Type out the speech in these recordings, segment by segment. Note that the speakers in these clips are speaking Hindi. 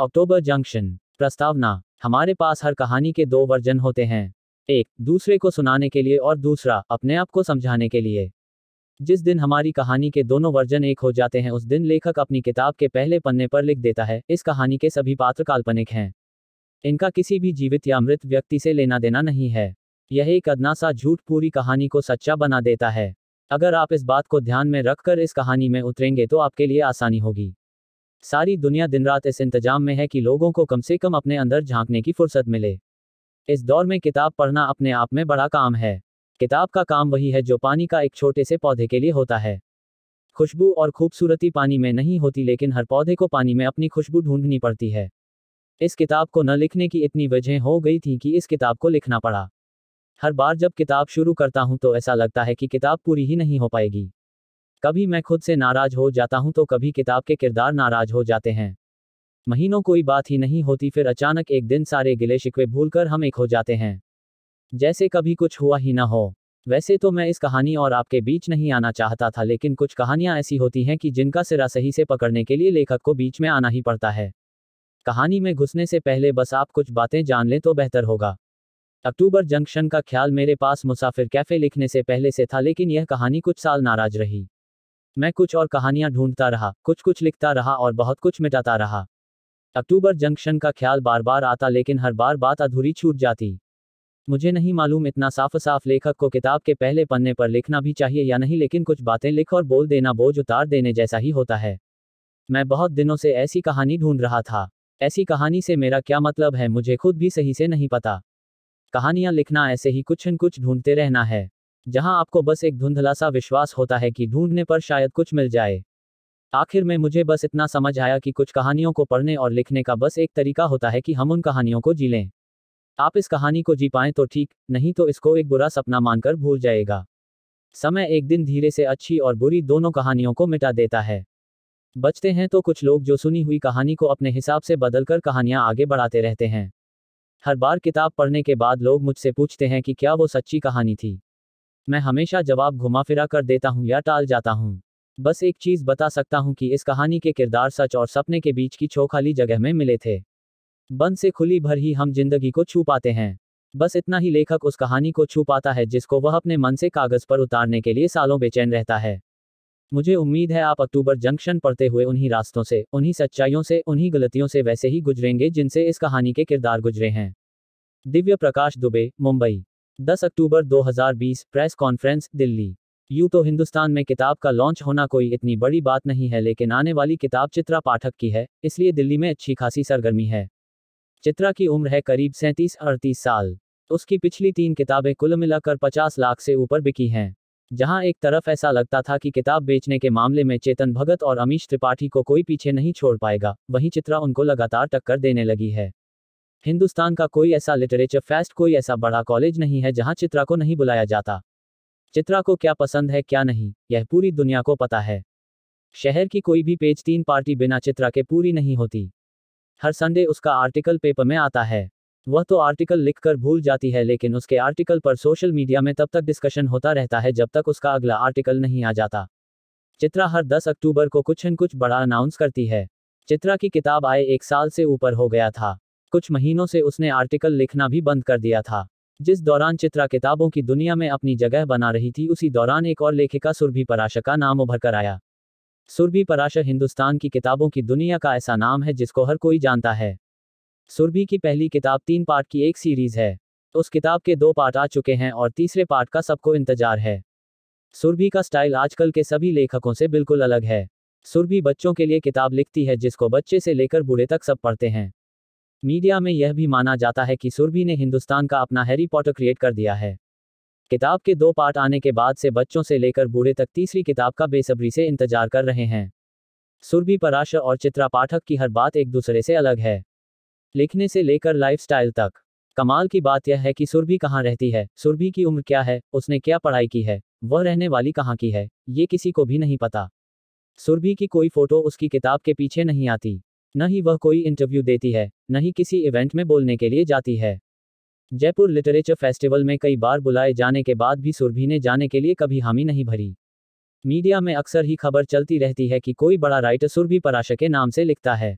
अक्टूबर जंक्शन प्रस्तावना हमारे पास हर कहानी के दो वर्जन होते हैं एक दूसरे को सुनाने के लिए और दूसरा अपने आप को समझाने के लिए जिस दिन हमारी कहानी के दोनों वर्जन एक हो जाते हैं उस दिन लेखक अपनी किताब के पहले पन्ने पर लिख देता है इस कहानी के सभी पात्र काल्पनिक हैं इनका किसी भी जीवित या मृत व्यक्ति से लेना देना नहीं है यह एक अदना सा झूठ पूरी कहानी को सच्चा बना देता है अगर आप इस बात को ध्यान में रखकर इस कहानी में उतरेंगे तो आपके लिए आसानी होगी सारी दुनिया दिन रात इस इंतजाम में है कि लोगों को कम से कम अपने अंदर झांकने की फुर्सत मिले इस दौर में किताब पढ़ना अपने आप में बड़ा काम है किताब का काम वही है जो पानी का एक छोटे से पौधे के लिए होता है खुशबू और खूबसूरती पानी में नहीं होती लेकिन हर पौधे को पानी में अपनी खुशबू ढूंढनी पड़ती है इस किताब को न लिखने की इतनी वजह हो गई थी कि इस किताब को लिखना पड़ा हर बार जब किताब शुरू करता हूँ तो ऐसा लगता है कि किताब पूरी ही नहीं हो पाएगी कभी मैं खुद से नाराज हो जाता हूँ तो कभी किताब के किरदार नाराज हो जाते हैं महीनों कोई बात ही नहीं होती फिर अचानक एक दिन सारे गिले शिकवे भूलकर हम एक हो जाते हैं जैसे कभी कुछ हुआ ही ना हो वैसे तो मैं इस कहानी और आपके बीच नहीं आना चाहता था लेकिन कुछ कहानियां ऐसी होती हैं कि जिनका सिरा सही से पकड़ने के लिए लेखक को बीच में आना ही पड़ता है कहानी में घुसने से पहले बस आप कुछ बातें जान लें तो बेहतर होगा अक्टूबर जंक्शन का ख्याल मेरे पास मुसाफिर कैफे लिखने से पहले से था लेकिन यह कहानी कुछ साल नाराज रही मैं कुछ और कहानियां ढूंढता रहा कुछ कुछ लिखता रहा और बहुत कुछ मिटाता रहा अक्टूबर जंक्शन का ख्याल बार बार आता लेकिन हर बार बात अधूरी छूट जाती मुझे नहीं मालूम इतना साफ साफ लेखक को किताब के पहले पन्ने पर लिखना भी चाहिए या नहीं लेकिन कुछ बातें लिख और बोल देना बोझ उतार देने जैसा ही होता है मैं बहुत दिनों से ऐसी कहानी ढूंढ रहा था ऐसी कहानी से मेरा क्या मतलब है मुझे खुद भी सही से नहीं पता कहानियां लिखना ऐसे ही कुछ न कुछ ढूंढते रहना है जहां आपको बस एक धुंधला सा विश्वास होता है कि ढूंढने पर शायद कुछ मिल जाए आखिर में मुझे बस इतना समझ आया कि कुछ कहानियों को पढ़ने और लिखने का बस एक तरीका होता है कि हम उन कहानियों को जी लें आप इस कहानी को जी पाएं तो ठीक नहीं तो इसको एक बुरा सपना मानकर भूल जाएगा समय एक दिन धीरे से अच्छी और बुरी दोनों कहानियों को मिटा देता है बचते हैं तो कुछ लोग जो सुनी हुई कहानी को अपने हिसाब से बदलकर कहानियां आगे बढ़ाते रहते हैं हर बार किताब पढ़ने के बाद लोग मुझसे पूछते हैं कि क्या वो सच्ची कहानी थी मैं हमेशा जवाब घुमा फिरा कर देता हूँ या टाल जाता हूँ बस एक चीज बता सकता हूँ कि इस कहानी के किरदार सच और सपने के बीच की छोखाली जगह में मिले थे बन से खुली भर ही हम जिंदगी को छू पाते हैं बस इतना ही लेखक उस कहानी को छू पाता है जिसको वह अपने मन से कागज पर उतारने के लिए सालों बेचैन रहता है मुझे उम्मीद है आप अक्टूबर जंक्शन पढ़ते हुए उन्हीं रास्तों से उन्हीं सच्चाइयों से उन्हीं गलतियों से वैसे ही गुजरेंगे जिनसे इस कहानी के किरदार गुजरे हैं दिव्य प्रकाश दुबे मुंबई 10 अक्टूबर 2020 प्रेस कॉन्फ्रेंस दिल्ली यू तो हिंदुस्तान में किताब का लॉन्च होना कोई इतनी बड़ी बात नहीं है लेकिन आने वाली किताब चित्रा पाठक की है इसलिए दिल्ली में अच्छी खासी सरगर्मी है चित्रा की उम्र है करीब सैंतीस अड़तीस साल उसकी पिछली तीन किताबें कुल मिलाकर पचास लाख से ऊपर बिकी हैं जहां एक तरफ ऐसा लगता था कि किताब बेचने के मामले में चेतन भगत और अमीश त्रिपाठी को कोई पीछे नहीं छोड़ पाएगा वहीं चित्रा उनको लगातार टक्कर देने लगी है हिंदुस्तान का कोई ऐसा लिटरेचर फेस्ट कोई ऐसा बड़ा कॉलेज नहीं है जहां चित्रा को नहीं बुलाया जाता चित्रा को क्या पसंद है क्या नहीं यह पूरी दुनिया को पता है शहर की कोई भी पेज तीन पार्टी बिना चित्रा के पूरी नहीं होती हर संडे उसका आर्टिकल पेपर में आता है वह तो आर्टिकल लिखकर भूल जाती है लेकिन उसके आर्टिकल पर सोशल मीडिया में तब तक डिस्कशन होता रहता है जब तक उसका अगला आर्टिकल नहीं आ जाता चित्रा हर 10 अक्टूबर को कुछ न कुछ बड़ा अनाउंस करती है चित्रा की किताब आए एक साल से ऊपर हो गया था कुछ महीनों से उसने आर्टिकल लिखना भी बंद कर दिया था जिस दौरान चित्रा किताबों की दुनिया में अपनी जगह बना रही थी उसी दौरान एक और लेखिका सुरभि पराशा का नाम उभर कर आया सुरभि पराशा हिंदुस्तान की किताबों की दुनिया का ऐसा नाम है जिसको हर कोई जानता है सुरभि की पहली किताब तीन पार्ट की एक सीरीज है उस किताब के दो पार्ट आ चुके हैं और तीसरे पार्ट का सबको इंतजार है सुरभि का स्टाइल आजकल के सभी लेखकों से बिल्कुल अलग है सुरभि बच्चों के लिए किताब लिखती है जिसको बच्चे से लेकर बूढ़े तक सब पढ़ते हैं मीडिया में यह भी माना जाता है कि सुरभि ने हिंदुस्तान का अपना हैरी पॉटर क्रिएट कर दिया है किताब के दो पार्ट आने के बाद से बच्चों से लेकर बूढ़े तक तीसरी किताब का बेसब्री से इंतजार कर रहे हैं सुरभि पराशर और चित्रा पाठक की हर बात एक दूसरे से अलग है लिखने से लेकर लाइफस्टाइल तक कमाल की बात यह है कि सुरभि कहाँ रहती है सुरभि की उम्र क्या है उसने क्या पढ़ाई की है वह रहने वाली कहाँ की है ये किसी को भी नहीं पता सुरभि की कोई फोटो उसकी किताब के पीछे नहीं आती न ही वह कोई इंटरव्यू देती है न ही किसी इवेंट में बोलने के लिए जाती है जयपुर लिटरेचर फेस्टिवल में कई बार बुलाए जाने के बाद भी सुरभि ने जाने के लिए कभी हामी नहीं भरी मीडिया में अक्सर ही खबर चलती रहती है कि कोई बड़ा राइटर सुरभि पराशर के नाम से लिखता है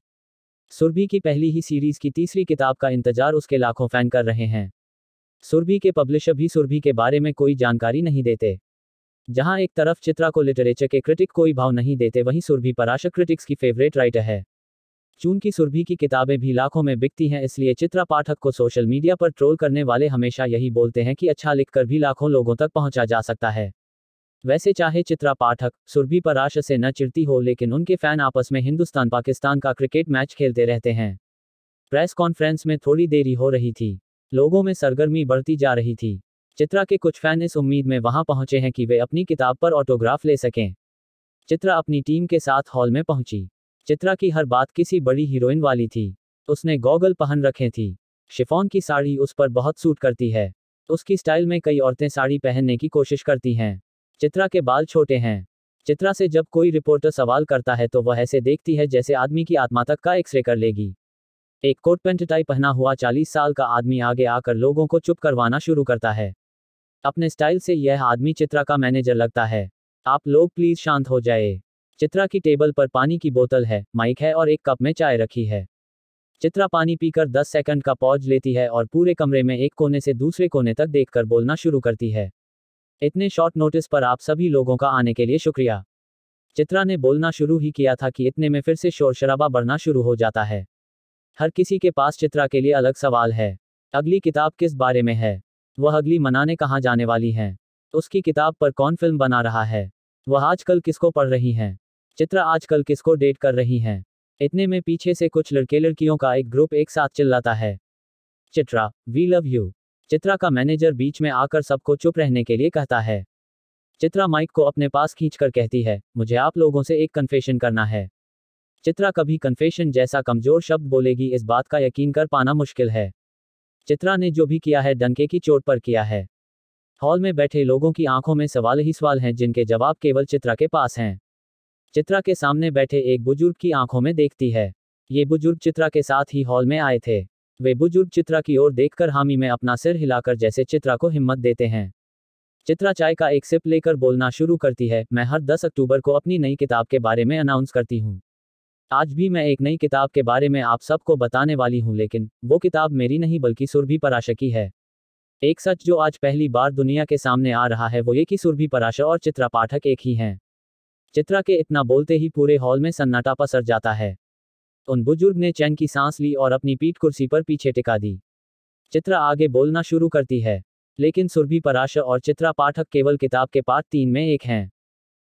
सुरभि की पहली ही सीरीज की तीसरी किताब का इंतजार उसके लाखों फैन कर रहे हैं सुरभि के पब्लिशर भी सुरभि के बारे में कोई जानकारी नहीं देते जहां एक तरफ चित्रा को लिटरेचर के क्रिटिक कोई भाव नहीं देते वहीं सुरभि पराशर क्रिटिक्स की फेवरेट राइटर है चूंकि सुरभि की किताबें भी लाखों में बिकती हैं इसलिए चित्रा पाठक को सोशल मीडिया पर ट्रोल करने वाले हमेशा यही बोलते हैं कि अच्छा लिखकर भी लाखों लोगों तक पहुंचा जा सकता है वैसे चाहे चित्रा पाठक सुरभि पर आश से न चिड़ती हो लेकिन उनके फैन आपस में हिंदुस्तान पाकिस्तान का क्रिकेट मैच खेलते रहते हैं प्रेस कॉन्फ्रेंस में थोड़ी देरी हो रही थी लोगों में सरगर्मी बढ़ती जा रही थी चित्रा के कुछ फैन इस उम्मीद में वहां पहुंचे हैं कि वे अपनी किताब पर ऑटोग्राफ ले सकें चित्रा अपनी टीम के साथ हॉल में पहुंची चित्रा की हर बात किसी बड़ी हीरोइन वाली थी उसने गॉगल पहन रखे थी शिफोन की साड़ी उस पर बहुत सूट करती है उसकी स्टाइल में कई औरतें साड़ी पहनने की कोशिश करती हैं चित्रा के बाल छोटे हैं चित्रा से जब कोई रिपोर्टर सवाल करता है तो वह ऐसे देखती है जैसे आदमी की आत्मा तक का एक्सरे कर लेगी एक कोट पेंट टाई पहना हुआ चालीस साल का आदमी आगे आकर लोगों को चुप करवाना शुरू करता है अपने स्टाइल से यह आदमी चित्रा का मैनेजर लगता है आप लोग प्लीज शांत हो जाए चित्रा की टेबल पर पानी की बोतल है माइक है और एक कप में चाय रखी है चित्रा पानी पीकर 10 सेकंड का पॉज लेती है और पूरे कमरे में एक कोने से दूसरे कोने तक देखकर बोलना शुरू करती है इतने शॉर्ट नोटिस पर आप सभी लोगों का आने के लिए शुक्रिया चित्रा ने बोलना शुरू ही किया था कि इतने में फिर से शोर शराबा बढ़ना शुरू हो जाता है हर किसी के पास चित्रा के लिए अलग सवाल है अगली किताब किस बारे में है वह अगली मनाने कहाँ जाने वाली हैं उसकी किताब पर कौन फिल्म बना रहा है वह आजकल किसको पढ़ रही हैं चित्रा आजकल किसको डेट कर रही हैं इतने में पीछे से कुछ लड़के लड़कियों का एक ग्रुप एक साथ चिल्लाता है Chitra we love you Chitra का मैनेजर बीच में आकर सबको चुप रहने के लिए कहता है चित्रा माइक को अपने पास खींचकर कहती है मुझे आप लोगों से एक कन्फेशन करना है चित्रा कभी कन्फेशन जैसा कमजोर शब्द बोलेगी इस बात का यकीन कर पाना मुश्किल है चित्रा ने जो भी किया है डंके की चोट पर किया है हॉल में बैठे लोगों की आंखों में सवाल ही सवाल हैं जिनके जवाब केवल चित्रा के पास हैं चित्रा के सामने बैठे एक बुजुर्ग की आंखों में देखती है ये बुजुर्ग चित्रा के साथ ही हॉल में आए थे वे बुजुर्ग चित्रा की ओर देखकर हामी में अपना सिर हिलाकर जैसे चित्रा को हिम्मत देते हैं चित्रा चाय का एक सिप लेकर बोलना शुरू करती है मैं हर 10 अक्टूबर को अपनी नई किताब के बारे में अनाउंस करती हूँ आज भी मैं एक नई किताब के बारे में आप सबको बताने वाली हूँ लेकिन वो किताब मेरी नहीं बल्कि सुरभि पराशा की है एक सच जो आज पहली बार दुनिया के सामने आ रहा है वो ये कि सुरभि पराशा और चित्रा पाठक एक ही हैं चित्रा के इतना बोलते ही पूरे हॉल में सन्नाटा पसर जाता है उन बुजुर्ग ने चैन की सांस ली और अपनी पीठ कुर्सी पर पीछे टिका दी चित्रा आगे बोलना शुरू करती है लेकिन सुरभि पराशर और चित्रा पाठक केवल किताब के पार्ट तीन में एक हैं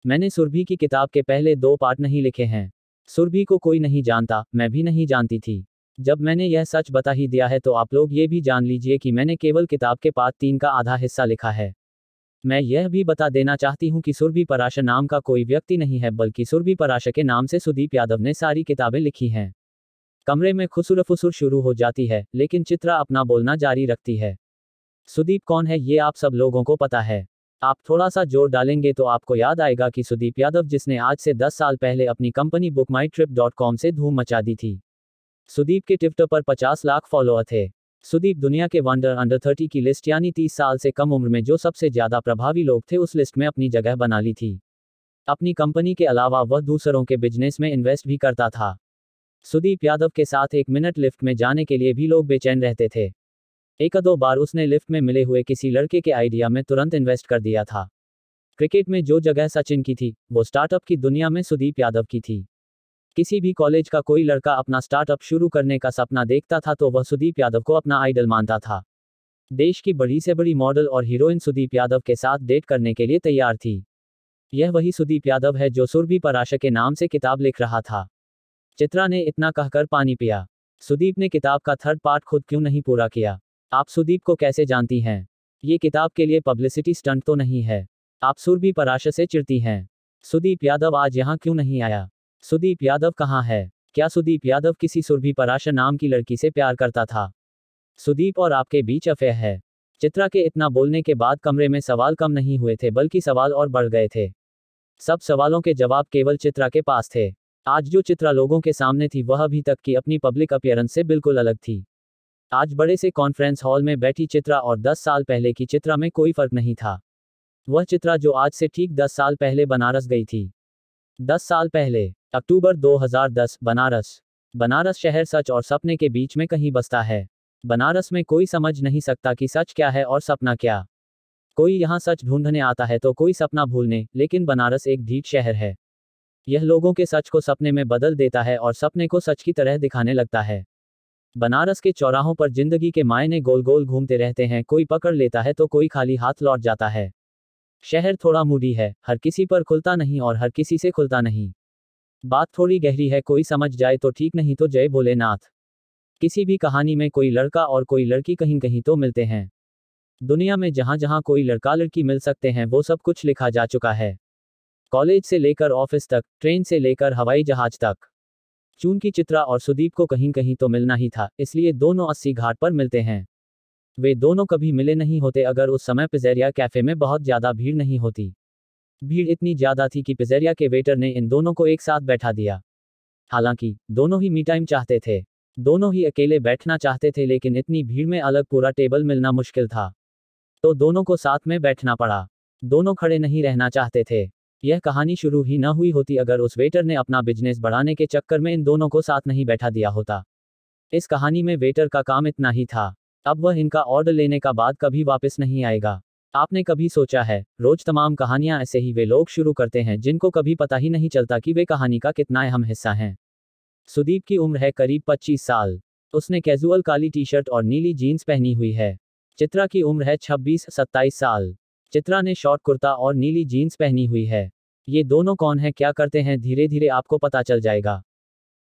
मैंने सुरभि की किताब के पहले दो पार्ट नहीं लिखे हैं सुरभि को कोई नहीं जानता मैं भी नहीं जानती थी जब मैंने यह सच बता ही दिया है तो आप लोग ये भी जान लीजिए कि मैंने केवल किताब के पार्ट तीन का आधा हिस्सा लिखा है मैं यह भी बता देना चाहती हूं कि सुरभि पराशर नाम का कोई व्यक्ति नहीं है बल्कि सुरभि पराशर के नाम से सुदीप यादव ने सारी किताबें लिखी हैं कमरे में खुसुर फुसुर शुरू हो जाती है लेकिन चित्रा अपना बोलना जारी रखती है सुदीप कौन है ये आप सब लोगों को पता है आप थोड़ा सा जोर डालेंगे तो आपको याद आएगा कि सुदीप यादव जिसने आज से 10 साल पहले अपनी company book my trip dot com से धूम मचा दी थी सुदीप के ट्विटर पर 50 लाख फॉलोअर थे सुदीप दुनिया के वनडर अंडर थर्टी की लिस्ट यानी तीस साल से कम उम्र में जो सबसे ज्यादा प्रभावी लोग थे उस लिस्ट में अपनी जगह बना ली थी अपनी कंपनी के अलावा वह दूसरों के बिजनेस में इन्वेस्ट भी करता था सुदीप यादव के साथ एक मिनट लिफ्ट में जाने के लिए भी लोग बेचैन रहते थे एक दो बार उसने लिफ्ट में मिले हुए किसी लड़के के आइडिया में तुरंत इन्वेस्ट कर दिया था क्रिकेट में जो जगह सचिन की थी वो स्टार्टअप की दुनिया में सुदीप यादव की थी किसी भी कॉलेज का कोई लड़का अपना स्टार्टअप शुरू करने का सपना देखता था तो वह सुदीप यादव को अपना आइडल मानता था देश की बड़ी से बड़ी मॉडल और हीरोइन सुदीप यादव के साथ डेट करने के लिए तैयार थी यह वही सुदीप यादव है जो सुरभि पराशा के नाम से किताब लिख रहा था चित्रा ने इतना कहकर पानी पिया सुदीप ने किताब का थर्ड पार्ट खुद क्यों नहीं पूरा किया आप सुदीप को कैसे जानती हैं ये किताब के लिए पब्लिसिटी स्टंट तो नहीं है आप सुरभि पराशा से चिड़ती हैं सुदीप यादव आज यहाँ क्यों नहीं आया सुदीप यादव कहाँ है क्या सुदीप यादव किसी सुरभि पराशर नाम की लड़की से प्यार करता था सुदीप और आपके बीच अफेयर है चित्रा के इतना बोलने के बाद कमरे में सवाल कम नहीं हुए थे बल्कि सवाल और बढ़ गए थे सब सवालों के जवाब केवल चित्रा के पास थे आज जो चित्रा लोगों के सामने थी वह अभी तक की अपनी पब्लिक अपियरेंस से बिल्कुल अलग थी आज बड़े से कॉन्फ्रेंस हॉल में बैठी चित्रा और 10 साल पहले की चित्रा में कोई फर्क नहीं था वह चित्रा जो आज से ठीक 10 साल पहले बनारस गई थी 10 साल पहले अक्टूबर 2010 बनारस बनारस शहर सच और सपने के बीच में कहीं बसता है बनारस में कोई समझ नहीं सकता कि सच क्या है और सपना क्या कोई यहाँ सच ढूंढने आता है तो कोई सपना भूलने लेकिन बनारस एक ढीठ शहर है यह लोगों के सच को सपने में बदल देता है और सपने को सच की तरह दिखाने लगता है बनारस के चौराहों पर जिंदगी के मायने गोल गोल घूमते रहते हैं कोई पकड़ लेता है तो कोई खाली हाथ लौट जाता है शहर थोड़ा मूडी है हर किसी पर खुलता नहीं और हर किसी से खुलता नहीं बात थोड़ी गहरी है कोई समझ जाए तो ठीक नहीं तो जय भोलेनाथ किसी भी कहानी में कोई लड़का और कोई लड़की कहीं कहीं तो मिलते हैं दुनिया में जहां जहां कोई लड़का लड़की मिल सकते हैं वो सब कुछ लिखा जा चुका है कॉलेज से लेकर ऑफिस तक ट्रेन से लेकर हवाई जहाज तक चूंकि चित्रा और सुदीप को कहीं कहीं तो मिलना ही था इसलिए दोनों अस्सी घाट पर मिलते हैं वे दोनों कभी मिले नहीं होते अगर उस समय पिजेरिया कैफे में बहुत ज्यादा भीड़ नहीं होती भीड़ इतनी ज्यादा थी कि पिजेरिया के वेटर ने इन दोनों को एक साथ बैठा दिया हालांकि दोनों ही मी टाइम चाहते थे दोनों ही अकेले बैठना चाहते थे लेकिन इतनी भीड़ में अलग पूरा टेबल मिलना मुश्किल था तो दोनों को साथ में बैठना पड़ा दोनों खड़े नहीं रहना चाहते थे यह कहानी शुरू ही न हुई होती अगर उस वेटर ने अपना बिजनेस बढ़ाने के चक्कर में इन दोनों को साथ नहीं बैठा दिया होता इस कहानी में वेटर का काम इतना ही था अब वह इनका ऑर्डर लेने का बाद कभी वापस नहीं आएगा आपने कभी सोचा है रोज तमाम कहानियां ऐसे ही वे लोग शुरू करते हैं जिनको कभी पता ही नहीं चलता कि वे कहानी का कितना अहम हिस्सा हैं सुदीप की उम्र है करीब 25 साल उसने कैजुअल काली टी शर्ट और नीली जीन्स पहनी हुई है चित्रा की उम्र है छब्बीस सत्ताईस साल चित्रा ने शॉर्ट कुर्ता और नीली जीन्स पहनी हुई है ये दोनों कौन है क्या करते हैं धीरे धीरे आपको पता चल जाएगा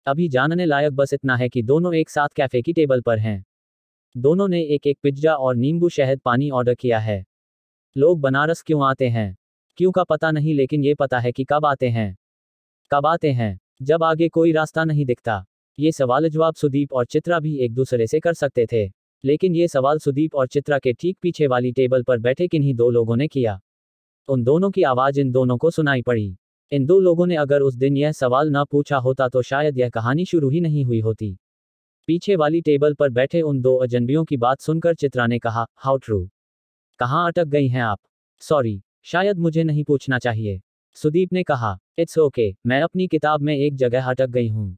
अभी जानने लायक बस इतना है कि दोनों एक साथ कैफे की टेबल पर हैं दोनों ने एक एक पिज्जा और नींबू शहद पानी ऑर्डर किया है लोग बनारस क्यों आते हैं क्यों का पता नहीं लेकिन ये पता है कि कब आते हैं कब आते हैं जब आगे कोई रास्ता नहीं दिखता ये सवाल जवाब सुदीप और चित्रा भी एक दूसरे से कर सकते थे लेकिन ये सवाल सुदीप और चित्रा के ठीक पीछे वाली टेबल पर बैठे किन्हीं दो लोगों ने किया उन दोनों की आवाज इन दोनों को सुनाई पड़ी इन दो लोगों ने अगर उस दिन यह सवाल न पूछा होता तो शायद यह कहानी शुरू ही नहीं हुई होती पीछे वाली टेबल पर बैठे उन दो अजनबियों की बात सुनकर चित्रा ने कहा हाउ ट्रू कहाँ अटक गई हैं आप सॉरी शायद मुझे नहीं पूछना चाहिए सुदीप ने कहा इट्स ओके okay, मैं अपनी किताब में एक जगह अटक गई हूँ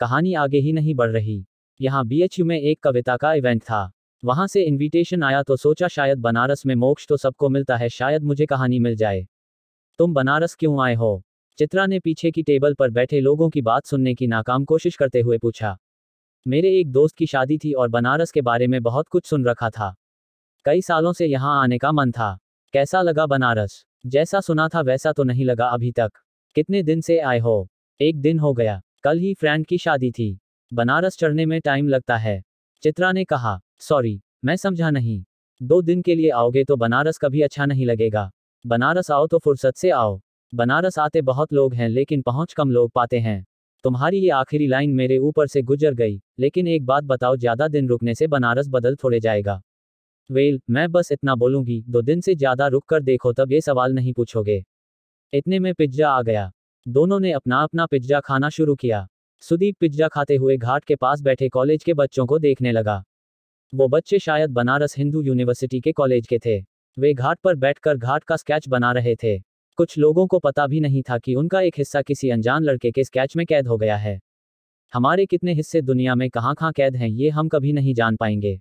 कहानी आगे ही नहीं बढ़ रही यहाँ बीएचयू में एक कविता का इवेंट था वहां से इनविटेशन आया तो सोचा शायद बनारस में मोक्ष तो सबको मिलता है शायद मुझे कहानी मिल जाए तुम बनारस क्यों आए हो चित्रा ने पीछे की टेबल पर बैठे लोगों की बात सुनने की नाकाम कोशिश करते हुए पूछा मेरे एक दोस्त की शादी थी और बनारस के बारे में बहुत कुछ सुन रखा था कई सालों से यहाँ आने का मन था कैसा लगा बनारस जैसा सुना था वैसा तो नहीं लगा अभी तक कितने दिन से आए हो एक दिन हो गया कल ही फ्रेंड की शादी थी बनारस चढ़ने में टाइम लगता है चित्रा ने कहा सॉरी मैं समझा नहीं दो दिन के लिए आओगे तो बनारस कभी अच्छा नहीं लगेगा बनारस आओ तो फुर्सत से आओ बनारस आते बहुत लोग हैं लेकिन पहुंच कम लोग पाते हैं तुम्हारी ये आखिरी लाइन मेरे ऊपर से गुजर गई लेकिन एक बात बताओ ज्यादा दिन रुकने से बनारस बदल थोड़े जाएगा वेल मैं बस इतना बोलूंगी दो दिन से ज्यादा रुक कर देखो तब ये सवाल नहीं पूछोगे इतने में पिज्जा आ गया दोनों ने अपना अपना पिज्जा खाना शुरू किया सुदीप पिज्जा खाते हुए घाट के पास बैठे कॉलेज के बच्चों को देखने लगा वो बच्चे शायद बनारस हिंदू यूनिवर्सिटी के कॉलेज के थे वे घाट पर बैठकर घाट का स्केच बना रहे थे कुछ लोगों को पता भी नहीं था कि उनका एक हिस्सा किसी अनजान लड़के के स्केच में कैद हो गया है हमारे कितने हिस्से दुनिया में कहाँ कहाँ कैद हैं ये हम कभी नहीं जान पाएंगे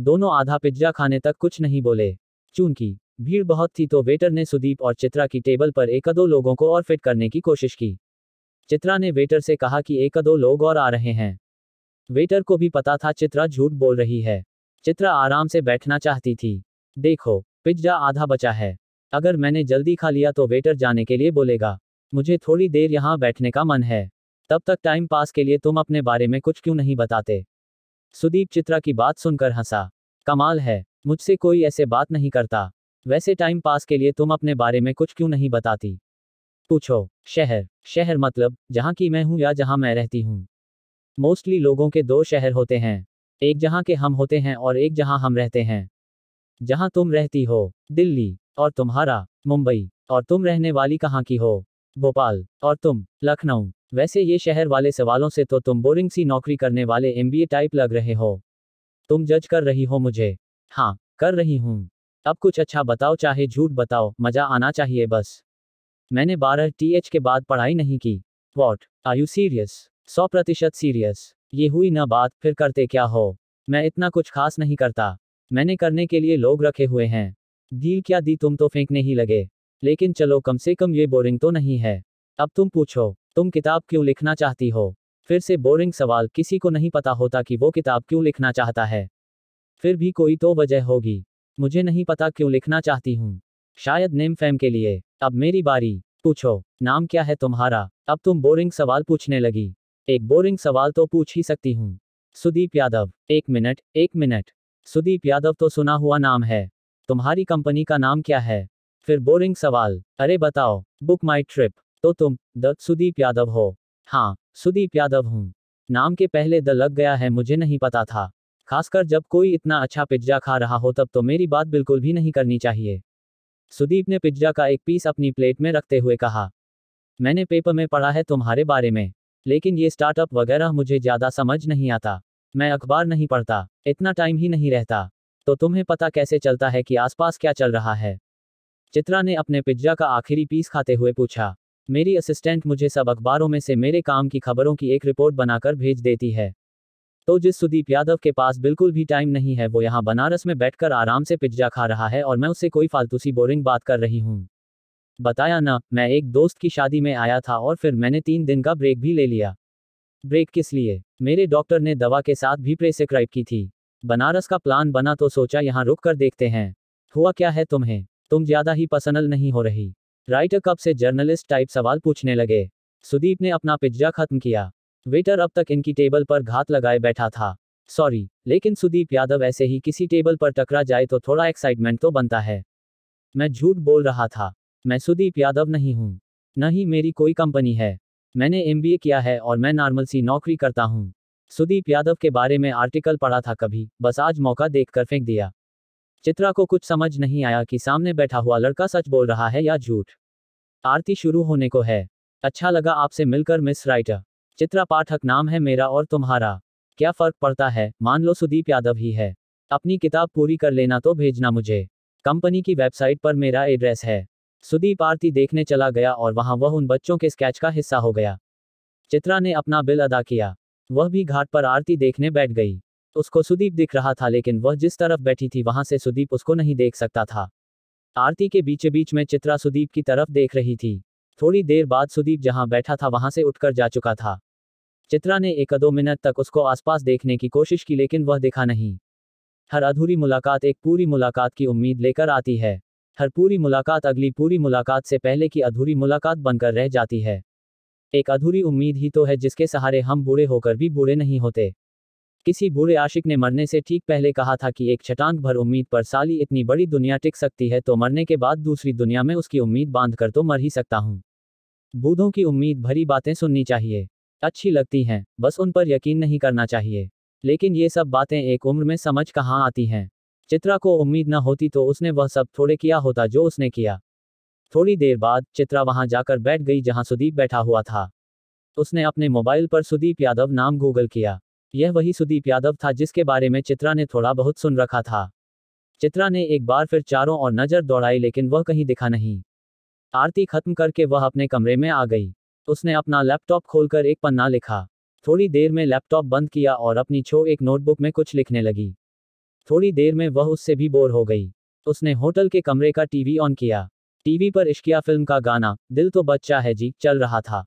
दोनों आधा पिज्जा खाने तक कुछ नहीं बोले चूंकि भीड़ बहुत थी तो वेटर ने सुदीप और चित्रा की टेबल पर एक दो लोगों को और फिट करने की कोशिश की चित्रा ने वेटर से कहा कि एक दो लोग और आ रहे हैं वेटर को भी पता था चित्रा झूठ बोल रही है चित्रा आराम से बैठना चाहती थी देखो पिज्जा आधा बचा है अगर मैंने जल्दी खा लिया तो वेटर जाने के लिए बोलेगा मुझे थोड़ी देर यहाँ बैठने का मन है तब तक टाइम पास के लिए तुम अपने बारे में कुछ क्यों नहीं बताते सुदीप चित्रा की बात सुनकर हंसा कमाल है मुझसे कोई ऐसे बात नहीं करता वैसे टाइम पास के लिए तुम अपने बारे में कुछ क्यों नहीं बताती पूछो शहर शहर मतलब जहाँ की मैं हूँ या जहाँ मैं रहती हूँ मोस्टली लोगों के दो शहर होते हैं एक जहाँ के हम होते हैं और एक जहाँ हम रहते हैं जहाँ तुम रहती हो दिल्ली और तुम्हारा मुंबई और तुम रहने वाली कहाँ की हो भोपाल और तुम लखनऊ वैसे ये शहर वाले सवालों से तो तुम बोरिंग सी नौकरी करने वाले एमबीए टाइप लग रहे हो तुम जज कर रही हो मुझे हाँ कर रही हूँ अब कुछ अच्छा बताओ चाहे झूठ बताओ मजा आना चाहिए बस मैंने बारह टी के बाद पढ़ाई नहीं की वॉट आर यू सीरियस सौ प्रतिशत सीरियस ये हुई ना बात फिर करते क्या हो मैं इतना कुछ खास नहीं करता मैंने करने के लिए लोग रखे हुए हैं डील क्या दी तुम तो फेंकने ही लगे लेकिन चलो कम से कम ये बोरिंग तो नहीं है अब तुम पूछो तुम किताब क्यों लिखना चाहती हो फिर से बोरिंग सवाल किसी को नहीं पता होता कि वो किताब क्यों लिखना चाहता है फिर भी कोई तो वजह होगी मुझे नहीं पता क्यों लिखना चाहती हूँ शायद नेम फैम के लिए अब मेरी बारी पूछो नाम क्या है तुम्हारा अब तुम बोरिंग सवाल पूछने लगी एक बोरिंग सवाल तो पूछ ही सकती हूँ सुदीप यादव एक मिनट एक मिनट सुदीप यादव तो सुना हुआ नाम है तुम्हारी कंपनी का नाम क्या है फिर बोरिंग सवाल अरे बताओ बुक माई ट्रिप तो तुम द सुदीप यादव हो हाँ सुदीप यादव हूँ नाम के पहले द लग गया है मुझे नहीं पता था खासकर जब कोई इतना अच्छा पिज्जा खा रहा हो तब तो मेरी बात बिल्कुल भी नहीं करनी चाहिए सुदीप ने पिज्जा का एक पीस अपनी प्लेट में रखते हुए कहा मैंने पेपर में पढ़ा है तुम्हारे बारे में लेकिन ये स्टार्टअप वगैरह मुझे ज़्यादा समझ नहीं आता मैं अखबार नहीं पढ़ता इतना टाइम ही नहीं रहता तो तुम्हें पता कैसे चलता है कि आसपास क्या चल रहा है चित्रा ने अपने पिज्जा का आखिरी पीस खाते हुए पूछा मेरी असिस्टेंट मुझे सब अखबारों में से मेरे काम की खबरों की एक रिपोर्ट बनाकर भेज देती है तो जिस सुदीप यादव के पास बिल्कुल भी टाइम नहीं है वो यहाँ बनारस में बैठकर आराम से पिज्जा खा रहा है और मैं उससे कोई फालतूसी बोरिंग बात कर रही हूँ बताया ना मैं एक दोस्त की शादी में आया था और फिर मैंने तीन दिन का ब्रेक भी ले लिया ब्रेक किस लिए मेरे डॉक्टर ने दवा के साथ भी प्रेसक्राइब की थी बनारस का प्लान बना तो सोचा यहाँ रुक कर देखते हैं हुआ क्या है तुम्हें तुम ज्यादा ही पर्सनल नहीं हो रही राइटर कब से जर्नलिस्ट टाइप सवाल पूछने लगे सुदीप ने अपना पिज्जा खत्म किया वेटर अब तक इनकी टेबल पर घात लगाए बैठा था सॉरी लेकिन सुदीप यादव ऐसे ही किसी टेबल पर टकरा जाए तो थोड़ा एक्साइटमेंट तो बनता है मैं झूठ बोल रहा था मैं सुदीप यादव नहीं हूँ न ही मेरी कोई कंपनी है मैंने एम किया है और मैं नॉर्मल सी नौकरी करता हूँ सुदीप यादव के बारे में आर्टिकल पढ़ा था कभी बस आज मौका देख कर फेंक दिया चित्रा को कुछ समझ नहीं आया कि सामने बैठा हुआ लड़का सच बोल रहा है या झूठ आरती शुरू होने को है अच्छा लगा आपसे मिलकर मिस राइटर चित्रा पाठक नाम है मेरा और तुम्हारा क्या फर्क पड़ता है मान लो सुदीप यादव ही है अपनी किताब पूरी कर लेना तो भेजना मुझे कंपनी की वेबसाइट पर मेरा एड्रेस है सुदीप आरती देखने चला गया और वहां वह उन बच्चों के स्केच का हिस्सा हो गया चित्रा ने अपना बिल अदा किया वह भी घाट पर आरती देखने बैठ गई तो उसको सुदीप दिख रहा था लेकिन वह जिस तरफ बैठी थी वहां से सुदीप उसको नहीं देख सकता था आरती के बीचे बीच में चित्रा सुदीप की तरफ देख रही थी थोड़ी देर बाद सुदीप जहां बैठा था वहां से उठकर जा चुका था चित्रा ने एक दो मिनट तक उसको आसपास देखने की कोशिश की लेकिन वह दिखा नहीं हर अधूरी मुलाकात एक पूरी मुलाकात की उम्मीद लेकर आती है हर पूरी मुलाकात अगली पूरी मुलाकात से पहले की अधूरी मुलाकात बनकर रह जाती है एक अधूरी उम्मीद ही तो है जिसके सहारे हम बूढ़े होकर भी बूढ़े नहीं होते किसी बुरे आशिक ने मरने से ठीक पहले कहा था कि एक छटांक भर उम्मीद पर साली इतनी बड़ी दुनिया टिक सकती है तो मरने के बाद दूसरी दुनिया में उसकी उम्मीद बांध कर तो मर ही सकता हूँ बूढ़ों की उम्मीद भरी बातें सुननी चाहिए अच्छी लगती हैं बस उन पर यकीन नहीं करना चाहिए लेकिन ये सब बातें एक उम्र में समझ कहाँ आती हैं चित्रा को उम्मीद न होती तो उसने वह सब थोड़े किया होता जो उसने किया थोड़ी देर बाद चित्रा वहां जाकर बैठ गई जहां सुदीप बैठा हुआ था उसने अपने मोबाइल पर सुदीप यादव नाम गूगल किया यह वही सुदीप यादव था जिसके बारे में चित्रा ने थोड़ा बहुत सुन रखा था चित्रा ने एक बार फिर चारों ओर नजर दौड़ाई लेकिन वह कहीं दिखा नहीं आरती खत्म करके वह अपने कमरे में आ गई उसने अपना लैपटॉप खोलकर एक पन्ना लिखा थोड़ी देर में लैपटॉप बंद किया और अपनी छो एक नोटबुक में कुछ लिखने लगी थोड़ी देर में वह उससे भी बोर हो गई उसने होटल के कमरे का टीवी ऑन किया टीवी पर इश्किया फिल्म का गाना दिल तो बच्चा है जी चल रहा था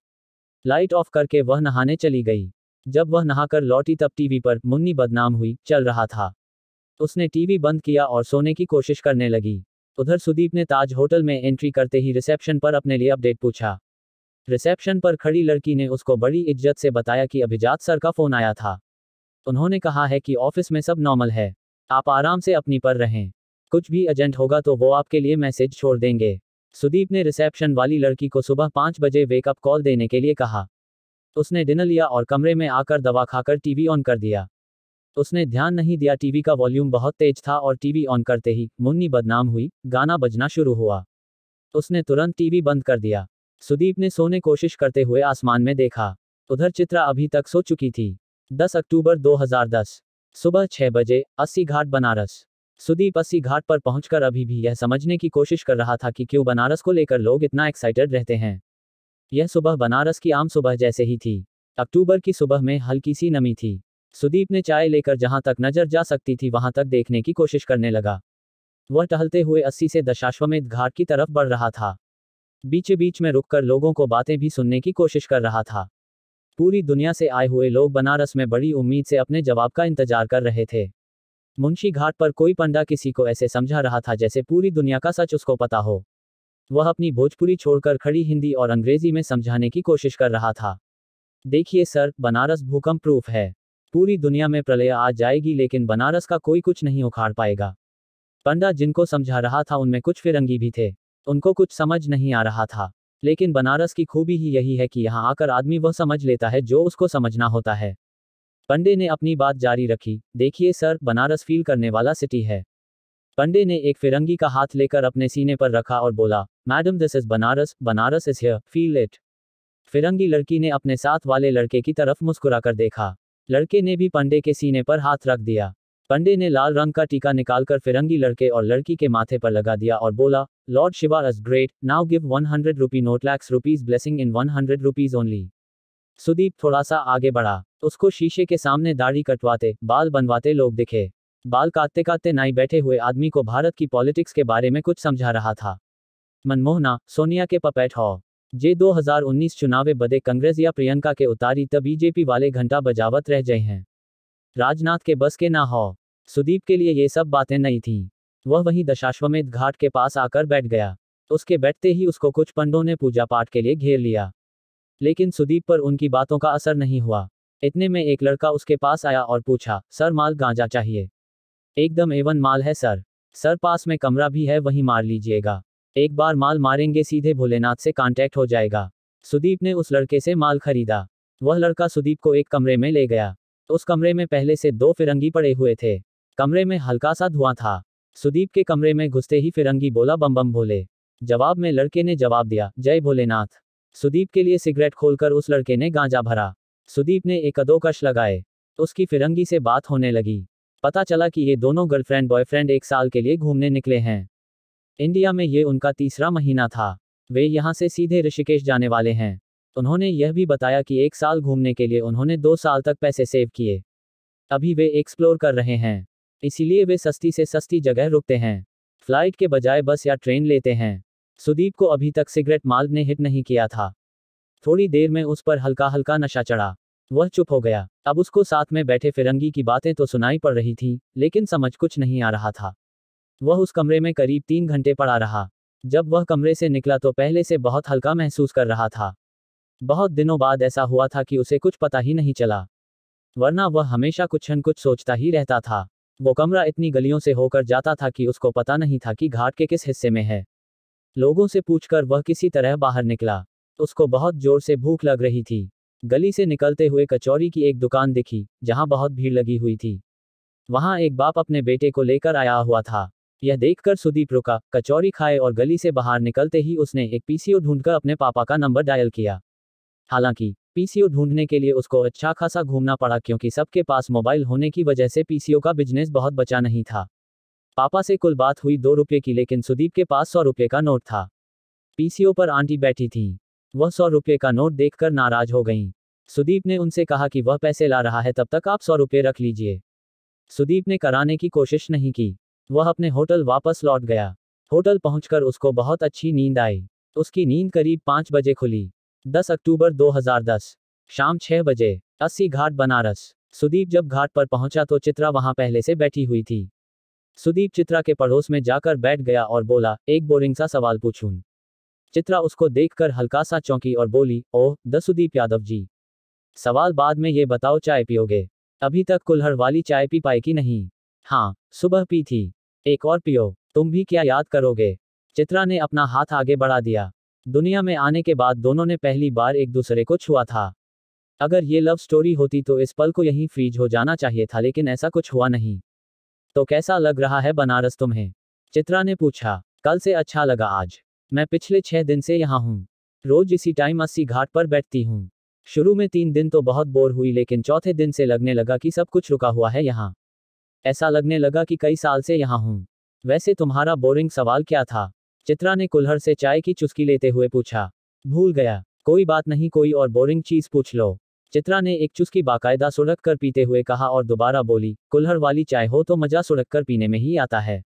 लाइट ऑफ करके वह नहाने चली गई जब वह नहाकर लौटी तब टीवी पर मुन्नी बदनाम हुई चल रहा था उसने टीवी बंद किया और सोने की कोशिश करने लगी उधर सुदीप ने ताज होटल में एंट्री करते ही रिसेप्शन पर अपने लिए अपडेट पूछा रिसेप्शन पर खड़ी लड़की ने उसको बड़ी इज्जत से बताया कि अभिजात सर का फोन आया था उन्होंने कहा है कि ऑफिस में सब नॉर्मल है आप आराम से अपनी पर रहें कुछ भी एजेंट होगा तो वो आपके लिए मैसेज छोड़ देंगे सुदीप ने रिसेप्शन वाली लड़की को सुबह पाँच बजे वेकअप कॉल देने के लिए कहा तो उसने डिनर लिया और कमरे में आकर दवा खाकर टीवी ऑन कर दिया तो उसने ध्यान नहीं दिया टीवी का वॉल्यूम बहुत तेज था और टीवी ऑन करते ही मुन्नी बदनाम हुई गाना बजना शुरू हुआ तो उसने तुरंत टीवी बंद कर दिया सुदीप ने सोने कोशिश करते हुए आसमान में देखा उधर चित्रा अभी तक सो चुकी थी 10 अक्टूबर 2010 सुबह छह बजे अस्सी घाट बनारस सुदीप अस्सी घाट पर पहुंचकर अभी भी यह समझने की कोशिश कर रहा था कि क्यों बनारस को लेकर लोग इतना एक्साइटेड रहते हैं यह सुबह बनारस की आम सुबह जैसे ही थी अक्टूबर की सुबह में हल्की सी नमी थी सुदीप ने चाय लेकर जहां तक नजर जा सकती थी वहां तक देखने की कोशिश करने लगा वह टहलते हुए अस्सी से दशाश्वमेध घाट की तरफ बढ़ रहा था बीचे बीच में रुककर लोगों को बातें भी सुनने की कोशिश कर रहा था पूरी दुनिया से आए हुए लोग बनारस में बड़ी उम्मीद से अपने जवाब का इंतजार कर रहे थे मुंशी घाट पर कोई पंडा किसी को ऐसे समझा रहा था जैसे पूरी दुनिया का सच उसको पता हो वह अपनी भोजपुरी छोड़कर खड़ी हिंदी और अंग्रेजी में समझाने की कोशिश कर रहा था देखिए सर बनारस भूकंप प्रूफ है पूरी दुनिया में प्रलय आ जाएगी लेकिन बनारस का कोई कुछ नहीं उखाड़ पाएगा पंडा जिनको समझा रहा था उनमें कुछ फिरंगी भी थे उनको कुछ समझ नहीं आ रहा था लेकिन बनारस की खूबी ही यही है कि यहाँ आकर आदमी वह समझ लेता है जो उसको समझना होता है पंडे ने अपनी बात जारी रखी देखिए सर बनारस फील करने वाला सिटी है पंडे ने एक फिरंगी का हाथ लेकर अपने सीने पर रखा और बोला madam this is Banaras Banaras is here feel it फिरंगी लड़की ने अपने साथ वाले लड़के की तरफ मुस्कुरा कर देखा लड़के ने भी पंडे के सीने पर हाथ रख दिया पंडे ने लाल रंग का टीका निकालकर फिरंगी लड़के और लड़की के माथे पर लगा दिया और बोला lord Shiva is great now give one hundred rupee note lakhs rupees blessing in one hundred rupees only Sudeep थोड़ा सा आगे बढ़ा उसको शीशे के सामने दाढ़ी कटवाते बाल बनवाते लोग दिखे बाल काटते काटते नाई बैठे हुए आदमी को भारत की पॉलिटिक्स के बारे में कुछ समझा रहा था मनमोहना सोनिया के पपेट हो जे 2019 चुनावे बदे कांग्रेस या प्रियंका के उतारी तब बीजेपी वाले घंटा बजावत रह गए हैं राजनाथ के बस के ना हो सुदीप के लिए ये सब बातें नहीं थीं वह वहीं दशाश्वमेध घाट के पास आकर बैठ गया उसके बैठते ही उसको कुछ पंडों ने पूजा पाठ के लिए घेर लिया लेकिन सुदीप पर उनकी बातों का असर नहीं हुआ इतने में एक लड़का उसके पास आया और पूछा सर माल गांजा चाहिए एकदम एवन माल है सर सर पास में कमरा भी है वहीं मार लीजिएगा एक बार माल मारेंगे सीधे भोलेनाथ से कांटेक्ट हो जाएगा सुदीप ने उस लड़के से माल खरीदा वह लड़का सुदीप को एक कमरे में ले गया उस कमरे में पहले से दो फिरंगी पड़े हुए थे कमरे में हल्का सा धुआं था सुदीप के कमरे में घुसते ही फिरंगी बोला बम बम भोले जवाब में लड़के ने जवाब दिया जय भोलेनाथ सुदीप के लिए सिगरेट खोलकर उस लड़के ने गांजा भरा सुदीप ने एक अदो कश लगाए उसकी फिरंगी से बात होने लगी पता चला कि ये दोनों गर्लफ्रेंड बॉयफ्रेंड एक साल के लिए घूमने निकले हैं इंडिया में ये उनका तीसरा महीना था वे यहाँ से सीधे ऋषिकेश जाने वाले हैं उन्होंने यह भी बताया कि एक साल घूमने के लिए उन्होंने दो साल तक पैसे सेव किए अभी वे एक्सप्लोर कर रहे हैं इसीलिए वे सस्ती से सस्ती जगह रुकते हैं फ्लाइट के बजाय बस या ट्रेन लेते हैं सुदीप को अभी तक सिगरेट माल ने हिट नहीं किया था थोड़ी देर में उस पर हल्का हल्का नशा चढ़ा वह चुप हो गया अब उसको साथ में बैठे फिरंगी की बातें तो सुनाई पड़ रही थी लेकिन समझ कुछ नहीं आ रहा था वह उस कमरे में करीब तीन घंटे पड़ा रहा जब वह कमरे से निकला तो पहले से बहुत हल्का महसूस कर रहा था बहुत दिनों बाद ऐसा हुआ था कि उसे कुछ पता ही नहीं चला वरना वह हमेशा कुछ न कुछ सोचता ही रहता था वो कमरा इतनी गलियों से होकर जाता था कि उसको पता नहीं था कि घाट के किस हिस्से में है लोगों से पूछकर वह किसी तरह बाहर निकला उसको बहुत जोर से भूख लग रही थी गली से निकलते हुए कचौरी की एक दुकान दिखी जहां बहुत भीड़ लगी हुई थी वहां एक बाप अपने बेटे को लेकर आया हुआ था यह देखकर सुदीप रुका कचौरी खाए और गली से बाहर निकलते ही उसने एक पीसीओ ढूंढकर अपने पापा का नंबर डायल किया हालांकि पीसीओ ढूंढने के लिए उसको अच्छा खासा घूमना पड़ा क्योंकि सबके पास मोबाइल होने की वजह से पीसीओ का बिजनेस बहुत बचा नहीं था पापा से कुल बात हुई दो रुपये की लेकिन सुदीप के पास सौ रुपये का नोट था पीसीओ पर आंटी बैठी थीं वह सौ रुपये का नोट देखकर नाराज हो गईं। सुदीप ने उनसे कहा कि वह पैसे ला रहा है तब तक आप सौ रुपये रख लीजिए सुदीप ने कराने की कोशिश नहीं की वह अपने होटल वापस लौट गया होटल पहुंचकर उसको बहुत अच्छी नींद आई उसकी नींद करीब पाँच बजे खुली दस अक्टूबर 2010 शाम छह बजे अस्सी घाट बनारस सुदीप जब घाट पर पहुंचा तो चित्रा वहां पहले से बैठी हुई थी सुदीप चित्रा के पड़ोस में जाकर बैठ गया और बोला एक बोरिंग सा सवाल पूछूं चित्रा उसको देखकर हल्का सा चौंकी और बोली ओह दसुदीप यादव जी सवाल बाद में ये बताओ चाय पियोगे अभी तक कुल्हड़ वाली चाय पी पाई कि नहीं हाँ सुबह पी थी एक और पियो तुम भी क्या याद करोगे चित्रा ने अपना हाथ आगे बढ़ा दिया दुनिया में आने के बाद दोनों ने पहली बार एक दूसरे को छुआ था अगर ये लव स्टोरी होती तो इस पल को यहीं फ्रीज हो जाना चाहिए था लेकिन ऐसा कुछ हुआ नहीं तो कैसा लग रहा है बनारस तुम्हें चित्रा ने पूछा कल से अच्छा लगा आज मैं पिछले छह दिन से यहाँ हूँ रोज इसी टाइम अस्सी घाट पर बैठती हूँ शुरू में तीन दिन तो बहुत बोर हुई लेकिन चौथे दिन से लगने लगा कि सब कुछ रुका हुआ है यहाँ ऐसा लगने लगा कि कई साल से यहाँ हूँ वैसे तुम्हारा बोरिंग सवाल क्या था चित्रा ने कुल्हर से चाय की चुस्की लेते हुए पूछा भूल गया कोई बात नहीं कोई और बोरिंग चीज पूछ लो चित्रा ने एक चुस्की बाकायदा सुड़क कर पीते हुए कहा और दोबारा बोली कुल्हर वाली चाय हो तो मजा सुड़क कर पीने में ही आता है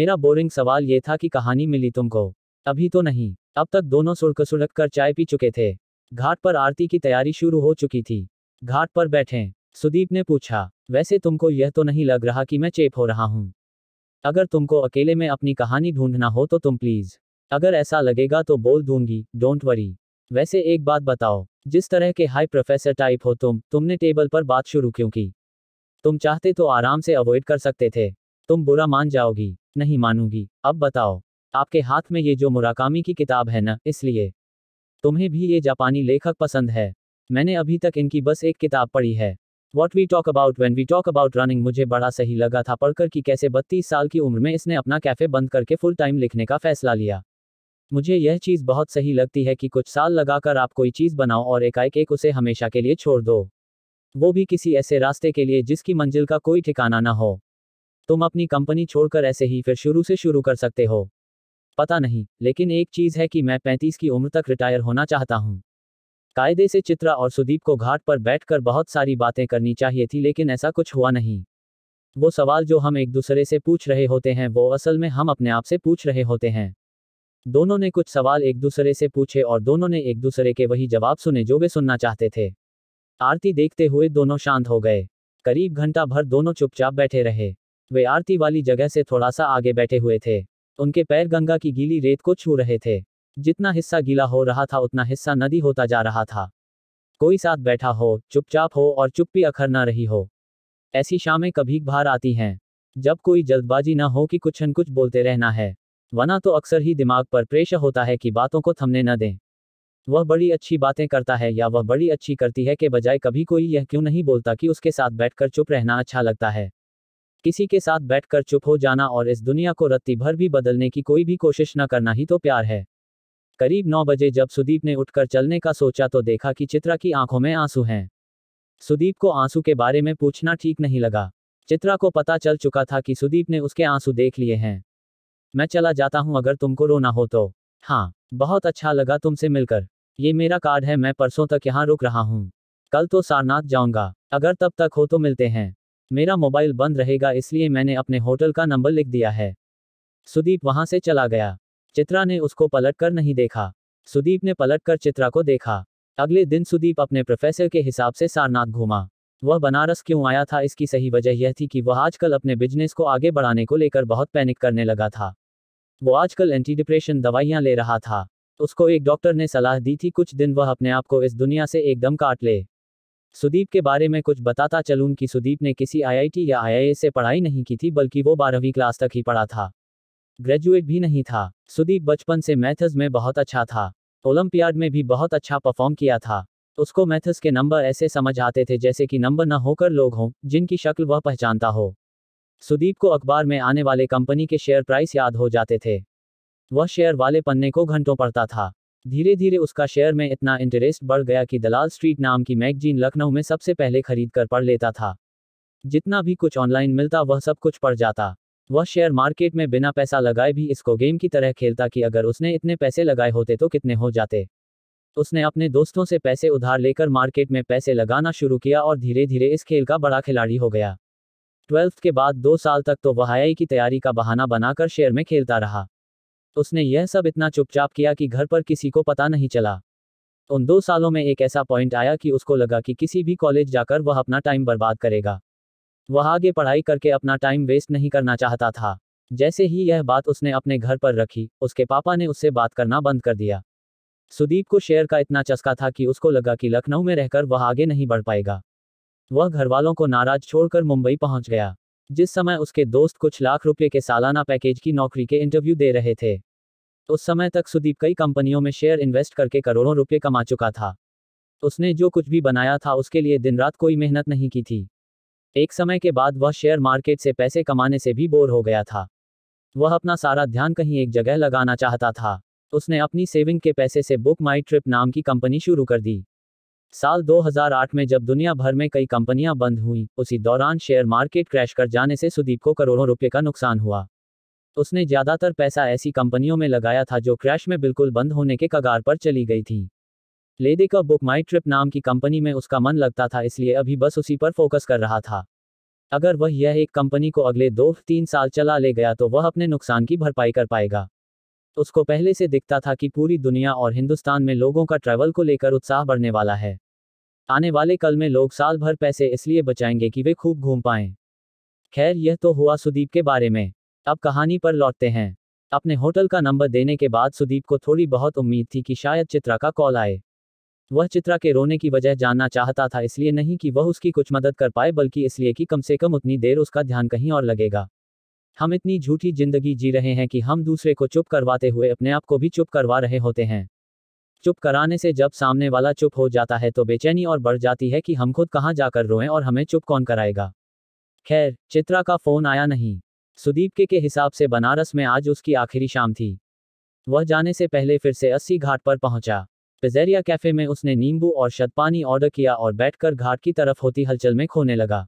मेरा बोरिंग सवाल ये था कि कहानी मिली तुमको अभी तो नहीं अब तक दोनों सुड़क सुड़क कर चाय पी चुके थे घाट पर आरती की तैयारी शुरू हो चुकी थी घाट पर बैठे सुदीप ने पूछा वैसे तुमको यह तो नहीं लग रहा कि मैं चेप हो रहा हूँ अगर तुमको अकेले में अपनी कहानी ढूंढना हो तो तुम प्लीज अगर ऐसा लगेगा तो बोल दूंगी डोंट वरी वैसे एक बात बताओ जिस तरह के हाई प्रोफेसर टाइप हो तुम तुमने टेबल पर बात शुरू क्यों की तुम चाहते तो आराम से अवॉइड कर सकते थे तुम बुरा मान जाओगी नहीं मानूंगी अब बताओ आपके हाथ में ये जो मुराकामी की किताब है ना इसलिए तुम्हें भी ये जापानी लेखक पसंद है मैंने अभी तक इनकी बस एक किताब पढ़ी है what we talk about when we talk about running मुझे बड़ा सही लगा था पढ़कर कि कैसे बत्तीस साल की उम्र में इसने अपना कैफे बंद करके फुल टाइम लिखने का फैसला लिया मुझे यह चीज़ बहुत सही लगती है कि कुछ साल लगाकर आप कोई चीज़ बनाओ और एकाएक एक उसे हमेशा के लिए छोड़ दो वो भी किसी ऐसे रास्ते के लिए जिसकी मंजिल का कोई ठिकाना ना हो तुम अपनी कंपनी छोड़कर ऐसे ही फिर शुरू से शुरू कर सकते हो पता नहीं लेकिन एक चीज है कि मैं पैंतीस की उम्र तक रिटायर होना चाहता हूँ कायदे से चित्रा और सुदीप को घाट पर बैठकर बहुत सारी बातें करनी चाहिए थी लेकिन ऐसा कुछ हुआ नहीं वो सवाल जो हम एक दूसरे से पूछ रहे होते हैं वो असल में हम अपने आप से पूछ रहे होते हैं दोनों ने कुछ सवाल एक दूसरे से पूछे और दोनों ने एक दूसरे के वही जवाब सुने जो वे सुनना चाहते थे आरती देखते हुए दोनों शांत हो गए करीब घंटा भर दोनों चुपचाप बैठे रहे वे आरती वाली जगह से थोड़ा सा आगे बैठे हुए थे तो उनके पैर गंगा की गीली रेत को छू रहे थे जितना हिस्सा गीला हो रहा था उतना हिस्सा नदी होता जा रहा था कोई साथ बैठा हो चुपचाप हो और चुप्पी अखर ना रही हो ऐसी शामें कभी बाहर आती हैं जब कोई जल्दबाजी ना हो कि कुछ न कुछ बोलते रहना है वना तो अक्सर ही दिमाग पर प्रेशर होता है कि बातों को थमने न दें वह बड़ी अच्छी बातें करता है या वह बड़ी अच्छी करती है के बजाय कभी कोई यह क्यों नहीं बोलता कि उसके साथ बैठकर चुप रहना अच्छा लगता है किसी के साथ बैठकर चुप हो जाना और इस दुनिया को रत्ती भर भी बदलने की कोई भी कोशिश न करना ही तो प्यार है करीब नौ बजे जब सुदीप ने उठकर चलने का सोचा तो देखा कि चित्रा की आंखों में आंसू हैं सुदीप को आंसू के बारे में पूछना ठीक नहीं लगा चित्रा को पता चल चुका था कि सुदीप ने उसके आंसू देख लिए हैं मैं चला जाता हूं अगर तुमको रोना हो तो हाँ बहुत अच्छा लगा तुमसे मिलकर ये मेरा कार्ड है मैं परसों तक यहाँ रुक रहा हूँ कल तो सारनाथ जाऊंगा अगर तब तक हो तो मिलते हैं मेरा मोबाइल बंद रहेगा इसलिए मैंने अपने होटल का नंबर लिख दिया है सुदीप वहां से चला गया चित्रा ने उसको पलट कर नहीं देखा सुदीप ने पलट कर चित्रा को देखा अगले दिन सुदीप अपने प्रोफेसर के हिसाब से सारनाथ घूमा वह बनारस क्यों आया था इसकी सही वजह यह थी कि वह आजकल अपने बिजनेस को आगे बढ़ाने को लेकर बहुत पैनिक करने लगा था वो आजकल एंटी डिप्रेशन दवाइयाँ ले रहा था उसको एक डॉक्टर ने सलाह दी थी कुछ दिन वह अपने आप को इस दुनिया से एकदम काट ले सुदीप के बारे में कुछ बताता चलूं कि सुदीप ने किसी आईआईटी या आईआईए से पढ़ाई नहीं की थी बल्कि वो बारहवीं क्लास तक ही पढ़ा था ग्रेजुएट भी नहीं था सुदीप बचपन से मैथ्स में बहुत अच्छा था ओलंपियाड में भी बहुत अच्छा परफॉर्म किया था उसको मैथ्स के नंबर ऐसे समझ आते थे जैसे कि नंबर न होकर लोग हों जिनकी शक्ल वह पहचानता हो सुदीप को अखबार में आने वाले कंपनी के शेयर प्राइस याद हो जाते थे वह शेयर वाले पन्ने को घंटों पढ़ता था धीरे धीरे उसका शेयर में इतना इंटरेस्ट बढ़ गया कि दलाल स्ट्रीट नाम की मैगजीन लखनऊ में सबसे पहले खरीद कर पढ़ लेता था जितना भी कुछ ऑनलाइन मिलता वह सब कुछ पढ़ जाता वह शेयर मार्केट में बिना पैसा लगाए भी इसको गेम की तरह खेलता कि अगर उसने इतने पैसे लगाए होते तो कितने हो जाते उसने अपने दोस्तों से पैसे उधार लेकर मार्केट में पैसे लगाना शुरू किया और धीरे धीरे इस खेल का बड़ा खिलाड़ी हो गया ट्वेल्थ के बाद दो साल तक तो वह आई की तैयारी का बहाना बनाकर शेयर में खेलता रहा तो उसने यह सब इतना चुपचाप किया कि घर पर किसी को पता नहीं चला उन दो सालों में एक ऐसा पॉइंट आया कि उसको लगा कि किसी भी कॉलेज जाकर वह अपना टाइम बर्बाद करेगा वह आगे पढ़ाई करके अपना टाइम वेस्ट नहीं करना चाहता था जैसे ही यह बात उसने अपने घर पर रखी उसके पापा ने उससे बात करना बंद कर दिया सुदीप को शेयर का इतना चस्का था कि उसको लगा कि लखनऊ में रहकर वह आगे नहीं बढ़ पाएगा वह घर वालों को नाराज छोड़कर मुंबई पहुंच गया जिस समय उसके दोस्त कुछ लाख रुपए के सालाना पैकेज की नौकरी के इंटरव्यू दे रहे थे उस समय तक सुदीप कई कंपनियों में शेयर इन्वेस्ट करके करोड़ों रुपए कमा चुका था उसने जो कुछ भी बनाया था उसके लिए दिन रात कोई मेहनत नहीं की थी एक समय के बाद वह शेयर मार्केट से पैसे कमाने से भी बोर हो गया था वह अपना सारा ध्यान कहीं एक जगह लगाना चाहता था उसने अपनी सेविंग के पैसे से बुक माई ट्रिप नाम की कंपनी शुरू कर दी साल 2008 में जब दुनिया भर में कई कंपनियां बंद हुईं, उसी दौरान शेयर मार्केट क्रैश कर जाने से सुदीप को करोड़ों रुपए का नुकसान हुआ उसने ज्यादातर पैसा ऐसी कंपनियों में लगाया था जो क्रैश में बिल्कुल बंद होने के कगार पर चली गई थी लेदे का बुक माई ट्रिप नाम की कंपनी में उसका मन लगता था इसलिए अभी बस उसी पर फोकस कर रहा था अगर वह यह एक कंपनी को अगले दो तीन साल चला ले गया तो वह अपने नुकसान की भरपाई कर पाएगा उसको पहले से दिखता था कि पूरी दुनिया और हिंदुस्तान में लोगों का ट्रैवल को लेकर उत्साह बढ़ने वाला है आने वाले कल में लोग साल भर पैसे इसलिए बचाएंगे कि वे खूब घूम पाएं। खैर यह तो हुआ सुदीप के बारे में अब कहानी पर लौटते हैं अपने होटल का नंबर देने के बाद सुदीप को थोड़ी बहुत उम्मीद थी कि शायद चित्रा का कॉल आए वह चित्रा के रोने की वजह जानना चाहता था इसलिए नहीं कि वह उसकी कुछ मदद कर पाए बल्कि इसलिए कि कम से कम उतनी देर उसका ध्यान कहीं और लगेगा हम इतनी झूठी जिंदगी जी रहे हैं कि हम दूसरे को चुप करवाते हुए अपने आप को भी चुप करवा रहे होते हैं चुप कराने से जब सामने वाला चुप हो जाता है तो बेचैनी और बढ़ जाती है कि हम खुद कहाँ जाकर रोएं और हमें चुप कौन कराएगा खैर चित्रा का फोन आया नहीं सुदीप के के हिसाब से बनारस में आज उसकी आखिरी शाम थी वह जाने से पहले फिर से अस्सी घाट पर पहुंचा पिजेरिया कैफे में उसने नींबू और शतपानी ऑर्डर किया और बैठकर घाट की तरफ होती हलचल में खोने लगा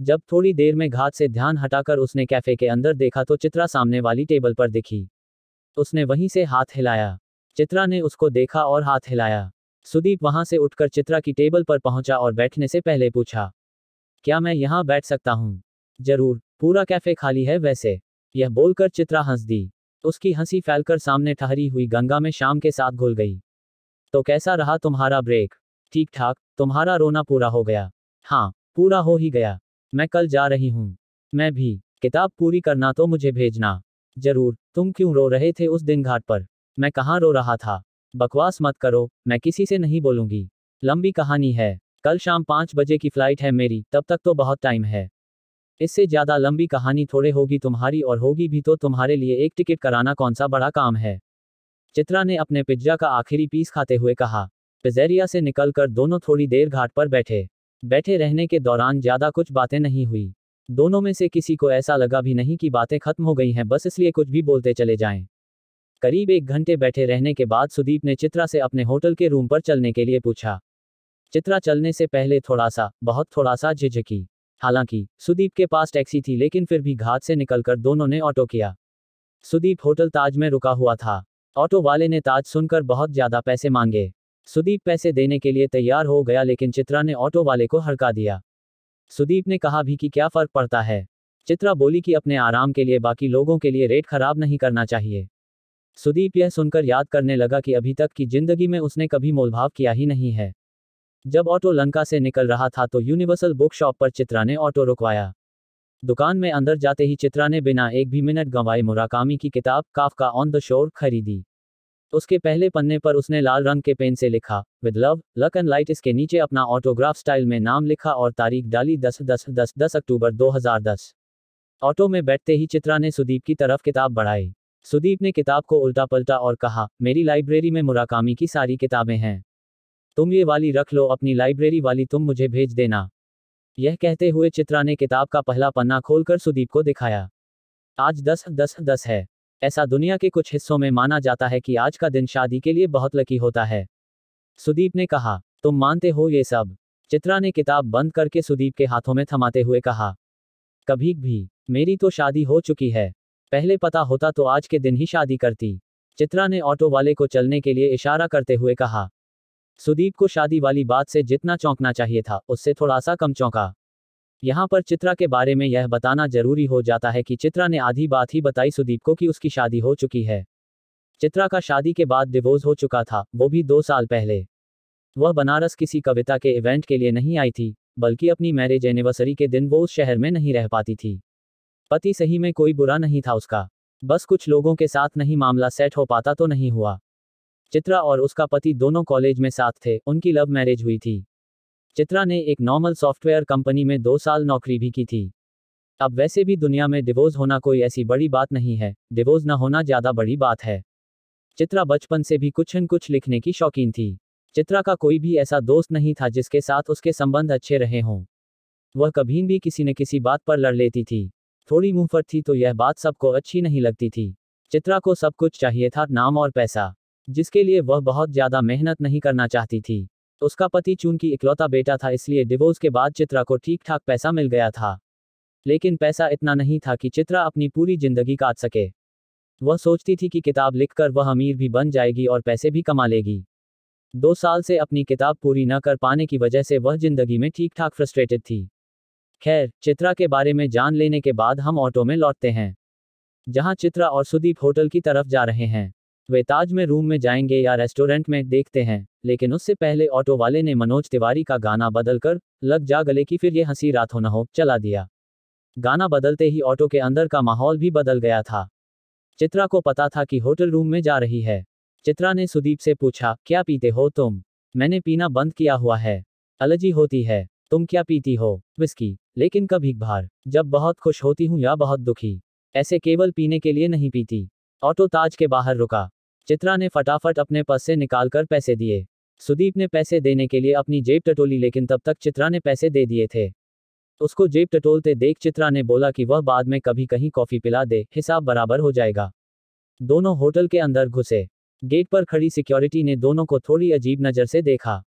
जब थोड़ी देर में घात से ध्यान हटाकर उसने कैफे के अंदर देखा तो चित्रा सामने वाली टेबल पर दिखी उसने वहीं से हाथ हिलाया चित्रा ने उसको देखा और हाथ हिलाया सुदीप वहां से उठकर चित्रा की टेबल पर पहुंचा और बैठने से पहले पूछा क्या मैं यहाँ बैठ सकता हूँ जरूर पूरा कैफे खाली है वैसे यह बोलकर चित्रा हंस दी उसकी हंसी फैलकर सामने ठहरी हुई गंगा में शाम के साथ घुल गई तो कैसा रहा तुम्हारा ब्रेक ठीक ठाक तुम्हारा रोना पूरा हो गया हाँ पूरा हो ही गया मैं कल जा रही हूँ मैं भी किताब पूरी करना तो मुझे भेजना जरूर तुम क्यों रो रहे थे उस दिन घाट पर मैं कहाँ रो रहा था बकवास मत करो मैं किसी से नहीं बोलूंगी लंबी कहानी है कल शाम पाँच बजे की फ्लाइट है मेरी तब तक तो बहुत टाइम है इससे ज़्यादा लंबी कहानी थोड़े होगी तुम्हारी और होगी भी तो तुम्हारे लिए एक टिकट कराना कौन सा बड़ा काम है चित्रा ने अपने पिज्जा का आखिरी पीस खाते हुए कहा पिजेरिया से निकलकर दोनों थोड़ी देर घाट पर बैठे बैठे रहने के दौरान ज्यादा कुछ बातें नहीं हुई दोनों में से किसी को ऐसा लगा भी नहीं कि बातें खत्म हो गई हैं बस इसलिए कुछ भी बोलते चले जाएं। करीब एक घंटे बैठे रहने के बाद सुदीप ने चित्रा से अपने होटल के रूम पर चलने के लिए पूछा चित्रा चलने से पहले थोड़ा सा बहुत थोड़ा सा झिझकी हालांकि सुदीप के पास टैक्सी थी लेकिन फिर भी घाट से निकलकर दोनों ने ऑटो किया सुदीप होटल ताज में रुका हुआ था ऑटो वाले ने ताज सुनकर बहुत ज्यादा पैसे मांगे सुदीप पैसे देने के लिए तैयार हो गया लेकिन चित्रा ने ऑटो वाले को हड़का दिया सुदीप ने कहा भी कि क्या फर्क पड़ता है चित्रा बोली कि अपने आराम के लिए बाकी लोगों के लिए रेट खराब नहीं करना चाहिए सुदीप यह सुनकर याद करने लगा कि अभी तक की जिंदगी में उसने कभी मोलभाव किया ही नहीं है जब ऑटो लंका से निकल रहा था तो यूनिवर्सल बुक शॉप पर चित्रा ने ऑटो रुकवाया दुकान में अंदर जाते ही चित्रा ने बिना एक भी मिनट गंवाए मुराकामी की किताब काफ का ऑन द शोर खरीदी उसके पहले पन्ने पर उसने लाल रंग के पेन से लिखा with love luck and light इसके नीचे अपना ऑटोग्राफ स्टाइल में नाम लिखा और तारीख डाली दस दस दस दस अक्टूबर 2010 ऑटो में बैठते ही चित्रा ने सुदीप की तरफ किताब बढ़ाई सुदीप ने किताब को उल्टा पलटा और कहा मेरी लाइब्रेरी में मुराकामी की सारी किताबें हैं तुम ये वाली रख लो अपनी लाइब्रेरी वाली तुम मुझे भेज देना यह कहते हुए चित्रा ने किताब का पहला पन्ना खोलकर सुदीप को दिखाया आज दस दस दस है ऐसा दुनिया के कुछ हिस्सों में माना जाता है कि आज का दिन शादी के लिए बहुत लकी होता है सुदीप ने कहा तुम मानते हो ये सब चित्रा ने किताब बंद करके सुदीप के हाथों में थमाते हुए कहा कभी भी मेरी तो शादी हो चुकी है पहले पता होता तो आज के दिन ही शादी करती चित्रा ने ऑटो वाले को चलने के लिए इशारा करते हुए कहा सुदीप को शादी वाली बात से जितना चौंकना चाहिए था उससे थोड़ा सा कम चौंका यहाँ पर चित्रा के बारे में यह बताना जरूरी हो जाता है कि चित्रा ने आधी बात ही बताई सुदीप को कि उसकी शादी हो चुकी है चित्रा का शादी के बाद डिवोर्स हो चुका था वो भी दो साल पहले वह बनारस किसी कविता के इवेंट के लिए नहीं आई थी बल्कि अपनी मैरिज एनिवर्सरी के दिन वो उस शहर में नहीं रह पाती थी पति सही में कोई बुरा नहीं था उसका बस कुछ लोगों के साथ नहीं मामला सेट हो पाता तो नहीं हुआ चित्रा और उसका पति दोनों कॉलेज में साथ थे उनकी लव मैरिज हुई थी चित्रा ने एक नॉर्मल सॉफ्टवेयर कंपनी में दो साल नौकरी भी की थी अब वैसे भी दुनिया में डिवोर्स होना कोई ऐसी बड़ी बात नहीं है डिवोर्स न होना ज्यादा बड़ी बात है चित्रा बचपन से भी कुछ न कुछ लिखने की शौकीन थी चित्रा का कोई भी ऐसा दोस्त नहीं था जिसके साथ उसके संबंध अच्छे रहे हों वह कभी भी किसी न किसी बात पर लड़ लेती थी थोड़ी मुंहफट थी तो यह बात सबको अच्छी नहीं लगती थी चित्रा को सब कुछ चाहिए था नाम और पैसा जिसके लिए वह बहुत ज्यादा मेहनत नहीं करना चाहती थी तो उसका पति चून की इकलौता बेटा था इसलिए डिवोर्स के बाद चित्रा को ठीक ठाक पैसा मिल गया था लेकिन पैसा इतना नहीं था कि चित्रा अपनी पूरी जिंदगी काट सके वह सोचती थी कि किताब लिखकर वह अमीर भी बन जाएगी और पैसे भी कमा लेगी दो साल से अपनी किताब पूरी न कर पाने की वजह से वह जिंदगी में ठीक ठाक फ्रस्ट्रेटेड थी खैर चित्रा के बारे में जान लेने के बाद हम ऑटो में लौटते हैं जहां चित्रा और सुदीप होटल की तरफ जा रहे हैं वे ताज में रूम में जाएंगे या रेस्टोरेंट में देखते हैं लेकिन उससे पहले ऑटो वाले ने मनोज तिवारी का गाना बदलकर लग जा गले की फिर ये हंसी रात हो न हो चला दिया गाना बदलते ही ऑटो के अंदर का माहौल भी बदल गया था चित्रा को पता था कि होटल रूम में जा रही है चित्रा ने सुदीप से पूछा क्या पीते हो तुम मैंने पीना बंद किया हुआ है एलर्जी होती है तुम क्या पीती हो विस्की लेकिन कभी बार जब बहुत खुश होती हूँ या बहुत दुखी ऐसे केवल पीने के लिए नहीं पीती ऑटो ताज के बाहर रुका चित्रा ने फटाफट अपने पस से निकालकर पैसे दिए सुदीप ने पैसे देने के लिए अपनी जेब टटोली लेकिन तब तक चित्रा ने पैसे दे दिए थे उसको जेब टटोलते देख चित्रा ने बोला कि वह बाद में कभी कहीं कॉफी पिला दे हिसाब बराबर हो जाएगा दोनों होटल के अंदर घुसे गेट पर खड़ी सिक्योरिटी ने दोनों को थोड़ी अजीब नजर से देखा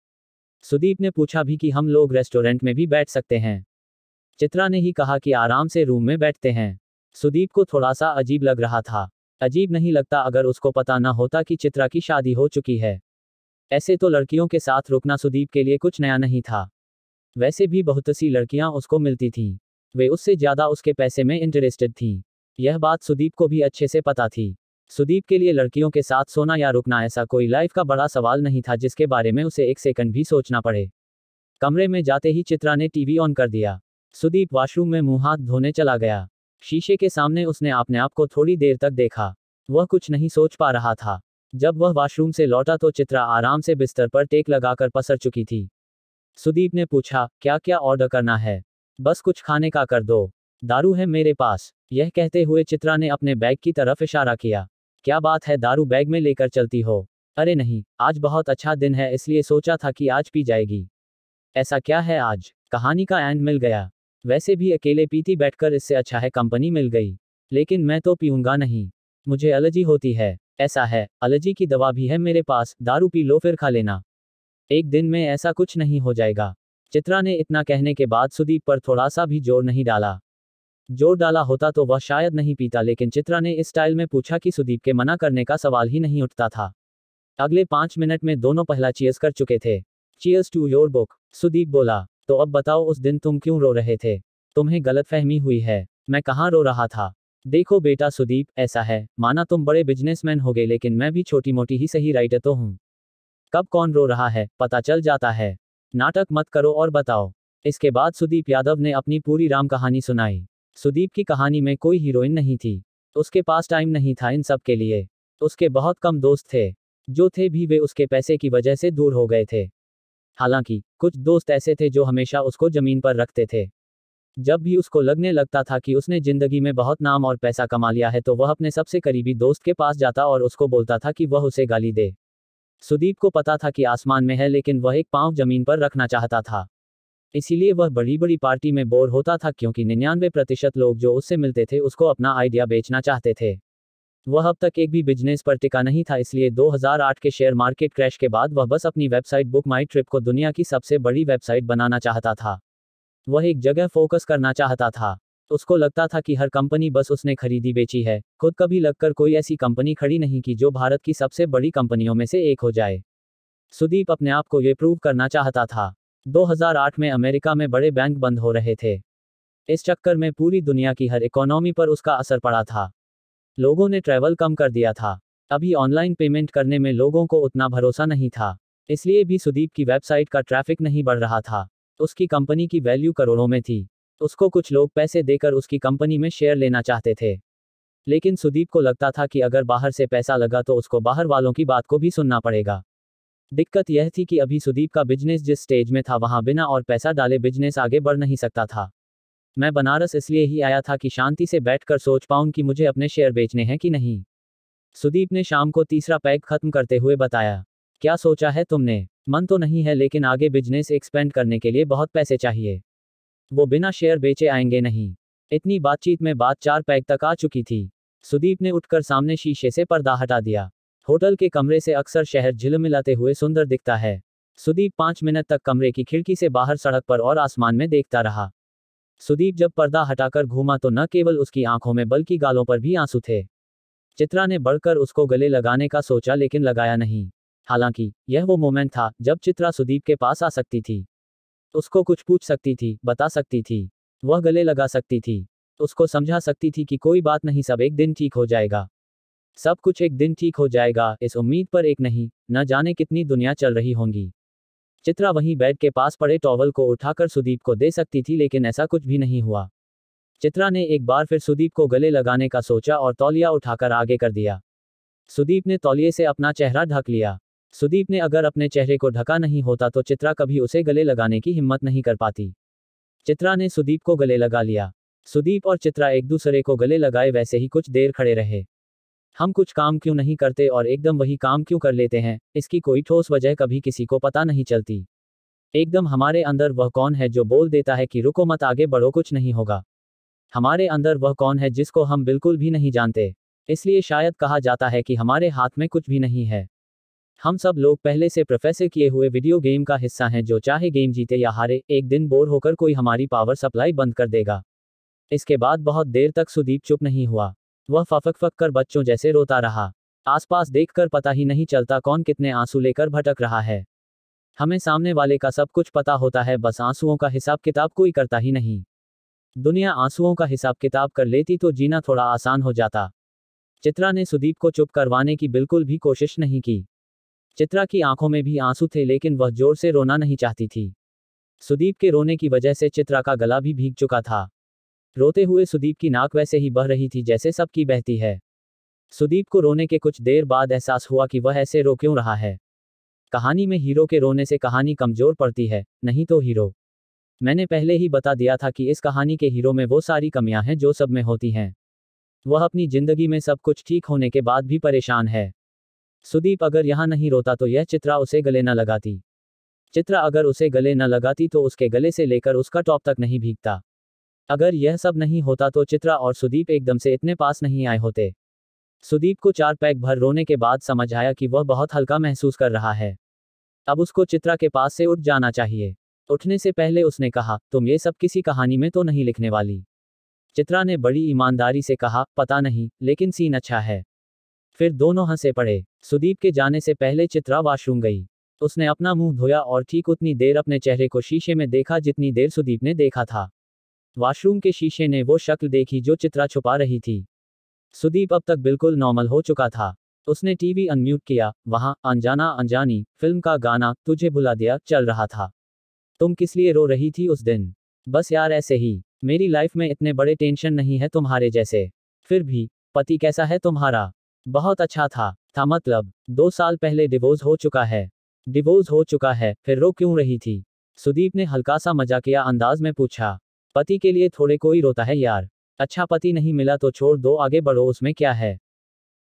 सुदीप ने पूछा भी कि हम लोग रेस्टोरेंट में भी बैठ सकते हैं चित्रा ने ही कहा कि आराम से रूम में बैठते हैं सुदीप को थोड़ा सा अजीब लग रहा था अजीब नहीं लगता अगर उसको पता ना होता कि चित्रा की शादी हो चुकी है ऐसे तो लड़कियों के साथ रुकना सुदीप के लिए कुछ नया नहीं था वैसे भी बहुत सी लड़कियां उसको मिलती थीं वे उससे ज्यादा उसके पैसे में इंटरेस्टेड थीं यह बात सुदीप को भी अच्छे से पता थी सुदीप के लिए लड़कियों के साथ सोना या रुकना ऐसा कोई लाइफ का बड़ा सवाल नहीं था जिसके बारे में उसे एक सेकंड भी सोचना पड़े कमरे में जाते ही चित्रा ने टीवी ऑन कर दिया सुदीप वॉशरूम में मुंह हाथ धोने चला गया शीशे के सामने उसने अपने आप को थोड़ी देर तक देखा वह कुछ नहीं सोच पा रहा था जब वह वॉशरूम से लौटा तो चित्रा आराम से बिस्तर पर टेक लगाकर पसर चुकी थी सुदीप ने पूछा क्या क्या ऑर्डर करना है बस कुछ खाने का कर दो दारू है मेरे पास यह कहते हुए चित्रा ने अपने बैग की तरफ इशारा किया क्या बात है दारू बैग में लेकर चलती हो अरे नहीं आज बहुत अच्छा दिन है इसलिए सोचा था कि आज पी जाएगी ऐसा क्या है आज कहानी का एंड मिल गया वैसे भी अकेले पीती बैठकर इससे अच्छा है कंपनी मिल गई लेकिन मैं तो पीऊंगा नहीं मुझे एलर्जी होती है ऐसा है एलर्जी की दवा भी है मेरे पास दारू पी लो फिर खा लेना एक दिन में ऐसा कुछ नहीं हो जाएगा चित्रा ने इतना कहने के बाद सुदीप पर थोड़ा सा भी जोर नहीं डाला जोर डाला होता तो वह शायद नहीं पीता लेकिन चित्रा ने इस स्टाइल में पूछा कि सुदीप के मना करने का सवाल ही नहीं उठता था अगले पांच मिनट में दोनों पहला चीयर्स कर चुके थे cheers to your book Sudeep बोला तो अब बताओ उस दिन तुम क्यों रो रहे थे तुम्हें गलतफहमी हुई है मैं कहाँ रो रहा था देखो बेटा सुदीप ऐसा है माना तुम बड़े बिजनेसमैन हो गए लेकिन मैं भी छोटी मोटी ही सही राइटर तो हूँ कब कौन रो रहा है पता चल जाता है नाटक मत करो और बताओ इसके बाद सुदीप यादव ने अपनी पूरी राम कहानी सुनाई सुदीप की कहानी में कोई हीरोइन नहीं थी उसके पास टाइम नहीं था इन सब के लिए उसके बहुत कम दोस्त थे जो थे भी वे उसके पैसे की वजह से दूर हो गए थे हालांकि कुछ दोस्त ऐसे थे जो हमेशा उसको जमीन पर रखते थे जब भी उसको लगने लगता था कि उसने जिंदगी में बहुत नाम और पैसा कमा लिया है तो वह अपने सबसे करीबी दोस्त के पास जाता और उसको बोलता था कि वह उसे गाली दे सुदीप को पता था कि आसमान में है लेकिन वह एक पांव जमीन पर रखना चाहता था इसीलिए वह बड़ी बड़ी पार्टी में बोर होता था क्योंकि निन्यानवे प्रतिशत लोग जो उससे मिलते थे उसको अपना आइडिया बेचना चाहते थे वह अब तक एक भी बिजनेस पर टिका नहीं था इसलिए 2008 के शेयर मार्केट क्रैश के बाद वह बस अपनी वेबसाइट बुक माई ट्रिप को दुनिया की सबसे बड़ी वेबसाइट बनाना चाहता था वह एक जगह फोकस करना चाहता था उसको लगता था कि हर कंपनी बस उसने खरीदी बेची है खुद कभी लगकर कोई ऐसी कंपनी खड़ी नहीं की जो भारत की सबसे बड़ी कंपनियों में से एक हो जाए सुदीप अपने आप को ये प्रूव करना चाहता था 2008 में अमेरिका में बड़े बैंक बंद हो रहे थे इस चक्कर में पूरी दुनिया की हर इकोनॉमी पर उसका असर पड़ा था लोगों ने ट्रैवल कम कर दिया था अभी ऑनलाइन पेमेंट करने में लोगों को उतना भरोसा नहीं था इसलिए भी सुदीप की वेबसाइट का ट्रैफिक नहीं बढ़ रहा था उसकी कंपनी की वैल्यू करोड़ों में थी उसको कुछ लोग पैसे देकर उसकी कंपनी में शेयर लेना चाहते थे लेकिन सुदीप को लगता था कि अगर बाहर से पैसा लगा तो उसको बाहर वालों की बात को भी सुनना पड़ेगा दिक्कत यह थी कि अभी सुदीप का बिजनेस जिस स्टेज में था वहां बिना और पैसा डाले बिजनेस आगे बढ़ नहीं सकता था मैं बनारस इसलिए ही आया था कि शांति से बैठकर सोच पाऊं कि मुझे अपने शेयर बेचने हैं कि नहीं सुदीप ने शाम को तीसरा पैक खत्म करते हुए बताया क्या सोचा है तुमने मन तो नहीं है लेकिन आगे बिजनेस एक्सपेंड करने के लिए बहुत पैसे चाहिए वो बिना शेयर बेचे आएंगे नहीं इतनी बातचीत में बात चार पैक तक आ चुकी थी सुदीप ने उठकर सामने शीशे से पर्दा हटा दिया होटल के कमरे से अक्सर शहर झिलमिलाते हुए सुंदर दिखता है सुदीप पांच मिनट तक कमरे की खिड़की से बाहर सड़क पर और आसमान में देखता रहा सुदीप जब पर्दा हटाकर घूमा तो न केवल उसकी आंखों में बल्कि गालों पर भी आंसू थे चित्रा ने बढ़कर उसको गले लगाने का सोचा लेकिन लगाया नहीं हालांकि यह वो मोमेंट था जब चित्रा सुदीप के पास आ सकती थी उसको कुछ पूछ सकती थी बता सकती थी वह गले लगा सकती थी उसको समझा सकती थी कि कोई बात नहीं सब एक दिन ठीक हो जाएगा सब कुछ एक दिन ठीक हो जाएगा इस उम्मीद पर एक नहीं न जाने कितनी दुनिया चल रही होंगी चित्रा वहीं बेड के पास पड़े टॉवल को उठाकर सुदीप को दे सकती थी लेकिन ऐसा कुछ भी नहीं हुआ चित्रा ने एक बार फिर सुदीप को गले लगाने का सोचा और तौलिया उठाकर आगे कर दिया सुदीप ने तौलिए से अपना चेहरा ढक लिया सुदीप ने अगर अपने चेहरे को ढका नहीं होता तो चित्रा कभी उसे गले लगाने की हिम्मत नहीं कर पाती चित्रा ने सुदीप को गले लगा लिया सुदीप और चित्रा एक दूसरे को गले लगाए वैसे ही कुछ देर खड़े रहे हम कुछ काम क्यों नहीं करते और एकदम वही काम क्यों कर लेते हैं इसकी कोई ठोस वजह कभी किसी को पता नहीं चलती एकदम हमारे अंदर वह कौन है जो बोल देता है कि रुको मत आगे बढ़ो कुछ नहीं होगा हमारे अंदर वह कौन है जिसको हम बिल्कुल भी नहीं जानते इसलिए शायद कहा जाता है कि हमारे हाथ में कुछ भी नहीं है हम सब लोग पहले से प्रोफेसर किए हुए वीडियो गेम का हिस्सा हैं जो चाहे गेम जीते या हारे एक दिन बोर होकर कोई हमारी पावर सप्लाई बंद कर देगा इसके बाद बहुत देर तक सुदीप चुप नहीं हुआ वह फफक फक कर बच्चों जैसे रोता रहा आसपास देखकर पता ही नहीं चलता कौन कितने आंसू लेकर भटक रहा है हमें सामने वाले का सब कुछ पता होता है बस आंसुओं का हिसाब किताब कोई करता ही नहीं दुनिया आंसुओं का हिसाब किताब कर लेती तो जीना थोड़ा आसान हो जाता चित्रा ने सुदीप को चुप करवाने की बिल्कुल भी कोशिश नहीं की चित्रा की आंखों में भी आंसू थे लेकिन वह जोर से रोना नहीं चाहती थी सुदीप के रोने की वजह से चित्रा का गला भी भीग चुका था रोते हुए सुदीप की नाक वैसे ही बह रही थी जैसे सबकी बहती है सुदीप को रोने के कुछ देर बाद एहसास हुआ कि वह ऐसे रो क्यों रहा है कहानी में हीरो के रोने से कहानी कमजोर पड़ती है नहीं तो हीरो मैंने पहले ही बता दिया था कि इस कहानी के हीरो में वो सारी कमियां हैं जो सब में होती हैं वह अपनी जिंदगी में सब कुछ ठीक होने के बाद भी परेशान है सुदीप अगर यहाँ नहीं रोता तो यह चित्रा उसे गले न लगाती चित्रा अगर उसे गले न लगाती तो उसके गले से लेकर उसका टॉप तक नहीं भीगता अगर यह सब नहीं होता तो चित्रा और सुदीप एकदम से इतने पास नहीं आए होते सुदीप को चार पैक भर रोने के बाद समझ आया कि वह बहुत हल्का महसूस कर रहा है अब उसको चित्रा के पास से उठ जाना चाहिए उठने से पहले उसने कहा तुम ये सब किसी कहानी में तो नहीं लिखने वाली चित्रा ने बड़ी ईमानदारी से कहा पता नहीं लेकिन सीन अच्छा है फिर दोनों हंसे पड़े सुदीप के जाने से पहले चित्रा वॉशरूम गई उसने अपना मुंह धोया और ठीक उतनी देर अपने चेहरे को शीशे में देखा जितनी देर सुदीप ने देखा था वॉशरूम के शीशे ने वो शक्ल देखी जो चित्रा छुपा रही थी सुदीप अब तक बिल्कुल नॉर्मल हो चुका था उसने टीवी अनम्यूट किया वहां अनजाना अनजानी फिल्म का गाना तुझे भुला दिया चल रहा था तुम किस लिए रो रही थी उस दिन बस यार ऐसे ही मेरी लाइफ में इतने बड़े टेंशन नहीं है तुम्हारे जैसे फिर भी पति कैसा है तुम्हारा बहुत अच्छा था था मतलब दो साल पहले डिवोर्स हो चुका है डिवोर्स हो चुका है फिर रो क्यों रही थी सुदीप ने हल्का सा मजाकिया अंदाज में पूछा पति के लिए थोड़े कोई रोता है यार अच्छा पति नहीं मिला तो छोड़ दो आगे बढ़ो उसमें क्या है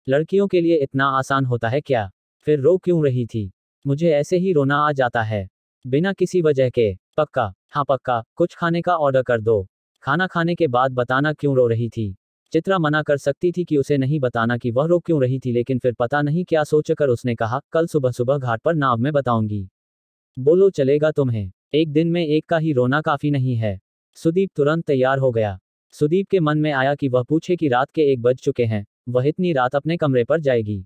लड़कियों के लिए इतना आसान होता है क्या फिर रो क्यों रही थी मुझे ऐसे ही रोना आ जाता है बिना किसी वजह के पक्का हाँ पक्का कुछ खाने का ऑर्डर कर दो खाना खाने के बाद बताना क्यों रो रही थी चित्रा मना कर सकती थी कि उसे नहीं बताना कि वह रो क्यों रही थी लेकिन फिर पता नहीं क्या सोचकर उसने कहा कल सुबह सुबह घाट पर नाव में बताऊंगी बोलो चलेगा तुम्हें एक दिन में एक का ही रोना काफी नहीं है सुदीप तुरंत तैयार हो गया सुदीप के मन में आया कि वह पूछे कि रात के एक बज चुके हैं वह इतनी रात अपने कमरे पर जाएगी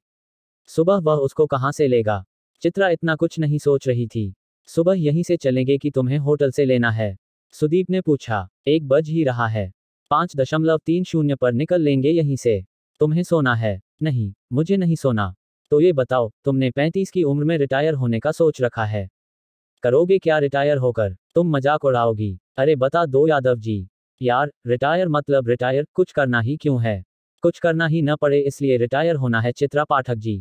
सुबह वह उसको कहाँ से लेगा चित्रा इतना कुछ नहीं सोच रही थी सुबह यहीं से चलेंगे कि तुम्हें होटल से लेना है सुदीप ने पूछा एक बज ही रहा है पाँच दशमलव तीन शून्य पर निकल लेंगे यहीं से तुम्हें सोना है नहीं मुझे नहीं सोना तो ये बताओ तुमने पैंतीस की उम्र में रिटायर होने का सोच रखा है करोगे क्या रिटायर होकर तुम मजाक उड़ाओगी अरे बता दो यादव जी यार रिटायर मतलब रिटायर कुछ करना ही क्यों है कुछ करना ही न पड़े इसलिए रिटायर होना है चित्रा पाठक जी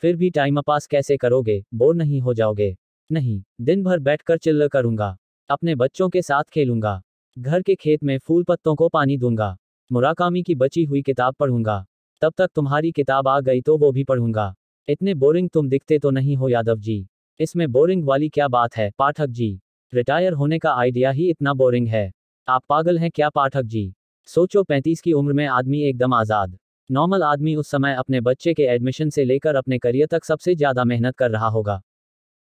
फिर भी टाइम पास कैसे करोगे बोर नहीं हो जाओगे नहीं दिन भर कर चिल्ल करूंगा अपने बच्चों के साथ खेलूंगा घर के खेत में फूल पत्तों को पानी दूंगा मुराकामी की बची हुई किताब पढ़ूंगा तब तक तुम्हारी किताब आ गई तो वो भी पढ़ूंगा इतने बोरिंग तुम दिखते तो नहीं हो यादव जी इसमें बोरिंग वाली क्या बात है पाठक जी रिटायर होने का आइडिया ही इतना बोरिंग है आप पागल हैं क्या पाठक जी सोचो पैंतीस की उम्र में आदमी एकदम आज़ाद नॉर्मल आदमी उस समय अपने बच्चे के एडमिशन से लेकर अपने करियर तक सबसे ज़्यादा मेहनत कर रहा होगा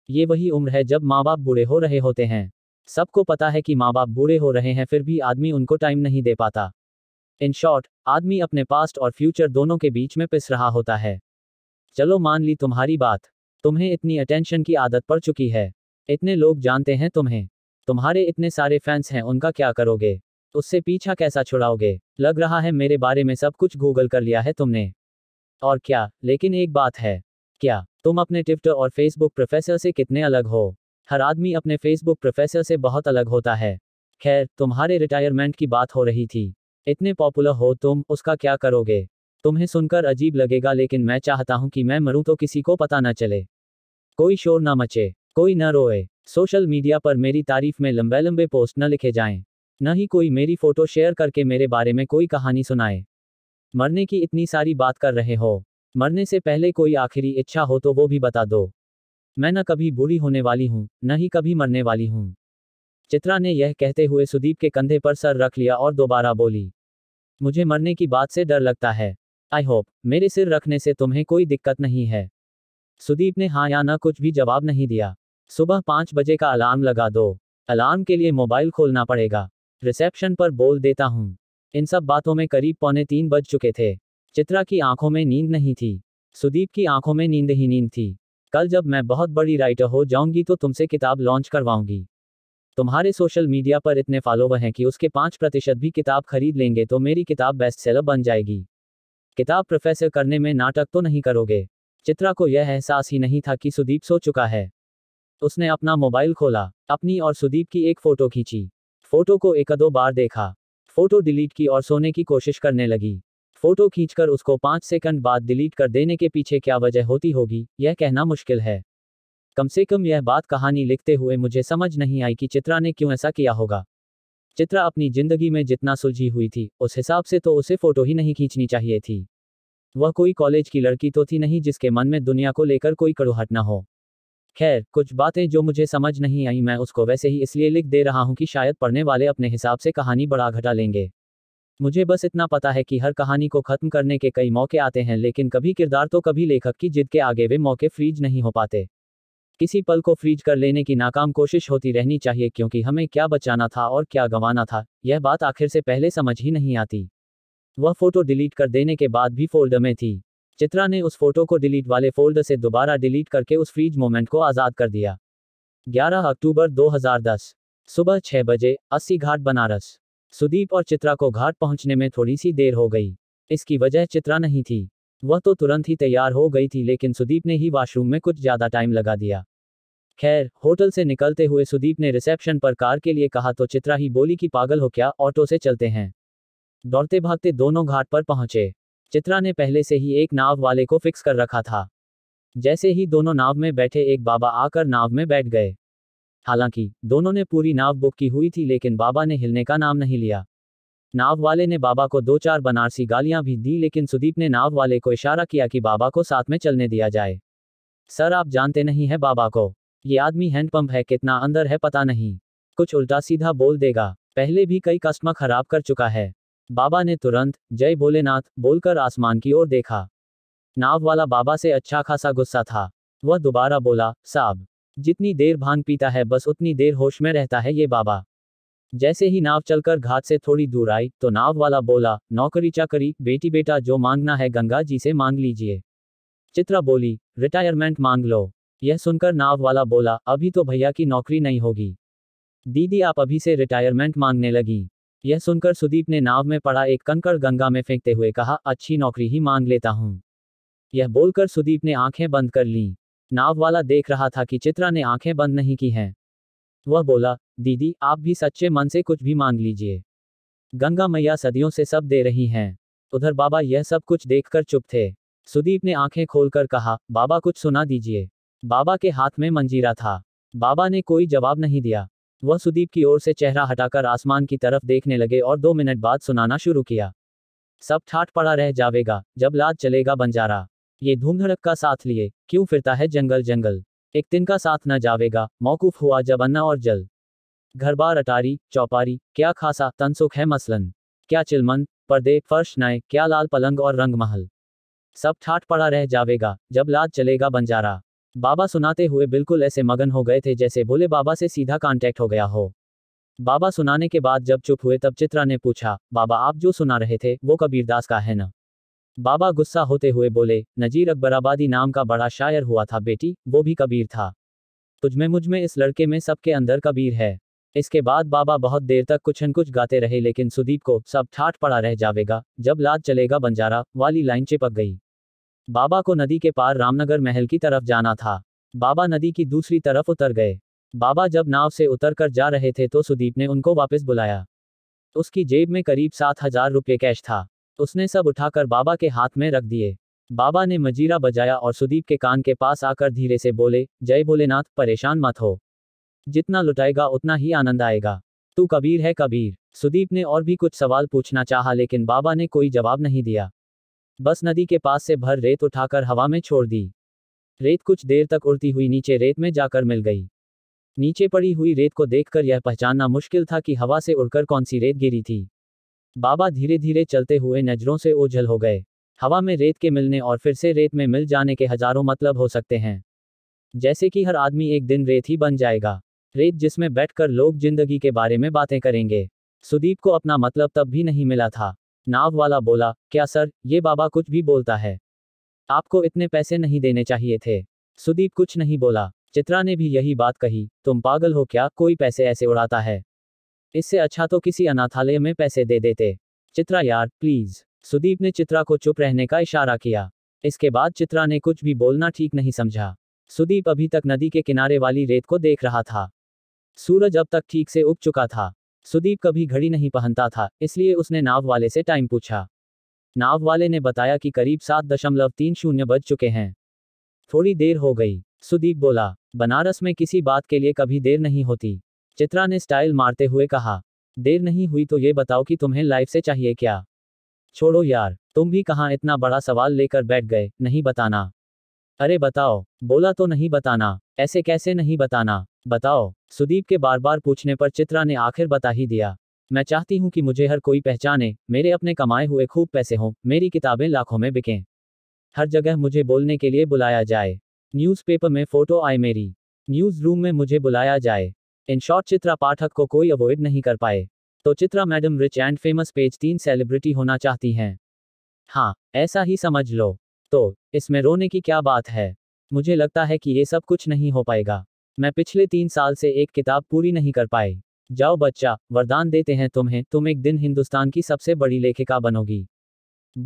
ये वही उम्र है जब माँ बाप बूढ़े हो रहे होते हैं सबको पता है कि माँ बाप बूढ़े हो रहे हैं फिर भी आदमी उनको टाइम नहीं दे पाता इन शॉर्ट आदमी अपने पास्ट और फ्यूचर दोनों के बीच में पिस रहा होता है चलो मान ली तुम्हारी बात तुम्हें इतनी अटेंशन की आदत पड़ चुकी है इतने लोग जानते हैं तुम्हें तुम्हारे इतने सारे फैंस हैं उनका क्या करोगे उससे पीछा कैसा छुड़ाओगे लग रहा है मेरे बारे में सब कुछ गूगल कर लिया है तुमने और क्या लेकिन एक बात है क्या तुम अपने ट्विटर और फेसबुक प्रोफेसर से कितने अलग हो हर आदमी अपने फेसबुक प्रोफेसर से बहुत अलग होता है खैर तुम्हारे रिटायरमेंट की बात हो रही थी इतने पॉपुलर हो तुम उसका क्या करोगे तुम्हें सुनकर अजीब लगेगा लेकिन मैं चाहता हूं कि मैं मरूं तो किसी को पता न चले कोई शोर ना मचे कोई न रोए सोशल मीडिया पर मेरी तारीफ में लंबे लंबे पोस्ट न लिखे जाएं। न ही कोई मेरी फोटो शेयर करके मेरे बारे में कोई कहानी सुनाए मरने की इतनी सारी बात कर रहे हो मरने से पहले कोई आखिरी इच्छा हो तो वो भी बता दो मैं न कभी बुरी होने वाली हूँ न ही कभी मरने वाली हूँ चित्रा ने यह कहते हुए सुदीप के कंधे पर सर रख लिया और दोबारा बोली मुझे मरने की बात से डर लगता है आई होप मेरे सिर रखने से तुम्हें कोई दिक्कत नहीं है सुदीप ने हाँ या ना कुछ भी जवाब नहीं दिया सुबह पाँच बजे का अलार्म लगा दो अलार्म के लिए मोबाइल खोलना पड़ेगा रिसेप्शन पर बोल देता हूँ इन सब बातों में करीब पौने तीन बज चुके थे चित्रा की आंखों में नींद नहीं थी सुदीप की आंखों में नींद ही नींद थी कल जब मैं बहुत बड़ी राइटर हो जाऊंगी तो तुमसे किताब लॉन्च करवाऊंगी तुम्हारे सोशल मीडिया पर इतने फॉलोवर हैं कि उसके पाँच प्रतिशत भी किताब खरीद लेंगे तो मेरी किताब बेस्ट सेलर बन जाएगी किताब प्रोफेसर करने में नाटक तो नहीं करोगे चित्रा को यह एहसास ही नहीं था कि सुदीप सो चुका है उसने अपना मोबाइल खोला अपनी और सुदीप की एक फोटो खींची फोटो को एक दो बार देखा फोटो डिलीट की और सोने की कोशिश करने लगी फोटो खींचकर उसको पाँच सेकंड बाद डिलीट कर देने के पीछे क्या वजह होती होगी यह कहना मुश्किल है कम से कम यह बात कहानी लिखते हुए मुझे समझ नहीं आई कि चित्रा ने क्यों ऐसा किया होगा चित्रा अपनी जिंदगी में जितना सुलझी हुई थी उस हिसाब से तो उसे फोटो ही नहीं खींचनी चाहिए थी वह कोई कॉलेज की लड़की तो थी नहीं जिसके मन में दुनिया को लेकर कोई कड़ुहट ना हो खैर कुछ बातें जो मुझे समझ नहीं आई मैं उसको वैसे ही इसलिए लिख दे रहा हूँ कि शायद पढ़ने वाले अपने हिसाब से कहानी बड़ा घटा लेंगे मुझे बस इतना पता है कि हर कहानी को खत्म करने के कई मौके आते हैं लेकिन कभी किरदार तो कभी लेखक की जिद के आगे वे मौके फ्रीज नहीं हो पाते किसी पल को फ्रीज कर लेने की नाकाम कोशिश होती रहनी चाहिए क्योंकि हमें क्या बचाना था और क्या गंवाना था यह बात आखिर से पहले समझ ही नहीं आती वह फोटो डिलीट कर देने के बाद भी फोल्डर में थी चित्रा ने उस फोटो को डिलीट वाले फोल्डर से दोबारा डिलीट करके उस फ्रीज मोमेंट को आज़ाद कर दिया 11 अक्टूबर 2010 सुबह छह बजे अस्सी घाट बनारस सुदीप और चित्रा को घाट पहुंचने में थोड़ी सी देर हो गई इसकी वजह चित्रा नहीं थी वह तो तुरंत ही तैयार हो गई थी लेकिन सुदीप ने ही वॉशरूम में कुछ ज्यादा टाइम लगा दिया खैर होटल से निकलते हुए सुदीप ने रिसेप्शन पर कार के लिए कहा तो चित्रा ही बोली कि पागल हो क्या ऑटो से चलते हैं दौड़ते भागते दोनों घाट पर पहुंचे चित्रा ने पहले से ही एक नाव वाले को फिक्स कर रखा था जैसे ही दोनों नाव में बैठे एक बाबा आकर नाव में बैठ गए हालांकि दोनों ने पूरी नाव बुक की हुई थी लेकिन बाबा ने हिलने का नाम नहीं लिया नाव वाले ने बाबा को दो चार बनारसी गालियां भी दी लेकिन सुदीप ने नाव वाले को इशारा किया कि बाबा को साथ में चलने दिया जाए सर आप जानते नहीं है बाबा को ये आदमी हैंडपंप है कितना अंदर है पता नहीं कुछ उल्टा सीधा बोल देगा पहले भी कई कस्मा खराब कर चुका है बाबा ने तुरंत जय भोलेनाथ बोलकर आसमान की ओर देखा नाव वाला बाबा से अच्छा खासा गुस्सा था वह दोबारा बोला साहब जितनी देर भांग पीता है बस उतनी देर होश में रहता है ये बाबा जैसे ही नाव चलकर घाट से थोड़ी दूर आई तो नाव वाला बोला नौकरी चाकरी बेटी बेटा जो मांगना है गंगा जी से मांग लीजिए चित्रा बोली रिटायरमेंट मांग लो यह सुनकर नाव वाला बोला अभी तो भैया की नौकरी नहीं होगी दीदी आप अभी से रिटायरमेंट मांगने लगी यह सुनकर सुदीप ने नाव में पड़ा एक कंकड़ गंगा में फेंकते हुए कहा अच्छी नौकरी ही मांग लेता हूँ यह बोलकर सुदीप ने आंखें बंद कर ली नाव वाला देख रहा था कि चित्रा ने आंखें बंद नहीं की हैं वह बोला दीदी आप भी सच्चे मन से कुछ भी मांग लीजिए गंगा मैया सदियों से सब दे रही हैं उधर बाबा यह सब कुछ देखकर चुप थे सुदीप ने आंखें खोलकर कहा बाबा कुछ सुना दीजिए बाबा के हाथ में मंजीरा था बाबा ने कोई जवाब नहीं दिया वह सुदीप की ओर से चेहरा हटाकर आसमान की तरफ देखने लगे और दो मिनट बाद सुनाना शुरू किया सब ठाट पड़ा रह जावेगा जब लाद चलेगा बंजारा ये धूमधड़क का साथ लिए क्यों फिरता है जंगल जंगल एक दिन का साथ न जावेगा मौकूफ हुआ जब अन्ना और जल घर बार अटारी चौपारी क्या खासा तनसुख है मसलन क्या चिलमन पर्दे फर्श नए क्या लाल पलंग और रंग महल सब ठाट पड़ा रह जावेगा जब लाद चलेगा बंजारा बाबा सुनाते हुए बिल्कुल ऐसे मगन हो गए थे जैसे भोले बाबा से सीधा कांटेक्ट हो गया हो बाबा सुनाने के बाद जब चुप हुए तब चित्रा ने पूछा बाबा आप जो सुना रहे थे वो कबीरदास का है ना बाबा गुस्सा होते हुए बोले नजीर अकबराबादी नाम का बड़ा शायर हुआ था बेटी वो भी कबीर था तुझमें मुझमें इस लड़के में सबके अंदर कबीर है इसके बाद बाबा बहुत देर तक कुछ न कुछ गाते रहे लेकिन सुदीप को सब ठाट पड़ा रह जावेगा जब लाद चलेगा बंजारा वाली लाइन चिपक गई बाबा को नदी के पार रामनगर महल की तरफ जाना था बाबा नदी की दूसरी तरफ उतर गए बाबा जब नाव से उतर कर जा रहे थे तो सुदीप ने उनको वापस बुलाया उसकी जेब में करीब सात हजार रुपये कैश था उसने सब उठाकर बाबा के हाथ में रख दिए बाबा ने मजीरा बजाया और सुदीप के कान के पास आकर धीरे से बोले जय भोलेनाथ परेशान मत हो जितना लुटाएगा उतना ही आनंद आएगा तू कबीर है कबीर सुदीप ने और भी कुछ सवाल पूछना चाहा लेकिन बाबा ने कोई जवाब नहीं दिया बस नदी के पास से भर रेत उठाकर हवा में छोड़ दी रेत कुछ देर तक उड़ती हुई नीचे रेत में जाकर मिल गई नीचे पड़ी हुई रेत को देखकर यह पहचानना मुश्किल था कि हवा से उड़कर कौन सी रेत गिरी थी बाबा धीरे धीरे चलते हुए नजरों से ओझल हो गए हवा में रेत के मिलने और फिर से रेत में मिल जाने के हजारों मतलब हो सकते हैं जैसे कि हर आदमी एक दिन रेत ही बन जाएगा रेत जिसमें बैठकर लोग जिंदगी के बारे में बातें करेंगे सुदीप को अपना मतलब तब भी नहीं मिला था नाव वाला बोला क्या सर ये बाबा कुछ भी बोलता है आपको इतने पैसे नहीं देने चाहिए थे सुदीप कुछ नहीं बोला चित्रा ने भी यही बात कही तुम पागल हो क्या कोई पैसे ऐसे उड़ाता है इससे अच्छा तो किसी अनाथालय में पैसे दे देते चित्रा यार प्लीज सुदीप ने चित्रा को चुप रहने का इशारा किया इसके बाद चित्रा ने कुछ भी बोलना ठीक नहीं समझा सुदीप अभी तक नदी के किनारे वाली रेत को देख रहा था सूरज अब तक ठीक से उग चुका था सुदीप कभी घड़ी नहीं पहनता था इसलिए उसने नाव वाले से टाइम पूछा नाव वाले ने बताया कि करीब सात दशमलव तीन शून्य बज चुके हैं थोड़ी देर हो गई सुदीप बोला बनारस में किसी बात के लिए कभी देर नहीं होती चित्रा ने स्टाइल मारते हुए कहा देर नहीं हुई तो ये बताओ कि तुम्हें लाइफ से चाहिए क्या छोड़ो यार तुम भी कहाँ इतना बड़ा सवाल लेकर बैठ गए नहीं बताना अरे बताओ बोला तो नहीं बताना ऐसे कैसे नहीं बताना बताओ सुदीप के बार बार पूछने पर चित्रा ने आखिर बता ही दिया मैं चाहती हूँ कि मुझे हर कोई पहचाने मेरे अपने कमाए हुए खूब पैसे हों मेरी किताबें लाखों में बिकें हर जगह मुझे बोलने के लिए बुलाया जाए न्यूज़पेपर में फोटो आए मेरी न्यूज़ रूम में मुझे बुलाया जाए इन शॉर्ट चित्रा पाठक को कोई अवॉइड नहीं कर पाए तो Chitra madam rich and famous page तीन सेलिब्रिटी होना चाहती हैं हाँ ऐसा ही समझ लो तो इसमें रोने की क्या बात है मुझे लगता है कि ये सब कुछ नहीं हो पाएगा मैं पिछले तीन साल से एक किताब पूरी नहीं कर पाई जाओ बच्चा वरदान देते हैं तुम्हें तुम एक दिन हिंदुस्तान की सबसे बड़ी लेखिका बनोगी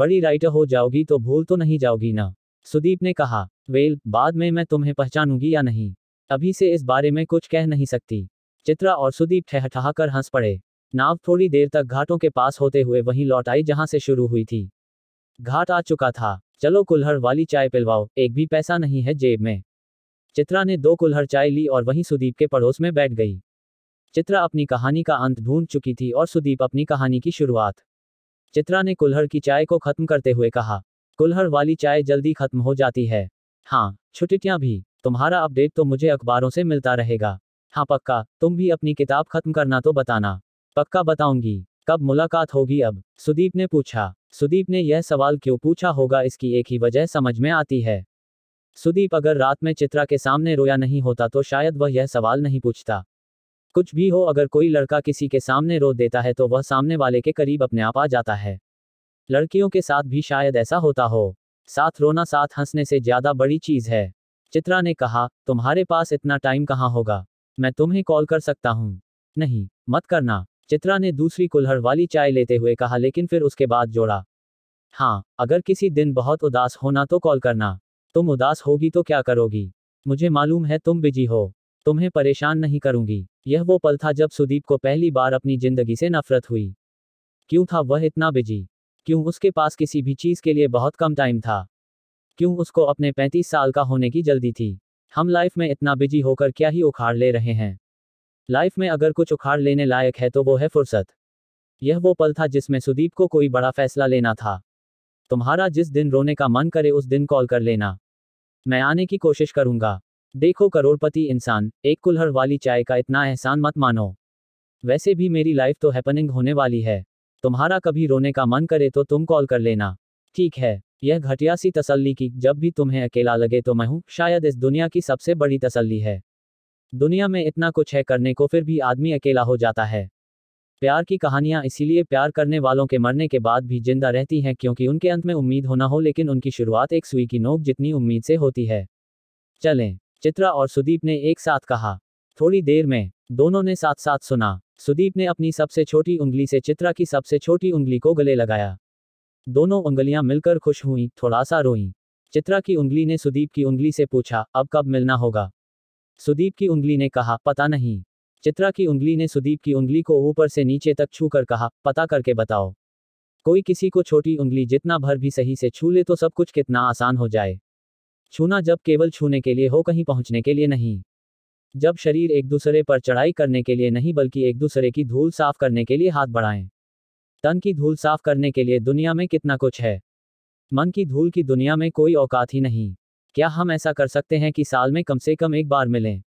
बड़ी राइटर हो जाओगी तो भूल तो नहीं जाओगी ना सुदीप ने कहा वेल बाद में मैं तुम्हें पहचानूंगी या नहीं अभी से इस बारे में कुछ कह नहीं सकती चित्रा और सुदीप ठहठहा कर हंस पड़े नाव थोड़ी देर तक घाटों के पास होते हुए वहीं लौट आई जहां से शुरू हुई थी घाट आ चुका था चलो कुल्हड़ वाली चाय पिलवाओ एक भी पैसा नहीं है जेब में चित्रा ने दो कुल्हर चाय ली और वहीं सुदीप के पड़ोस में बैठ गई चित्रा अपनी कहानी का अंत ढूंढ चुकी थी और सुदीप अपनी कहानी की शुरुआत चित्रा ने कुल्हर की चाय को खत्म करते हुए कहा कुल्हर वाली चाय जल्दी खत्म हो जाती है हाँ छुट्टियाँ भी तुम्हारा अपडेट तो मुझे अखबारों से मिलता रहेगा हाँ पक्का तुम भी अपनी किताब खत्म करना तो बताना पक्का बताऊंगी कब मुलाकात होगी अब सुदीप ने पूछा सुदीप ने यह सवाल क्यों पूछा होगा इसकी एक ही वजह समझ में आती है सुदीप अगर रात में चित्रा के सामने रोया नहीं होता तो शायद वह यह सवाल नहीं पूछता कुछ भी हो अगर कोई लड़का किसी के सामने रो देता है तो वह सामने वाले के करीब अपने आप आ जाता है लड़कियों के साथ भी शायद ऐसा होता हो साथ रोना साथ हंसने से ज्यादा बड़ी चीज है चित्रा ने कहा तुम्हारे पास इतना टाइम कहाँ होगा मैं तुम्हें कॉल कर सकता हूँ नहीं मत करना चित्रा ने दूसरी कुल्हड़ वाली चाय लेते हुए कहा लेकिन फिर उसके बाद जोड़ा हाँ अगर किसी दिन बहुत उदास होना तो कॉल करना तुम उदास होगी तो क्या करोगी मुझे मालूम है तुम बिजी हो तुम्हें परेशान नहीं करूंगी यह वो पल था जब सुदीप को पहली बार अपनी जिंदगी से नफरत हुई क्यों था वह इतना बिजी क्यों उसके पास किसी भी चीज के लिए बहुत कम टाइम था क्यों उसको अपने पैंतीस साल का होने की जल्दी थी हम लाइफ में इतना बिजी होकर क्या ही उखाड़ ले रहे हैं लाइफ में अगर कुछ उखाड़ लेने लायक है तो वो है फुर्सत यह वो पल था जिसमें सुदीप को कोई बड़ा फैसला लेना था तुम्हारा जिस दिन रोने का मन करे उस दिन कॉल कर लेना मैं आने की कोशिश करूंगा देखो करोड़पति इंसान एक कुल्हर वाली चाय का इतना एहसान मत मानो वैसे भी मेरी लाइफ तो हैपनिंग होने वाली है तुम्हारा कभी रोने का मन करे तो तुम कॉल कर लेना ठीक है यह घटिया सी तसल्ली की जब भी तुम्हें अकेला लगे तो मैं हूँ शायद इस दुनिया की सबसे बड़ी तसल्ली है दुनिया में इतना कुछ है करने को फिर भी आदमी अकेला हो जाता है प्यार की कहानियां इसीलिए प्यार करने वालों के मरने के बाद भी जिंदा रहती हैं क्योंकि उनके अंत में उम्मीद होना हो लेकिन उनकी शुरुआत एक सुई की नोक जितनी उम्मीद से होती है चलें चित्रा और सुदीप ने एक साथ कहा थोड़ी देर में दोनों ने साथ साथ सुना सुदीप ने अपनी सबसे छोटी उंगली से चित्रा की सबसे छोटी उंगली को गले लगाया दोनों उंगलियां मिलकर खुश हुई थोड़ा सा रोई चित्रा की उंगली ने सुदीप की उंगली से पूछा अब कब मिलना होगा सुदीप की उंगली ने कहा पता नहीं चित्रा की उंगली ने सुदीप की उंगली को ऊपर से नीचे तक छू कर कहा पता करके बताओ कोई किसी को छोटी उंगली जितना भर भी सही से छू ले तो सब कुछ कितना आसान हो जाए छूना जब केवल छूने के लिए हो कहीं पहुंचने के लिए नहीं जब शरीर एक दूसरे पर चढ़ाई करने के लिए नहीं बल्कि एक दूसरे की धूल साफ करने के लिए हाथ बढ़ाएं तन की धूल साफ करने के लिए दुनिया में कितना कुछ है मन की धूल की दुनिया में कोई औकात ही नहीं क्या हम ऐसा कर सकते हैं कि साल में कम से कम एक बार मिलें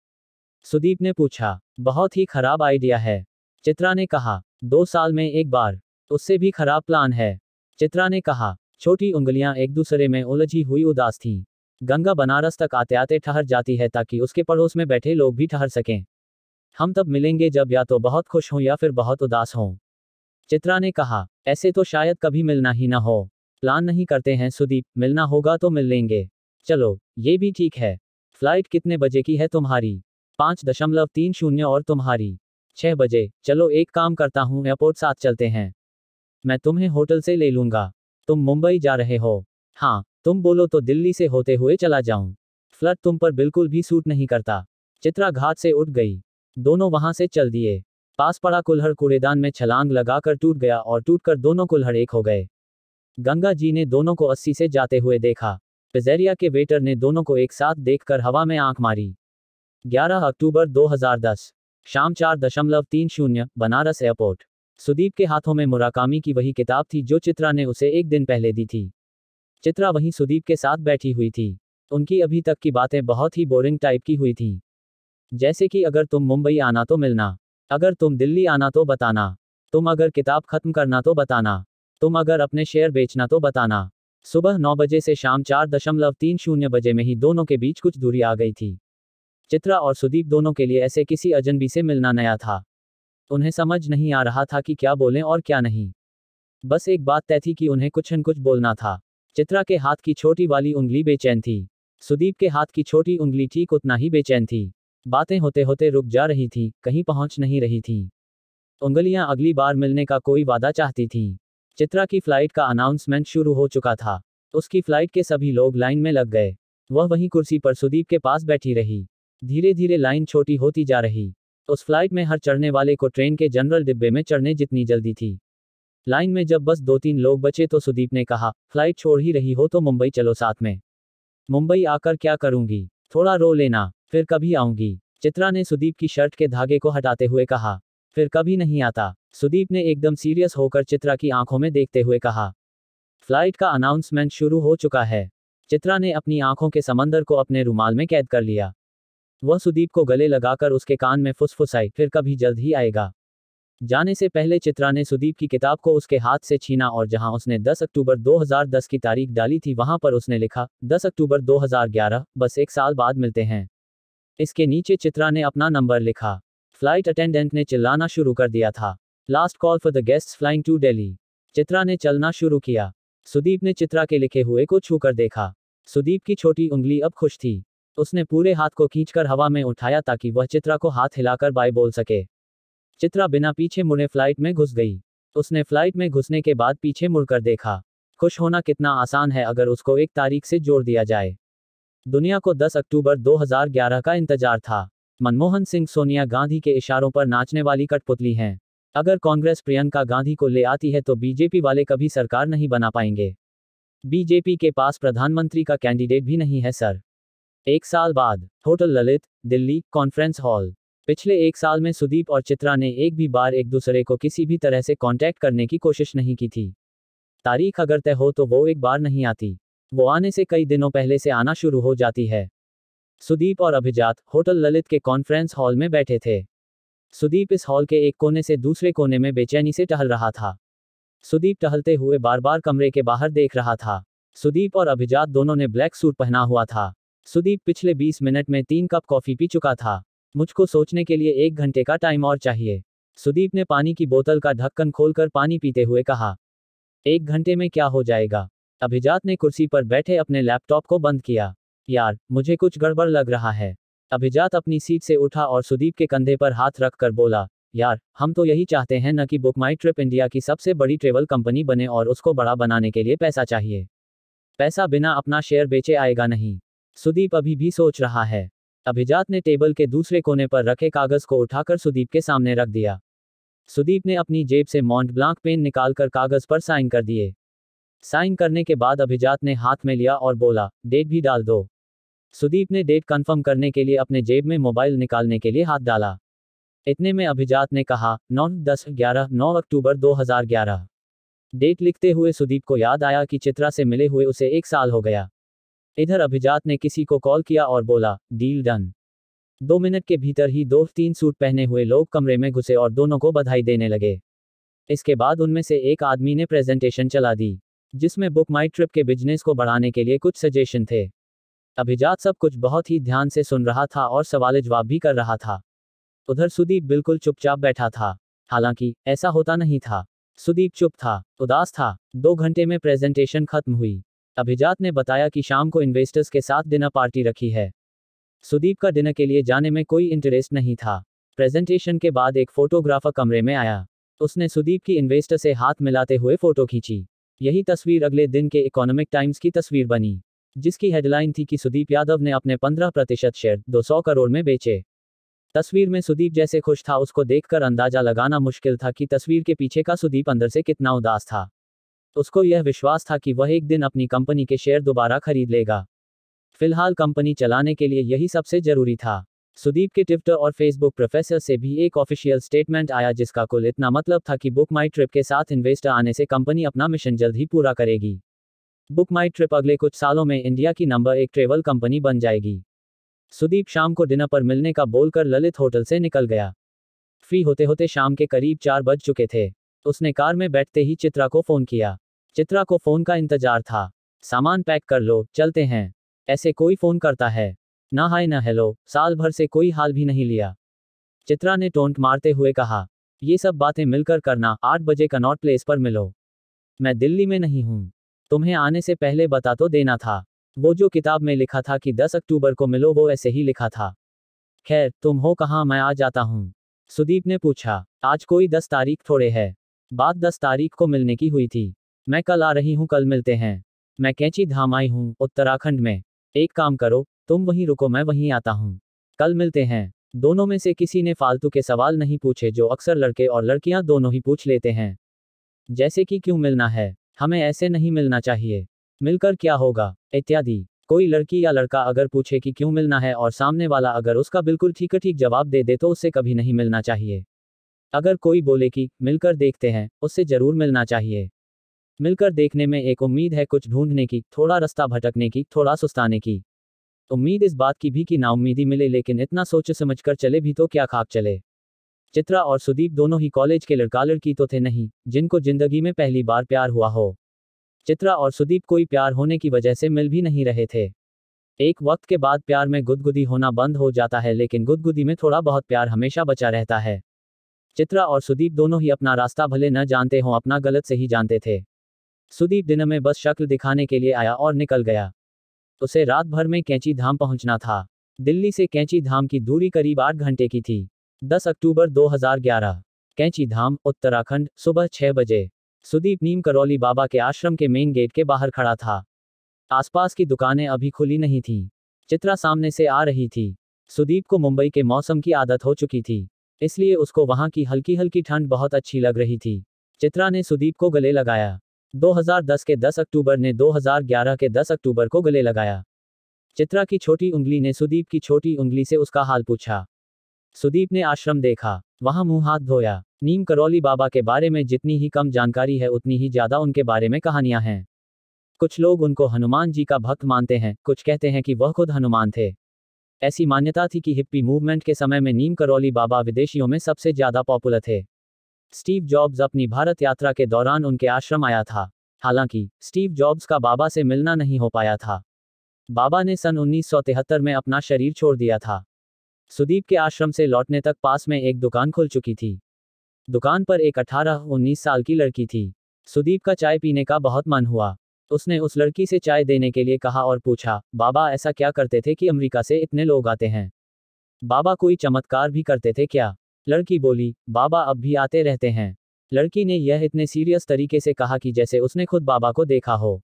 सुदीप ने पूछा बहुत ही खराब आइडिया है चित्रा ने कहा दो साल में एक बार उससे भी खराब प्लान है चित्रा ने कहा छोटी उंगलियां एक दूसरे में उलझी हुई उदास थीं गंगा बनारस तक आते आते ठहर जाती है ताकि उसके पड़ोस में बैठे लोग भी ठहर सकें हम तब मिलेंगे जब या तो बहुत खुश हों या फिर बहुत उदास हों चित्रा ने कहा ऐसे तो शायद कभी मिलना ही ना हो प्लान नहीं करते हैं सुदीप मिलना होगा तो मिल लेंगे चलो ये भी ठीक है फ्लाइट कितने बजे की है तुम्हारी पाँच दशमलव तीन शून्य और तुम्हारी छह बजे चलो एक काम करता हूँ एयरपोर्ट साथ चलते हैं मैं तुम्हें होटल से ले लूंगा तुम मुंबई जा रहे हो हाँ तुम बोलो तो दिल्ली से होते हुए चला जाऊँ फ्लट तुम पर बिल्कुल भी सूट नहीं करता चित्रा घाट से उठ गई दोनों वहां से चल दिए पास पड़ा कुल्हड़ कूड़ेदान में छलांग लगाकर टूट गया और टूटकर दोनों कुल्हड़ एक हो गए गंगा जी ने दोनों को अस्सी से जाते हुए देखा पिजेरिया के वेटर ने दोनों को एक साथ देखकर हवा में आंख मारी 11 अक्टूबर 2010 शाम चार दशमलव तीन शून्य बनारस एयरपोर्ट सुदीप के हाथों में मुराकामी की वही किताब थी जो चित्रा ने उसे एक दिन पहले दी थी चित्रा वहीं सुदीप के साथ बैठी हुई थी उनकी अभी तक की बातें बहुत ही बोरिंग टाइप की हुई थी जैसे कि अगर तुम मुंबई आना तो मिलना अगर तुम दिल्ली आना तो बताना तुम अगर किताब खत्म करना तो बताना तुम अगर अपने शेयर बेचना तो बताना सुबह नौ बजे से शाम चार दशमलव तीन शून्य बजे में ही दोनों के बीच कुछ दूरी आ गई थी चित्रा और सुदीप दोनों के लिए ऐसे किसी अजनबी से मिलना नया था उन्हें समझ नहीं आ रहा था कि क्या बोलें और क्या नहीं बस एक बात तय थी कि उन्हें कुछ न कुछ बोलना था चित्रा के हाथ की छोटी वाली उंगली बेचैन थी सुदीप के हाथ की छोटी उंगली ठीक उतना ही बेचैन थी बातें होते होते रुक जा रही थी कहीं पहुंच नहीं रही थी उंगलियां अगली बार मिलने का कोई वादा चाहती थीं चित्रा की फ्लाइट का अनाउंसमेंट शुरू हो चुका था उसकी फ्लाइट के सभी लोग लाइन में लग गए वह वहीं कुर्सी पर सुदीप के पास बैठी रही धीरे धीरे लाइन छोटी होती जा रही उस फ्लाइट में हर चढ़ने वाले को ट्रेन के जनरल डिब्बे में चढ़ने जितनी जल्दी थी लाइन में जब बस दो तीन लोग बचे तो सुदीप ने कहा फ्लाइट छोड़ ही रही हो तो मुंबई चलो साथ में मुंबई आकर क्या करूंगी थोड़ा रो लेना फिर कभी आऊंगी चित्रा ने सुदीप की शर्ट के धागे को हटाते हुए कहा फिर कभी नहीं आता सुदीप ने एकदम सीरियस होकर चित्रा की आंखों में देखते हुए कहा फ्लाइट का अनाउंसमेंट शुरू हो चुका है चित्रा ने अपनी आंखों के समंदर को अपने रुमाल में कैद कर लिया वह सुदीप को गले लगाकर उसके कान में फुसफुसाई फिर कभी जल्द ही आएगा जाने से पहले चित्रा ने सुदीप की किताब को उसके हाथ से छीना और जहां उसने 10 अक्टूबर 2010 की तारीख डाली थी वहां पर उसने लिखा 10 अक्टूबर 2011 बस एक साल बाद मिलते हैं इसके नीचे चित्रा ने अपना नंबर लिखा फ्लाइट अटेंडेंट ने चिल्लाना शुरू कर दिया था last call for the guest flying to Delhi Chitra ने चलना शुरू किया सुदीप ने चित्रा के लिखे हुए को छू कर देखा सुदीप की छोटी उंगली अब खुश थी तो उसने पूरे हाथ को खींचकर हवा में उठाया ताकि वह चित्रा को हाथ हिलाकर बाय बोल सके चित्रा बिना पीछे मुड़े फ्लाइट में घुस गई उसने फ्लाइट में घुसने के बाद पीछे मुड़कर देखा खुश होना कितना आसान है अगर उसको एक तारीख से जोड़ दिया जाए दुनिया को 10 अक्टूबर 2011 का इंतजार था मनमोहन सिंह सोनिया गांधी के इशारों पर नाचने वाली कठपुतली हैं अगर कांग्रेस प्रियंका गांधी को ले आती है तो बीजेपी वाले कभी सरकार नहीं बना पाएंगे बीजेपी के पास प्रधानमंत्री का कैंडिडेट भी नहीं है सर एक साल बाद hotel Lalit Delhi conference hall पिछले एक साल में सुदीप और चित्रा ने एक भी बार एक दूसरे को किसी भी तरह से कांटेक्ट करने की कोशिश नहीं की थी तारीख अगर तय हो तो वो एक बार नहीं आती वो आने से कई दिनों पहले से आना शुरू हो जाती है सुदीप और अभिजात होटल ललित के कॉन्फ्रेंस हॉल में बैठे थे सुदीप इस हॉल के एक कोने से दूसरे कोने में बेचैनी से टहल रहा था सुदीप टहलते हुए बार बार कमरे के बाहर देख रहा था सुदीप और अभिजात दोनों ने ब्लैक सूट पहना हुआ था सुदीप पिछले 20 मिनट में तीन कप कॉफी पी चुका था मुझको सोचने के लिए एक घंटे का टाइम और चाहिए सुदीप ने पानी की बोतल का ढक्कन खोलकर पानी पीते हुए कहा एक घंटे में क्या हो जाएगा अभिजात ने कुर्सी पर बैठे अपने लैपटॉप को बंद किया यार मुझे कुछ गड़बड़ लग रहा है अभिजात अपनी सीट से उठा और सुदीप के कंधे पर हाथ रखकर बोला यार हम तो यही चाहते हैं न कि बुक माई ट्रिप इंडिया की सबसे बड़ी ट्रेवल कंपनी बने और उसको बड़ा बनाने के लिए पैसा चाहिए पैसा बिना अपना शेयर बेचे आएगा नहीं सुदीप अभी भी सोच रहा है अभिजात ने टेबल के दूसरे कोने पर रखे कागज को उठाकर सुदीप के सामने रख दिया सुदीप ने अपनी जेब से मॉन्ट ब्लांक पेन निकालकर कागज पर साइन कर दिए साइन करने के बाद अभिजात ने हाथ में लिया और बोला डेट भी डाल दो सुदीप ने डेट कंफर्म करने के लिए अपने जेब में मोबाइल निकालने के लिए हाथ डाला इतने में अभिजात ने कहा नौ दस ग्यारह नौ अक्टूबर दो हजार ग्यारह डेट लिखते हुए सुदीप को याद आया कि चित्रा से मिले हुए उसे एक साल हो गया इधर अभिजात ने किसी को कॉल किया और बोला डील डन दो मिनट के भीतर ही दो तीन सूट पहने हुए लोग कमरे में घुसे और दोनों को बधाई देने लगे इसके बाद उनमें से एक आदमी ने प्रेजेंटेशन चला दी जिसमें बुक माई ट्रिप के बिजनेस को बढ़ाने के लिए कुछ सजेशन थे अभिजात सब कुछ बहुत ही ध्यान से सुन रहा था और सवाल जवाब भी कर रहा था उधर सुदीप बिल्कुल चुपचाप बैठा था हालांकि ऐसा होता नहीं था सुदीप चुप था उदास था दो घंटे में प्रेजेंटेशन खत्म हुई अभिजात ने बताया कि शाम को इन्वेस्टर्स के साथ डिनर पार्टी रखी है सुदीप का डिनर के लिए जाने में कोई इंटरेस्ट नहीं था प्रेजेंटेशन के बाद एक फोटोग्राफर कमरे में आया उसने सुदीप की इन्वेस्टर से हाथ मिलाते हुए फोटो खींची यही तस्वीर अगले दिन के इकोनॉमिक टाइम्स की तस्वीर बनी जिसकी हेडलाइन थी कि सुदीप यादव ने अपने 15 प्रतिशत शेयर 200 करोड़ में बेचे तस्वीर में सुदीप जैसे खुश था उसको देखकर अंदाजा लगाना मुश्किल था कि तस्वीर के पीछे का सुदीप अंदर से कितना उदास था तो उसको यह विश्वास था कि वह एक दिन अपनी कंपनी के शेयर दोबारा खरीद लेगा फिलहाल कंपनी चलाने के लिए यही सबसे जरूरी था सुदीप के ट्विटर और फेसबुक प्रोफेसर से भी एक ऑफिशियल स्टेटमेंट आया जिसका कुल इतना मतलब था कि बुक माई ट्रिप के साथ इन्वेस्टर आने से कंपनी अपना मिशन जल्द ही पूरा करेगी बुक माई ट्रिप अगले कुछ सालों में इंडिया की नंबर एक ट्रेवल कंपनी बन जाएगी सुदीप शाम को डिनर पर मिलने का बोलकर ललित होटल से निकल गया फ्री होते होते शाम के करीब चार बज चुके थे उसने कार में बैठते ही चित्रा को फोन किया चित्रा को फोन का इंतजार था सामान पैक कर लो चलते हैं ऐसे कोई फोन करता है ना हाय ना हेलो साल भर से कोई हाल भी नहीं लिया चित्रा ने टोंट मारते हुए कहा ये सब बातें मिलकर करना आठ बजे कनॉट प्लेस पर मिलो मैं दिल्ली में नहीं हूँ तुम्हें आने से पहले बता तो देना था वो जो किताब में लिखा था कि 10 अक्टूबर को मिलो वो ऐसे ही लिखा था खैर तुम हो कहाँ मैं आ जाता हूँ सुदीप ने पूछा आज कोई दस तारीख थोड़े है बात दस तारीख को मिलने की हुई थी मैं कल आ रही हूँ कल मिलते हैं मैं कैंची धाम आई हूँ उत्तराखंड में एक काम करो तुम वहीं रुको मैं वहीं आता हूँ कल मिलते हैं दोनों में से किसी ने फालतू के सवाल नहीं पूछे जो अक्सर लड़के और लड़कियां दोनों ही पूछ लेते हैं जैसे कि क्यों मिलना है हमें ऐसे नहीं मिलना चाहिए मिलकर क्या होगा इत्यादि कोई लड़की या लड़का अगर पूछे कि क्यों मिलना है और सामने वाला अगर उसका बिल्कुल ठीक ठीक जवाब दे दे तो उससे कभी नहीं मिलना चाहिए अगर कोई बोले कि मिलकर देखते हैं उससे जरूर मिलना चाहिए मिलकर देखने में एक उम्मीद है कुछ ढूंढने की थोड़ा रास्ता भटकने की थोड़ा सुस्ताने की उम्मीद इस बात की भी कि नाउम्मीदी मिले लेकिन इतना सोच समझ कर चले भी तो क्या खाक चले चित्रा और सुदीप दोनों ही कॉलेज के लड़का लड़की तो थे नहीं जिनको जिंदगी में पहली बार प्यार हुआ हो चित्रा और सुदीप कोई प्यार होने की वजह से मिल भी नहीं रहे थे एक वक्त के बाद प्यार में गुदगुदी होना बंद हो जाता है लेकिन गुदगुदी में थोड़ा बहुत प्यार हमेशा बचा रहता है चित्रा और सुदीप दोनों ही अपना रास्ता भले न जानते हों अपना गलत से ही जानते थे सुदीप दिन में बस शक्ल दिखाने के लिए आया और निकल गया उसे रात भर में कैंची धाम पहुंचना था दिल्ली से कैंची धाम की दूरी करीब आठ घंटे की थी 10 अक्टूबर 2011 कैंची धाम उत्तराखंड सुबह छह बजे सुदीप नीम करौली बाबा के आश्रम के मेन गेट के बाहर खड़ा था आसपास की दुकानें अभी खुली नहीं थीं चित्रा सामने से आ रही थी सुदीप को मुंबई के मौसम की आदत हो चुकी थी इसलिए उसको वहां की हल्की हल्की ठंड बहुत अच्छी लग रही थी चित्रा ने सुदीप को गले लगाया 2010 के 10 अक्टूबर ने 2011 के 10 अक्टूबर को गले लगाया चित्रा की छोटी उंगली ने सुदीप की छोटी उंगली से उसका हाल पूछा सुदीप ने आश्रम देखा वहां मुंह हाथ धोया नीम करौली बाबा के बारे में जितनी ही कम जानकारी है उतनी ही ज्यादा उनके बारे में कहानियां हैं कुछ लोग उनको हनुमान जी का भक्त मानते हैं कुछ कहते हैं कि वह खुद हनुमान थे ऐसी मान्यता थी कि हिप्पी मूवमेंट के समय में नीम करौली बाबा विदेशियों में सबसे ज्यादा पॉपुलर थे स्टीव जॉब्स अपनी भारत यात्रा के दौरान उनके आश्रम आया था हालांकि स्टीव जॉब्स का बाबा से मिलना नहीं हो पाया था बाबा ने सन उन्नीस में अपना शरीर छोड़ दिया था सुदीप के आश्रम से लौटने तक पास में एक दुकान खुल चुकी थी दुकान पर एक 18-19 साल की लड़की थी सुदीप का चाय पीने का बहुत मन हुआ उसने उस लड़की से चाय देने के लिए कहा और पूछा बाबा ऐसा क्या करते थे कि अमेरिका से इतने लोग आते हैं बाबा कोई चमत्कार भी करते थे क्या लड़की बोली बाबा अब भी आते रहते हैं लड़की ने यह इतने सीरियस तरीके से कहा कि जैसे उसने खुद बाबा को देखा हो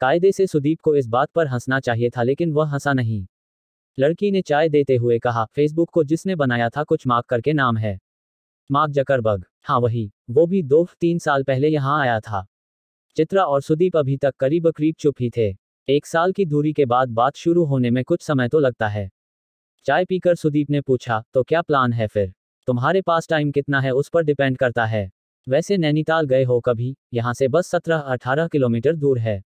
कायदे से सुदीप को इस बात पर हंसना चाहिए था लेकिन वह हंसा नहीं लड़की ने चाय देते हुए कहा फेसबुक को जिसने बनाया था कुछ माक करके नाम है माक जकरबग हाँ वही वो भी दो तीन साल पहले यहाँ आया था चित्रा और सुदीप अभी तक करीब करीब चुप ही थे एक साल की दूरी के बाद बात शुरू होने में कुछ समय तो लगता है चाय पीकर सुदीप ने पूछा तो क्या प्लान है फिर तुम्हारे पास टाइम कितना है उस पर डिपेंड करता है वैसे नैनीताल गए हो कभी यहाँ से बस सत्रह अठारह किलोमीटर दूर है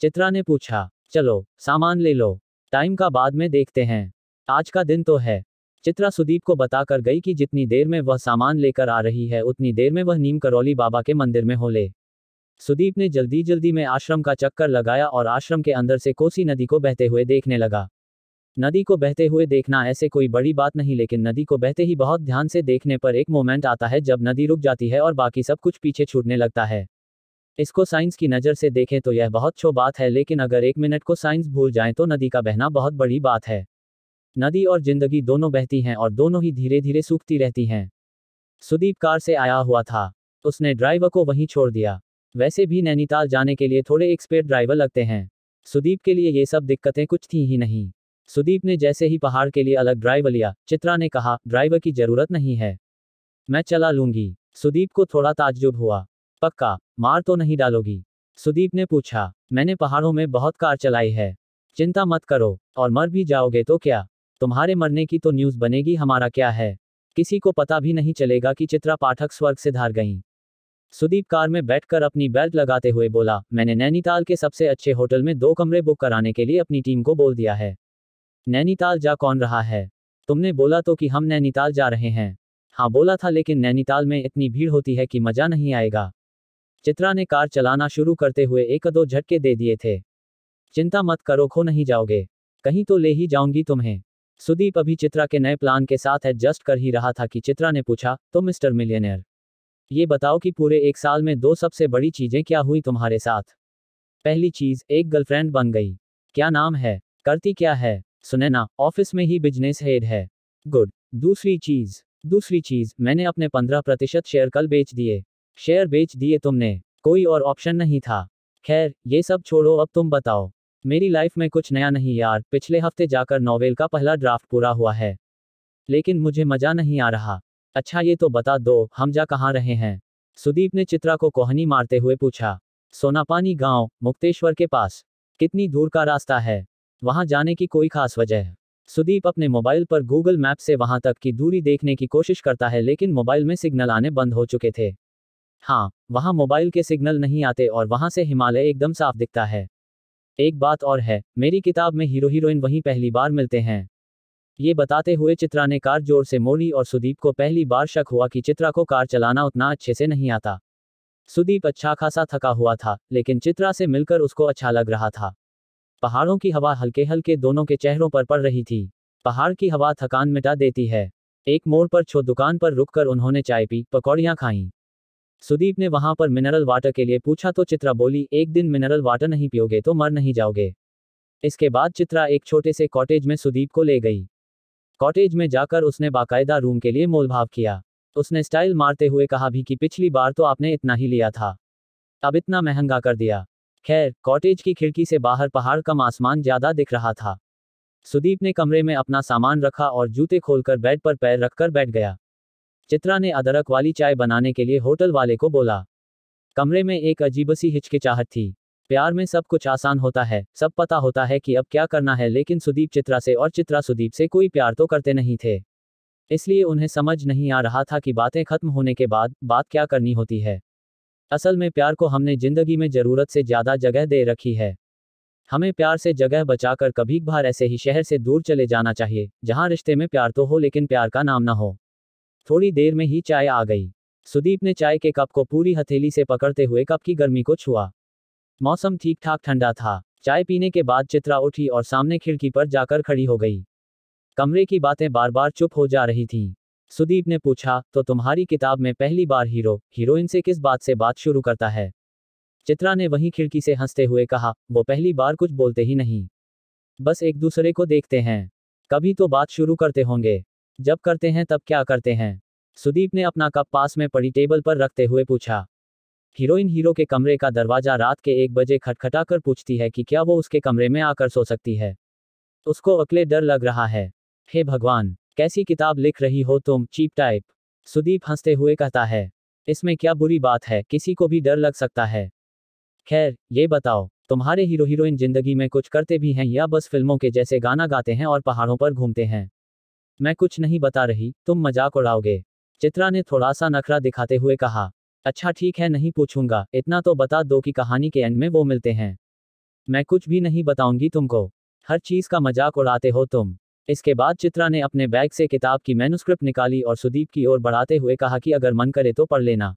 चित्रा ने पूछा चलो सामान ले लो टाइम का बाद में देखते हैं आज का दिन तो है चित्रा सुदीप को बताकर गई कि जितनी देर में वह सामान लेकर आ रही है उतनी देर में वह नीम करौली बाबा के मंदिर में हो ले सुदीप ने जल्दी जल्दी में आश्रम का चक्कर लगाया और आश्रम के अंदर से कोसी नदी को बहते हुए देखने लगा नदी को बहते हुए देखना ऐसे कोई बड़ी बात नहीं लेकिन नदी को बहते ही बहुत ध्यान से देखने पर एक मोमेंट आता है जब नदी रुक जाती है और बाकी सब कुछ पीछे छूटने लगता है इसको साइंस की नज़र से देखें तो यह बहुत छो बात है लेकिन अगर एक मिनट को साइंस भूल जाए तो नदी का बहना बहुत बड़ी बात है नदी और जिंदगी दोनों बहती हैं और दोनों ही धीरे धीरे सूखती रहती हैं सुदीप कार से आया हुआ था उसने ड्राइवर को वहीं छोड़ दिया वैसे भी नैनीताल जाने के लिए थोड़े एक्सपर्ट ड्राइवर लगते हैं सुदीप के लिए ये सब दिक्कतें कुछ थी ही नहीं सुदीप ने जैसे ही पहाड़ के लिए अलग ड्राइव लिया चित्रा ने कहा ड्राइवर की जरूरत नहीं है मैं चला लूंगी सुदीप को थोड़ा ताज्जुब हुआ पक्का मार तो नहीं डालोगी सुदीप ने पूछा मैंने पहाड़ों में बहुत कार चलाई है चिंता मत करो और मर भी जाओगे तो क्या तुम्हारे मरने की तो न्यूज बनेगी हमारा क्या है किसी को पता भी नहीं चलेगा कि चित्रा पाठक स्वर्ग से धार गईं सुदीप कार में बैठकर अपनी बेल्ट लगाते हुए बोला मैंने नैनीताल के सबसे अच्छे होटल में दो कमरे बुक कराने के लिए अपनी टीम को बोल दिया है नैनीताल जा कौन रहा है तुमने बोला तो कि हम नैनीताल जा रहे हैं हाँ बोला था लेकिन नैनीताल में इतनी भीड़ होती है कि मजा नहीं आएगा चित्रा ने कार चलाना शुरू करते हुए एक दो झटके दे दिए थे चिंता मत करो खो नहीं जाओगे कहीं तो ले ही जाऊंगी तुम्हें सुदीप अभी चित्रा के नए प्लान के साथ एडजस्ट कर ही रहा था कि चित्रा ने पूछा तो मिस्टर मिलियनर ये बताओ कि पूरे एक साल में दो सबसे बड़ी चीजें क्या हुई तुम्हारे साथ पहली चीज एक गर्लफ्रेंड बन गई क्या नाम है करती क्या है सुनैना ऑफिस में ही बिजनेस हेड है गुड दूसरी चीज दूसरी चीज मैंने अपने पंद्रह प्रतिशत शेयर कल बेच दिए शेयर बेच दिए तुमने कोई और ऑप्शन नहीं था खैर ये सब छोड़ो अब तुम बताओ मेरी लाइफ में कुछ नया नहीं यार पिछले हफ्ते जाकर नॉवेल का पहला ड्राफ्ट पूरा हुआ है लेकिन मुझे मजा नहीं आ रहा अच्छा ये तो बता दो हम जा कहाँ रहे हैं सुदीप ने चित्रा को कोहनी मारते हुए पूछा सोनापानी गांव मुक्तेश्वर के पास कितनी दूर का रास्ता है वहां जाने की कोई खास वजह है सुदीप अपने मोबाइल पर गूगल मैप से वहां तक की दूरी देखने की कोशिश करता है लेकिन मोबाइल में सिग्नल आने बंद हो चुके थे हाँ वहां मोबाइल के सिग्नल नहीं आते और वहां से हिमालय एकदम साफ दिखता है एक बात और है मेरी किताब में हीरो हीरोइन वहीं पहली बार मिलते हैं ये बताते हुए चित्रा ने कार जोर से मोड़ी और सुदीप को पहली बार शक हुआ कि चित्रा को कार चलाना उतना अच्छे से नहीं आता सुदीप अच्छा खासा थका हुआ था लेकिन चित्रा से मिलकर उसको अच्छा लग रहा था पहाड़ों की हवा हल्के हल्के दोनों के चेहरों पर पड़ रही थी पहाड़ की हवा थकान मिटा देती है एक मोड़ पर छो दुकान पर रुककर उन्होंने चाय पी पकौड़ियाँ खाई सुदीप ने वहां पर मिनरल वाटर के लिए पूछा तो चित्रा बोली एक दिन मिनरल वाटर नहीं पियोगे तो मर नहीं जाओगे इसके बाद चित्रा एक छोटे से कॉटेज में सुदीप को ले गई कॉटेज में जाकर उसने बाकायदा रूम के लिए मोलभाव किया उसने स्टाइल मारते हुए कहा भी कि पिछली बार तो आपने इतना ही लिया था अब इतना महंगा कर दिया खैर कॉटेज की खिड़की से बाहर पहाड़ कम आसमान ज्यादा दिख रहा था सुदीप ने कमरे में अपना सामान रखा और जूते खोलकर बेड पर पैर रखकर बैठ गया चित्रा ने अदरक वाली चाय बनाने के लिए होटल वाले को बोला कमरे में एक अजीब सी हिचकिचाहट थी प्यार में सब कुछ आसान होता है सब पता होता है कि अब क्या करना है लेकिन सुदीप चित्रा से और चित्रा सुदीप से कोई प्यार तो करते नहीं थे इसलिए उन्हें समझ नहीं आ रहा था कि बातें खत्म होने के बाद बात क्या करनी होती है असल में प्यार को हमने जिंदगी में जरूरत से ज्यादा जगह दे रखी है हमें प्यार से जगह बचाकर कभी बार ऐसे ही शहर से दूर चले जाना चाहिए जहां रिश्ते में प्यार तो हो लेकिन प्यार का नाम ना हो थोड़ी देर में ही चाय आ गई सुदीप ने चाय के कप को पूरी हथेली से पकड़ते हुए कप की गर्मी को छुआ मौसम ठीक ठाक ठंडा था चाय पीने के बाद चित्रा उठी और सामने खिड़की पर जाकर खड़ी हो गई कमरे की बातें बार बार चुप हो जा रही थीं सुदीप ने पूछा तो तुम्हारी किताब में पहली बार हीरो हीरोइन से किस बात से बात शुरू करता है चित्रा ने वहीं खिड़की से हंसते हुए कहा वो पहली बार कुछ बोलते ही नहीं बस एक दूसरे को देखते हैं कभी तो बात शुरू करते होंगे जब करते हैं तब क्या करते हैं सुदीप ने अपना कप पास में पड़ी टेबल पर रखते हुए पूछा हीरोइन हीरो के कमरे का दरवाजा रात के एक बजे खटखटा कर पूछती है कि क्या वो उसके कमरे में आकर सो सकती है उसको अकेले डर लग रहा है हे भगवान कैसी किताब लिख रही हो तुम चीप टाइप सुदीप हंसते हुए कहता है इसमें क्या बुरी बात है किसी को भी डर लग सकता है खैर ये बताओ तुम्हारे हीरो हीरोइन जिंदगी में कुछ करते भी हैं या बस फिल्मों के जैसे गाना गाते हैं और पहाड़ों पर घूमते हैं मैं कुछ नहीं बता रही तुम मजाक उड़ाओगे चित्रा ने थोड़ा सा नखरा दिखाते हुए कहा अच्छा ठीक है नहीं पूछूंगा इतना तो बता दो कि कहानी के एंड में वो मिलते हैं मैं कुछ भी नहीं बताऊंगी तुमको हर चीज का मजाक उड़ाते हो तुम इसके बाद चित्रा ने अपने बैग से किताब की मैनुस्क्रिप्ट निकाली और सुदीप की ओर बढ़ाते हुए कहा कि अगर मन करे तो पढ़ लेना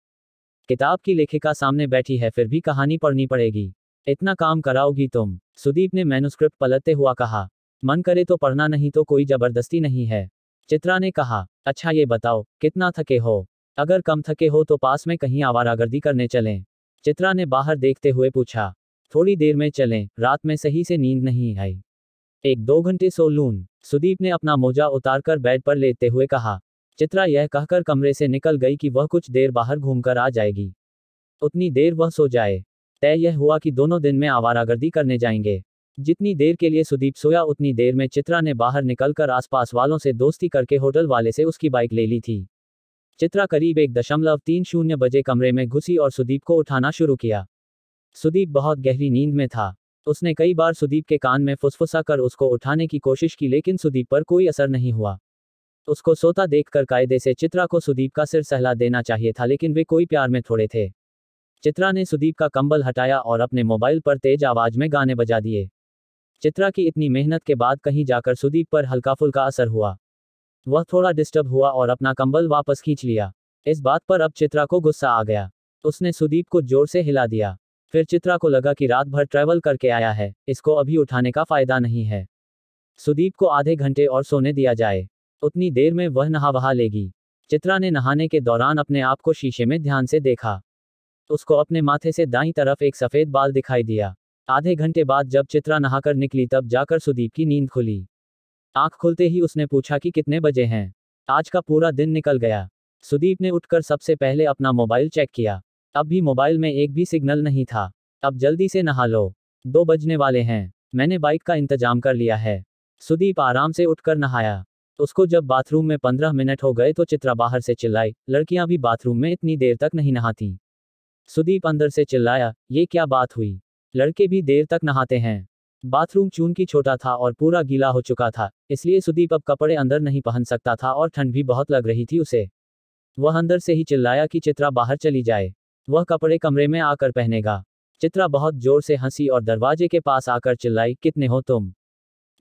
किताब की लेखिका सामने बैठी है फिर भी कहानी पढ़नी पड़ेगी इतना काम कराओगी तुम सुदीप ने मैनुस्क्रिप्ट पलटते हुआ कहा मन करे तो पढ़ना नहीं तो कोई जबरदस्ती नहीं है चित्रा ने कहा अच्छा ये बताओ कितना थके हो अगर कम थके हो तो पास में कहीं आवारागर्दी करने चलें चित्रा ने बाहर देखते हुए पूछा थोड़ी देर में चलें रात में सही से नींद नहीं आई एक दो घंटे सो लून सुदीप ने अपना मोजा उतारकर बेड पर लेते हुए कहा चित्रा यह कहकर कमरे से निकल गई कि वह कुछ देर बाहर घूमकर आ जाएगी उतनी देर वह सो जाए तय यह हुआ कि दोनों दिन में आवारागर्दी करने जाएंगे जितनी देर के लिए सुदीप सोया उतनी देर में चित्रा ने बाहर निकलकर आसपास वालों से दोस्ती करके होटल वाले से उसकी बाइक ले ली थी चित्रा करीब एक दशमलव तीन शून्य बजे कमरे में घुसी और सुदीप को उठाना शुरू किया सुदीप बहुत गहरी नींद में था उसने कई बार सुदीप के कान में फुसफुसा कर उसको उठाने की कोशिश की लेकिन सुदीप पर कोई असर नहीं हुआ उसको सोता देखकर कायदे से चित्रा को सुदीप का सिर सहला देना चाहिए था लेकिन वे कोई प्यार में थोड़े थे चित्रा ने सुदीप का कंबल हटाया और अपने मोबाइल पर तेज आवाज में गाने बजा दिए चित्रा की इतनी मेहनत के बाद कहीं जाकर सुदीप पर हल्का फुल्का असर हुआ वह थोड़ा डिस्टर्ब हुआ और अपना कंबल वापस खींच लिया इस बात पर अब चित्रा को गुस्सा आ गया उसने सुदीप को जोर से हिला दिया फिर चित्रा को लगा कि रात भर ट्रैवल करके आया है इसको अभी उठाने का फायदा नहीं है सुदीप को आधे घंटे और सोने दिया जाए उतनी देर में वह नहा वहा लेगी चित्रा ने नहाने के दौरान अपने आप को शीशे में ध्यान से देखा उसको अपने माथे से दाई तरफ एक सफेद बाल दिखाई दिया आधे घंटे बाद जब चित्रा नहाकर निकली तब जाकर सुदीप की नींद खुली आंख खुलते ही उसने पूछा कि कितने बजे हैं आज का पूरा दिन निकल गया सुदीप ने उठकर सबसे पहले अपना मोबाइल चेक किया अब भी मोबाइल में एक भी सिग्नल नहीं था अब जल्दी से नहा लो दो बजने वाले हैं मैंने बाइक का इंतजाम कर लिया है सुदीप आराम से उठकर नहाया उसको जब बाथरूम में पंद्रह मिनट हो गए तो चित्रा बाहर से चिल्लाई लड़कियां भी बाथरूम में इतनी देर तक नहीं नहाती सुदीप अंदर से चिल्लाया ये क्या बात हुई लड़के भी देर तक नहाते हैं बाथरूम चून की छोटा था और पूरा गीला हो चुका था इसलिए सुदीप अब कपड़े अंदर नहीं पहन सकता था और ठंड भी बहुत लग रही थी उसे वह अंदर से ही चिल्लाया कि चित्रा बाहर चली जाए वह कपड़े कमरे में आकर पहनेगा चित्रा बहुत जोर से हंसी और दरवाजे के पास आकर चिल्लाई कितने हो तुम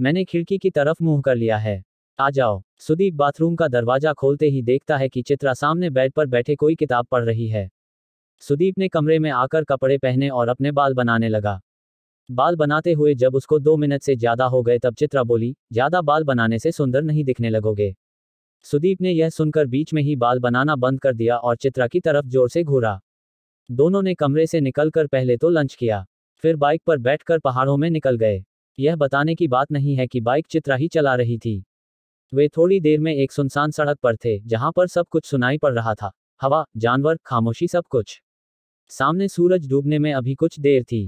मैंने खिड़की की तरफ मुंह कर लिया है आ जाओ सुदीप बाथरूम का दरवाजा खोलते ही देखता है कि चित्रा सामने बेड पर बैठे कोई किताब पढ़ रही है सुदीप ने कमरे में आकर कपड़े पहने और अपने बाल बनाने लगा बाल बनाते हुए जब उसको दो मिनट से ज्यादा हो गए तब चित्रा बोली ज्यादा बाल बनाने से सुंदर नहीं दिखने लगोगे सुदीप ने यह सुनकर बीच में ही बाल बनाना बंद कर दिया और चित्रा की तरफ जोर से घूरा दोनों ने कमरे से निकलकर पहले तो लंच किया फिर बाइक पर बैठकर पहाड़ों में निकल गए यह बताने की बात नहीं है कि बाइक चित्रा ही चला रही थी वे थोड़ी देर में एक सुनसान सड़क पर थे जहां पर सब कुछ सुनाई पड़ रहा था हवा जानवर खामोशी सब कुछ सामने सूरज डूबने में अभी कुछ देर थी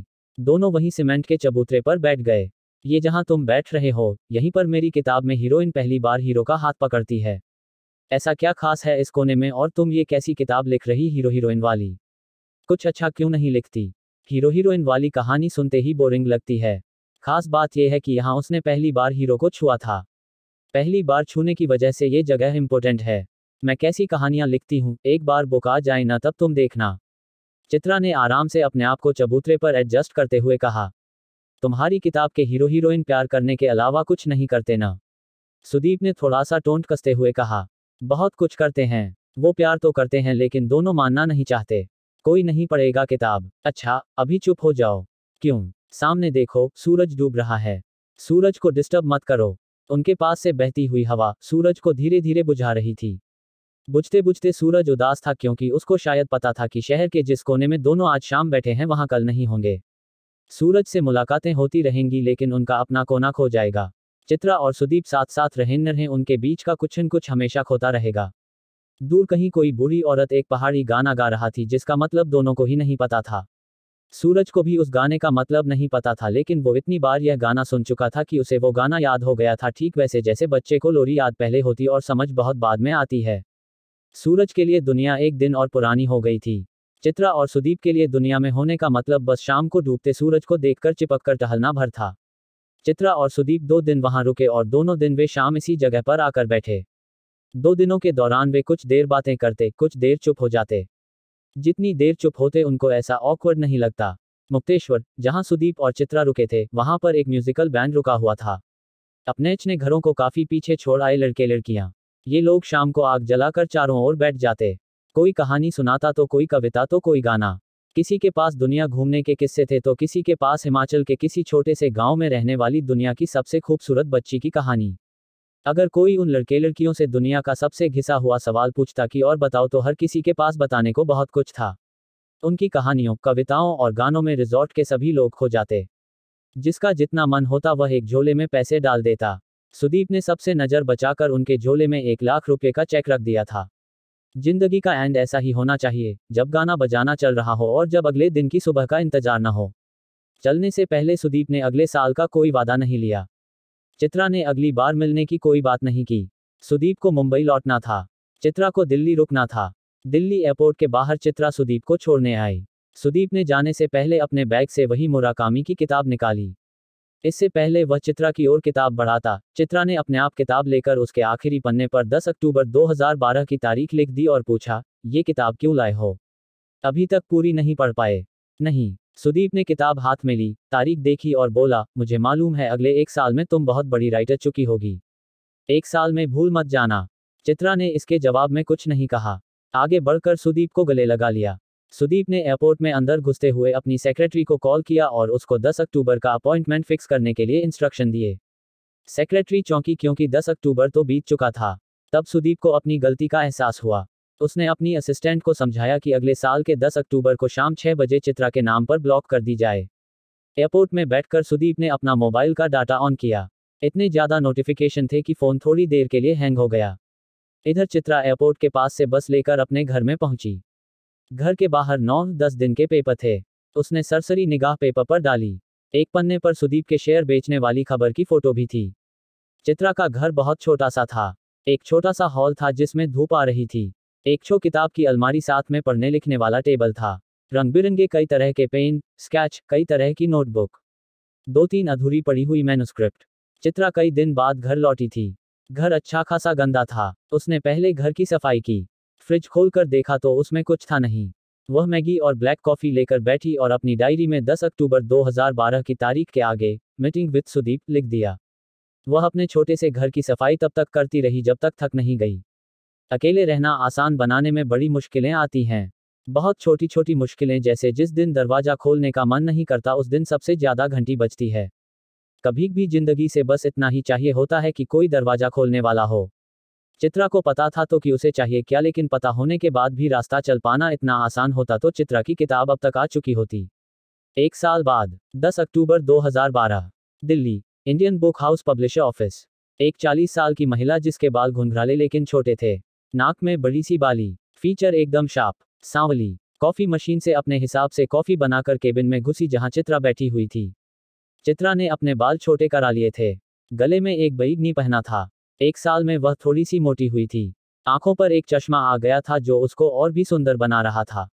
दोनों वहीं सीमेंट के चबूतरे पर बैठ गए ये जहां तुम बैठ रहे हो यहीं पर मेरी किताब में हीरोइन पहली बार हीरो का हाथ पकड़ती है ऐसा क्या खास है इस कोने में और तुम ये कैसी किताब लिख रही हीरो हीरोइन वाली कुछ अच्छा क्यों नहीं लिखती हीरो हीरोइन वाली कहानी सुनते ही बोरिंग लगती है खास बात यह है कि यहाँ उसने पहली बार हीरो को छुआ था पहली बार छूने की वजह से ये जगह इम्पोर्टेंट है मैं कैसी कहानियां लिखती हूँ एक बार बोका जाए ना तब तुम देखना चित्रा ने आराम से अपने आप को चबूतरे पर एडजस्ट करते हुए कहा तुम्हारी किताब के हीरो हीरोइन प्यार करने के अलावा कुछ नहीं करते ना सुदीप ने थोड़ा सा टोंट कसते हुए कहा बहुत कुछ करते हैं वो प्यार तो करते हैं लेकिन दोनों मानना नहीं चाहते कोई नहीं पढ़ेगा किताब अच्छा अभी चुप हो जाओ क्यों सामने देखो सूरज डूब रहा है सूरज को डिस्टर्ब मत करो उनके पास से बहती हुई हवा सूरज को धीरे धीरे बुझा रही थी बुझते बुझते सूरज उदास था क्योंकि उसको शायद पता था कि शहर के जिस कोने में दोनों आज शाम बैठे हैं वहां कल नहीं होंगे सूरज से मुलाकातें होती रहेंगी लेकिन उनका अपना कोना खो जाएगा चित्रा और सुदीप साथ साथ रहें उनके बीच का कुछ न कुछ हमेशा खोता रहेगा दूर कहीं कोई बूढ़ी औरत एक पहाड़ी गाना गा रहा थी जिसका मतलब दोनों को ही नहीं पता था सूरज को भी उस गाने का मतलब नहीं पता था लेकिन वो इतनी बार यह गाना सुन चुका था कि उसे वो गाना याद हो गया था ठीक वैसे जैसे बच्चे को लोरी याद पहले होती और समझ बहुत बाद में आती है सूरज के लिए दुनिया एक दिन और पुरानी हो गई थी चित्रा और सुदीप के लिए दुनिया में होने का मतलब बस शाम को डूबते सूरज को देखकर चिपक कर टहलना भर था चित्रा और सुदीप दो दिन वहां रुके और दोनों दिन वे शाम इसी जगह पर आकर बैठे दो दिनों के दौरान वे कुछ देर बातें करते कुछ देर चुप हो जाते जितनी देर चुप होते उनको ऐसा ऑकवर्ड नहीं लगता मुक्तेश्वर जहां सुदीप और चित्रा रुके थे वहां पर एक म्यूजिकल बैंड रुका हुआ था अपने ने घरों को काफी पीछे छोड़ आए लड़के लड़कियां ये लोग शाम को आग जलाकर चारों ओर बैठ जाते कोई कहानी सुनाता तो कोई कविता तो कोई गाना किसी के पास दुनिया घूमने के किस्से थे तो किसी के पास हिमाचल के किसी छोटे से गांव में रहने वाली दुनिया की सबसे खूबसूरत बच्ची की कहानी अगर कोई उन लड़के लड़कियों से दुनिया का सबसे घिसा हुआ सवाल पूछता कि और बताओ तो हर किसी के पास बताने को बहुत कुछ था उनकी कहानियों कविताओं और गानों में रिजॉर्ट के सभी लोग खो जाते जिसका जितना मन होता वह एक झोले में पैसे डाल देता सुदीप ने सबसे नजर बचाकर उनके झोले में एक लाख रुपये का चेक रख दिया था जिंदगी का एंड ऐसा ही होना चाहिए जब गाना बजाना चल रहा हो और जब अगले दिन की सुबह का इंतजार न हो चलने से पहले सुदीप ने अगले साल का कोई वादा नहीं लिया चित्रा ने अगली बार मिलने की कोई बात नहीं की सुदीप को मुंबई लौटना था चित्रा को दिल्ली रुकना था दिल्ली एयरपोर्ट के बाहर चित्रा सुदीप को छोड़ने आई सुदीप ने जाने से पहले अपने बैग से वही मुराकामी की किताब निकाली इससे पहले वह चित्रा की ओर किताब बढ़ाता चित्रा ने अपने आप किताब लेकर उसके आखिरी पन्ने पर 10 अक्टूबर 2012 की तारीख लिख दी और पूछा ये किताब क्यों लाए हो अभी तक पूरी नहीं पढ़ पाए नहीं सुदीप ने किताब हाथ में ली तारीख देखी और बोला मुझे मालूम है अगले एक साल में तुम बहुत बड़ी राइटर चुकी होगी एक साल में भूल मत जाना चित्रा ने इसके जवाब में कुछ नहीं कहा आगे बढ़कर सुदीप को गले लगा लिया सुदीप ने एयरपोर्ट में अंदर घुसते हुए अपनी सेक्रेटरी को कॉल किया और उसको 10 अक्टूबर का अपॉइंटमेंट फिक्स करने के लिए इंस्ट्रक्शन दिए सेक्रेटरी चौंकी क्योंकि 10 अक्टूबर तो बीत चुका था तब सुदीप को अपनी गलती का एहसास हुआ तो उसने अपनी असिस्टेंट को समझाया कि अगले साल के 10 अक्टूबर को शाम 6 बजे चित्रा के नाम पर ब्लॉक कर दी जाए एयरपोर्ट में बैठकर सुदीप ने अपना मोबाइल का डाटा ऑन किया इतने ज़्यादा नोटिफिकेशन थे कि फ़ोन थोड़ी देर के लिए हैंग हो गया इधर चित्रा एयरपोर्ट के पास से बस लेकर अपने घर में पहुंची घर के बाहर नौ दस दिन के पेपर थे उसने सरसरी निगाह पेपर पर डाली एक पन्ने पर सुदीप के शेयर बेचने वाली खबर की फोटो भी थी चित्रा का घर बहुत छोटा सा था एक छोटा सा हॉल था जिसमें धूप आ रही थी एक छो किताब की अलमारी साथ में पढ़ने लिखने वाला टेबल था रंग बिरंगे कई तरह के पेन स्केच कई तरह की नोटबुक दो तीन अधूरी पड़ी हुई मैनुस्क्रिप्ट चित्रा कई दिन बाद घर लौटी थी घर अच्छा खासा गंदा था उसने पहले घर की सफाई की फ्रिज खोलकर देखा तो उसमें कुछ था नहीं वह मैगी और ब्लैक कॉफी लेकर बैठी और अपनी डायरी में 10 अक्टूबर 2012 की तारीख के आगे मीटिंग विद सुदीप लिख दिया वह अपने छोटे से घर की सफाई तब तक करती रही जब तक थक नहीं गई अकेले रहना आसान बनाने में बड़ी मुश्किलें आती हैं बहुत छोटी छोटी मुश्किलें जैसे जिस दिन दरवाजा खोलने का मन नहीं करता उस दिन सबसे ज्यादा घंटी बजती है कभी भी जिंदगी से बस इतना ही चाहिए होता है कि कोई दरवाजा खोलने वाला हो चित्रा को पता था तो कि उसे चाहिए क्या लेकिन पता होने के बाद भी रास्ता चल पाना इतना आसान होता तो चित्रा की किताब अब तक आ चुकी होती एक साल बाद 10 अक्टूबर 2012 Delhi Indian book house publisher office एक 40 साल की महिला जिसके बाल घुंघराले लेकिन छोटे थे नाक में बड़ी सी बाली फीचर एकदम शार्प सांवली कॉफी मशीन से अपने हिसाब से कॉफी बनाकर केबिन में घुसी जहां चित्रा बैठी हुई थी चित्रा ने अपने बाल छोटे करा लिए थे गले में एक बैगनी पहना था एक साल में वह थोड़ी सी मोटी हुई थी आंखों पर एक चश्मा आ गया था जो उसको और भी सुंदर बना रहा था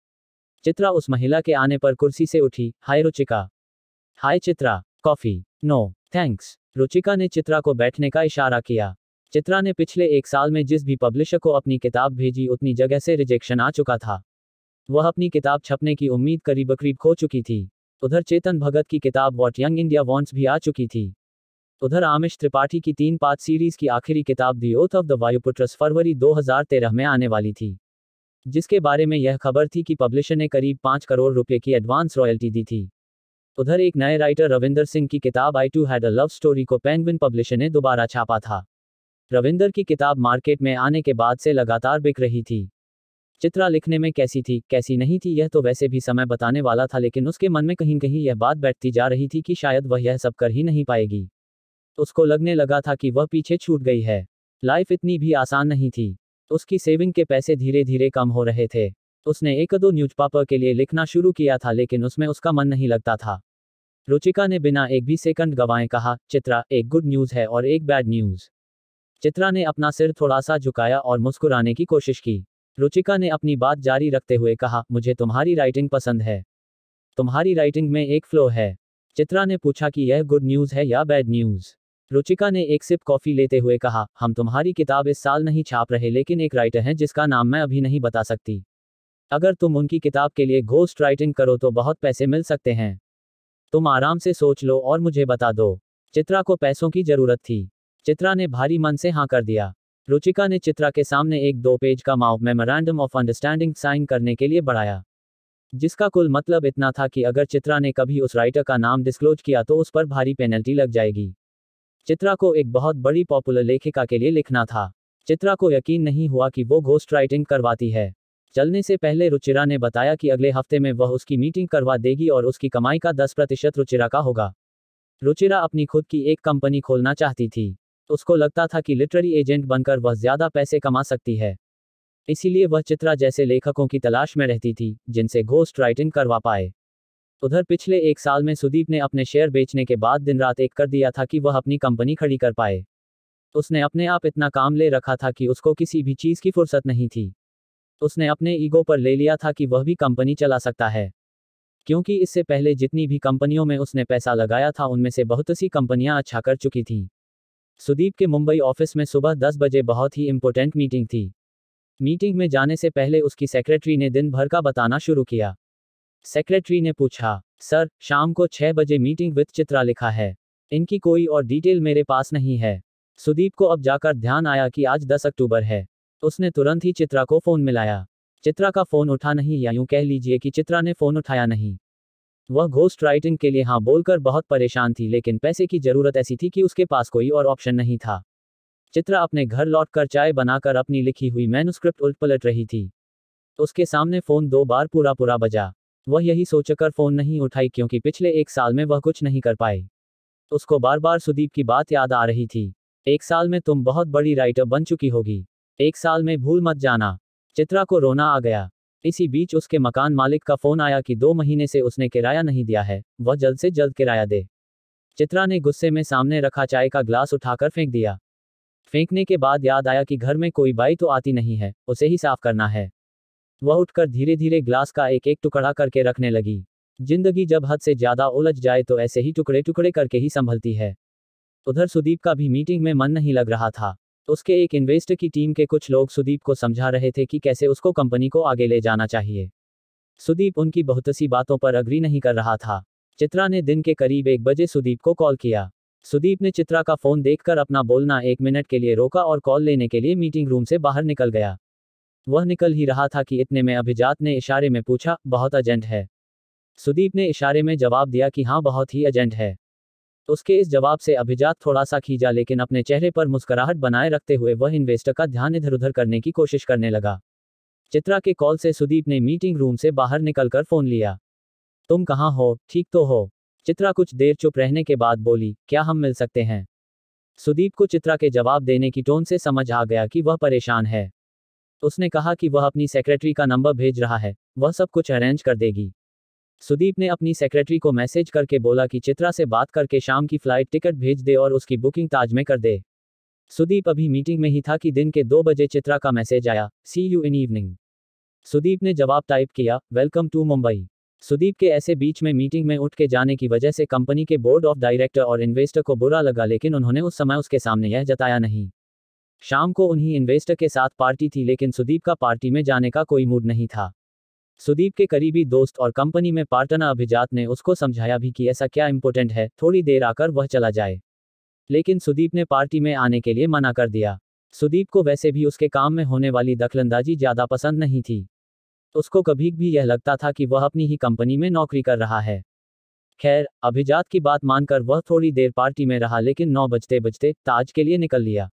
चित्रा उस महिला के आने पर कुर्सी से उठी hi Ruchika hi Chitra coffee no thanks Ruchika ने चित्रा को बैठने का इशारा किया चित्रा ने पिछले एक साल में जिस भी पब्लिशर को अपनी किताब भेजी उतनी जगह से रिजेक्शन आ चुका था वह अपनी किताब छपने की उम्मीद करीब करीब खो चुकी थी उधर चेतन भगत की किताब वॉट यंग इंडिया वॉन्ट्स भी आ चुकी थी उधर आमिश त्रिपाठी की तीन पाँच सीरीज की आखिरी किताब the oath of the Vayuputras फरवरी 2013 में आने वाली थी जिसके बारे में यह खबर थी कि पब्लिशर ने करीब पाँच करोड़ रुपये की एडवांस रॉयल्टी दी थी उधर एक नए राइटर रविंदर सिंह की किताब I too had a love story को पेंगविन पब्लिशर ने दोबारा छापा था रविंदर की किताब मार्केट में आने के बाद से लगातार बिक रही थी चित्रा लिखने में कैसी थी कैसी नहीं थी यह तो वैसे भी समय बताने वाला था लेकिन उसके मन में कहीं कहीं यह बात बैठती जा रही थी कि शायद वह यह सब कर ही नहीं पाएगी उसको लगने लगा था कि वह पीछे छूट गई है लाइफ इतनी भी आसान नहीं थी उसकी सेविंग के पैसे धीरे धीरे कम हो रहे थे उसने एक दो न्यूज पेपर के लिए लिखना शुरू किया था लेकिन उसमें उसका मन नहीं लगता था रुचिका ने बिना एक भी सेकंड गवाएं कहा चित्रा एक गुड न्यूज है और एक बैड न्यूज चित्रा ने अपना सिर थोड़ा सा झुकाया और मुस्कुराने की कोशिश की रुचिका ने अपनी बात जारी रखते हुए कहा मुझे तुम्हारी राइटिंग पसंद है तुम्हारी राइटिंग में एक फ्लो है चित्रा ने पूछा कि यह गुड न्यूज़ है या बैड न्यूज़ रुचिका ने एक सिप कॉफ़ी लेते हुए कहा हम तुम्हारी किताब इस साल नहीं छाप रहे लेकिन एक राइटर हैं जिसका नाम मैं अभी नहीं बता सकती अगर तुम उनकी किताब के लिए घोस्ट राइटिंग करो तो बहुत पैसे मिल सकते हैं तुम आराम से सोच लो और मुझे बता दो चित्रा को पैसों की जरूरत थी चित्रा ने भारी मन से हाँ कर दिया रुचिका ने चित्रा के सामने एक दो पेज का माओ मेमोरेंडम ऑफ अंडरस्टैंडिंग साइन करने के लिए बढ़ाया जिसका कुल मतलब इतना था कि अगर चित्रा ने कभी उस राइटर का नाम डिस्क्लोज किया तो उस पर भारी पेनल्टी लग जाएगी चित्रा को एक बहुत बड़ी पॉपुलर लेखिका के लिए लिखना था चित्रा को यकीन नहीं हुआ कि वो घोस्ट राइटिंग करवाती है चलने से पहले रुचिरा ने बताया कि अगले हफ्ते में वह उसकी मीटिंग करवा देगी और उसकी कमाई का दस प्रतिशत रुचिरा का होगा रुचिरा अपनी खुद की एक कंपनी खोलना चाहती थी तो उसको लगता था कि लिटरेरी एजेंट बनकर वह ज्यादा पैसे कमा सकती है इसीलिए वह चित्रा जैसे लेखकों की तलाश में रहती थी जिनसे घोस्ट राइटिंग करवा पाए उधर पिछले एक साल में सुदीप ने अपने शेयर बेचने के बाद दिन रात एक कर दिया था कि वह अपनी कंपनी खड़ी कर पाए उसने अपने आप इतना काम ले रखा था कि उसको किसी भी चीज की फुर्सत नहीं थी उसने अपने ईगो पर ले लिया था कि वह भी कंपनी चला सकता है क्योंकि इससे पहले जितनी भी कंपनियों में उसने पैसा लगाया था उनमें से बहुत सी कंपनियां अच्छा कर चुकी थीं सुदीप के मुंबई ऑफिस में सुबह दस बजे बहुत ही इम्पोर्टेंट मीटिंग थी मीटिंग में जाने से पहले उसकी सेक्रेटरी ने दिन भर का बताना शुरू किया सेक्रेटरी ने पूछा सर शाम को छह बजे मीटिंग विद चित्रा लिखा है इनकी कोई और डिटेल मेरे पास नहीं है सुदीप को अब जाकर ध्यान आया कि आज 10 अक्टूबर है उसने तुरंत ही चित्रा को फोन मिलाया चित्रा का फोन उठा नहीं या यूं कह लीजिए कि चित्रा ने फोन उठाया नहीं वह घोस्ट राइटिंग के लिए हाँ बोलकर बहुत परेशान थी लेकिन पैसे की जरूरत ऐसी थी कि उसके पास कोई और ऑप्शन नहीं था चित्रा अपने घर लौटकर चाय बनाकर अपनी लिखी हुई मैनुस्क्रिप्ट उलट पलट रही थी उसके सामने फोन दो बार पूरा पूरा बजा वह यही सोचकर फोन नहीं उठाई क्योंकि पिछले एक साल में वह कुछ नहीं कर पाई उसको बार बार सुदीप की बात याद आ रही थी एक साल में तुम बहुत बड़ी राइटर बन चुकी होगी एक साल में भूल मत जाना चित्रा को रोना आ गया इसी बीच उसके मकान मालिक का फोन आया कि दो महीने से उसने किराया नहीं दिया है वह जल्द से जल्द किराया दे चित्रा ने गुस्से में सामने रखा चाय का ग्लास उठाकर फेंक दिया फेंकने के बाद याद आया कि घर में कोई बाई तो आती नहीं है उसे ही साफ करना है वह उठकर धीरे धीरे ग्लास का एक एक टुकड़ा करके रखने लगी जिंदगी जब हद से ज्यादा उलझ जाए तो ऐसे ही टुकड़े टुकड़े करके ही संभलती है उधर सुदीप का भी मीटिंग में मन नहीं लग रहा था तो उसके एक इन्वेस्टर की टीम के कुछ लोग सुदीप को समझा रहे थे कि कैसे उसको कंपनी को आगे ले जाना चाहिए सुदीप उनकी बहुत सी बातों पर अग्री नहीं कर रहा था चित्रा ने दिन के करीब एक बजे सुदीप को कॉल किया सुदीप ने चित्रा का फोन देखकर अपना बोलना एक मिनट के लिए रोका और कॉल लेने के लिए मीटिंग रूम से बाहर निकल गया वह निकल ही रहा था कि इतने में अभिजात ने इशारे में पूछा बहुत अर्जेंट है सुदीप ने इशारे में जवाब दिया कि हाँ बहुत ही अर्जेंट है तो उसके इस जवाब से अभिजात थोड़ा सा खींचा लेकिन अपने चेहरे पर मुस्कुराहट बनाए रखते हुए वह इन्वेस्टर का ध्यान इधर उधर करने की कोशिश करने लगा चित्रा के कॉल से सुदीप ने मीटिंग रूम से बाहर निकलकर फोन लिया तुम कहाँ हो ठीक तो हो चित्रा कुछ देर चुप रहने के बाद बोली क्या हम मिल सकते हैं सुदीप को चित्रा के जवाब देने की टोन से समझ आ गया कि वह परेशान है उसने कहा कि वह अपनी सेक्रेटरी का नंबर भेज रहा है वह सब कुछ अरेंज कर देगी सुदीप ने अपनी सेक्रेटरी को मैसेज करके बोला कि चित्रा से बात करके शाम की फ्लाइट टिकट भेज दे और उसकी बुकिंग ताज में कर दे सुदीप अभी मीटिंग में ही था कि दिन के दो बजे चित्रा का मैसेज आया see you in evening Sudeep ने जवाब टाइप किया वेलकम टू मुंबई सुदीप के ऐसे बीच में मीटिंग में उठ के जाने की वजह से कंपनी के बोर्ड ऑफ डायरेक्टर और इन्वेस्टर को बुरा लगा लेकिन उन्होंने उस समय उसके सामने यह जताया नहीं शाम को उन्हीं इन्वेस्टर के साथ पार्टी थी लेकिन सुदीप का पार्टी में जाने का कोई मूड नहीं था सुदीप के करीबी दोस्त और कंपनी में पार्टनर अभिजात ने उसको समझाया भी कि ऐसा क्या इम्पोर्टेंट है थोड़ी देर आकर वह चला जाए लेकिन सुदीप ने पार्टी में आने के लिए मना कर दिया सुदीप को वैसे भी उसके काम में होने वाली दखलंदाजी ज्यादा पसंद नहीं थी उसको कभी भी यह लगता था कि वह अपनी ही कंपनी में नौकरी कर रहा है खैर अभिजात की बात मानकर वह थोड़ी देर पार्टी में रहा लेकिन नौ बजते बजते ताज के लिए निकल लिया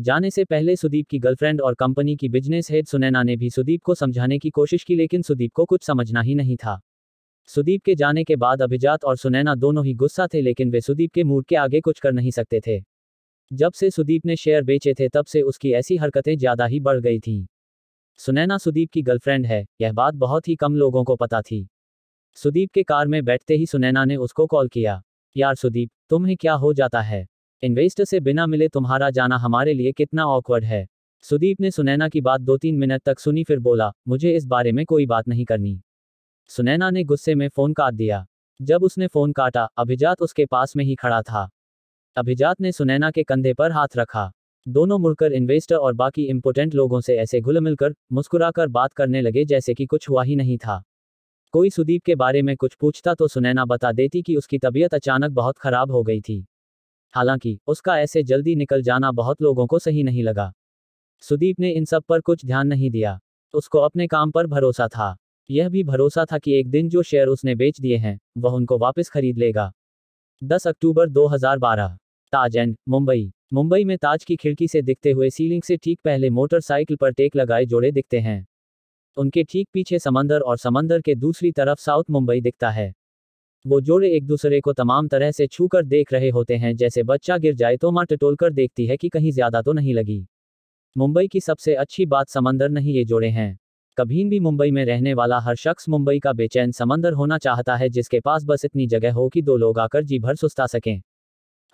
जाने से पहले सुदीप की गर्लफ्रेंड और कंपनी की बिजनेस हेड सुनैना ने भी सुदीप को समझाने की कोशिश की लेकिन सुदीप को कुछ समझना ही नहीं था सुदीप के जाने के बाद अभिजात और सुनैना दोनों ही गुस्सा थे लेकिन वे सुदीप के मूड के आगे कुछ कर नहीं सकते थे जब से सुदीप ने शेयर बेचे थे तब से उसकी ऐसी हरकतें ज्यादा ही बढ़ गई थीं सुनैना सुदीप की गर्लफ्रेंड है यह बात बहुत ही कम लोगों को पता थी सुदीप के कार में बैठते ही सुनैना ने उसको कॉल किया यार सुदीप तुम्हें क्या हो जाता है इन्वेस्टर से बिना मिले तुम्हारा जाना हमारे लिए कितना ऑकवर्ड है सुदीप ने सुनैना की बात दो तीन मिनट तक सुनी फिर बोला मुझे इस बारे में कोई बात नहीं करनी सुनैना ने गुस्से में फोन काट दिया जब उसने फोन काटा अभिजात उसके पास में ही खड़ा था अभिजात ने सुनैना के कंधे पर हाथ रखा दोनों मुड़कर इन्वेस्टर और बाकी इम्पोर्टेंट लोगों से ऐसे घुल मिलकर मुस्कुराकर बात करने लगे जैसे कि कुछ हुआ ही नहीं था कोई सुदीप के बारे में कुछ पूछता तो सुनैना बता देती कि उसकी तबीयत अचानक बहुत खराब हो गई थी हालांकि उसका ऐसे जल्दी निकल जाना बहुत लोगों को सही नहीं लगा सुदीप ने इन सब पर कुछ ध्यान नहीं दिया उसको अपने काम पर भरोसा था यह भी भरोसा था कि एक दिन जो शेयर उसने बेच दिए हैं वह उनको वापस खरीद लेगा 10 अक्टूबर 2012 ताज एंड मुंबई मुंबई में ताज की खिड़की से दिखते हुए सीलिंग से ठीक पहले मोटरसाइकिल पर टेक लगाए जोड़े दिखते हैं उनके ठीक पीछे समंदर और समंदर के दूसरी तरफ साउथ मुंबई दिखता है वो जोड़े एक दूसरे को तमाम तरह से छू कर देख रहे होते हैं जैसे बच्चा गिर जाए तो माँ टटोल कर देखती है कि कहीं ज्यादा तो नहीं लगी मुंबई की सबसे अच्छी बात समंदर नहीं ये जोड़े हैं कभी भी मुंबई में रहने वाला हर शख्स मुंबई का बेचैन समंदर होना चाहता है जिसके पास बस इतनी जगह हो कि दो लोग आकर जी भर सुस्ता सकें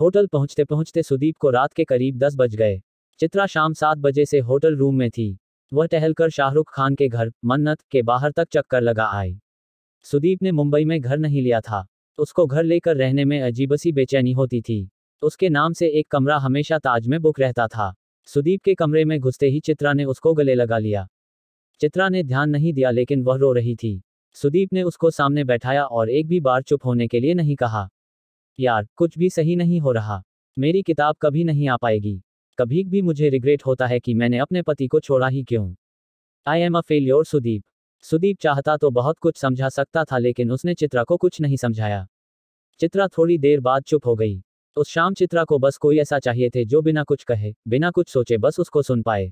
होटल पहुंचते पहुंचते सुदीप को रात के करीब दस बज गए चित्रा शाम सात बजे से होटल रूम में थी वह टहलकर शाहरुख खान के घर मन्नत के बाहर तक चक्कर लगा आई सुदीप ने मुंबई में घर नहीं लिया था उसको घर लेकर रहने में अजीबसी बेचैनी होती थी उसके नाम से एक कमरा हमेशा ताज में बुक रहता था सुदीप के कमरे में घुसते ही चित्रा ने उसको गले लगा लिया चित्रा ने ध्यान नहीं दिया लेकिन वह रो रही थी सुदीप ने उसको सामने बैठाया और एक भी बार चुप होने के लिए नहीं कहा यार कुछ भी सही नहीं हो रहा मेरी किताब कभी नहीं आ पाएगी कभी भी मुझे रिग्रेट होता है कि मैंने अपने पति को छोड़ा ही क्यों I am a failure Sudeep Sudeep चाहता तो बहुत कुछ समझा सकता था लेकिन उसने चित्रा को कुछ नहीं समझाया चित्रा थोड़ी देर बाद चुप हो गई उस शाम चित्रा को बस कोई ऐसा चाहिए थे जो बिना कुछ कहे बिना कुछ सोचे बस उसको सुन पाए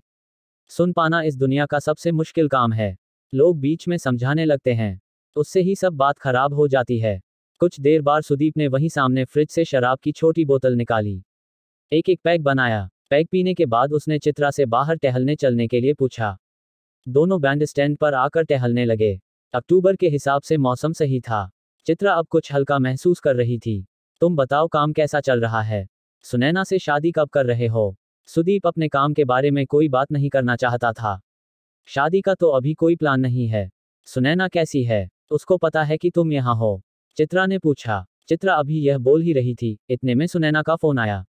सुन पाना इस दुनिया का सबसे मुश्किल काम है लोग बीच में समझाने लगते हैं उससे ही सब बात खराब हो जाती है कुछ देर बाद सुदीप ने वहीं सामने फ्रिज से शराब की छोटी बोतल निकाली एक एक पैक बनाया पैक पीने के बाद उसने चित्रा से बाहर टहलने चलने के लिए पूछा दोनों बैंड स्टैंड पर आकर टहलने लगे अक्टूबर के हिसाब से मौसम सही था चित्रा अब कुछ हल्का महसूस कर रही थी तुम बताओ काम कैसा चल रहा है सुनैना से शादी कब कर रहे हो सुदीप अपने काम के बारे में कोई बात नहीं करना चाहता था शादी का तो अभी कोई प्लान नहीं है सुनैना कैसी है उसको पता है कि तुम यहाँ हो चित्रा ने पूछा चित्रा अभी यह बोल ही रही थी इतने में सुनैना का फोन आया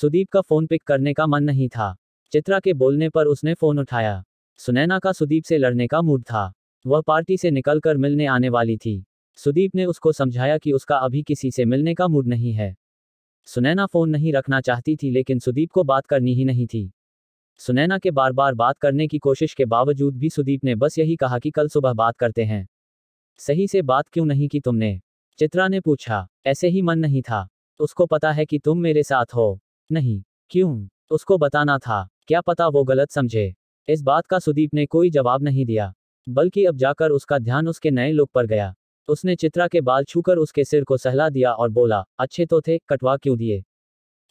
सुदीप का फोन पिक करने का मन नहीं था चित्रा के बोलने पर उसने फोन उठाया सुनैना का सुदीप से लड़ने का मूड था वह पार्टी से निकलकर मिलने आने वाली थी सुदीप ने उसको समझाया कि उसका अभी किसी से मिलने का मूड नहीं है सुनैना फोन नहीं रखना चाहती थी लेकिन सुदीप को बात करनी ही नहीं थी सुनैना के बार बार बात करने की कोशिश के बावजूद भी सुदीप ने बस यही कहा कि कल सुबह बात करते हैं सही से बात क्यों नहीं की तुमने चित्रा ने पूछा ऐसे ही मन नहीं था उसको पता है कि तुम मेरे साथ हो नहीं क्यों उसको बताना था क्या पता वो गलत समझे इस बात का सुदीप ने कोई जवाब नहीं दिया बल्कि अब जाकर उसका ध्यान उसके नए लुक पर गया उसने चित्रा के बाल छूकर उसके सिर को सहला दिया और बोला अच्छे तो थे कटवा क्यों दिए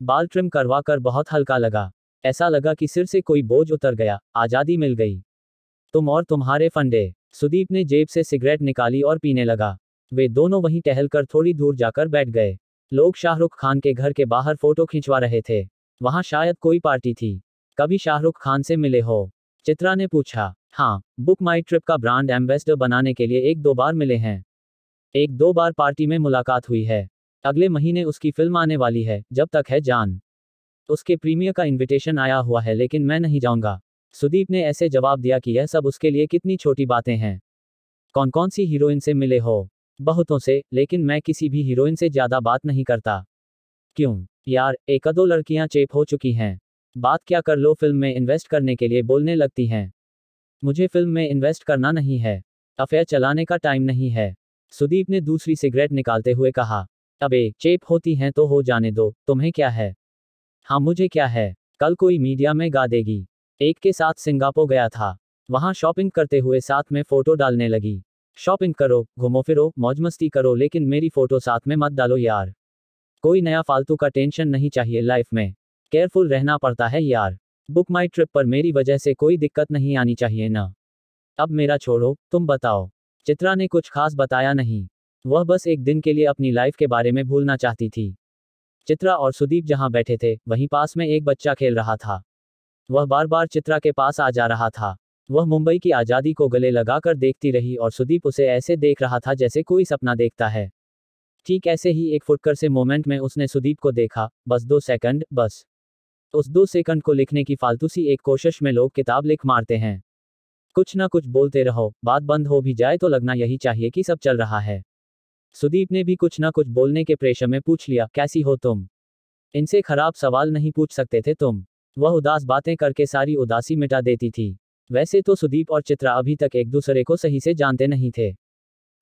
बाल ट्रिम करवा कर बहुत हल्का लगा ऐसा लगा कि सिर से कोई बोझ उतर गया आज़ादी मिल गई तुम और तुम्हारे फंडे सुदीप ने जेब से सिगरेट निकाली और पीने लगा वे दोनों वहीं टहलकर थोड़ी दूर जाकर बैठ गए लोग शाहरुख खान के घर के बाहर फोटो खिंचवा रहे थे वहां शायद कोई पार्टी थी कभी शाहरुख खान से मिले हो चित्रा ने पूछा हाँ बुक माई ट्रिप का ब्रांड एम्बेसडर बनाने के लिए एक दो बार मिले हैं एक दो बार पार्टी में मुलाकात हुई है अगले महीने उसकी फिल्म आने वाली है जब तक है जान उसके प्रीमियर का इनविटेशन आया हुआ है लेकिन मैं नहीं जाऊंगा सुदीप ने ऐसे जवाब दिया कि यह सब उसके लिए कितनी छोटी बातें हैं कौन कौन सी हीरोइन से मिले हो बहुतों से लेकिन मैं किसी भी हीरोइन से ज्यादा बात नहीं करता क्यों यार एक दो लड़कियां चेप हो चुकी हैं बात क्या कर लो फिल्म में इन्वेस्ट करने के लिए बोलने लगती हैं मुझे फिल्म में इन्वेस्ट करना नहीं है अफेयर चलाने का टाइम नहीं है सुदीप ने दूसरी सिगरेट निकालते हुए कहा अबे चेप होती हैं तो हो जाने दो तुम्हें क्या है हाँ मुझे क्या है कल कोई मीडिया में गा देगी एक के साथ सिंगापुर गया था वहाँ शॉपिंग करते हुए साथ में फोटो डालने लगी शॉपिंग करो घूमो फिरो मौज मस्ती करो लेकिन मेरी फोटो साथ में मत डालो यार कोई नया फालतू का टेंशन नहीं चाहिए लाइफ में केयरफुल रहना पड़ता है यार बुक माई ट्रिप पर मेरी वजह से कोई दिक्कत नहीं आनी चाहिए ना अब मेरा छोड़ो तुम बताओ चित्रा ने कुछ खास बताया नहीं वह बस एक दिन के लिए अपनी लाइफ के बारे में भूलना चाहती थी चित्रा और सुदीप जहां बैठे थे वहीं पास में एक बच्चा खेल रहा था वह बार बार चित्रा के पास आ जा रहा था वह मुंबई की आज़ादी को गले लगाकर देखती रही और सुदीप उसे ऐसे देख रहा था जैसे कोई सपना देखता है ठीक ऐसे ही एक फुटकर से मोमेंट में उसने सुदीप को देखा बस दो सेकंड बस तो उस दो सेकंड को लिखने की फालतू सी एक कोशिश में लोग किताब लिख मारते हैं कुछ ना कुछ बोलते रहो बात बंद हो भी जाए तो लगना यही चाहिए कि सब चल रहा है सुदीप ने भी कुछ ना कुछ बोलने के प्रेशर में पूछ लिया कैसी हो तुम इनसे खराब सवाल नहीं पूछ सकते थे तुम वह उदास बातें करके सारी उदासी मिटा देती थी वैसे तो सुदीप और चित्रा अभी तक एक दूसरे को सही से जानते नहीं थे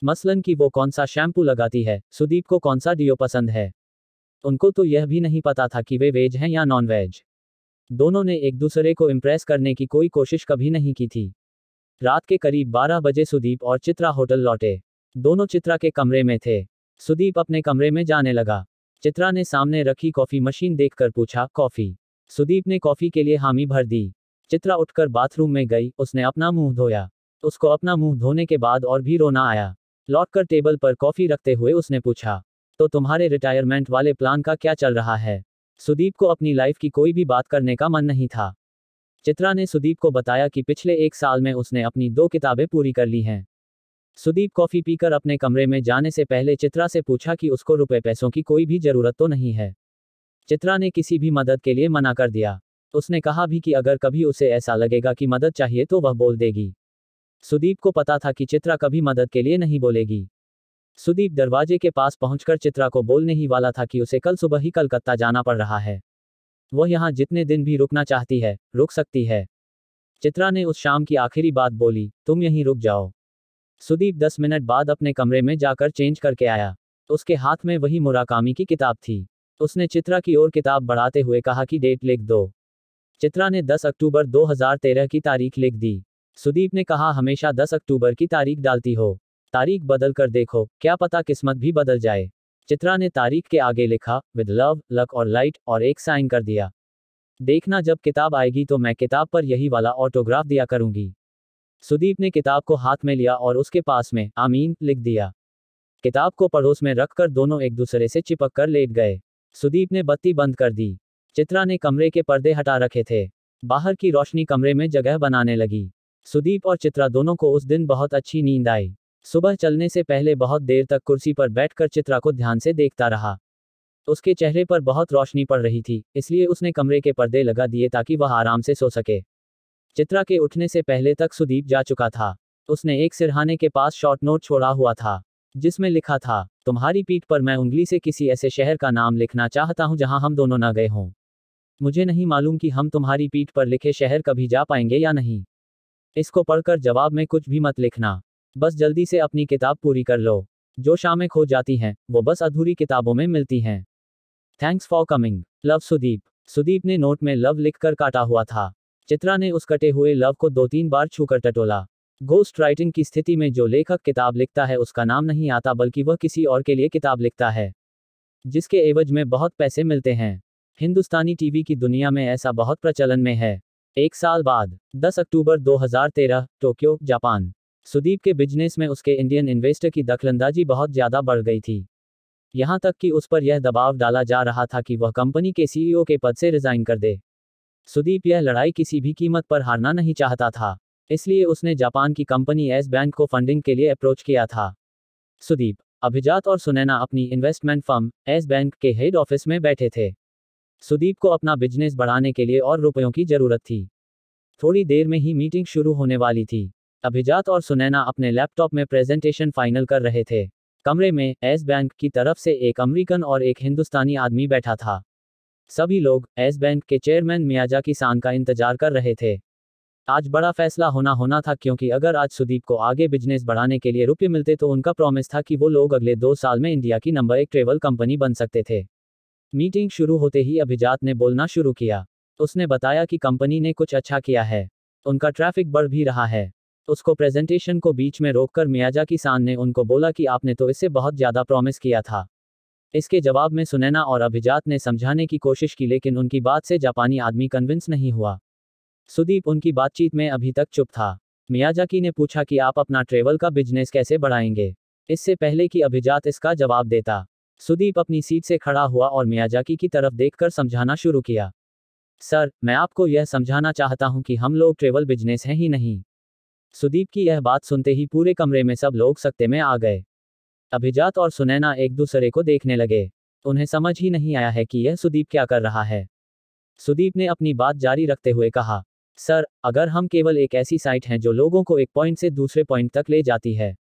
मसलन कि वो कौन सा शैम्पू लगाती है सुदीप को कौन सा डियो पसंद है उनको तो यह भी नहीं पता था कि वे वेज हैं या नॉन वेज दोनों ने एक दूसरे को इम्प्रेस करने की कोई कोशिश कभी नहीं की थी रात के करीब 12 बजे सुदीप और चित्रा होटल लौटे दोनों चित्रा के कमरे में थे सुदीप अपने कमरे में जाने लगा चित्रा ने सामने रखी कॉफी मशीन देखकर पूछा कॉफी सुदीप ने कॉफी के लिए हामी भर दी चित्रा उठकर बाथरूम में गई उसने अपना मुंह धोया उसको अपना मुंह धोने के बाद और भी रोना आया लौटकर टेबल पर कॉफी रखते हुए उसने पूछा तो तुम्हारे रिटायरमेंट वाले प्लान का क्या चल रहा है सुदीप को अपनी लाइफ की कोई भी बात करने का मन नहीं था चित्रा ने सुदीप को बताया कि पिछले एक साल में उसने अपनी दो किताबें पूरी कर ली हैं सुदीप कॉफी पीकर अपने कमरे में जाने से पहले चित्रा से पूछा कि उसको रुपए पैसों की कोई भी जरूरत तो नहीं है चित्रा ने किसी भी मदद के लिए मना कर दिया उसने कहा भी कि अगर कभी उसे ऐसा लगेगा कि मदद चाहिए तो वह बोल देगी सुदीप को पता था कि चित्रा कभी मदद के लिए नहीं बोलेगी सुदीप दरवाजे के पास पहुंचकर चित्रा को बोलने ही वाला था कि उसे कल सुबह ही कलकत्ता जाना पड़ रहा है वह यहाँ जितने दिन भी रुकना चाहती है रुक सकती है चित्रा ने उस शाम की आखिरी बात बोली तुम यहीं रुक जाओ सुदीप दस मिनट बाद अपने कमरे में जाकर चेंज करके आया उसके हाथ में वही मुराकामी की किताब थी उसने चित्रा की ओर किताब बढ़ाते हुए कहा कि डेट लिख दो चित्रा ने 10 अक्टूबर 2013 की तारीख लिख दी सुदीप ने कहा हमेशा 10 अक्टूबर की तारीख डालती हो तारीख बदल कर देखो क्या पता किस्मत भी बदल जाए चित्रा ने तारीख के आगे लिखा विद लव लक और लाइट और एक साइन कर दिया देखना जब किताब आएगी तो मैं किताब पर यही वाला ऑटोग्राफ दिया करूंगी सुदीप ने किताब को हाथ में लिया और उसके पास में आमीन लिख दिया किताब को पड़ोस में रखकर दोनों एक दूसरे से चिपक कर लेट गए सुदीप ने बत्ती बंद कर दी चित्रा ने कमरे के पर्दे हटा रखे थे बाहर की रोशनी कमरे में जगह बनाने लगी सुदीप और चित्रा दोनों को उस दिन बहुत अच्छी नींद आई सुबह चलने से पहले बहुत देर तक कुर्सी पर बैठकर चित्रा को ध्यान से देखता रहा उसके चेहरे पर बहुत रोशनी पड़ रही थी इसलिए उसने कमरे के पर्दे लगा दिए ताकि वह आराम से सो सके चित्रा के उठने से पहले तक सुदीप जा चुका था उसने एक सिरहाने के पास शॉर्ट नोट छोड़ा हुआ था जिसमें लिखा था तुम्हारी पीठ पर मैं उंगली से किसी ऐसे शहर का नाम लिखना चाहता हूँ जहाँ हम दोनों न गए हों मुझे नहीं मालूम कि हम तुम्हारी पीठ पर लिखे शहर कभी जा पाएंगे या नहीं इसको पढ़कर जवाब में कुछ भी मत लिखना बस जल्दी से अपनी किताब पूरी कर लो जो शामें खो जाती हैं वो बस अधूरी किताबों में मिलती हैं thanks for coming love Sudeep Sudeep ने नोट में लव लिखकर काटा हुआ था चित्रा ने उस कटे हुए लव को दो तीन बार छूकर टटोला घोस्ट राइटिंग की स्थिति में जो लेखक किताब लिखता है उसका नाम नहीं आता बल्कि वह किसी और के लिए किताब लिखता है जिसके एवज में बहुत पैसे मिलते हैं हिंदुस्तानी टीवी की दुनिया में ऐसा बहुत प्रचलन में है एक साल बाद 10 अक्टूबर 2013 टोक्यो जापान सुदीप के बिजनेस में उसके इंडियन इन्वेस्टर की दखलंदाजी बहुत ज्यादा बढ़ गई थी यहां तक कि उस पर यह दबाव डाला जा रहा था कि वह कंपनी के सीईओ के पद से रिजाइन कर दे सुदीप यह लड़ाई किसी भी कीमत पर हारना नहीं चाहता था इसलिए उसने जापान की कंपनी एस बैंक को फंडिंग के लिए अप्रोच किया था सुदीप अभिजात और सुनैना अपनी इन्वेस्टमेंट फर्म एस बैंक के हेड ऑफिस में बैठे थे सुदीप को अपना बिजनेस बढ़ाने के लिए और रुपयों की जरूरत थी थोड़ी देर में ही मीटिंग शुरू होने वाली थी अभिजात और सुनैना अपने लैपटॉप में प्रेजेंटेशन फाइनल कर रहे थे कमरे में एस बैंक की तरफ से एक अमरीकन और एक हिंदुस्तानी आदमी बैठा था सभी लोग एस बैंक के चेयरमैन मियाजा की शान का इंतजार कर रहे थे आज बड़ा फैसला होना होना था क्योंकि अगर आज सुदीप को आगे बिजनेस बढ़ाने के लिए रुपये मिलते तो उनका प्रॉमिस था कि वो लोग अगले दो साल में इंडिया की नंबर एक ट्रेवल कंपनी बन सकते थे मीटिंग शुरू होते ही अभिजात ने बोलना शुरू किया उसने बताया कि कंपनी ने कुछ अच्छा किया है उनका ट्रैफिक बढ़ भी रहा है तो उसको प्रेजेंटेशन को बीच में रोककर की सान ने उनको बोला कि आपने तो इससे बहुत ज्यादा प्रॉमिस किया था इसके जवाब में सुनैना और अभिजात ने समझाने की कोशिश की लेकिन उनकी बात से जापानी आदमी कन्विंस नहीं हुआ सुदीप उनकी बातचीत में अभी तक चुप था मियाजाकी ने पूछा कि आप अपना ट्रेवल का बिजनेस कैसे बढ़ाएंगे इससे पहले कि अभिजात इसका जवाब देता सुदीप अपनी सीट से खड़ा हुआ और मियाजाकी की तरफ देखकर समझाना शुरू किया सर मैं आपको यह समझाना चाहता हूं कि हम लोग ट्रेवल बिजनेस हैं ही नहीं सुदीप की यह बात सुनते ही पूरे कमरे में सब लोग सकते में आ गए अभिजात और सुनैना एक दूसरे को देखने लगे उन्हें समझ ही नहीं आया है कि यह सुदीप क्या कर रहा है सुदीप ने अपनी बात जारी रखते हुए कहा सर अगर हम केवल एक ऐसी साइट हैं जो लोगों को एक पॉइंट से दूसरे पॉइंट तक ले जाती है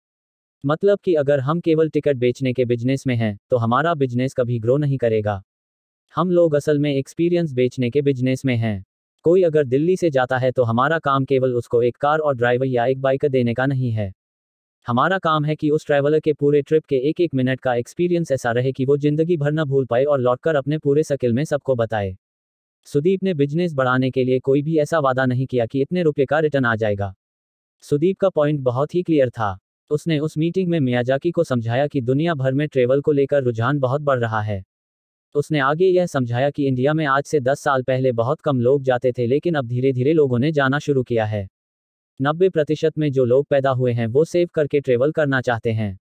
मतलब कि अगर हम केवल टिकट बेचने के बिजनेस में हैं तो हमारा बिजनेस कभी ग्रो नहीं करेगा हम लोग असल में एक्सपीरियंस बेचने के बिजनेस में हैं कोई अगर दिल्ली से जाता है तो हमारा काम केवल उसको एक कार और ड्राइवर या एक बाइक देने का नहीं है हमारा काम है कि उस ट्रैवलर के पूरे ट्रिप के एक एक मिनट का एक्सपीरियंस ऐसा रहे कि वो जिंदगी भर न भूल पाए और लौटकर अपने पूरे शकिल में सबको बताए सुदीप ने बिजनेस बढ़ाने के लिए कोई भी ऐसा वादा नहीं किया कि इतने रुपये का रिटर्न आ जाएगा सुदीप का पॉइंट बहुत ही क्लियर था उसने उस मीटिंग में मियाजाकी को समझाया कि दुनिया भर में ट्रेवल को लेकर रुझान बहुत बढ़ रहा है तो उसने आगे यह समझाया कि इंडिया में आज से 10 साल पहले बहुत कम लोग जाते थे लेकिन अब धीरे धीरे लोगों ने जाना शुरू किया है नब्बे प्रतिशत में जो लोग पैदा हुए हैं वो सेव करके ट्रेवल करना चाहते हैं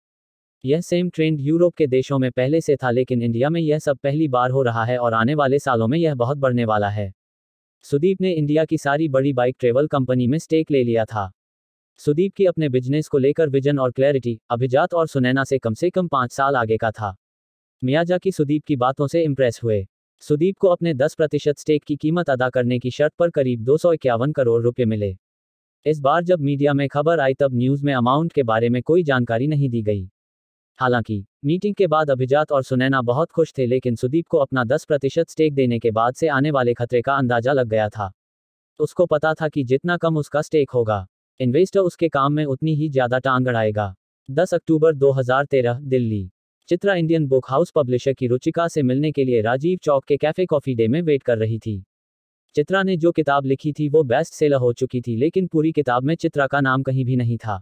यह सेम ट्रेंड यूरोप के देशों में पहले से था लेकिन इंडिया में यह सब पहली बार हो रहा है और आने वाले सालों में यह बहुत बढ़ने वाला है सुदीप ने इंडिया की सारी बड़ी बाइक ट्रेवल कंपनी में स्टेक ले लिया था सुदीप की अपने बिजनेस को लेकर विजन और क्लैरिटी अभिजात और सुनैना से कम से कम पाँच साल आगे का था की सुदीप की बातों से इम्प्रेस हुए सुदीप को अपने 10 प्रतिशत स्टेक की कीमत अदा करने की शर्त पर करीब दो करोड़ रुपये मिले इस बार जब मीडिया में खबर आई तब न्यूज में अमाउंट के बारे में कोई जानकारी नहीं दी गई हालांकि मीटिंग के बाद अभिजात और सुनैना बहुत खुश थे लेकिन सुदीप को अपना 10 प्रतिशत स्टेक देने के बाद से आने वाले खतरे का अंदाजा लग गया था उसको पता था कि जितना कम उसका स्टेक होगा इन्वेस्टर उसके काम में उतनी ही ज्यादा टांग अड़ाएगा दस अक्टूबर दो Delhi Chitra Indian book house publisher की रुचिका से मिलने के लिए राजीव चौक के कैफे कॉफी डे में वेट कर रही थी चित्रा ने जो किताब लिखी थी वो बेस्ट सेलर हो चुकी थी लेकिन पूरी किताब में चित्रा का नाम कहीं भी नहीं था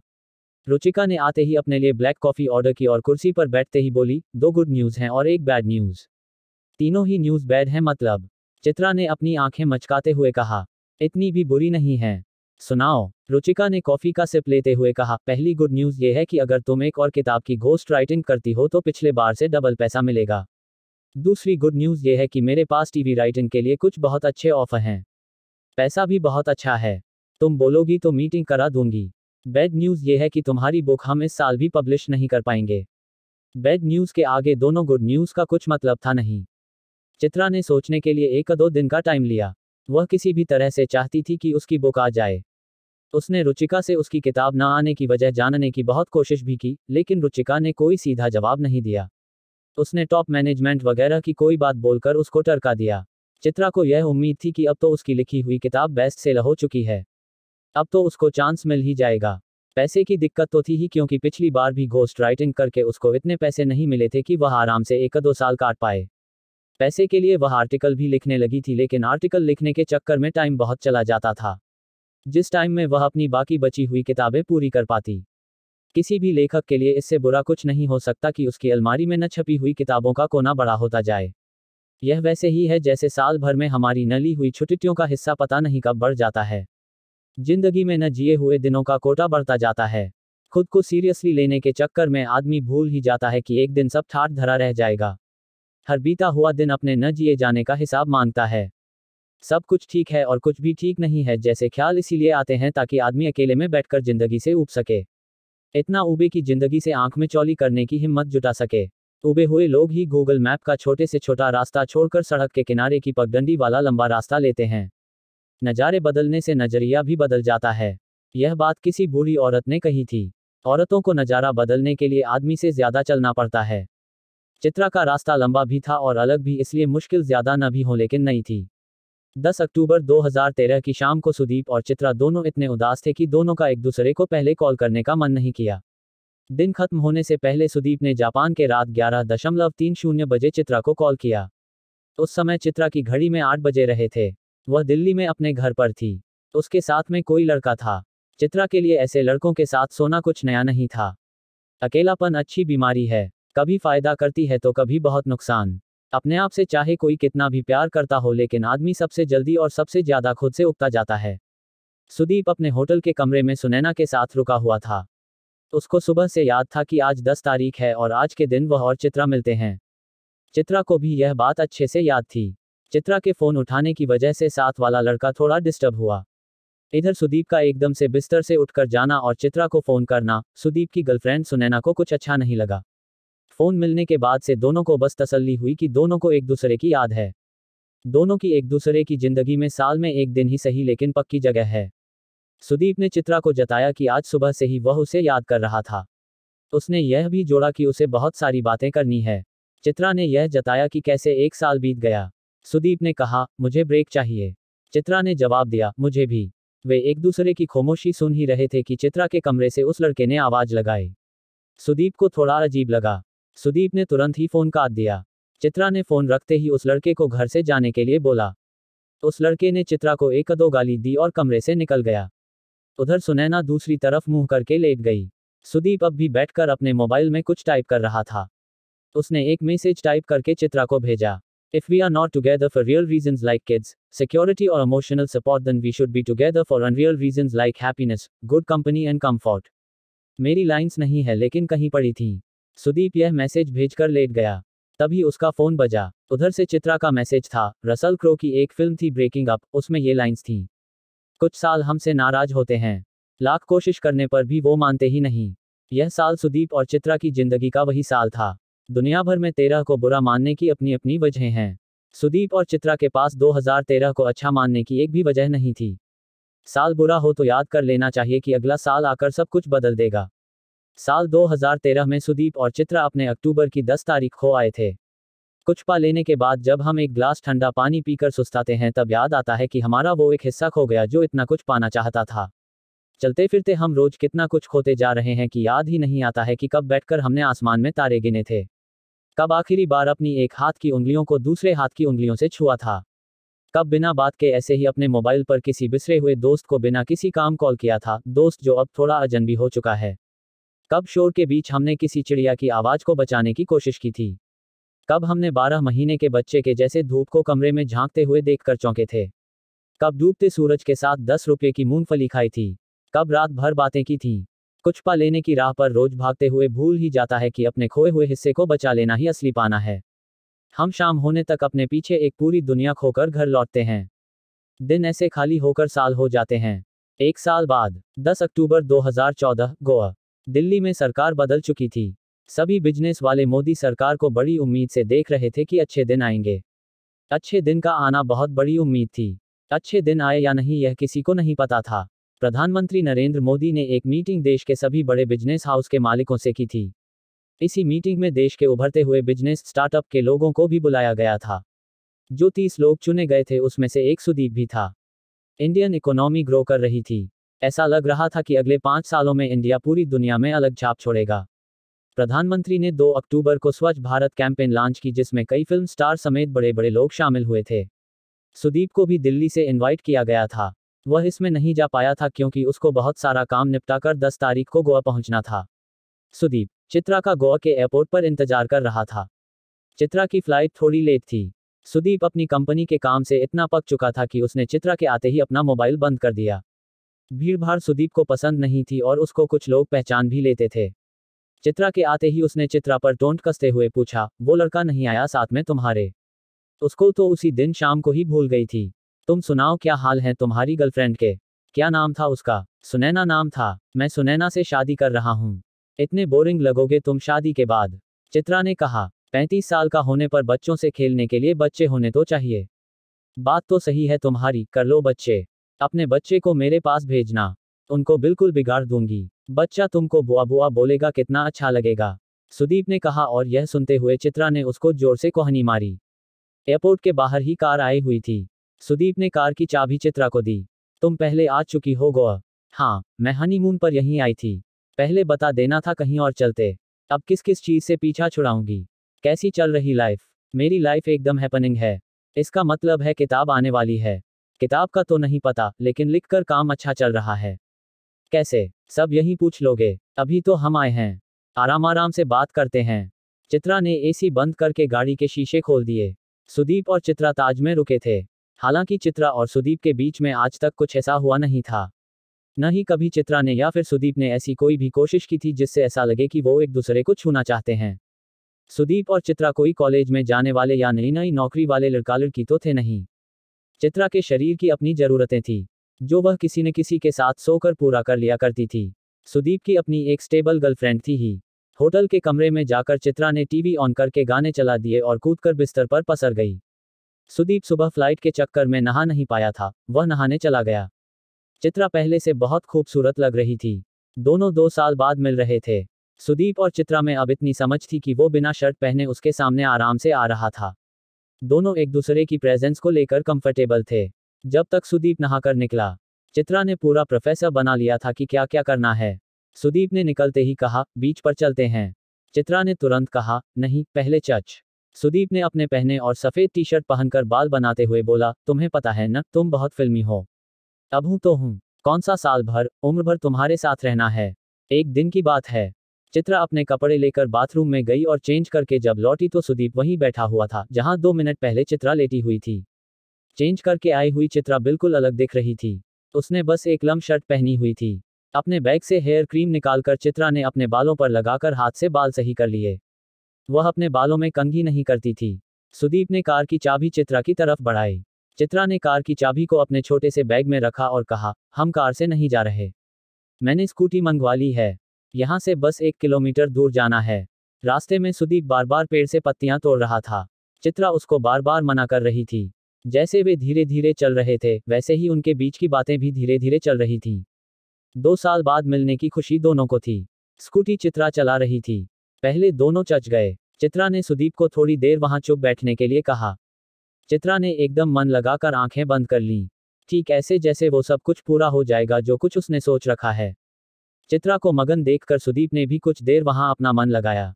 रुचिका ने आते ही अपने लिए ब्लैक कॉफी ऑर्डर की और कुर्सी पर बैठते ही बोली दो गुड न्यूज़ हैं और एक बैड न्यूज़ तीनों ही न्यूज़ बैड है मतलब चित्रा ने अपनी आंखें मचकाते हुए कहा इतनी भी बुरी नहीं है सुनाओ रुचिका ने कॉफी का सिप लेते हुए कहा पहली गुड न्यूज ये है कि अगर तुम एक और किताब की घोस्ट राइटिंग करती हो तो पिछले बार से डबल पैसा मिलेगा दूसरी गुड न्यूज ये है कि मेरे पास टीवी राइटिंग के लिए कुछ बहुत अच्छे ऑफर हैं पैसा भी बहुत अच्छा है तुम बोलोगी तो मीटिंग करा दूंगी बैड न्यूज ये है कि तुम्हारी बुक हम इस साल भी पब्लिश नहीं कर पाएंगे बैड न्यूज के आगे दोनों गुड न्यूज का कुछ मतलब था नहीं चित्रा ने सोचने के लिए एक दो दिन का टाइम लिया वह किसी भी तरह से चाहती थी कि उसकी बुक आ जाए उसने रुचिका से उसकी किताब न आने की वजह जानने की बहुत कोशिश भी की लेकिन रुचिका ने कोई सीधा जवाब नहीं दिया उसने टॉप मैनेजमेंट वगैरह की कोई बात बोलकर उसको टरका दिया चित्रा को यह उम्मीद थी कि अब तो उसकी लिखी हुई किताब बेस्ट सेल हो चुकी है अब तो उसको चांस मिल ही जाएगा पैसे की दिक्कत तो थी ही क्योंकि पिछली बार भी घोस्ट राइटिंग करके उसको इतने पैसे नहीं मिले थे कि वह आराम से एक दो साल काट पाए पैसे के लिए वह आर्टिकल भी लिखने लगी थी लेकिन आर्टिकल लिखने के चक्कर में टाइम बहुत चला जाता था जिस टाइम में वह अपनी बाकी बची हुई किताबें पूरी कर पाती किसी भी लेखक के लिए इससे बुरा कुछ नहीं हो सकता कि उसकी अलमारी में न छपी हुई किताबों का कोना बड़ा होता जाए यह वैसे ही है जैसे साल भर में हमारी नली हुई छुट्टियों का हिस्सा पता नहीं कब बढ़ जाता है जिंदगी में न जिए हुए दिनों का कोटा बढ़ता जाता है खुद को सीरियसली लेने के चक्कर में आदमी भूल ही जाता है कि एक दिन सब ठाट धरा रह जाएगा हर बीता हुआ दिन अपने न जिए जाने का हिसाब मांगता है सब कुछ ठीक है और कुछ भी ठीक नहीं है जैसे ख्याल इसीलिए आते हैं ताकि आदमी अकेले में बैठकर जिंदगी से उब सके इतना उबे की जिंदगी से आंख में चौली करने की हिम्मत जुटा सके उबे हुए लोग ही गूगल मैप का छोटे से छोटा रास्ता छोड़कर सड़क के किनारे की पगडंडी वाला लंबा रास्ता लेते हैं नज़ारे बदलने से नजरिया भी बदल जाता है यह बात किसी बूढ़ी औरत ने कही थी औरतों को नज़ारा बदलने के लिए आदमी से ज्यादा चलना पड़ता है चित्रा का रास्ता लंबा भी था और अलग भी इसलिए मुश्किल ज्यादा न भी हो लेकिन नहीं थी 10 अक्टूबर 2013 की शाम को सुदीप और चित्रा दोनों इतने उदास थे कि दोनों का एक दूसरे को पहले कॉल करने का मन नहीं किया दिन खत्म होने से पहले सुदीप ने जापान के रात ग्यारह दशमलव तीन शून्य बजे चित्रा को कॉल किया उस समय चित्रा की घड़ी में आठ बजे रहे थे वह दिल्ली में अपने घर पर थी उसके साथ में कोई लड़का था चित्रा के लिए ऐसे लड़कों के साथ सोना कुछ नया नहीं था अकेलापन अच्छी बीमारी है कभी फायदा करती है तो कभी बहुत नुकसान अपने आप से चाहे कोई कितना भी प्यार करता हो लेकिन आदमी सबसे जल्दी और सबसे ज्यादा खुद से उगता जाता है सुदीप अपने होटल के कमरे में सुनैना के साथ रुका हुआ था उसको सुबह से याद था कि आज दस तारीख है और आज के दिन वह और चित्रा मिलते हैं चित्रा को भी यह बात अच्छे से याद थी चित्रा के फोन उठाने की वजह से साथ वाला लड़का थोड़ा डिस्टर्ब हुआ इधर सुदीप का एकदम से बिस्तर से उठकर जाना और चित्रा को फोन करना सुदीप की गर्लफ्रेंड सुनैना को कुछ अच्छा नहीं लगा फोन मिलने के बाद से दोनों को बस तसल्ली हुई कि दोनों को एक दूसरे की याद है दोनों की एक दूसरे की जिंदगी में साल में एक दिन ही सही लेकिन पक्की जगह है सुदीप ने चित्रा को जताया कि आज सुबह से ही वह उसे याद कर रहा था उसने यह भी जोड़ा कि उसे बहुत सारी बातें करनी है चित्रा ने यह जताया कि कैसे एक साल बीत गया सुदीप ने कहा मुझे ब्रेक चाहिए चित्रा ने जवाब दिया मुझे भी वे एक दूसरे की खामोशी सुन ही रहे थे कि चित्रा के कमरे से उस लड़के ने आवाज लगाई सुदीप को थोड़ा अजीब लगा सुदीप ने तुरंत ही फोन काट दिया चित्रा ने फोन रखते ही उस लड़के को घर से जाने के लिए बोला उस लड़के ने चित्रा को एक दो गाली दी और कमरे से निकल गया उधर सुनैना दूसरी तरफ मुंह करके लेट गई सुदीप अब भी बैठकर अपने मोबाइल में कुछ टाइप कर रहा था उसने एक मैसेज टाइप करके चित्रा को भेजा if we are not together for real reasons like kids security और emotional support then we should be together for unreal reason like happiness good company and comfort मेरी लाइंस नहीं है लेकिन कहीं पड़ी थी सुदीप यह मैसेज भेजकर लेट गया तभी उसका फोन बजा उधर से चित्रा का मैसेज था रसल क्रो की एक फिल्म थी ब्रेकिंग अप उसमें ये लाइंस थी कुछ साल हमसे नाराज होते हैं लाख कोशिश करने पर भी वो मानते ही नहीं यह साल सुदीप और चित्रा की जिंदगी का वही साल था दुनिया भर में तेरह को बुरा मानने की अपनी अपनी वजहें हैं सुदीप और चित्रा के पास 2013 को अच्छा मानने की एक भी वजह नहीं थी साल बुरा हो तो याद कर लेना चाहिए कि अगला साल आकर सब कुछ बदल देगा साल 2013 में सुदीप और चित्रा अपने अक्टूबर की 10 तारीख खो आए थे कुछ पा लेने के बाद जब हम एक ग्लास ठंडा पानी पीकर सुस्ताते हैं तब याद आता है कि हमारा वो एक हिस्सा खो गया जो इतना कुछ पाना चाहता था चलते फिरते हम रोज कितना कुछ खोते जा रहे हैं कि याद ही नहीं आता है कि कब बैठकर हमने आसमान में तारे गिने थे कब आखिरी बार अपनी एक हाथ की उंगलियों को दूसरे हाथ की उंगलियों से छुआ था कब बिना बात के ऐसे ही अपने मोबाइल पर किसी बिसरे हुए दोस्त को बिना किसी काम कॉल किया था दोस्त जो अब थोड़ा अजनबी हो चुका है कब शोर के बीच हमने किसी चिड़िया की आवाज़ को बचाने की कोशिश की थी कब हमने बारह महीने के बच्चे के जैसे धूप को कमरे में झांकते हुए देख कर चौंके थे कब डूबते सूरज के साथ दस रुपये की मूंगफली खाई थी कब रात भर बातें की थी कुछ पा लेने की राह पर रोज भागते हुए भूल ही जाता है कि अपने खोए हुए हिस्से को बचा लेना ही असली पाना है हम शाम होने तक अपने पीछे एक पूरी दुनिया खोकर घर लौटते हैं दिन ऐसे खाली होकर साल हो जाते हैं एक साल बाद 10 अक्टूबर 2014 गोवा दिल्ली में सरकार बदल चुकी थी सभी बिजनेस वाले मोदी सरकार को बड़ी उम्मीद से देख रहे थे कि अच्छे दिन आएंगे अच्छे दिन का आना बहुत बड़ी उम्मीद थी अच्छे दिन आए या नहीं यह किसी को नहीं पता था प्रधानमंत्री नरेंद्र मोदी ने एक मीटिंग देश के सभी बड़े बिजनेस हाउस के मालिकों से की थी इसी मीटिंग में देश के उभरते हुए बिजनेस स्टार्टअप के लोगों को भी बुलाया गया था जो तीस लोग चुने गए थे उसमें से एक सुदीप भी था इंडियन इकोनॉमी ग्रो कर रही थी ऐसा लग रहा था कि अगले पाँच सालों में इंडिया पूरी दुनिया में अलग छाप छोड़ेगा प्रधानमंत्री ने 2 अक्टूबर को स्वच्छ भारत कैंपेन लॉन्च की जिसमें कई फिल्म स्टार समेत बड़े बड़े लोग शामिल हुए थे सुदीप को भी दिल्ली से इनवाइट किया गया था वह इसमें नहीं जा पाया था क्योंकि उसको बहुत सारा काम निपटाकर 10 तारीख को गोवा पहुंचना था सुदीप चित्रा का गोवा के एयरपोर्ट पर इंतजार कर रहा था चित्रा की फ्लाइट थोड़ी लेट थी सुदीप अपनी कंपनी के काम से इतना पक चुका था कि उसने चित्रा के आते ही अपना मोबाइल बंद कर दिया भीड़भाड़ सुदीप को पसंद नहीं थी और उसको कुछ लोग पहचान भी लेते थे चित्रा के आते ही उसने चित्रा पर टोंट कसते हुए पूछा वो लड़का नहीं आया साथ में तुम्हारे उसको तो उसी दिन शाम को ही भूल गई थी तुम सुनाओ क्या हाल है तुम्हारी गर्लफ्रेंड के क्या नाम था उसका सुनैना नाम था मैं सुनैना से शादी कर रहा हूँ इतने बोरिंग लगोगे तुम शादी के बाद चित्रा ने कहा पैंतीस साल का होने पर बच्चों से खेलने के लिए बच्चे होने तो चाहिए बात तो सही है तुम्हारी कर लो बच्चे अपने बच्चे को मेरे पास भेजना उनको बिल्कुल बिगाड़ दूंगी बच्चा तुमको बुआ बुआ बोलेगा कितना अच्छा लगेगा सुदीप ने कहा और यह सुनते हुए चित्रा ने उसको जोर से कोहनी मारी एयरपोर्ट के बाहर ही कार आई हुई थी सुदीप ने कार की चाबी चित्रा को दी तुम पहले आ चुकी हो गोवा हाँ मैं हनीमून पर यहीं आई थी पहले बता देना था कहीं और चलते अब किस किस चीज से पीछा छुड़ाऊंगी कैसी चल रही लाइफ मेरी लाइफ एकदम हैपनिंग है इसका मतलब है किताब आने वाली है किताब का तो नहीं पता लेकिन लिखकर काम अच्छा चल रहा है कैसे सब यही पूछ लोगे अभी तो हम आए हैं आराम आराम से बात करते हैं चित्रा ने एसी बंद करके गाड़ी के शीशे खोल दिए सुदीप और चित्रा ताज में रुके थे हालांकि चित्रा और सुदीप के बीच में आज तक कुछ ऐसा हुआ नहीं था न ही कभी चित्रा ने या फिर सुदीप ने ऐसी कोई भी कोशिश की थी जिससे ऐसा लगे कि वो एक दूसरे को छूना चाहते हैं सुदीप और चित्रा कोई कॉलेज में जाने वाले या नई नई नौकरी वाले लड़का लड़की तो थे नहीं चित्रा के शरीर की अपनी जरूरतें थीं जो वह किसी न किसी के साथ सोकर पूरा कर लिया करती थी सुदीप की अपनी एक स्टेबल गर्लफ्रेंड थी ही होटल के कमरे में जाकर चित्रा ने टीवी ऑन करके गाने चला दिए और कूदकर बिस्तर पर पसर गई सुदीप सुबह फ्लाइट के चक्कर में नहा नहीं पाया था वह नहाने चला गया चित्रा पहले से बहुत खूबसूरत लग रही थी दोनों दो साल बाद मिल रहे थे सुदीप और चित्रा में अब इतनी समझ थी कि वो बिना शर्ट पहने उसके सामने आराम से आ रहा था दोनों एक दूसरे की प्रेजेंस को लेकर कंफर्टेबल थे जब तक सुदीप नहाकर निकला चित्रा ने पूरा प्रोफेसर बना लिया था कि क्या क्या करना है सुदीप ने निकलते ही कहा बीच पर चलते हैं चित्रा ने तुरंत कहा नहीं पहले चर्च सुदीप ने अपने पहने और सफेद टी शर्ट पहनकर बाल बनाते हुए बोला तुम्हें पता है न तुम बहुत फिल्मी हो अब हूं तो हूं कौन सा साल भर उम्र भर तुम्हारे साथ रहना है एक दिन की बात है चित्रा अपने कपड़े लेकर बाथरूम में गई और चेंज करके जब लौटी तो सुदीप वहीं बैठा हुआ था जहां दो मिनट पहले चित्रा लेटी हुई थी चेंज करके आई हुई चित्रा बिल्कुल अलग दिख रही थी उसने बस एक लम शर्ट पहनी हुई थी अपने बैग से हेयर क्रीम निकालकर चित्रा ने अपने बालों पर लगाकर हाथ से बाल सही कर लिए वह अपने बालों में कंघी नहीं करती थी सुदीप ने कार की चाबी चित्रा की तरफ बढ़ाई चित्रा ने कार की चाबी को अपने छोटे से बैग में रखा और कहा हम कार से नहीं जा रहे मैंने स्कूटी मंगवा ली है यहाँ से बस एक किलोमीटर दूर जाना है रास्ते में सुदीप बार बार पेड़ से पत्तियां तोड़ रहा था चित्रा उसको बार बार मना कर रही थी जैसे वे धीरे धीरे चल रहे थे वैसे ही उनके बीच की बातें भी धीरे धीरे चल रही थीं दो साल बाद मिलने की खुशी दोनों को थी स्कूटी चित्रा चला रही थी पहले दोनों चच गए चित्रा ने सुदीप को थोड़ी देर वहां चुप बैठने के लिए कहा चित्रा ने एकदम मन लगाकर आंखें बंद कर लीं ठीक ऐसे जैसे वो सब कुछ पूरा हो जाएगा जो कुछ उसने सोच रखा है चित्रा को मगन देखकर सुदीप ने भी कुछ देर वहां अपना मन लगाया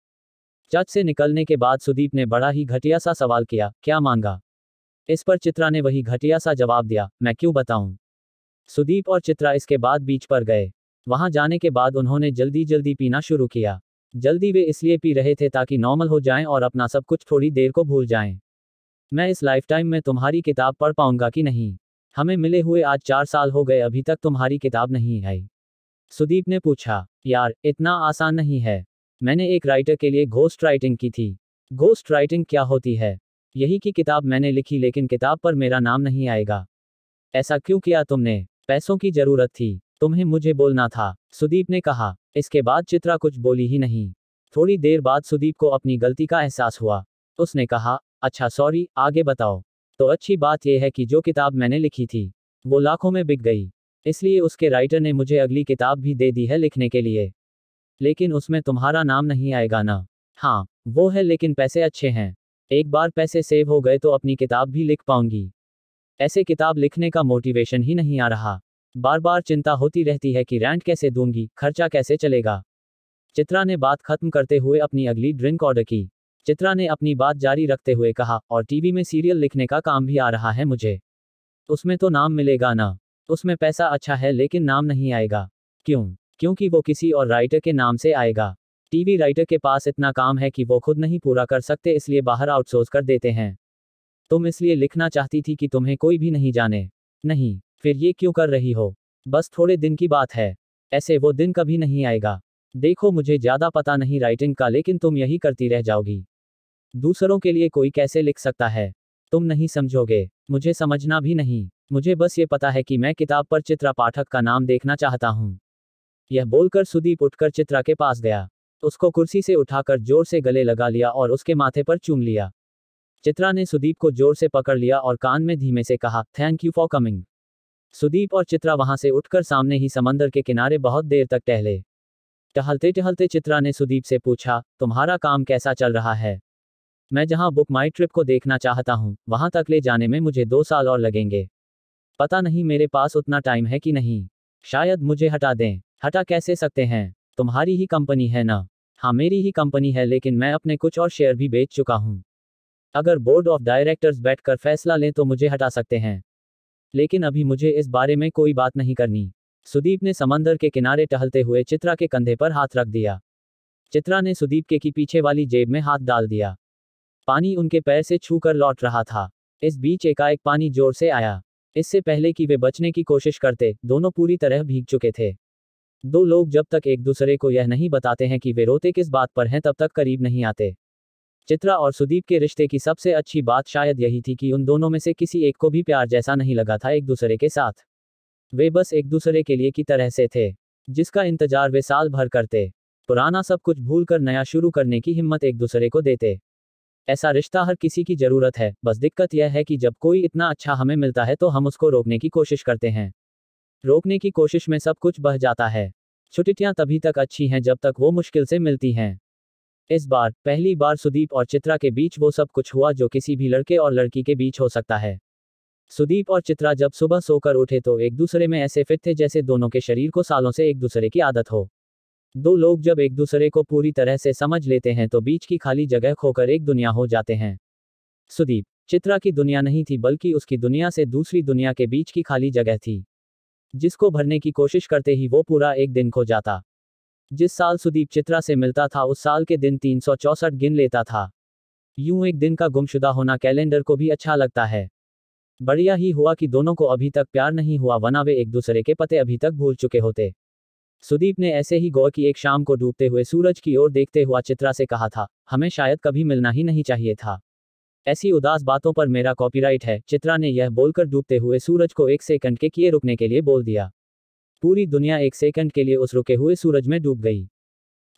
चर्च से निकलने के बाद सुदीप ने बड़ा ही घटिया सा सवाल किया क्या मांगा इस पर चित्रा ने वही घटिया सा जवाब दिया मैं क्यों बताऊं सुदीप और चित्रा इसके बाद बीच पर गए वहां जाने के बाद उन्होंने जल्दी जल्दी पीना शुरू किया जल्दी वे इसलिए पी रहे थे ताकि नॉर्मल हो जाएं और अपना सब कुछ थोड़ी देर को भूल जाएं। मैं इस लाइफ टाइम में तुम्हारी किताब पढ़ पाऊंगा कि नहीं हमें मिले हुए आज चार साल हो गए अभी तक तुम्हारी किताब नहीं आई सुदीप ने पूछा यार इतना आसान नहीं है मैंने एक राइटर के लिए घोस्ट राइटिंग की थी घोस्ट राइटिंग क्या होती है यही की किताब मैंने लिखी लेकिन किताब पर मेरा नाम नहीं आएगा ऐसा क्यों किया तुमने पैसों की जरूरत थी तुम्हें मुझे बोलना था सुदीप ने कहा इसके बाद चित्रा कुछ बोली ही नहीं थोड़ी देर बाद सुदीप को अपनी गलती का एहसास हुआ उसने कहा अच्छा सॉरी आगे बताओ तो अच्छी बात यह है कि जो किताब मैंने लिखी थी वो लाखों में बिक गई इसलिए उसके राइटर ने मुझे अगली किताब भी दे दी है लिखने के लिए लेकिन उसमें तुम्हारा नाम नहीं आएगा ना हाँ वो है लेकिन पैसे अच्छे हैं एक बार पैसे सेव हो गए तो अपनी किताब भी लिख पाऊंगी ऐसे किताब लिखने का मोटिवेशन ही नहीं आ रहा बार बार चिंता होती रहती है कि रेंट कैसे दूंगी खर्चा कैसे चलेगा चित्रा ने बात खत्म करते हुए अपनी अगली ड्रिंक ऑर्डर की चित्रा ने अपनी बात जारी रखते हुए कहा और टीवी में सीरियल लिखने का काम भी आ रहा है मुझे उसमें तो नाम मिलेगा ना उसमें पैसा अच्छा है लेकिन नाम नहीं आएगा क्यों क्योंकि वो किसी और राइटर के नाम से आएगा टीवी राइटर के पास इतना काम है कि वो खुद नहीं पूरा कर सकते इसलिए बाहर आउटसोर्स कर देते हैं तुम इसलिए लिखना चाहती थी कि तुम्हें कोई भी नहीं जाने नहीं फिर ये क्यों कर रही हो बस थोड़े दिन की बात है ऐसे वो दिन कभी नहीं आएगा देखो मुझे ज्यादा पता नहीं राइटिंग का लेकिन तुम यही करती रह जाओगी दूसरों के लिए कोई कैसे लिख सकता है तुम नहीं समझोगे मुझे समझना भी नहीं मुझे बस ये पता है कि मैं किताब पर चित्रा पाठक का नाम देखना चाहता हूँ यह बोलकर सुदीप उठकर चित्रा के पास गया उसको कुर्सी से उठाकर जोर से गले लगा लिया और उसके माथे पर चूम लिया चित्रा ने सुदीप को जोर से पकड़ लिया और कान में धीमे से कहा thank you for coming Sudeep और चित्रा वहां से उठकर सामने ही समंदर के किनारे बहुत देर तक टहले टहलते टहलते चित्रा ने सुदीप से पूछा तुम्हारा काम कैसा चल रहा है मैं जहां बुक माई ट्रिप को देखना चाहता हूं वहां तक ले जाने में मुझे दो साल और लगेंगे पता नहीं मेरे पास उतना टाइम है कि नहीं शायद मुझे हटा दें हटा कैसे सकते हैं तुम्हारी ही कंपनी है ना हाँ मेरी ही कंपनी है लेकिन मैं अपने कुछ और शेयर भी बेच चुका हूँ अगर बोर्ड ऑफ डायरेक्टर्स बैठकर फैसला लें तो मुझे हटा सकते हैं लेकिन अभी मुझे इस बारे में कोई बात नहीं करनी सुदीप ने समंदर के किनारे टहलते हुए चित्रा के कंधे पर हाथ रख दिया चित्रा ने सुदीप के की पीछे वाली जेब में हाथ डाल दिया पानी उनके पैर से छू कर लौट रहा था इस बीच एकाएक पानी जोर से आया इससे पहले कि वे बचने की कोशिश करते दोनों पूरी तरह भीग चुके थे दो लोग जब तक एक दूसरे को यह नहीं बताते हैं कि वे रोते किस बात पर हैं तब तक करीब नहीं आते चित्रा और सुदीप के रिश्ते की सबसे अच्छी बात शायद यही थी कि उन दोनों में से किसी एक को भी प्यार जैसा नहीं लगा था एक दूसरे के साथ वे बस एक दूसरे के लिए की तरह से थे जिसका इंतजार वे साल भर करते पुराना सब कुछ भूल कर नया शुरू करने की हिम्मत एक दूसरे को देते ऐसा रिश्ता हर किसी की जरूरत है बस दिक्कत यह है कि जब कोई इतना अच्छा हमें मिलता है तो हम उसको रोकने की कोशिश करते हैं रोकने की कोशिश में सब कुछ बह जाता है छुट्टियां तभी तक अच्छी हैं जब तक वो मुश्किल से मिलती हैं इस बार पहली बार सुदीप और चित्रा के बीच वो सब कुछ हुआ जो किसी भी लड़के और लड़की के बीच हो सकता है सुदीप और चित्रा जब सुबह सोकर उठे तो एक दूसरे में ऐसे फिट थे जैसे दोनों के शरीर को सालों से एक दूसरे की आदत हो दो लोग जब एक दूसरे को पूरी तरह से समझ लेते हैं तो बीच की खाली जगह खोकर एक दुनिया हो जाते हैं सुदीप चित्रा की दुनिया नहीं थी बल्कि उसकी दुनिया से दूसरी दुनिया के बीच की खाली जगह थी जिसको भरने की कोशिश करते ही वो पूरा एक दिन खो जाता जिस साल सुदीप चित्रा से मिलता था उस साल के दिन तीन गिन लेता था यूं एक दिन का गुमशुदा होना कैलेंडर को भी अच्छा लगता है बढ़िया ही हुआ कि दोनों को अभी तक प्यार नहीं हुआ वना वे एक दूसरे के पते अभी तक भूल चुके होते सुदीप ने ऐसे ही गौर की एक शाम को डूबते हुए सूरज की ओर देखते हुआ चित्रा से कहा था हमें शायद कभी मिलना ही नहीं चाहिए था ऐसी उदास बातों पर मेरा कॉपीराइट है चित्रा ने यह बोलकर डूबते हुए सूरज को एक सेकंड के किए रुकने के लिए बोल दिया पूरी दुनिया एक सेकंड के लिए उस रुके हुए सूरज में डूब गई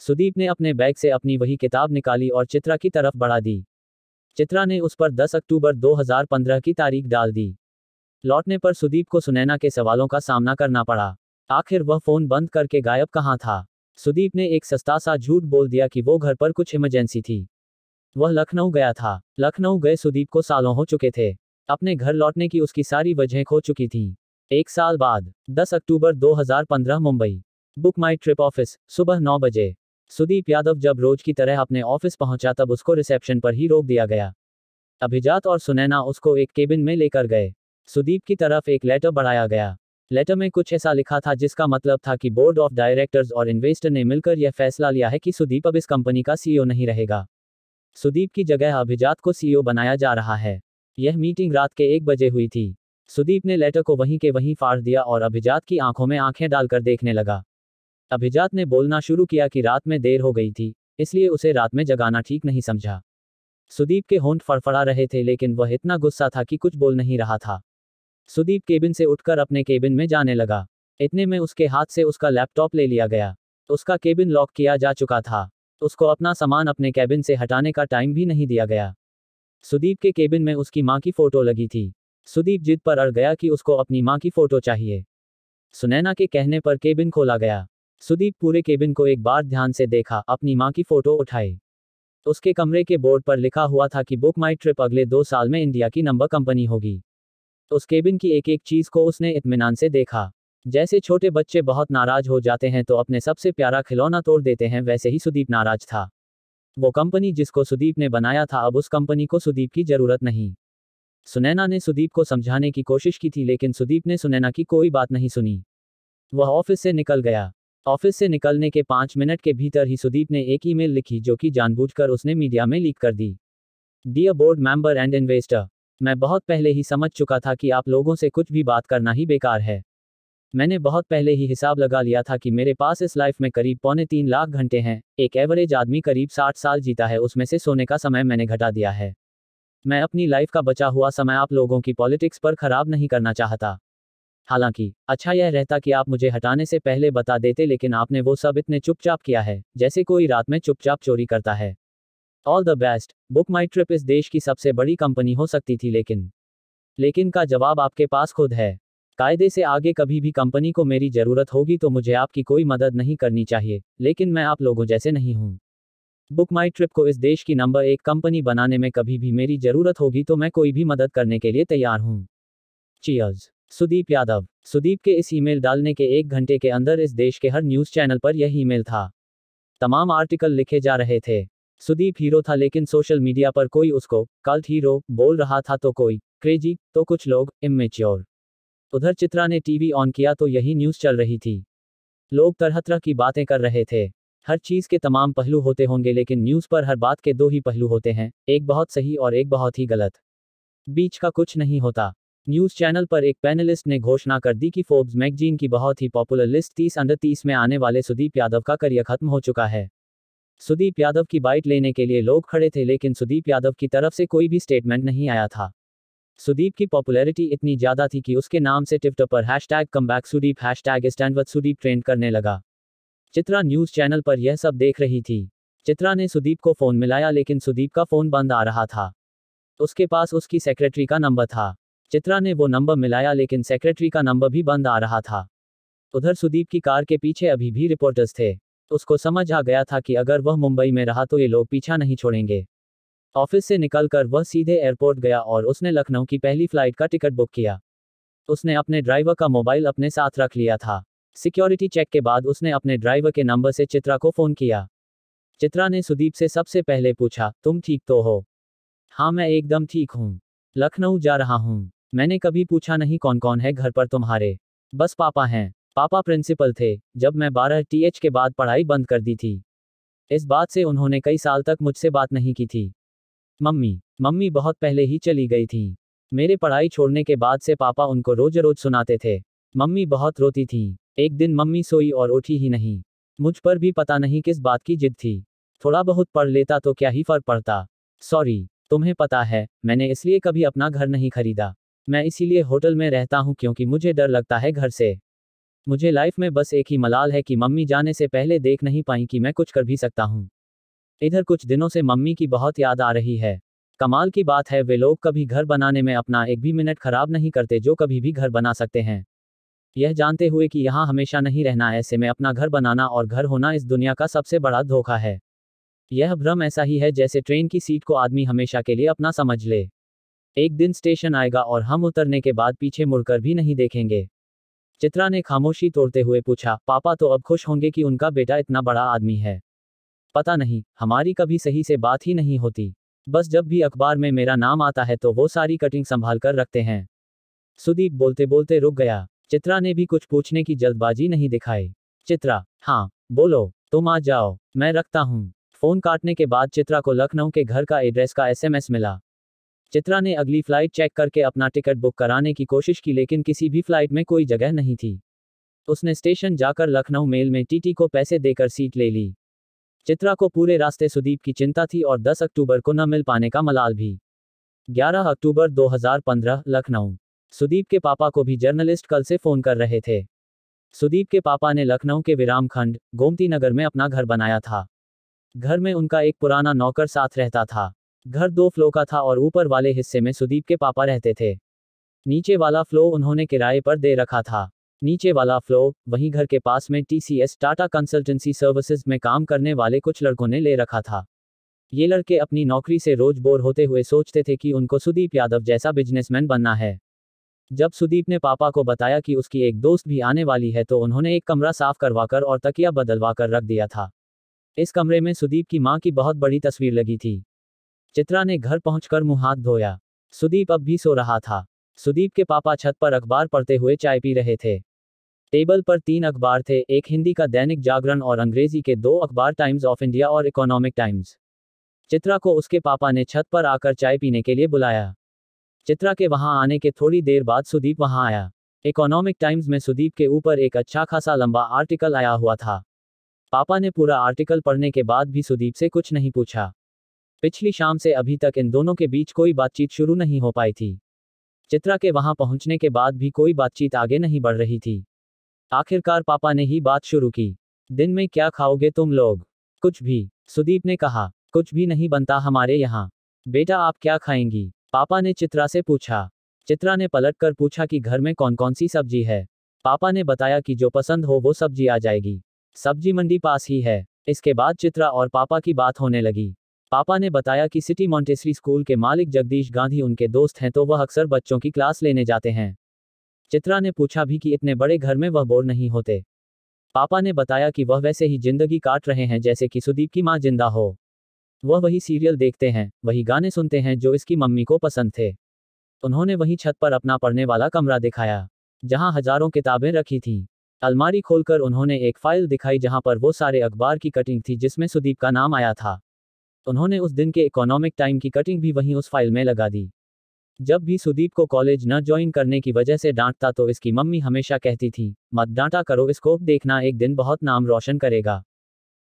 सुदीप ने अपने बैग से अपनी वही किताब निकाली और चित्रा की तरफ बढ़ा दी चित्रा ने उस पर 10 अक्टूबर 2015 की तारीख डाल दी लौटने पर सुदीप को सुनैना के सवालों का सामना करना पड़ा आखिर वह फोन बंद करके गायब कहाँ था सुदीप ने एक सस्ता सा झूठ बोल दिया कि वो घर पर कुछ इमरजेंसी थी वह लखनऊ गया था लखनऊ गए सुदीप को सालों हो चुके थे अपने घर लौटने की उसकी सारी वजह खो चुकी थीं एक साल बाद 10 अक्टूबर 2015 Mumbai book my trip office सुबह नौ बजे सुदीप यादव जब रोज की तरह अपने ऑफिस पहुंचा तब उसको रिसेप्शन पर ही रोक दिया गया अभिजात और सुनैना उसको एक केबिन में लेकर गए सुदीप की तरफ एक लेटर बढ़ाया गया लेटर में कुछ ऐसा लिखा था जिसका मतलब था कि बोर्ड ऑफ डायरेक्टर्स और इन्वेस्टर ने मिलकर यह फैसला लिया है कि सुदीप अब इस कंपनी का सीईओ e नहीं रहेगा सुदीप की जगह अभिजात को सीईओ e बनाया जा रहा है यह मीटिंग रात के एक बजे हुई थी सुदीप ने लेटर को वहीं के वहीं फाड़ दिया और अभिजात की आंखों में आंखें डालकर देखने लगा अभिजात ने बोलना शुरू किया कि रात में देर हो गई थी इसलिए उसे रात में जगाना ठीक नहीं समझा सुदीप के होंठ फड़फड़ा रहे थे लेकिन वह इतना गुस्सा था कि कुछ बोल नहीं रहा था सुदीप केबिन से उठकर अपने केबिन में जाने लगा इतने में उसके हाथ से उसका लैपटॉप ले लिया गया उसका केबिन लॉक किया जा चुका था उसको अपना सामान अपने केबिन से हटाने का टाइम भी नहीं दिया गया सुदीप के केबिन में उसकी माँ की फोटो लगी थी सुदीप जिद पर अड़ गया कि उसको अपनी माँ की फोटो चाहिए सुनैना के कहने पर केबिन खोला गया सुदीप पूरे केबिन को एक बार ध्यान से देखा अपनी माँ की फोटो उठाई उसके कमरे के बोर्ड पर लिखा हुआ था कि बुक माई ट्रिप अगले दो साल में इंडिया की नंबर कंपनी होगी तो उस केबिन की एक एक चीज को उसने इतमान से देखा जैसे छोटे बच्चे बहुत नाराज हो जाते हैं तो अपने सबसे प्यारा खिलौना तोड़ देते हैं वैसे ही सुदीप नाराज था वो कंपनी जिसको सुदीप ने बनाया था अब उस कंपनी को सुदीप की जरूरत नहीं सुनैना ने सुदीप को समझाने की कोशिश की थी लेकिन सुदीप ने सुनैना की कोई बात नहीं सुनी वह ऑफिस से निकल गया ऑफिस से निकलने के पांच मिनट के भीतर ही सुदीप ने एक ईमेल लिखी जो कि जानबूझकर उसने मीडिया में लीक कर दी dear board member and investor मैं बहुत पहले ही समझ चुका था कि आप लोगों से कुछ भी बात करना ही बेकार है मैंने बहुत पहले ही हिसाब लगा लिया था कि मेरे पास इस लाइफ में करीब पौने तीन लाख घंटे हैं एक एवरेज आदमी करीब साठ साल जीता है उसमें से सोने का समय मैंने घटा दिया है मैं अपनी लाइफ का बचा हुआ समय आप लोगों की पॉलिटिक्स पर खराब नहीं करना चाहता हालांकि अच्छा यह रहता कि आप मुझे हटाने से पहले बता देते लेकिन आपने वो सब इतने चुपचाप किया है जैसे कोई रात में चुपचाप चोरी करता है all the best book my trip इस देश की सबसे बड़ी कंपनी हो सकती थी लेकिन लेकिन का जवाब आपके पास खुद है कायदे से आगे कभी भी कंपनी को मेरी जरूरत होगी तो मुझे आपकी कोई मदद नहीं करनी चाहिए लेकिन मैं आप लोगों जैसे नहीं हूँ बुक माई ट्रिप को इस देश की नंबर एक कंपनी बनाने में कभी भी मेरी जरूरत होगी तो मैं कोई भी मदद करने के लिए तैयार हूँ चीयर्स सुदीप यादव सुदीप के इस ईमेल डालने के एक घंटे के अंदर इस देश के हर न्यूज चैनल पर यह ईमेल था तमाम आर्टिकल लिखे जा रहे थे सुदीप हीरो था लेकिन सोशल मीडिया पर कोई उसको कल्ट हीरो बोल रहा था तो कोई क्रेजी तो कुछ लोग इमेच्योर उधर चित्रा ने टीवी ऑन किया तो यही न्यूज चल रही थी लोग तरह तरह की बातें कर रहे थे हर चीज के तमाम पहलू होते होंगे लेकिन न्यूज पर हर बात के दो ही पहलू होते हैं एक बहुत सही और एक बहुत ही गलत बीच का कुछ नहीं होता न्यूज चैनल पर एक पैनलिस्ट ने घोषणा कर दी कि फोर्ब्स मैगजीन की बहुत ही पॉपुलर लिस्ट तीस अंडर तीस में आने वाले सुदीप यादव का करियर खत्म हो चुका है सुदीप यादव की बाइट लेने के लिए लोग खड़े थे लेकिन सुदीप यादव की तरफ से कोई भी स्टेटमेंट नहीं आया था सुदीप की पॉपुलैरिटी इतनी ज्यादा थी कि उसके नाम से ट्विटर पर hashtag come back Sudeep hashtag stand Sudeep trend करने लगा चित्रा न्यूज चैनल पर यह सब देख रही थी चित्रा ने सुदीप को फोन मिलाया लेकिन सुदीप का फोन बंद आ रहा था उसके पास उसकी सेक्रेटरी का नंबर था चित्रा ने वो नंबर मिलाया लेकिन सेक्रेटरी का नंबर भी बंद आ रहा था उधर सुदीप की कार के पीछे अभी भी रिपोर्टर्स थे तो उसको समझ आ गया था कि अगर वह मुंबई में रहा तो ये लोग पीछा नहीं छोड़ेंगे ऑफिस से निकलकर वह सीधे एयरपोर्ट गया और उसने लखनऊ की पहली फ्लाइट का टिकट बुक किया उसने अपने ड्राइवर का मोबाइल अपने साथ रख लिया था सिक्योरिटी चेक के बाद उसने अपने ड्राइवर के नंबर से चित्रा को फोन किया चित्रा ने सुदीप से सबसे पहले पूछा तुम ठीक तो हो हाँ मैं एकदम ठीक हूँ लखनऊ जा रहा हूँ मैंने कभी पूछा नहीं कौन कौन है घर पर तुम्हारे बस पापा हैं पापा प्रिंसिपल थे जब मैं बारह टी के बाद पढ़ाई बंद कर दी थी इस बात से उन्होंने कई साल तक मुझसे बात नहीं की थी मम्मी मम्मी बहुत पहले ही चली गई थी मेरे पढ़ाई छोड़ने के बाद से पापा उनको रोज रोज सुनाते थे मम्मी बहुत रोती थी एक दिन मम्मी सोई और उठी ही नहीं मुझ पर भी पता नहीं किस बात की जिद थी थोड़ा बहुत पढ़ लेता तो क्या ही फर्क पड़ता सॉरी तुम्हें पता है मैंने इसलिए कभी अपना घर नहीं खरीदा मैं इसीलिए होटल में रहता हूँ क्योंकि मुझे डर लगता है घर से मुझे लाइफ में बस एक ही मलाल है कि मम्मी जाने से पहले देख नहीं पाई कि मैं कुछ कर भी सकता हूँ इधर कुछ दिनों से मम्मी की बहुत याद आ रही है कमाल की बात है वे लोग कभी घर बनाने में अपना एक भी मिनट खराब नहीं करते जो कभी भी घर बना सकते हैं यह जानते हुए कि यहाँ हमेशा नहीं रहना ऐसे में अपना घर बनाना और घर होना इस दुनिया का सबसे बड़ा धोखा है यह भ्रम ऐसा ही है जैसे ट्रेन की सीट को आदमी हमेशा के लिए अपना समझ ले एक दिन स्टेशन आएगा और हम उतरने के बाद पीछे मुड़कर भी नहीं देखेंगे चित्रा ने खामोशी तोड़ते हुए पूछा पापा तो अब खुश होंगे कि उनका बेटा इतना बड़ा आदमी है पता नहीं हमारी कभी सही से बात ही नहीं होती बस जब भी अखबार में मेरा नाम आता है तो वो सारी कटिंग संभाल कर रखते हैं सुदीप बोलते बोलते रुक गया चित्रा ने भी कुछ पूछने की जल्दबाजी नहीं दिखाई चित्रा हाँ बोलो तुम आ जाओ मैं रखता हूँ फोन काटने के बाद चित्रा को लखनऊ के घर का एड्रेस का एसएमएस मिला चित्रा ने अगली फ्लाइट चेक करके अपना टिकट बुक कराने की कोशिश की लेकिन किसी भी फ्लाइट में कोई जगह नहीं थी उसने स्टेशन जाकर लखनऊ मेल में टीटी को पैसे देकर सीट ले ली चित्रा को पूरे रास्ते सुदीप की चिंता थी और 10 अक्टूबर को न मिल पाने का मलाल भी 11 अक्टूबर 2015 लखनऊ सुदीप के पापा को भी जर्नलिस्ट कल से फोन कर रहे थे सुदीप के पापा ने लखनऊ के विराम खंड गोमती नगर में अपना घर बनाया था घर में उनका एक पुराना नौकर साथ रहता था घर दो फ्लो का था और ऊपर वाले हिस्से में सुदीप के पापा रहते थे नीचे वाला फ्लो उन्होंने किराए पर दे रखा था नीचे वाला फ्लो वहीं घर के पास में टीसीएस टाटा कंसल्टेंसी सर्विसेज में काम करने वाले कुछ लड़कों ने ले रखा था ये लड़के अपनी नौकरी से रोज बोर होते हुए सोचते थे कि उनको सुदीप यादव जैसा बिजनेसमैन बनना है जब सुदीप ने पापा को बताया कि उसकी एक दोस्त भी आने वाली है तो उन्होंने एक कमरा साफ करवाकर और तकिया बदलवा कर रख दिया था इस कमरे में सुदीप की माँ की बहुत बड़ी तस्वीर लगी थी चित्रा ने घर पहुंचकर मुंह हाथ धोया सुदीप अब भी सो रहा था सुदीप के पापा छत पर अखबार पढ़ते हुए चाय पी रहे थे टेबल पर तीन अखबार थे एक हिंदी का दैनिक जागरण और अंग्रेजी के दो अखबार टाइम्स ऑफ इंडिया और इकोनॉमिक टाइम्स चित्रा को उसके पापा ने छत पर आकर चाय पीने के लिए बुलाया चित्रा के वहां आने के थोड़ी देर बाद सुदीप वहां आया इकोनॉमिक टाइम्स में सुदीप के ऊपर एक अच्छा खासा लंबा आर्टिकल आया हुआ था पापा ने पूरा आर्टिकल पढ़ने के बाद भी सुदीप से कुछ नहीं पूछा पिछली शाम से अभी तक इन दोनों के बीच कोई बातचीत शुरू नहीं हो पाई थी चित्रा के वहां पहुंचने के बाद भी कोई बातचीत आगे नहीं बढ़ रही थी आखिरकार पापा ने ही बात शुरू की दिन में क्या खाओगे तुम लोग कुछ भी सुदीप ने कहा कुछ भी नहीं बनता हमारे यहाँ बेटा आप क्या खाएंगी पापा ने चित्रा से पूछा चित्रा ने पलट कर पूछा कि घर में कौन कौन सी सब्जी है पापा ने बताया कि जो पसंद हो वो सब्जी आ जाएगी सब्जी मंडी पास ही है इसके बाद चित्रा और पापा की बात होने लगी पापा ने बताया कि सिटी मॉन्टेसरी स्कूल के मालिक जगदीश गांधी उनके दोस्त हैं तो वह अक्सर बच्चों की क्लास लेने जाते हैं चित्रा ने पूछा भी कि इतने बड़े घर में वह बोर नहीं होते पापा ने बताया कि वह वैसे ही जिंदगी काट रहे हैं जैसे कि सुदीप की माँ जिंदा हो वह वही सीरियल देखते हैं वही गाने सुनते हैं जो इसकी मम्मी को पसंद थे उन्होंने वही छत पर अपना पढ़ने वाला कमरा दिखाया जहाँ हजारों किताबें रखी थी अलमारी खोलकर उन्होंने एक फाइल दिखाई जहां पर वो सारे अखबार की कटिंग थी जिसमें सुदीप का नाम आया था उन्होंने उस दिन के इकोनॉमिक टाइम की कटिंग भी वहीं उस फाइल में लगा दी जब भी सुदीप को कॉलेज न ज्वाइन करने की वजह से डांटता तो इसकी मम्मी हमेशा कहती थी मत डांटा करो इसको देखना एक दिन बहुत नाम रोशन करेगा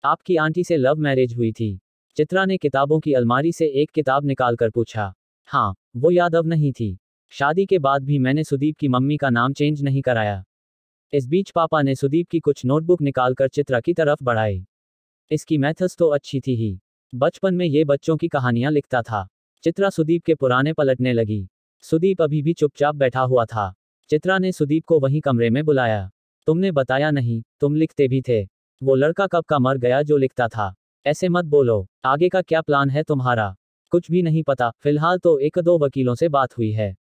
आपकी आंटी से लव मैरिज हुई थी चित्रा ने किताबों की अलमारी से एक किताब निकाल कर पूछा हाँ वो यादव नहीं थी शादी के बाद भी मैंने सुदीप की मम्मी का नाम चेंज नहीं कराया इस बीच पापा ने सुदीप की कुछ नोटबुक निकालकर चित्रा की तरफ बढ़ाई इसकी मैथस तो अच्छी थी ही बचपन में ये बच्चों की कहानियां लिखता था चित्रा सुदीप के पुराने पलटने लगी सुदीप अभी भी चुपचाप बैठा हुआ था चित्रा ने सुदीप को वहीं कमरे में बुलाया तुमने बताया नहीं तुम लिखते भी थे वो लड़का कब का मर गया जो लिखता था ऐसे मत बोलो आगे का क्या प्लान है तुम्हारा कुछ भी नहीं पता फिलहाल तो एक दो वकीलों से बात हुई है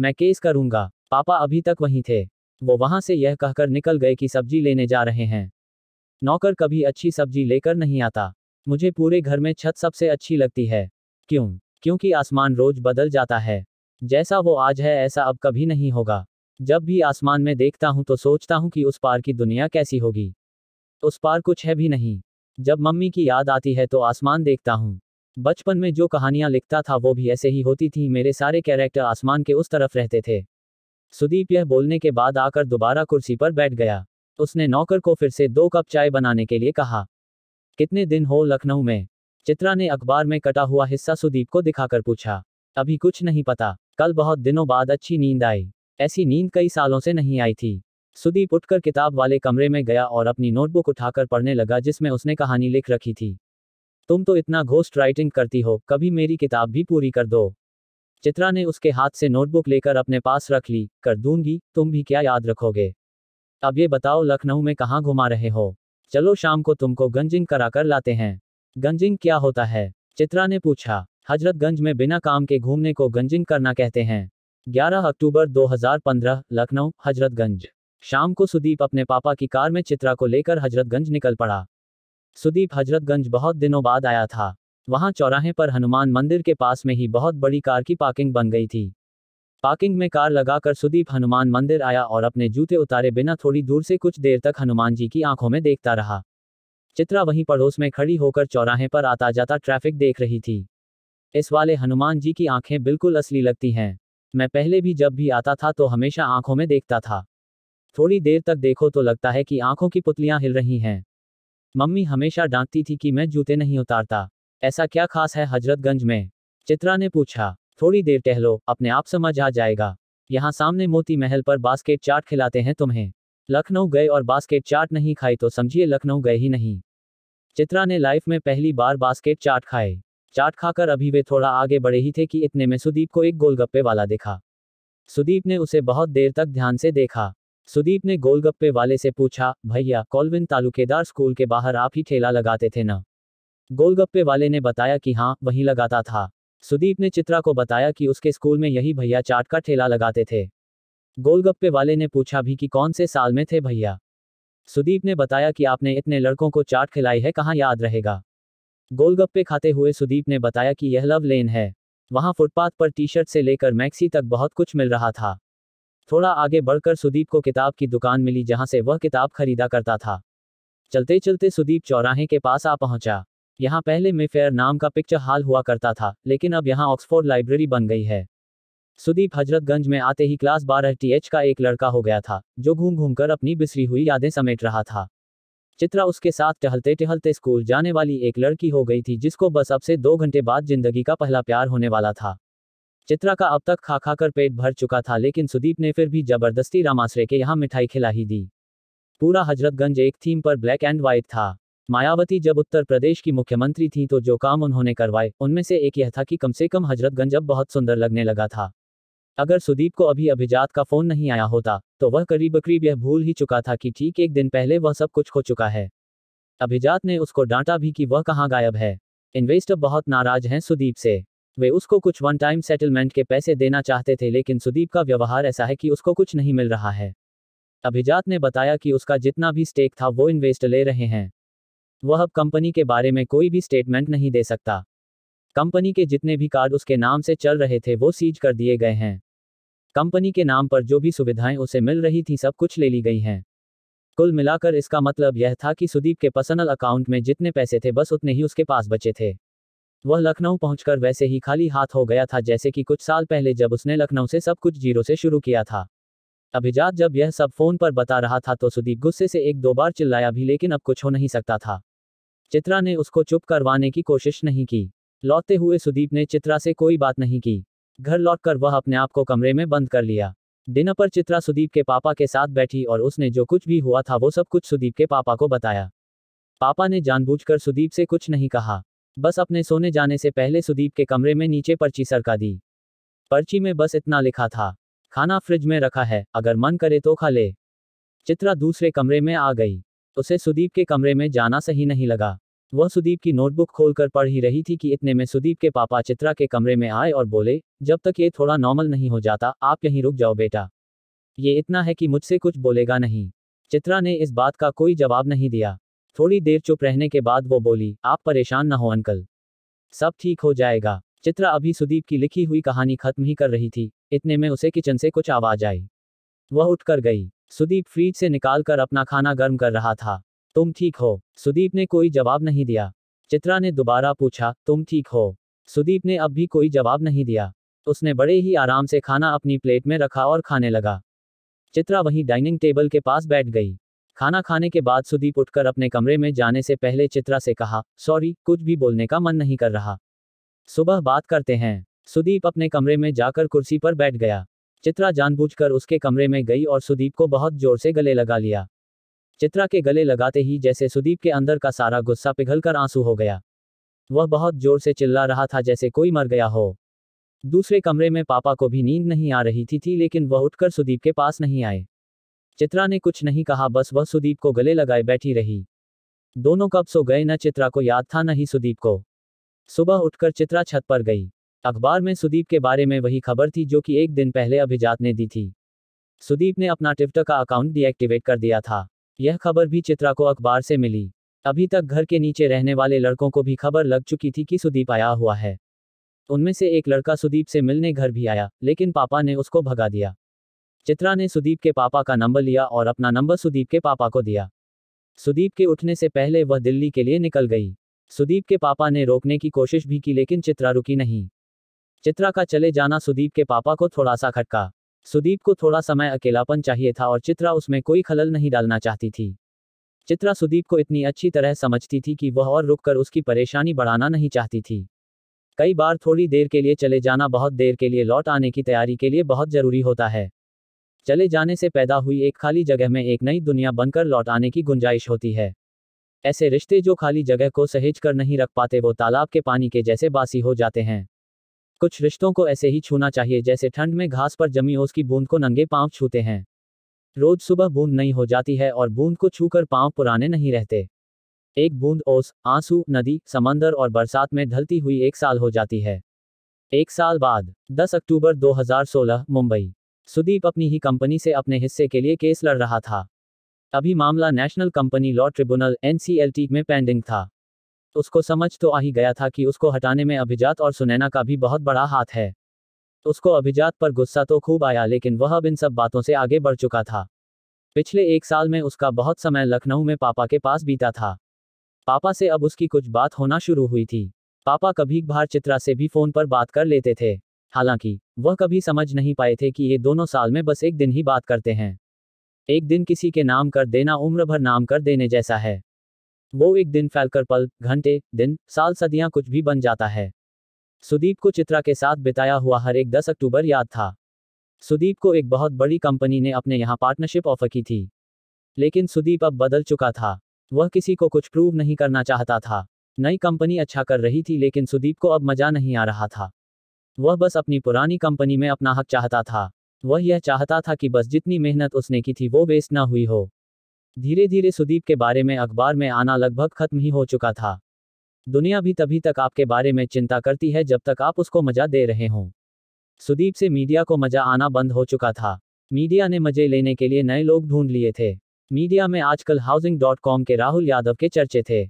मैं केस करूंगा पापा अभी तक वहीं थे वो वहां से यह कहकर निकल गए कि सब्जी लेने जा रहे हैं नौकर कभी अच्छी सब्जी लेकर नहीं आता मुझे पूरे घर में छत सबसे अच्छी लगती है क्यों क्योंकि आसमान रोज बदल जाता है जैसा वो आज है ऐसा अब कभी नहीं होगा जब भी आसमान में देखता हूँ तो सोचता हूँ कि उस पार की दुनिया कैसी होगी उस पार कुछ है भी नहीं जब मम्मी की याद आती है तो आसमान देखता हूँ बचपन में जो कहानियां लिखता था वो भी ऐसे ही होती थी मेरे सारे कैरेक्टर आसमान के उस तरफ रहते थे सुदीप यह बोलने के बाद आकर दोबारा कुर्सी पर बैठ गया उसने नौकर को फिर से दो कप चाय बनाने के लिए कहा कितने दिन हो लखनऊ में चित्रा ने अखबार में कटा हुआ हिस्सा सुदीप को दिखाकर पूछा अभी कुछ नहीं पता कल बहुत दिनों बाद अच्छी नींद आई ऐसी नींद कई सालों से नहीं आई थी सुदीप उठकर किताब वाले कमरे में गया और अपनी नोटबुक उठाकर पढ़ने लगा जिसमें उसने कहानी लिख रखी थी तुम तो इतना घोस्ट राइटिंग करती हो कभी मेरी किताब भी पूरी कर दो चित्रा ने उसके हाथ से नोटबुक लेकर अपने पास रख ली कर दूंगी तुम भी क्या याद रखोगे अब ये बताओ लखनऊ में कहाँ घुमा रहे हो चलो शाम को तुमको गंजिंग कराकर लाते हैं गंजिंग क्या होता है चित्रा ने पूछा हजरतगंज में बिना काम के घूमने को गंजिंग करना कहते हैं 11 अक्टूबर 2015 लखनऊ हजरतगंज शाम को सुदीप अपने पापा की कार में चित्रा को लेकर हजरतगंज निकल पड़ा सुदीप हजरतगंज बहुत दिनों बाद आया था वहां चौराहे पर हनुमान मंदिर के पास में ही बहुत बड़ी कार की पार्किंग बन गई थी पार्किंग में कार लगाकर सुदीप हनुमान मंदिर आया और अपने जूते उतारे बिना थोड़ी दूर से कुछ देर तक हनुमान जी की आंखों में देखता रहा चित्रा वहीं पड़ोस में खड़ी होकर चौराहे पर आता जाता ट्रैफिक देख रही थी इस वाले हनुमान जी की आंखें बिल्कुल असली लगती हैं मैं पहले भी जब भी आता था तो हमेशा आंखों में देखता था थोड़ी देर तक देखो तो लगता है कि आंखों की पुतलियां हिल रही हैं मम्मी हमेशा डांटती थी कि मैं जूते नहीं उतारता ऐसा क्या खास है हजरतगंज में चित्रा ने पूछा थोड़ी देर टहलो अपने आप समझ आ जाएगा यहाँ सामने मोती महल पर बास्केट चाट खिलाते हैं तुम्हें लखनऊ गए और बास्केट चाट नहीं खाई तो समझिए लखनऊ गए ही नहीं चित्रा ने लाइफ में पहली बार बास्केट चाट खाए चाट खाकर अभी वे थोड़ा आगे बढ़े ही थे कि इतने में सुदीप को एक गोलगप्पे वाला देखा सुदीप ने उसे बहुत देर तक ध्यान से देखा सुदीप ने गोलगप्पे वाले से पूछा भैया कॉलविन तालुकेदार स्कूल के बाहर आप ही ठेला लगाते थे ना गोलगप्पे वाले ने बताया कि हाँ वहीं लगाता था सुदीप ने चित्रा को बताया कि उसके स्कूल में यही भैया चाट का ठेला लगाते थे गोलगप्पे वाले ने पूछा भी कि कौन से साल में थे भैया सुदीप ने बताया कि आपने इतने लड़कों को चाट खिलाई है कहाँ याद रहेगा गोलगप्पे खाते हुए सुदीप ने बताया कि यह लव लेन है वहाँ फुटपाथ पर टी शर्ट से लेकर मैक्सी तक बहुत कुछ मिल रहा था थोड़ा आगे बढ़कर सुदीप को किताब की दुकान मिली जहाँ से वह किताब खरीदा करता था चलते चलते सुदीप चौराहे के पास आ पहुंचा यहाँ पहले में फेयर नाम का पिक्चर हाल हुआ करता था लेकिन अब यहाँ ऑक्सफोर्ड लाइब्रेरी बन गई है सुदीप हजरतगंज में आते ही क्लास बारह टीएच का एक लड़का हो गया था जो घूम घूम कर अपनी बिसरी हुई यादें समेट रहा था चित्रा उसके साथ टहलते टहलते स्कूल जाने वाली एक लड़की हो गई थी जिसको बस अब से दो घंटे बाद जिंदगी का पहला प्यार होने वाला था चित्रा का अब तक खा खा कर पेट भर चुका था लेकिन सुदीप ने फिर भी जबरदस्ती रामाश्रे के यहाँ मिठाई खिला ही दी पूरा हजरतगंज एक थीम पर ब्लैक एंड व्हाइट था मायावती जब उत्तर प्रदेश की मुख्यमंत्री थी तो जो काम उन्होंने करवाए उनमें से एक यह था कि कम से कम हजरतगंज अब बहुत सुंदर लगने लगा था अगर सुदीप को अभी अभिजात का फोन नहीं आया होता तो वह करीब करीब यह भूल ही चुका था कि ठीक एक दिन पहले वह सब कुछ खो चुका है अभिजात ने उसको डांटा भी कि वह कहाँ गायब है इन्वेस्टर बहुत नाराज हैं सुदीप से वे उसको कुछ वन टाइम सेटलमेंट के पैसे देना चाहते थे लेकिन सुदीप का व्यवहार ऐसा है कि उसको कुछ नहीं मिल रहा है अभिजात ने बताया कि उसका जितना भी स्टेक था वो इन्वेस्ट ले रहे हैं वह अब कंपनी के बारे में कोई भी स्टेटमेंट नहीं दे सकता कंपनी के जितने भी कार्ड उसके नाम से चल रहे थे वो सीज कर दिए गए हैं कंपनी के नाम पर जो भी सुविधाएं उसे मिल रही थी सब कुछ ले ली गई हैं कुल मिलाकर इसका मतलब यह था कि सुदीप के पर्सनल अकाउंट में जितने पैसे थे बस उतने ही उसके पास बचे थे वह लखनऊ पहुंचकर वैसे ही खाली हाथ हो गया था जैसे कि कुछ साल पहले जब उसने लखनऊ से सब कुछ जीरो से शुरू किया था अभिजात जब यह सब फोन पर बता रहा था तो सुदीप गुस्से से एक दो बार चिल्लाया भी लेकिन अब कुछ हो नहीं सकता था चित्रा ने उसको चुप करवाने की कोशिश नहीं की लौटते हुए सुदीप ने चित्रा से कोई बात नहीं की घर लौटकर वह अपने आप को कमरे में बंद कर लिया डिनर पर चित्रा सुदीप के पापा के साथ बैठी और उसने जो कुछ भी हुआ था वो सब कुछ सुदीप के पापा को बताया पापा ने जानबूझकर सुदीप से कुछ नहीं कहा बस अपने सोने जाने से पहले सुदीप के कमरे में नीचे पर्ची सरका दी पर्ची में बस इतना लिखा था खाना फ्रिज में रखा है अगर मन करे तो खा ले चित्रा दूसरे कमरे में आ गई उसे सुदीप के कमरे में जाना सही नहीं लगा वह सुदीप की नोटबुक खोलकर पढ़ ही रही थी कि इतने में सुदीप के पापा चित्रा के कमरे में आए और बोले जब तक ये थोड़ा नॉर्मल नहीं हो जाता आप यहीं रुक जाओ बेटा ये इतना है कि मुझसे कुछ बोलेगा नहीं चित्रा ने इस बात का कोई जवाब नहीं दिया थोड़ी देर चुप रहने के बाद वो बोली आप परेशान न हो अंकल सब ठीक हो जाएगा चित्रा अभी सुदीप की लिखी हुई कहानी खत्म ही कर रही थी इतने में उसे किचन से कुछ आवाज आई वह उठकर गई सुदीप फ्रिज से निकालकर अपना खाना गर्म कर रहा था तुम ठीक हो सुदीप ने कोई जवाब नहीं दिया चित्रा ने दोबारा पूछा तुम ठीक हो सुदीप ने अब भी कोई जवाब नहीं दिया उसने बड़े ही आराम से खाना अपनी प्लेट में रखा और खाने लगा चित्रा वहीं डाइनिंग टेबल के पास बैठ गई खाना खाने के बाद सुदीप उठकर अपने कमरे में जाने से पहले चित्रा से कहा सॉरी कुछ भी बोलने का मन नहीं कर रहा सुबह बात करते हैं सुदीप अपने कमरे में जाकर कुर्सी पर बैठ गया चित्रा जानबूझकर उसके कमरे में गई और सुदीप को बहुत जोर से गले लगा लिया चित्रा के गले लगाते ही जैसे सुदीप के अंदर का सारा गुस्सा पिघलकर आंसू हो गया वह बहुत जोर से चिल्ला रहा था जैसे कोई मर गया हो दूसरे कमरे में पापा को भी नींद नहीं आ रही थी थी लेकिन वह उठकर सुदीप के पास नहीं आए चित्रा ने कुछ नहीं कहा बस वह सुदीप को गले लगाए बैठी रही दोनों कब सो गए न चित्रा को याद था न ही सुदीप को सुबह उठकर चित्रा छत पर गई अखबार में सुदीप के बारे में वही खबर थी जो कि एक दिन पहले अभिजात ने दी थी सुदीप ने अपना टिफ्ट का अकाउंट डीएक्टिवेट कर दिया था यह खबर भी चित्रा को अखबार से मिली अभी तक घर के नीचे रहने वाले लड़कों को भी खबर लग चुकी थी कि सुदीप आया हुआ है उनमें से एक लड़का सुदीप से मिलने घर भी आया लेकिन पापा ने उसको भगा दिया चित्रा ने सुदीप के पापा का नंबर लिया और अपना नंबर सुदीप के पापा को दिया सुदीप के उठने से पहले वह दिल्ली के लिए निकल गई सुदीप के पापा ने रोकने की कोशिश भी की लेकिन चित्रा रुकी नहीं चित्रा का चले जाना सुदीप के पापा को थोड़ा सा खटका सुदीप को थोड़ा समय अकेलापन चाहिए था और चित्रा उसमें कोई खलल नहीं डालना चाहती थी चित्रा सुदीप को इतनी अच्छी तरह समझती थी कि वह और रुककर उसकी परेशानी बढ़ाना नहीं चाहती थी कई बार थोड़ी देर के लिए चले जाना बहुत देर के लिए लौट आने की तैयारी के लिए बहुत जरूरी होता है चले जाने से पैदा हुई एक खाली जगह में एक नई दुनिया बनकर लौट आने की गुंजाइश होती है ऐसे रिश्ते जो खाली जगह को सहेज कर नहीं रख पाते वो तालाब के पानी के जैसे बासी हो जाते हैं कुछ रिश्तों को ऐसे ही छूना चाहिए जैसे ठंड में घास पर जमी ओस की बूंद को नंगे पांव छूते हैं रोज सुबह बूंद नहीं हो जाती है और बूंद को छूकर पांव पुराने नहीं रहते एक बूंद ओस आंसू नदी समंदर और बरसात में ढलती हुई एक साल हो जाती है एक साल बाद 10 अक्टूबर 2016 मुंबई सुदीप अपनी ही कंपनी से अपने हिस्से के लिए केस लड़ रहा था अभी मामला national company law tribunal N में पेंडिंग था उसको समझ तो आ ही गया था कि उसको हटाने में अभिजात और सुनैना का भी बहुत बड़ा हाथ है उसको अभिजात पर गुस्सा तो खूब आया लेकिन वह अब इन सब बातों से आगे बढ़ चुका था पिछले एक साल में उसका बहुत समय लखनऊ में पापा के पास बीता था पापा से अब उसकी कुछ बात होना शुरू हुई थी पापा कभी बाहर चित्रा से भी फोन पर बात कर लेते थे हालांकि वह कभी समझ नहीं पाए थे कि ये दोनों साल में बस एक दिन ही बात करते हैं एक दिन किसी के नाम कर देना उम्र भर नाम कर देने जैसा है वो एक दिन फैलकर पल घंटे दिन साल सदियां कुछ भी बन जाता है सुदीप को चित्रा के साथ बिताया हुआ हर एक दस अक्टूबर याद था सुदीप को एक बहुत बड़ी कंपनी ने अपने यहाँ पार्टनरशिप ऑफर की थी लेकिन सुदीप अब बदल चुका था वह किसी को कुछ प्रूव नहीं करना चाहता था नई कंपनी अच्छा कर रही थी लेकिन सुदीप को अब मजा नहीं आ रहा था वह बस अपनी पुरानी कंपनी में अपना हक चाहता था वह यह चाहता था कि बस जितनी मेहनत उसने की थी वो वेस्ट ना हुई हो धीरे धीरे सुदीप के बारे में अखबार में आना लगभग खत्म ही हो चुका था दुनिया भी तभी तक आपके बारे में चिंता करती है जब तक आप उसको मजा दे रहे हों सुदीप से मीडिया को मजा आना बंद हो चुका था मीडिया ने मजे लेने के लिए नए लोग ढूंढ लिए थे मीडिया में आजकल हाउसिंग डॉट कॉम के राहुल यादव के चर्चे थे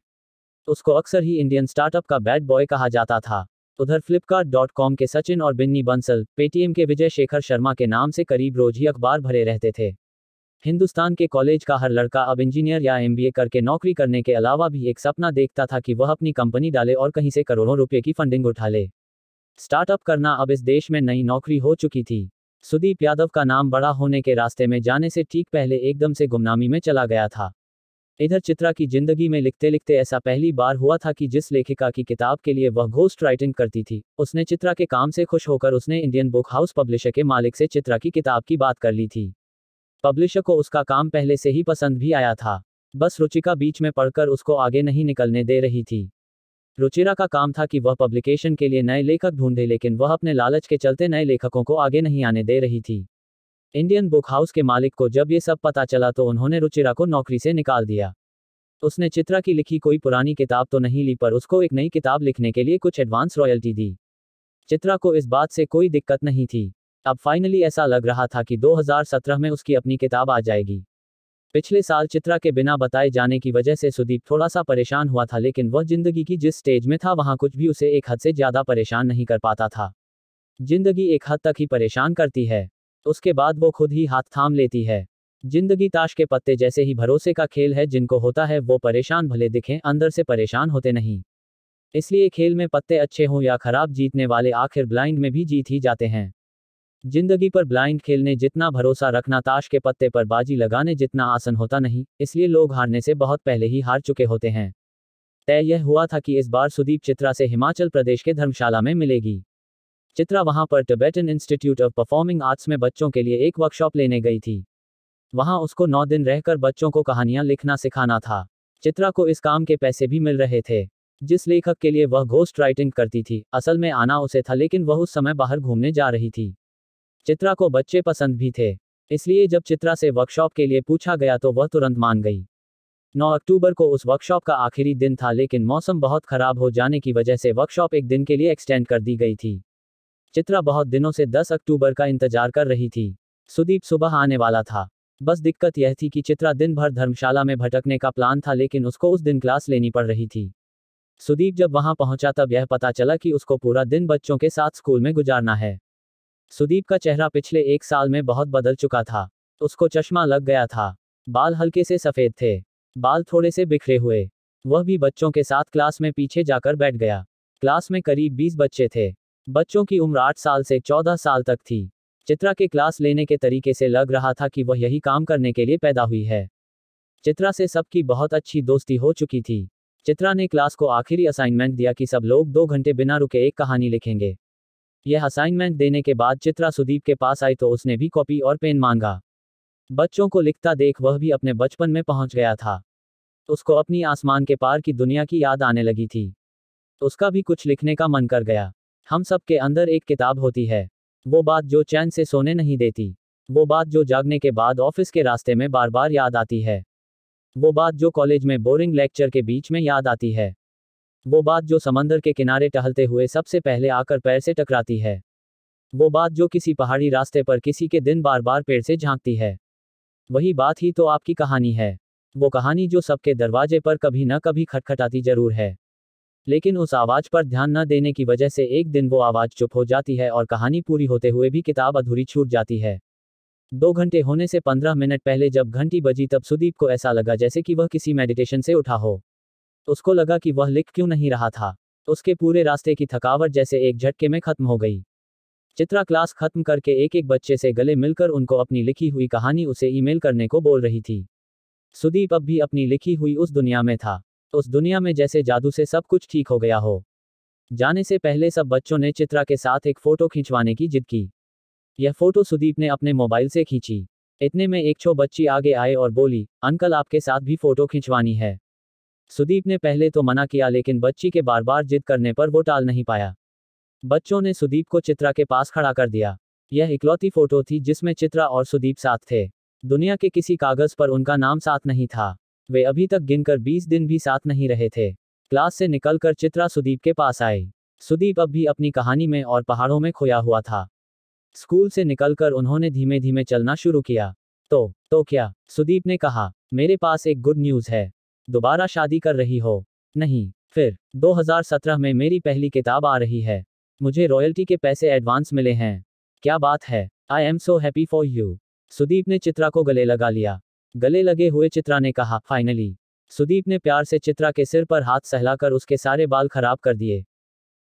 उसको अक्सर ही इंडियन स्टार्टअप का बैड बॉय कहा जाता था तो उधर फ्लिपकार्ट के सचिन और बिन्नी बंसल पेटीएम के विजय शेखर शर्मा के नाम से करीब रोज ही अखबार भरे रहते थे हिंदुस्तान के कॉलेज का हर लड़का अब इंजीनियर या एमबीए करके नौकरी करने के अलावा भी एक सपना देखता था कि वह अपनी कंपनी डाले और कहीं से करोड़ों रुपये की फंडिंग उठा ले स्टार्टअप करना अब इस देश में नई नौकरी हो चुकी थी सुदीप यादव का नाम बड़ा होने के रास्ते में जाने से ठीक पहले एकदम से गुमनामी में चला गया था इधर चित्रा की जिंदगी में लिखते लिखते ऐसा पहली बार हुआ था कि जिस लेखिका की किताब के लिए वह घोस्ट राइटिंग करती थी उसने चित्रा के काम से खुश होकर उसने इंडियन बुक हाउस पब्लिशर के मालिक से चित्रा की किताब की बात कर ली थी पब्लिशर को उसका काम पहले से ही पसंद भी आया था बस रुचिका बीच में पढ़कर उसको आगे नहीं निकलने दे रही थी रुचिरा का काम था कि वह पब्लिकेशन के लिए नए लेखक ढूंढे लेकिन वह अपने लालच के चलते नए लेखकों को आगे नहीं आने दे रही थी इंडियन बुक हाउस के मालिक को जब ये सब पता चला तो उन्होंने रुचिरा को नौकरी से निकाल दिया उसने चित्रा की लिखी कोई पुरानी किताब तो नहीं ली पर उसको एक नई किताब लिखने के लिए कुछ एडवांस रॉयल्टी दी चित्रा को इस बात से कोई दिक्कत नहीं थी अब फाइनली ऐसा लग रहा था कि 2017 में उसकी अपनी किताब आ जाएगी पिछले साल चित्रा के बिना बताए जाने की वजह से सुदीप थोड़ा सा परेशान हुआ था लेकिन वह जिंदगी की जिस स्टेज में था वहां कुछ भी उसे एक हद से ज्यादा परेशान नहीं कर पाता था जिंदगी एक हद तक ही परेशान करती है तो उसके बाद वो खुद ही हाथ थाम लेती है जिंदगी ताश के पत्ते जैसे ही भरोसे का खेल है जिनको होता है वो परेशान भले दिखें अंदर से परेशान होते नहीं इसलिए खेल में पत्ते अच्छे हों या खराब जीतने वाले आखिर ब्लाइंड में भी जीत ही जाते हैं जिंदगी पर ब्लाइंड खेलने जितना भरोसा रखना ताश के पत्ते पर बाजी लगाने जितना आसन होता नहीं इसलिए लोग हारने से बहुत पहले ही हार चुके होते हैं तय यह हुआ था कि इस बार सुदीप चित्रा से हिमाचल प्रदेश के धर्मशाला में मिलेगी चित्रा वहां पर Tibetan institute of performing arts में बच्चों के लिए एक वर्कशॉप लेने गई थी वहां उसको नौ दिन रहकर बच्चों को कहानियां लिखना सिखाना था चित्रा को इस काम के पैसे भी मिल रहे थे जिस लेखक के लिए वह घोस्ट राइटिंग करती थी असल में आना उसे था लेकिन वह उस समय बाहर घूमने जा रही थी चित्रा को बच्चे पसंद भी थे इसलिए जब चित्रा से वर्कशॉप के लिए पूछा गया तो वह तुरंत मान गई 9 अक्टूबर को उस वर्कशॉप का आखिरी दिन था लेकिन मौसम बहुत खराब हो जाने की वजह से वर्कशॉप एक दिन के लिए एक्सटेंड कर दी गई थी चित्रा बहुत दिनों से 10 अक्टूबर का इंतजार कर रही थी सुदीप सुबह आने वाला था बस दिक्कत यह थी कि चित्रा दिन भर धर्मशाला में भटकने का प्लान था लेकिन उसको उस दिन क्लास लेनी पड़ रही थी सुदीप जब वहां पहुंचा तब यह पता चला कि उसको पूरा दिन बच्चों के साथ स्कूल में गुजारना है सुदीप का चेहरा पिछले एक साल में बहुत बदल चुका था उसको चश्मा लग गया था बाल हल्के से सफेद थे बाल थोड़े से बिखरे हुए वह भी बच्चों के साथ क्लास में पीछे जाकर बैठ गया क्लास में करीब बीस बच्चे थे बच्चों की उम्र आठ साल से चौदह साल तक थी चित्रा के क्लास लेने के तरीके से लग रहा था कि वह यही काम करने के लिए पैदा हुई है चित्रा से सबकी बहुत अच्छी दोस्ती हो चुकी थी चित्रा ने क्लास को आखिरी असाइनमेंट दिया कि सब लोग दो घंटे बिना रुके एक कहानी लिखेंगे यह असाइनमेंट देने के बाद चित्रा सुदीप के पास आई तो उसने भी कॉपी और पेन मांगा बच्चों को लिखता देख वह भी अपने बचपन में पहुंच गया था उसको अपनी आसमान के पार की दुनिया की याद आने लगी थी उसका भी कुछ लिखने का मन कर गया हम सब के अंदर एक किताब होती है वो बात जो चैन से सोने नहीं देती वो बात जो जागने के बाद ऑफिस के रास्ते में बार बार याद आती है वो बात जो कॉलेज में बोरिंग लेक्चर के बीच में याद आती है वो बात जो समंदर के किनारे टहलते हुए सबसे पहले आकर पैर से टकराती है वो बात जो किसी पहाड़ी रास्ते पर किसी के दिन बार बार पेड़ से झांकती है वही बात ही तो आपकी कहानी है वो कहानी जो सबके दरवाजे पर कभी न कभी खटखटाती जरूर है लेकिन उस आवाज पर ध्यान न देने की वजह से एक दिन वो आवाज चुप हो जाती है और कहानी पूरी होते हुए भी किताब अधूरी छूट जाती है दो घंटे होने से पंद्रह मिनट पहले जब घंटी बजी तब सुदीप को ऐसा लगा जैसे कि वह किसी मेडिटेशन से उठा हो उसको लगा कि वह लिख क्यों नहीं रहा था उसके पूरे रास्ते की थकावट जैसे एक झटके में खत्म हो गई चित्रा क्लास खत्म करके एक एक बच्चे से गले मिलकर उनको अपनी लिखी हुई कहानी उसे ईमेल करने को बोल रही थी सुदीप अब भी अपनी लिखी हुई उस दुनिया में था उस दुनिया में जैसे जादू से सब कुछ ठीक हो गया हो जाने से पहले सब बच्चों ने चित्रा के साथ एक फोटो खिंचवाने की जिद की यह फोटो सुदीप ने अपने मोबाइल से खींची इतने में एक छो बच्ची आगे आए और बोली अंकल आपके साथ भी फोटो खिंचवानी है सुदीप ने पहले तो मना किया लेकिन बच्ची के बार बार जिद करने पर वो टाल नहीं पाया बच्चों ने सुदीप को चित्रा के पास खड़ा कर दिया यह इकलौती फोटो थी जिसमें चित्रा और सुदीप साथ थे दुनिया के किसी कागज पर उनका नाम साथ नहीं था वे अभी तक गिनकर बीस दिन भी साथ नहीं रहे थे क्लास से निकलकर चित्रा सुदीप के पास आई सुदीप अब भी अपनी कहानी में और पहाड़ों में खोया हुआ था स्कूल से निकलकर उन्होंने धीमे धीमे चलना शुरू किया तो तो क्या सुदीप ने कहा मेरे पास एक गुड न्यूज है दोबारा शादी कर रही हो नहीं फिर 2017 में मेरी पहली किताब आ रही है मुझे रॉयल्टी के पैसे एडवांस मिले हैं क्या बात है I am so happy for you Sudeep ने चित्रा को गले लगा लिया गले लगे हुए चित्रा ने कहा फाइनली सुदीप ने प्यार से चित्रा के सिर पर हाथ सहलाकर उसके सारे बाल खराब कर दिए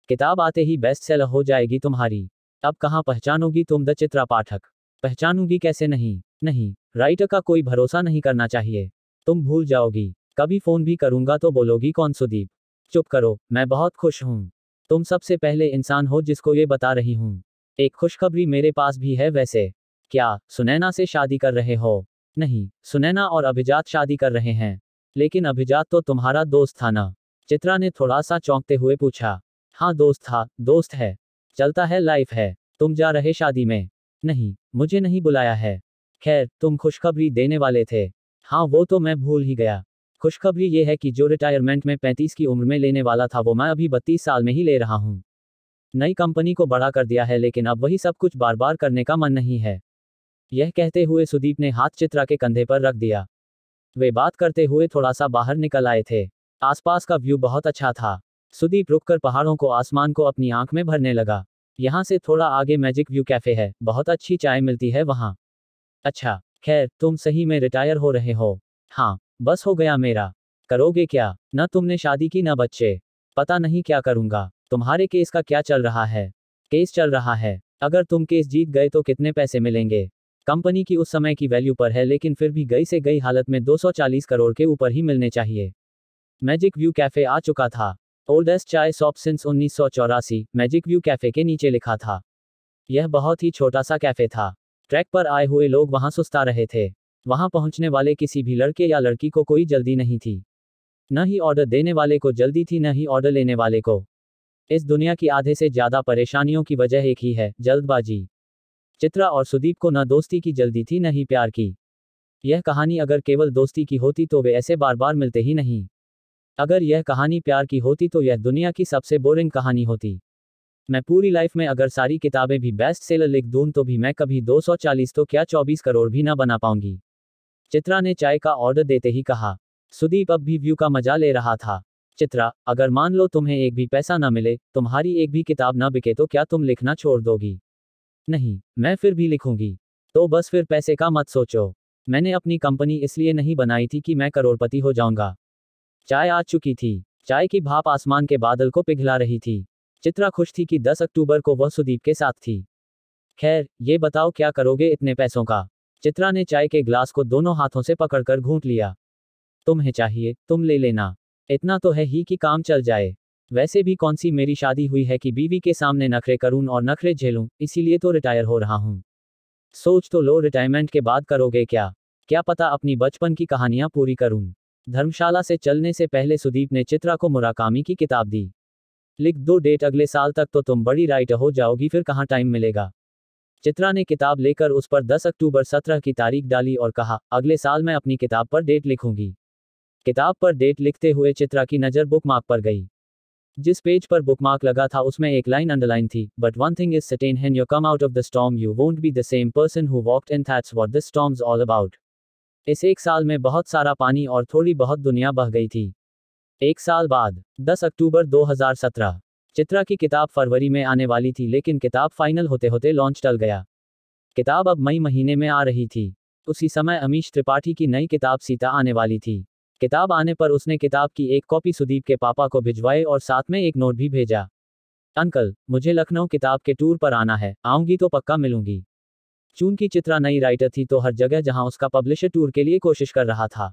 किताब आते ही बेस्ट सेल हो जाएगी तुम्हारी अब कहाँ पहचानोगी तुम द चित्रा पाठक पहचानूंगी कैसे नहीं नहीं राइटर का कोई भरोसा नहीं करना चाहिए तुम भूल जाओगी कभी फोन भी करूंगा तो बोलोगी कौन सुदीप चुप करो मैं बहुत खुश हूँ तुम सबसे पहले इंसान हो जिसको ये बता रही हूँ एक खुशखबरी मेरे पास भी है वैसे क्या सुनैना से शादी कर रहे हो नहीं सुनैना और अभिजात शादी कर रहे हैं लेकिन अभिजात तो तुम्हारा दोस्त था ना चित्रा ने थोड़ा सा चौंकते हुए पूछा हाँ दोस्त था दोस्त है चलता है लाइफ है तुम जा रहे शादी में नहीं मुझे नहीं बुलाया है खैर तुम खुशखबरी देने वाले थे हाँ वो तो मैं भूल ही गया खुशखबरी ये है कि जो रिटायरमेंट में पैंतीस की उम्र में लेने वाला था वो मैं अभी बत्तीस साल में ही ले रहा हूँ नई कंपनी को बड़ा कर दिया है लेकिन अब वही सब कुछ बार बार करने का मन नहीं है यह कहते हुए सुदीप ने हाथ चित्रा के कंधे पर रख दिया वे बात करते हुए थोड़ा सा बाहर निकल आए थे आसपास का व्यू बहुत अच्छा था सुदीप रुककर पहाड़ों को आसमान को अपनी आंख में भरने लगा यहाँ से थोड़ा आगे मैजिक व्यू कैफे है बहुत अच्छी चाय मिलती है वहाँ अच्छा खैर तुम सही में रिटायर हो रहे हो हाँ बस हो गया मेरा करोगे क्या न तुमने शादी की न बच्चे पता नहीं क्या करूँगा तुम्हारे केस का क्या चल रहा है केस चल रहा है अगर तुम केस जीत गए तो कितने पैसे मिलेंगे कंपनी की उस समय की वैल्यू पर है लेकिन फिर भी गई से गई हालत में 240 करोड़ के ऊपर ही मिलने चाहिए मैजिक व्यू कैफे आ चुका था ओल्डेस्ट चाय शॉप सिंस उन्नीस मैजिक व्यू कैफे के नीचे लिखा था यह बहुत ही छोटा सा कैफे था ट्रैक पर आए हुए लोग वहां सुस्ता रहे थे वहां पहुंचने वाले किसी भी लड़के या लड़की को कोई जल्दी नहीं थी न ही ऑर्डर देने वाले को जल्दी थी न ही ऑर्डर लेने वाले को इस दुनिया की आधे से ज्यादा परेशानियों की वजह एक ही है जल्दबाजी चित्रा और सुदीप को न दोस्ती की जल्दी थी न ही प्यार की यह कहानी अगर केवल दोस्ती की होती तो वे ऐसे बार बार मिलते ही नहीं अगर यह कहानी प्यार की होती तो यह दुनिया की सबसे बोरिंग कहानी होती मैं पूरी लाइफ में अगर सारी किताबें भी बेस्ट सेलर लिख दूं तो भी मैं कभी 240 तो क्या 24 करोड़ भी ना बना पाऊंगी चित्रा ने चाय का ऑर्डर देते ही कहा सुदीप अब भी व्यू का मजा ले रहा था चित्रा अगर मान लो तुम्हें एक भी पैसा न मिले तुम्हारी एक भी किताब न बिके तो क्या तुम लिखना छोड़ दोगी नहीं मैं फिर भी लिखूंगी तो बस फिर पैसे का मत सोचो मैंने अपनी कंपनी इसलिए नहीं बनाई थी कि मैं करोड़पति हो जाऊंगा चाय आ चुकी थी चाय की भाप आसमान के बादल को पिघला रही थी चित्रा खुश थी कि 10 अक्टूबर को वह सुदीप के साथ थी खैर ये बताओ क्या करोगे इतने पैसों का चित्रा ने चाय के ग्लास को दोनों हाथों से पकड़कर घूंट लिया तुम्हें चाहिए तुम ले लेना इतना तो है ही कि काम चल जाए वैसे भी कौन सी मेरी शादी हुई है कि बीवी के सामने नखरे करूं और नखरे झेलूं इसीलिए तो रिटायर हो रहा हूं सोच तो लो रिटायरमेंट के बाद करोगे क्या क्या पता अपनी बचपन की कहानियां पूरी करूं धर्मशाला से चलने से पहले सुदीप ने चित्रा को मुराकामी की किताब दी लिख दो डेट अगले साल तक तो तुम बड़ी राइट हो जाओगी फिर कहाँ टाइम मिलेगा चित्रा ने किताब लेकर उस पर 10 अक्टूबर 17 की तारीख डाली और कहा अगले साल मैं अपनी किताब पर डेट लिखूंगी किताब पर डेट लिखते हुए चित्रा की नज़र बुक मार्क पर गई जिस पेज पर बुकमार्क लगा था उसमें एक लाइन अंडरलाइन थी but one thing is certain when you come out of the storm you won't be the same person who walked in that's what this is all about इस एक साल में बहुत सारा पानी और थोड़ी बहुत दुनिया बह गई थी एक साल बाद 10 अक्टूबर 2017 चित्रा की किताब फरवरी में आने वाली थी लेकिन किताब फाइनल होते होते लॉन्च टल गया किताब अब मई महीने में आ रही थी उसी समय अमीश त्रिपाठी की नई किताब सीता आने वाली थी किताब आने पर उसने किताब की एक कॉपी सुदीप के पापा को भिजवाई और साथ में एक नोट भी भेजा अंकल मुझे लखनऊ किताब के टूर पर आना है आऊंगी तो पक्का मिलूंगी चूंकि चित्रा नई राइटर थी तो हर जगह जहां उसका पब्लिशर टूर के लिए कोशिश कर रहा था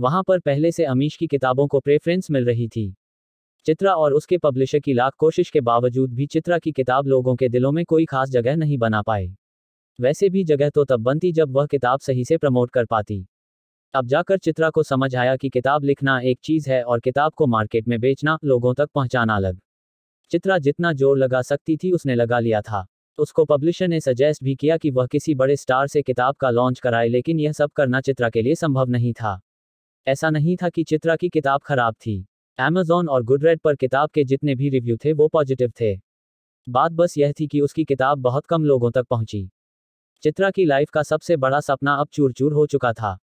वहां पर पहले से अमीश की किताबों को प्रेफरेंस मिल रही थी चित्रा और उसके पब्लिशर की लाख कोशिश के बावजूद भी चित्रा की किताब लोगों के दिलों में कोई खास जगह नहीं बना पाई वैसे भी जगह तो तब बनती जब वह किताब सही से प्रमोट कर पाती अब जाकर चित्रा को समझ आया कि किताब लिखना एक चीज है और किताब को मार्केट में बेचना लोगों तक पहुंचाना अलग चित्रा जितना जोर लगा सकती थी उसने लगा लिया था उसको पब्लिशर ने सजेस्ट भी किया कि वह किसी बड़े स्टार से किताब का लॉन्च कराए लेकिन यह सब करना चित्रा के लिए संभव नहीं था ऐसा नहीं था कि चित्रा की किताब खराब थी अमेजोन और गुडरेड पर किताब के जितने भी रिव्यू थे वो पॉजिटिव थे बात बस यह थी कि उसकी किताब बहुत कम लोगों तक पहुंची चित्रा की लाइफ का सबसे बड़ा सपना अब चूर चूर हो चुका था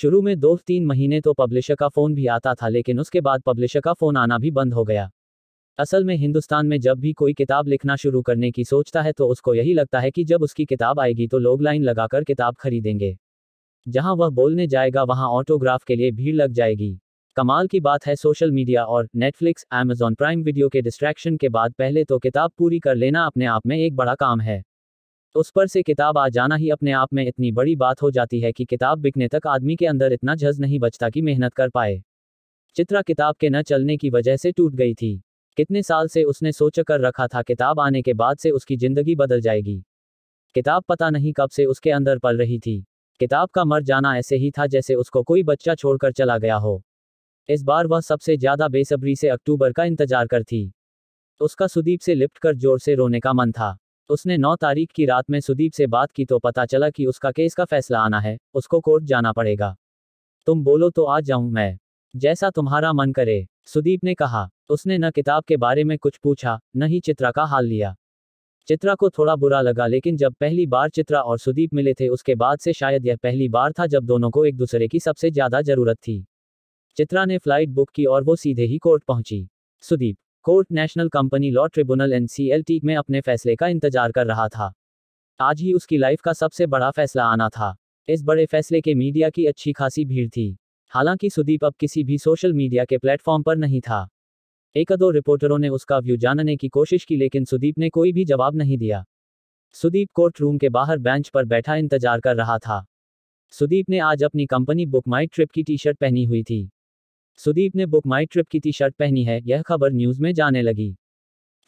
शुरू में दो तीन महीने तो पब्लिशर का फ़ोन भी आता था लेकिन उसके बाद पब्लिशर का फ़ोन आना भी बंद हो गया असल में हिंदुस्तान में जब भी कोई किताब लिखना शुरू करने की सोचता है तो उसको यही लगता है कि जब उसकी किताब आएगी तो लोग लाइन लगाकर किताब खरीदेंगे जहां वह बोलने जाएगा वहां ऑटोग्राफ के लिए भीड़ लग जाएगी कमाल की बात है सोशल मीडिया और नेटफ्लिक्स अमेजॉन प्राइम वीडियो के डिस्ट्रैक्शन के बाद पहले तो किताब पूरी कर लेना अपने आप में एक बड़ा काम है तो उस पर से किताब आ जाना ही अपने आप में इतनी बड़ी बात हो जाती है कि किताब बिकने तक आदमी के अंदर इतना झज नहीं बचता कि मेहनत कर पाए चित्रा किताब के न चलने की वजह से टूट गई थी कितने साल से उसने सोच कर रखा था किताब आने के बाद से उसकी जिंदगी बदल जाएगी किताब पता नहीं कब से उसके अंदर पल रही थी किताब का मर जाना ऐसे ही था जैसे उसको कोई बच्चा छोड़कर चला गया हो इस बार वह सबसे ज्यादा बेसब्री से अक्टूबर का इंतजार कर थी उसका सुदीप से लिपट कर जोर से रोने का मन था तो उसने 9 तारीख की रात में सुदीप से बात की तो पता चला कि उसका केस का फैसला आना है उसको कोर्ट जाना पड़ेगा तुम बोलो तो आ जाऊं मैं जैसा तुम्हारा मन करे सुदीप ने कहा उसने न किताब के बारे में कुछ पूछा न ही चित्रा का हाल लिया चित्रा को थोड़ा बुरा लगा लेकिन जब पहली बार चित्रा और सुदीप मिले थे उसके बाद से शायद यह पहली बार था जब दोनों को एक दूसरे की सबसे ज्यादा जरूरत थी चित्रा ने फ्लाइट बुक की और वो सीधे ही कोर्ट पहुंची Sudeep court national company law tribunal N में अपने फैसले का इंतजार कर रहा था आज ही उसकी लाइफ का सबसे बड़ा फैसला आना था इस बड़े फैसले के मीडिया की अच्छी खासी भीड़ थी हालांकि सुदीप अब किसी भी सोशल मीडिया के प्लेटफॉर्म पर नहीं था एक दो रिपोर्टरों ने उसका व्यू जानने की कोशिश की लेकिन सुदीप ने कोई भी जवाब नहीं दिया सुदीप कोर्ट रूम के बाहर बेंच पर बैठा इंतजार कर रहा था सुदीप ने आज अपनी कंपनी बुक माई ट्रिप की टी शर्ट पहनी हुई थी सुदीप ने बुक माई ट्रिप की टी शर्ट पहनी है यह खबर न्यूज में जाने लगी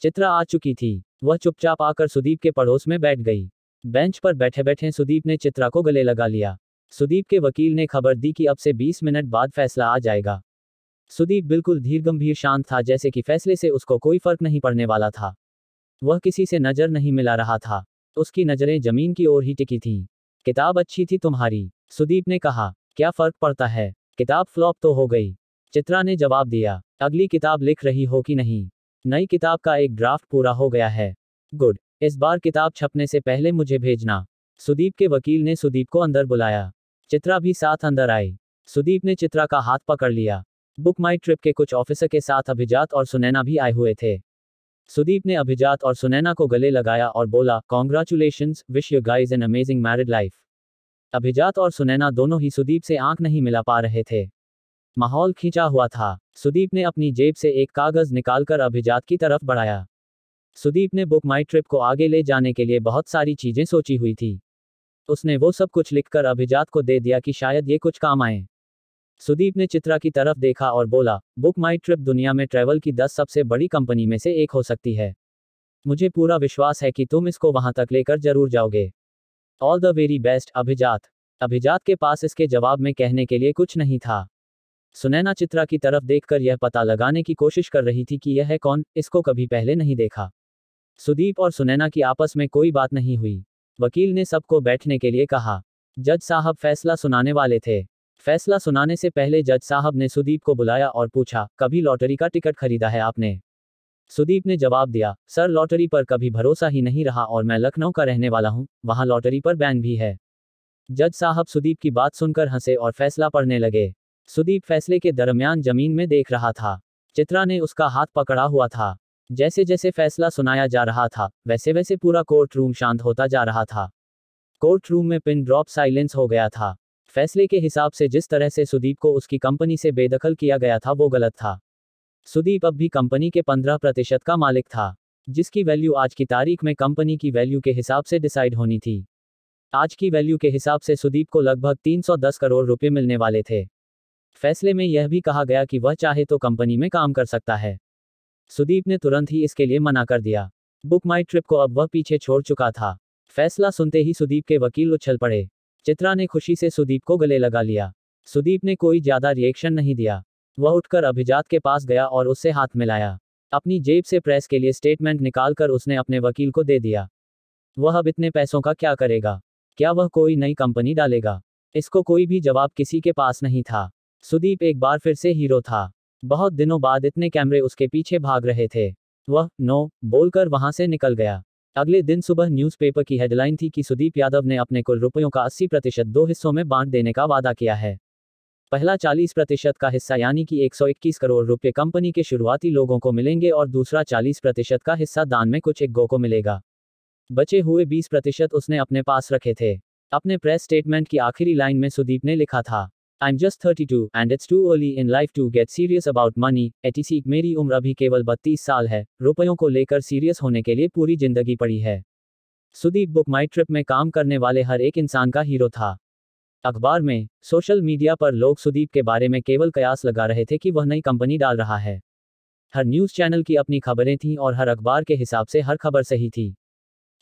चित्रा आ चुकी थी वह चुपचाप आकर सुदीप के पड़ोस में बैठ गई बेंच पर बैठे बैठे सुदीप ने चित्रा को गले लगा लिया सुदीप के वकील ने खबर दी कि अब से 20 मिनट बाद फैसला आ जाएगा सुदीप बिल्कुल धीर गंभीर शांत था जैसे कि फैसले से उसको कोई फर्क नहीं पड़ने वाला था वह किसी से नजर नहीं मिला रहा था उसकी नजरें जमीन की ओर ही टिकी थीं किताब अच्छी थी तुम्हारी सुदीप ने कहा क्या फर्क पड़ता है किताब फ्लॉप तो हो गई चित्रा ने जवाब दिया अगली किताब लिख रही हो कि नहीं नई किताब का एक ड्राफ्ट पूरा हो गया है गुड इस बार किताब छपने से पहले मुझे भेजना सुदीप के वकील ने सुदीप को अंदर बुलाया चित्रा भी साथ अंदर आई सुदीप ने चित्रा का हाथ पकड़ लिया बुक माई ट्रिप के कुछ ऑफिसर के साथ अभिजात और सुनैना भी आए हुए थे सुदीप ने अभिजात और सुनैना को गले लगाया और बोला congratulation wish you guys an amazing married life Abhijat और सुनैना दोनों ही सुदीप से आंख नहीं मिला पा रहे थे माहौल खींचा हुआ था सुदीप ने अपनी जेब से एक कागज निकालकर अभिजात की तरफ बढ़ाया सुदीप ने बुक माई ट्रिप को आगे ले जाने के लिए बहुत सारी चीजें सोची हुई थी उसने वो सब कुछ लिखकर अभिजात को दे दिया कि शायद ये कुछ काम आए सुदीप ने चित्रा की तरफ देखा और बोला बुक माई ट्रिप दुनिया में ट्रेवल की दस सबसे बड़ी कंपनी में से एक हो सकती है मुझे पूरा विश्वास है कि तुम इसको वहां तक लेकर जरूर जाओगे ऑल द वेरी बेस्ट अभिजात अभिजात के पास इसके जवाब में कहने के लिए कुछ नहीं था सुनैना चित्रा की तरफ देखकर यह पता लगाने की कोशिश कर रही थी कि यह है कौन इसको कभी पहले नहीं देखा सुदीप और सुनैना की आपस में कोई बात नहीं हुई वकील ने सबको बैठने के लिए कहा जज साहब फैसला सुनाने वाले थे फैसला सुनाने से पहले जज साहब ने सुदीप को बुलाया और पूछा कभी लॉटरी का टिकट खरीदा है आपने सुदीप ने जवाब दिया सर लॉटरी पर कभी भरोसा ही नहीं रहा और मैं लखनऊ का रहने वाला हूँ वहाँ लॉटरी पर बैन भी है जज साहब सुदीप की बात सुनकर हंसे और फैसला पढ़ने लगे सुदीप फैसले के दरमियान जमीन में देख रहा था चित्रा ने उसका हाथ पकड़ा हुआ था जैसे जैसे फैसला सुनाया जा रहा था वैसे वैसे पूरा कोर्ट रूम शांत होता जा रहा था कोर्ट रूम में पिन ड्रॉप साइलेंस हो गया था फैसले के हिसाब से जिस तरह से सुदीप को उसकी कंपनी से बेदखल किया गया था वो गलत था सुदीप अब भी कंपनी के पंद्रह प्रतिशत का मालिक था जिसकी वैल्यू आज की तारीख में कंपनी की वैल्यू के हिसाब से डिसाइड होनी थी आज की वैल्यू के हिसाब से सुदीप को लगभग 310 करोड़ रुपए मिलने वाले थे फैसले में यह भी कहा गया कि वह चाहे तो कंपनी में काम कर सकता है सुदीप ने तुरंत ही इसके लिए मना कर दिया बुक माई ट्रिप को अब वह पीछे छोड़ चुका था फैसला सुनते ही सुदीप के वकील उछल पड़े चित्रा ने खुशी से सुदीप को गले लगा लिया सुदीप ने कोई ज्यादा रिएक्शन नहीं दिया वह उठकर अभिजात के पास गया और उससे हाथ मिलाया अपनी जेब से प्रेस के लिए स्टेटमेंट निकालकर उसने अपने वकील को दे दिया वह अब इतने पैसों का क्या करेगा क्या वह कोई नई कंपनी डालेगा इसको कोई भी जवाब किसी के पास नहीं था सुदीप एक बार फिर से हीरो था बहुत दिनों बाद इतने कैमरे उसके पीछे भाग रहे थे वह नो बोलकर वहां से निकल गया अगले दिन सुबह न्यूज़पेपर की हेडलाइन थी कि सुदीप यादव ने अपने कुल रुपयों का 80 प्रतिशत दो हिस्सों में बांट देने का वादा किया है पहला 40 प्रतिशत का हिस्सा यानी कि 121 करोड़ रुपए कंपनी के शुरुआती लोगों को मिलेंगे और दूसरा 40 प्रतिशत का हिस्सा दान में कुछ एक गो को मिलेगा बचे हुए 20 प्रतिशत उसने अपने पास रखे थे अपने प्रेस स्टेटमेंट की आखिरी लाइन में सुदीप ने लिखा था I'm just 32 and it's too early in life to get serious about money. एटीसी मेरी उम्र अभी केवल 32 साल है रुपयों को लेकर सीरियस होने के लिए पूरी जिंदगी पड़ी है सुदीप बुक माई ट्रिप में काम करने वाले हर एक इंसान का हीरो था अखबार में सोशल मीडिया पर लोग सुदीप के बारे में केवल कयास लगा रहे थे कि वह नई कंपनी डाल रहा है हर न्यूज चैनल की अपनी खबरें थीं और हर अखबार के हिसाब से हर खबर सही थी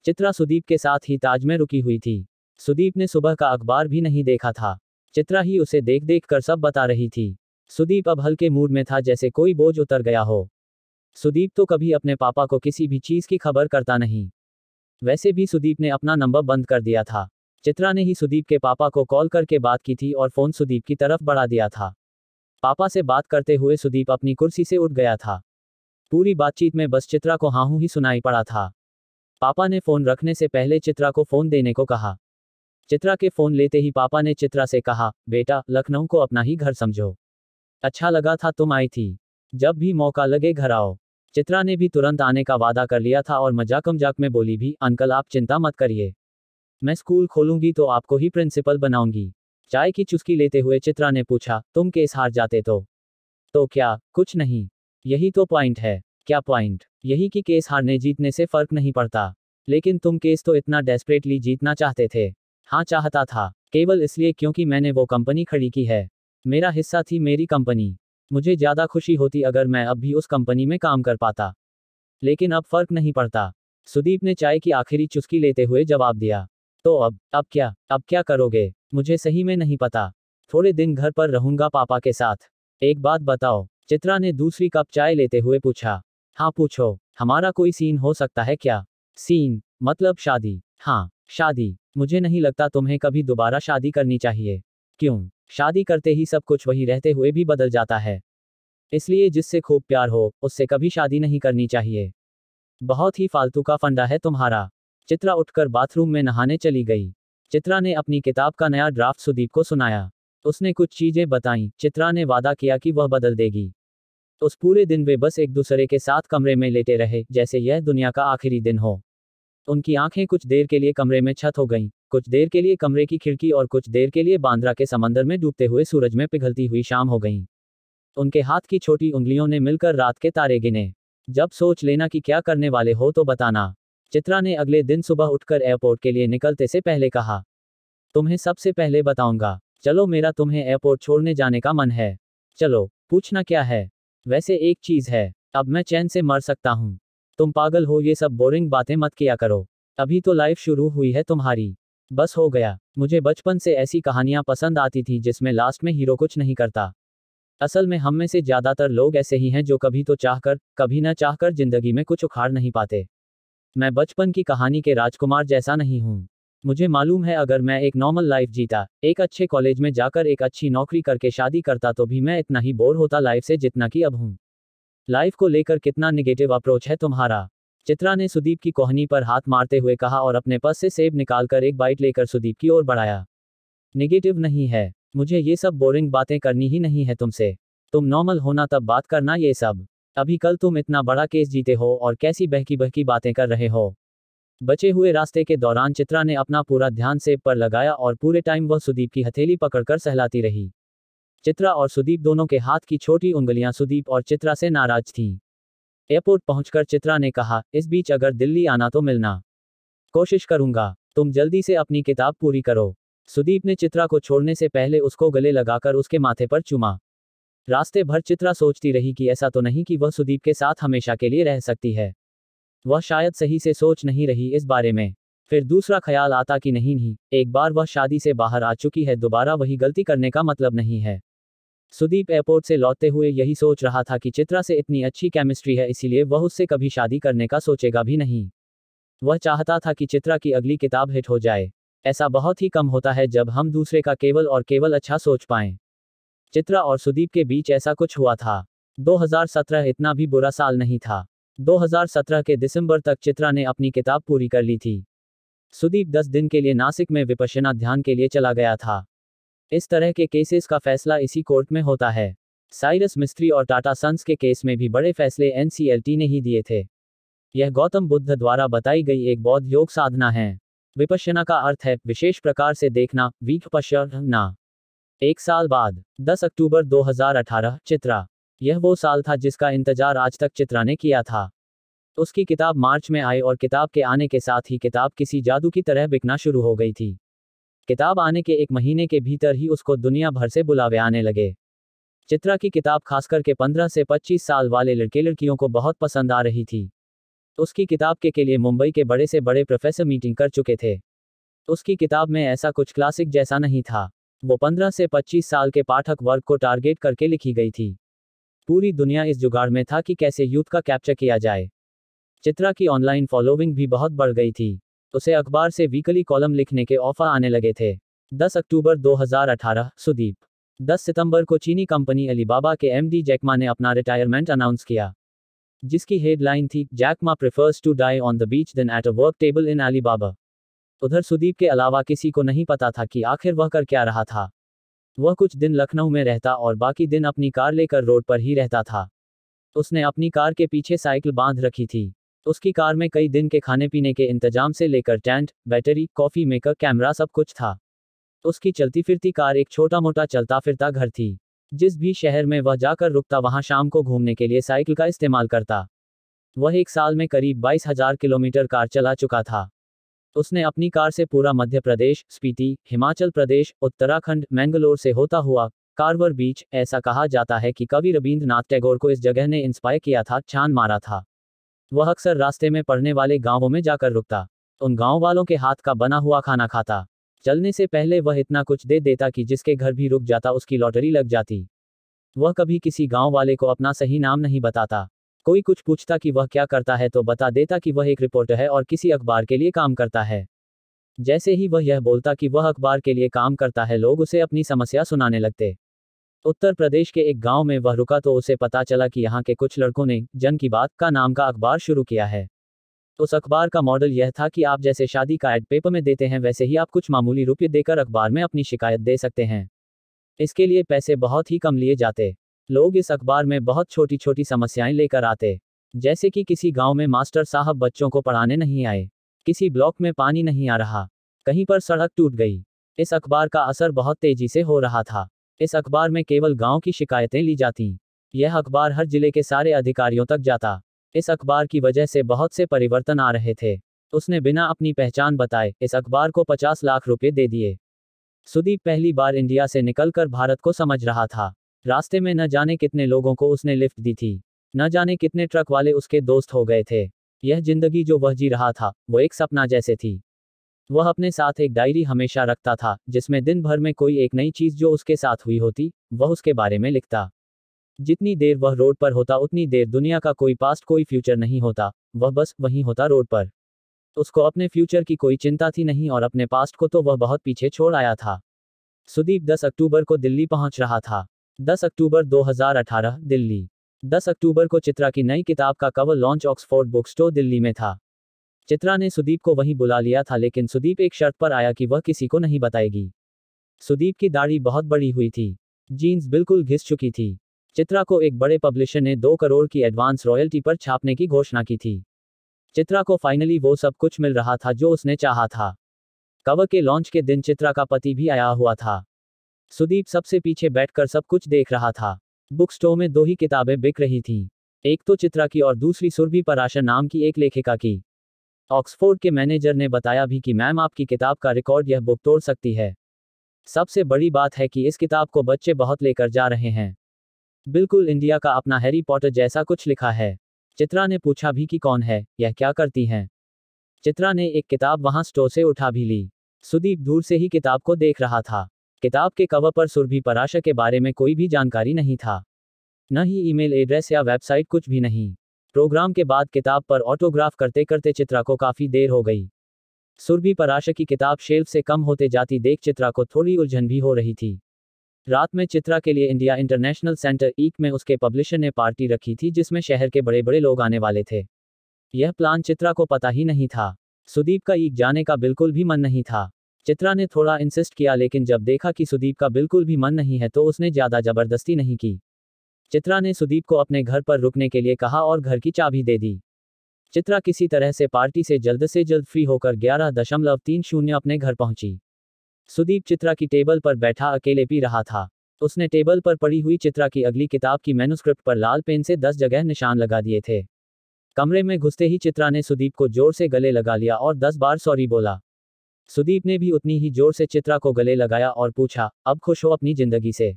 चित्रा सुदीप के साथ ही ताज में रुकी हुई थी सुदीप ने सुबह का अखबार भी नहीं देखा था चित्रा ही उसे देख देख कर सब बता रही थी सुदीप अब हल्के मूड में था जैसे कोई बोझ उतर गया हो सुदीप तो कभी अपने पापा को किसी भी चीज की खबर करता नहीं वैसे भी सुदीप ने अपना नंबर बंद कर दिया था चित्रा ने ही सुदीप के पापा को कॉल करके बात की थी और फोन सुदीप की तरफ बढ़ा दिया था पापा से बात करते हुए सुदीप अपनी कुर्सी से उठ गया था पूरी बातचीत में बस चित्रा को हाहू ही सुनाई पड़ा था पापा ने फोन रखने से पहले चित्रा को फोन देने को कहा चित्रा के फोन लेते ही पापा ने चित्रा से कहा बेटा लखनऊ को अपना ही घर समझो अच्छा लगा था तुम आई थी जब भी मौका लगे घर आओ चित्रा ने भी तुरंत आने का वादा कर लिया था और मजाक मजाक में बोली भी अंकल आप चिंता मत करिए मैं स्कूल खोलूंगी तो आपको ही प्रिंसिपल बनाऊंगी चाय की चुस्की लेते हुए चित्रा ने पूछा तुम केस हार जाते तो तो क्या कुछ नहीं यही तो पॉइंट है क्या पॉइंट यही कि केस हारने जीतने से फर्क नहीं पड़ता लेकिन तुम केस तो इतना डेस्परेटली जीतना चाहते थे हाँ चाहता था केवल इसलिए क्योंकि मैंने वो कंपनी खड़ी की है मेरा हिस्सा थी मेरी कंपनी मुझे ज़्यादा खुशी होती अगर मैं अब भी उस कंपनी में काम कर पाता लेकिन अब फर्क नहीं पड़ता सुदीप ने चाय की आखिरी चुस्की लेते हुए जवाब दिया तो अब अब क्या अब क्या करोगे मुझे सही में नहीं पता थोड़े दिन घर पर रहूंगा पापा के साथ एक बात बताओ चित्रा ने दूसरी कप चाय लेते हुए पूछा हाँ पूछो हमारा कोई सीन हो सकता है क्या सीन मतलब शादी हाँ शादी मुझे नहीं लगता तुम्हें कभी दोबारा शादी करनी चाहिए क्यों शादी करते ही सब कुछ वही रहते हुए भी बदल जाता है इसलिए जिससे खूब प्यार हो उससे कभी शादी नहीं करनी चाहिए बहुत ही फालतू का फंडा है तुम्हारा चित्रा उठकर बाथरूम में नहाने चली गई चित्रा ने अपनी किताब का नया ड्राफ्ट सुदीप को सुनाया उसने कुछ चीजें बताई चित्रा ने वादा किया कि वह बदल देगी उस पूरे दिन वे बस एक दूसरे के साथ कमरे में लेटे रहे जैसे यह दुनिया का आखिरी दिन हो तो उनकी आंखें कुछ देर के लिए कमरे में छत हो गईं, कुछ देर के लिए कमरे की खिड़की और कुछ देर के लिए बांद्रा के समंदर में डूबते हुए सूरज में पिघलती हुई शाम हो गईं। उनके हाथ की छोटी उंगलियों ने मिलकर रात के तारे गिने जब सोच लेना कि क्या करने वाले हो तो बताना चित्रा ने अगले दिन सुबह उठकर एयरपोर्ट के लिए निकलते से पहले कहा तुम्हें सबसे पहले बताऊंगा चलो मेरा तुम्हें एयरपोर्ट छोड़ने जाने का मन है चलो पूछना क्या है वैसे एक चीज है अब मैं चैन से मर सकता हूँ तुम पागल हो ये सब बोरिंग बातें मत किया करो अभी तो लाइफ शुरू हुई है तुम्हारी बस हो गया मुझे बचपन से ऐसी कहानियां पसंद आती थी जिसमें लास्ट में हीरो कुछ नहीं करता असल में हम में से ज्यादातर लोग ऐसे ही हैं जो कभी तो चाहकर कभी ना चाहकर जिंदगी में कुछ उखाड़ नहीं पाते मैं बचपन की कहानी के राजकुमार जैसा नहीं हूँ मुझे मालूम है अगर मैं एक नॉर्मल लाइफ जीता एक अच्छे कॉलेज में जाकर एक अच्छी नौकरी करके शादी करता तो भी मैं इतना ही बोर होता लाइफ से जितना कि अब हूँ लाइफ को लेकर कितना निगेटिव अप्रोच है तुम्हारा चित्रा ने सुदीप की कोहनी पर हाथ मारते हुए कहा और अपने पस से सेब निकालकर एक बाइट लेकर सुदीप की ओर बढ़ाया निगेटिव नहीं है मुझे ये सब बोरिंग बातें करनी ही नहीं है तुमसे तुम नॉर्मल होना तब बात करना ये सब अभी कल तुम इतना बड़ा केस जीते हो और कैसी बहकी बहकी बातें कर रहे हो बचे हुए रास्ते के दौरान चित्रा ने अपना पूरा ध्यान सेब पर लगाया और पूरे टाइम वह सुदीप की हथेली पकड़कर सहलाती रही चित्रा और सुदीप दोनों के हाथ की छोटी उंगलियां सुदीप और चित्रा से नाराज थीं एयरपोर्ट पहुंचकर चित्रा ने कहा इस बीच अगर दिल्ली आना तो मिलना कोशिश करूंगा तुम जल्दी से अपनी किताब पूरी करो सुदीप ने चित्रा को छोड़ने से पहले उसको गले लगाकर उसके माथे पर चुमा रास्ते भर चित्रा सोचती रही कि ऐसा तो नहीं कि वह सुदीप के साथ हमेशा के लिए रह सकती है वह शायद सही से सोच नहीं रही इस बारे में फिर दूसरा ख्याल आता कि नहीं नहीं एक बार वह शादी से बाहर आ चुकी है दोबारा वही गलती करने का मतलब नहीं है सुदीप एयरपोर्ट से लौटते हुए यही सोच रहा था कि चित्रा से इतनी अच्छी केमिस्ट्री है इसीलिए वह उससे कभी शादी करने का सोचेगा भी नहीं वह चाहता था कि चित्रा की अगली किताब हिट हो जाए ऐसा बहुत ही कम होता है जब हम दूसरे का केवल और केवल अच्छा सोच पाएं। चित्रा और सुदीप के बीच ऐसा कुछ हुआ था 2017 इतना भी बुरा साल नहीं था 2017 के दिसंबर तक चित्रा ने अपनी किताब पूरी कर ली थी सुदीप 10 दिन के लिए नासिक में विपशना ध्यान के लिए चला गया था इस तरह के केसेस का फैसला इसी कोर्ट में होता है साइरस मिस्त्री और टाटा सन्स के केस में भी बड़े फैसले एनसीएलटी ने ही दिए थे यह गौतम बुद्ध द्वारा बताई गई एक बौद्ध योग साधना है विपश्यना का अर्थ है विशेष प्रकार से देखना वीक पश्यना एक साल बाद 10 अक्टूबर 2018 चित्रा यह वो साल था जिसका इंतजार आज तक चित्रा ने किया था उसकी किताब मार्च में आई और किताब के आने के साथ ही किताब किसी जादू की तरह बिकना शुरू हो गई थी किताब आने के एक महीने के भीतर ही उसको दुनिया भर से बुलावे आने लगे चित्रा की किताब खासकर के 15 से 25 साल वाले लड़के लड़कियों को बहुत पसंद आ रही थी उसकी किताब के, के लिए मुंबई के बड़े से बड़े प्रोफेसर मीटिंग कर चुके थे उसकी किताब में ऐसा कुछ क्लासिक जैसा नहीं था वो 15 से 25 साल के पाठक वर्ग को टारगेट करके लिखी गई थी पूरी दुनिया इस जुगाड़ में था कि कैसे यूथ का कैप्चर किया जाए चित्रा की ऑनलाइन फॉलोविंग भी बहुत बढ़ गई थी उसे अखबार से वीकली कॉलम लिखने के ऑफर आने लगे थे 10 अक्टूबर 2018 सुदीप 10 सितंबर को चीनी कंपनी अलीबाबा के एमडी जैकमा ने अपना रिटायरमेंट अनाउंस किया जिसकी हेडलाइन थी Jack Ma prefers to die on the beach than at a work table in Alibaba उधर सुदीप के अलावा किसी को नहीं पता था कि आखिर वह कर क्या रहा था वह कुछ दिन लखनऊ में रहता और बाकी दिन अपनी कार लेकर रोड पर ही रहता था उसने अपनी कार के पीछे साइकिल बांध रखी थी तो उसकी कार में कई दिन के खाने पीने के इंतजाम से लेकर tent battery coffee maker camera सब कुछ था तो उसकी चलती फिरती कार एक छोटा मोटा चलता फिरता घर थी जिस भी शहर में वह जाकर रुकता वहां शाम को घूमने के लिए साइकिल का इस्तेमाल करता वह एक साल में करीब बाईस हजार किलोमीटर कार चला चुका था उसने अपनी कार से पूरा मध्य प्रदेश स्पीति हिमाचल प्रदेश उत्तराखंड मैंगलोर से होता हुआ कारवर बीच ऐसा कहा जाता है कि कवि रबीन्द्रनाथ टैगोर को इस जगह ने इंस्पायर किया था छान मारा था वह अक्सर रास्ते में पड़ने वाले गांवों में जाकर रुकता उन गांव वालों के हाथ का बना हुआ खाना खाता चलने से पहले वह इतना कुछ दे देता कि जिसके घर भी रुक जाता उसकी लॉटरी लग जाती वह कभी किसी गांव वाले को अपना सही नाम नहीं बताता कोई कुछ पूछता कि वह क्या करता है तो बता देता कि वह एक रिपोर्टर है और किसी अखबार के लिए काम करता है जैसे ही वह यह बोलता कि वह अखबार के लिए काम करता है लोग उसे अपनी समस्या सुनाने लगते उत्तर प्रदेश के एक गांव में वह रुका तो उसे पता चला कि यहाँ के कुछ लड़कों ने जन की बात का नाम का अखबार शुरू किया है उस अखबार का मॉडल यह था कि आप जैसे शादी का एड पेपर में देते हैं वैसे ही आप कुछ मामूली रुपये देकर अखबार में अपनी शिकायत दे सकते हैं इसके लिए पैसे बहुत ही कम लिए जाते लोग इस अखबार में बहुत छोटी छोटी समस्याएं लेकर आते जैसे कि किसी गांव में मास्टर साहब बच्चों को पढ़ाने नहीं आए किसी ब्लॉक में पानी नहीं आ रहा कहीं पर सड़क टूट गई इस अखबार का असर बहुत तेजी से हो रहा था इस अखबार में केवल गांव की शिकायतें ली जाती यह अखबार हर जिले के सारे अधिकारियों तक जाता इस अखबार की वजह से बहुत से परिवर्तन आ रहे थे उसने बिना अपनी पहचान बताए इस अखबार को पचास लाख रुपये दे दिए सुदीप पहली बार इंडिया से निकलकर भारत को समझ रहा था रास्ते में न जाने कितने लोगों को उसने लिफ्ट दी थी न जाने कितने ट्रक वाले उसके दोस्त हो गए थे यह जिंदगी जो वह जी रहा था वो एक सपना जैसे थी वह अपने साथ एक डायरी हमेशा रखता था जिसमें दिन भर में कोई एक नई चीज जो उसके साथ हुई होती वह उसके बारे में लिखता जितनी देर वह रोड पर होता उतनी देर दुनिया का कोई पास्ट कोई फ्यूचर नहीं होता वह बस वहीं होता रोड पर उसको अपने फ्यूचर की कोई चिंता थी नहीं और अपने पास्ट को तो वह बहुत पीछे छोड़ आया था सुदीप 10 अक्टूबर को दिल्ली पहुंच रहा था 10 अक्टूबर 2018 दिल्ली 10 अक्टूबर को चित्रा की नई किताब का cover launch Oxford book store Delhi में था चित्रा ने सुदीप को वहीं बुला लिया था लेकिन सुदीप एक शर्त पर आया कि वह किसी को नहीं बताएगी सुदीप की दाढ़ी बहुत बड़ी हुई थी जीन्स बिल्कुल घिस चुकी थी चित्रा को एक बड़े पब्लिशर ने दो करोड़ की एडवांस रॉयल्टी पर छापने की घोषणा की थी चित्रा को फाइनली वो सब कुछ मिल रहा था जो उसने चाहा था कवर के लॉन्च के दिन चित्रा का पति भी आया हुआ था सुदीप सबसे पीछे बैठकर सब कुछ देख रहा था बुक स्टोर में दो ही किताबें बिक रही थीं एक तो चित्रा की और दूसरी सुरभि पराशर नाम की एक लेखिका की ऑक्सफोर्ड के मैनेजर ने बताया भी कि मैम आपकी किताब का रिकॉर्ड यह बुक तोड़ सकती है सबसे बड़ी बात है कि इस किताब को बच्चे बहुत लेकर जा रहे हैं बिल्कुल इंडिया का अपना हैरी पॉटर जैसा कुछ लिखा है चित्रा ने पूछा भी कि कौन है यह क्या करती हैं चित्रा ने एक किताब वहां स्टोर से उठा भी ली सुदीप दूर से ही किताब को देख रहा था किताब के कवर पर सुरभि पराशा के बारे में कोई भी जानकारी नहीं था न ही ईमेल एड्रेस या वेबसाइट कुछ भी नहीं प्रोग्राम के बाद किताब पर ऑटोग्राफ करते करते चित्रा को काफी देर हो गई सुरभि पर आशा की किताब शेल्फ से कम होते जाती देख चित्रा को थोड़ी उलझन भी हो रही थी रात में चित्रा के लिए इंडिया इंटरनेशनल सेंटर ईक में उसके पब्लिशर ने पार्टी रखी थी जिसमें शहर के बड़े बड़े लोग आने वाले थे यह प्लान चित्रा को पता ही नहीं था सुदीप का ईक जाने का बिल्कुल भी मन नहीं था चित्रा ने थोड़ा इंसिस्ट किया लेकिन जब देखा कि सुदीप का बिल्कुल भी मन नहीं है तो उसने ज्यादा जबरदस्ती नहीं की चित्रा ने सुदीप को अपने घर पर रुकने के लिए कहा और घर की चाबी दे दी चित्रा किसी तरह से पार्टी से जल्द से जल्द फ्री होकर ग्यारह दशमलव तीन शून्य अपने घर पहुंची सुदीप चित्रा की टेबल पर बैठा अकेले पी रहा था उसने टेबल पर पड़ी हुई चित्रा की अगली किताब की मेनुस्क्रिप्ट पर लाल पेन से दस जगह निशान लगा दिए थे कमरे में घुसते ही चित्रा ने सुदीप को जोर से गले लगा लिया और दस बार सॉरी बोला सुदीप ने भी उतनी ही जोर से चित्रा को गले लगाया और पूछा अब खुश हो अपनी जिंदगी से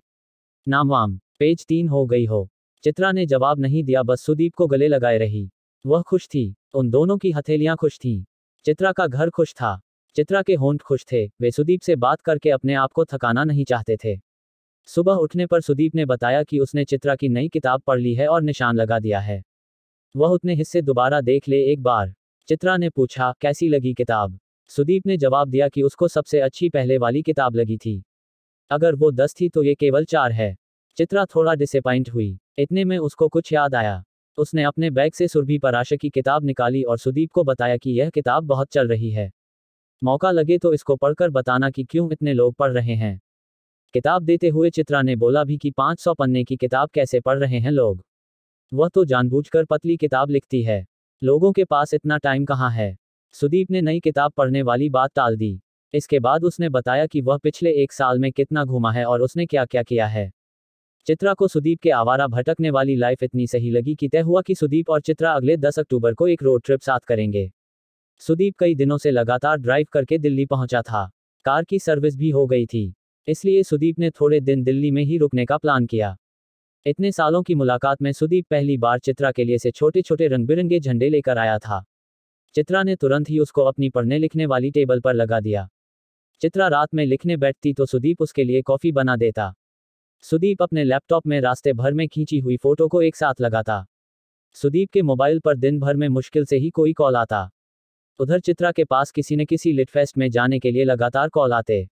नाम वाम पेज तीन हो गई हो चित्रा ने जवाब नहीं दिया बस सुदीप को गले लगाए रही वह खुश थी उन दोनों की हथेलियां खुश थीं चित्रा का घर खुश था चित्रा के होंठ खुश थे वे सुदीप से बात करके अपने आप को थकाना नहीं चाहते थे सुबह उठने पर सुदीप ने बताया कि उसने चित्रा की नई किताब पढ़ ली है और निशान लगा दिया है वह उतने हिस्से दोबारा देख ले एक बार चित्रा ने पूछा कैसी लगी किताब सुदीप ने जवाब दिया कि उसको सबसे अच्छी पहले वाली किताब लगी थी अगर वो दस थी तो ये केवल चार है चित्रा थोड़ा डिसअपॉइंट हुई इतने में उसको कुछ याद आया उसने अपने बैग से सुरभि पर आशा की किताब निकाली और सुदीप को बताया कि यह किताब बहुत चल रही है मौका लगे तो इसको पढ़कर बताना कि क्यों इतने लोग पढ़ रहे हैं किताब देते हुए चित्रा ने बोला भी कि 500 पन्ने की किताब कैसे पढ़ रहे हैं लोग वह तो जानबूझकर पतली किताब लिखती है लोगों के पास इतना टाइम कहाँ है सुदीप ने नई किताब पढ़ने वाली बात टाल दी इसके बाद उसने बताया कि वह पिछले एक साल में कितना घूमा है और उसने क्या क्या किया है चित्रा को सुदीप के आवारा भटकने वाली लाइफ इतनी सही लगी कि तय हुआ कि सुदीप और चित्रा अगले 10 अक्टूबर को एक रोड ट्रिप साथ करेंगे सुदीप कई दिनों से लगातार ड्राइव करके दिल्ली पहुंचा था कार की सर्विस भी हो गई थी इसलिए सुदीप ने थोड़े दिन दिल्ली में ही रुकने का प्लान किया इतने सालों की मुलाकात में सुदीप पहली बार चित्रा के लिए से छोटे छोटे रंग बिरंगे झंडे लेकर आया था चित्रा ने तुरंत ही उसको अपनी पढ़ने लिखने वाली टेबल पर लगा दिया चित्रा रात में लिखने बैठती तो सुदीप उसके लिए कॉफी बना देता सुदीप अपने लैपटॉप में रास्ते भर में खींची हुई फोटो को एक साथ लगाता सुदीप के मोबाइल पर दिन भर में मुश्किल से ही कोई कॉल आता उधर चित्रा के पास किसी न किसी लिटफेस्ट में जाने के लिए लगातार कॉल आते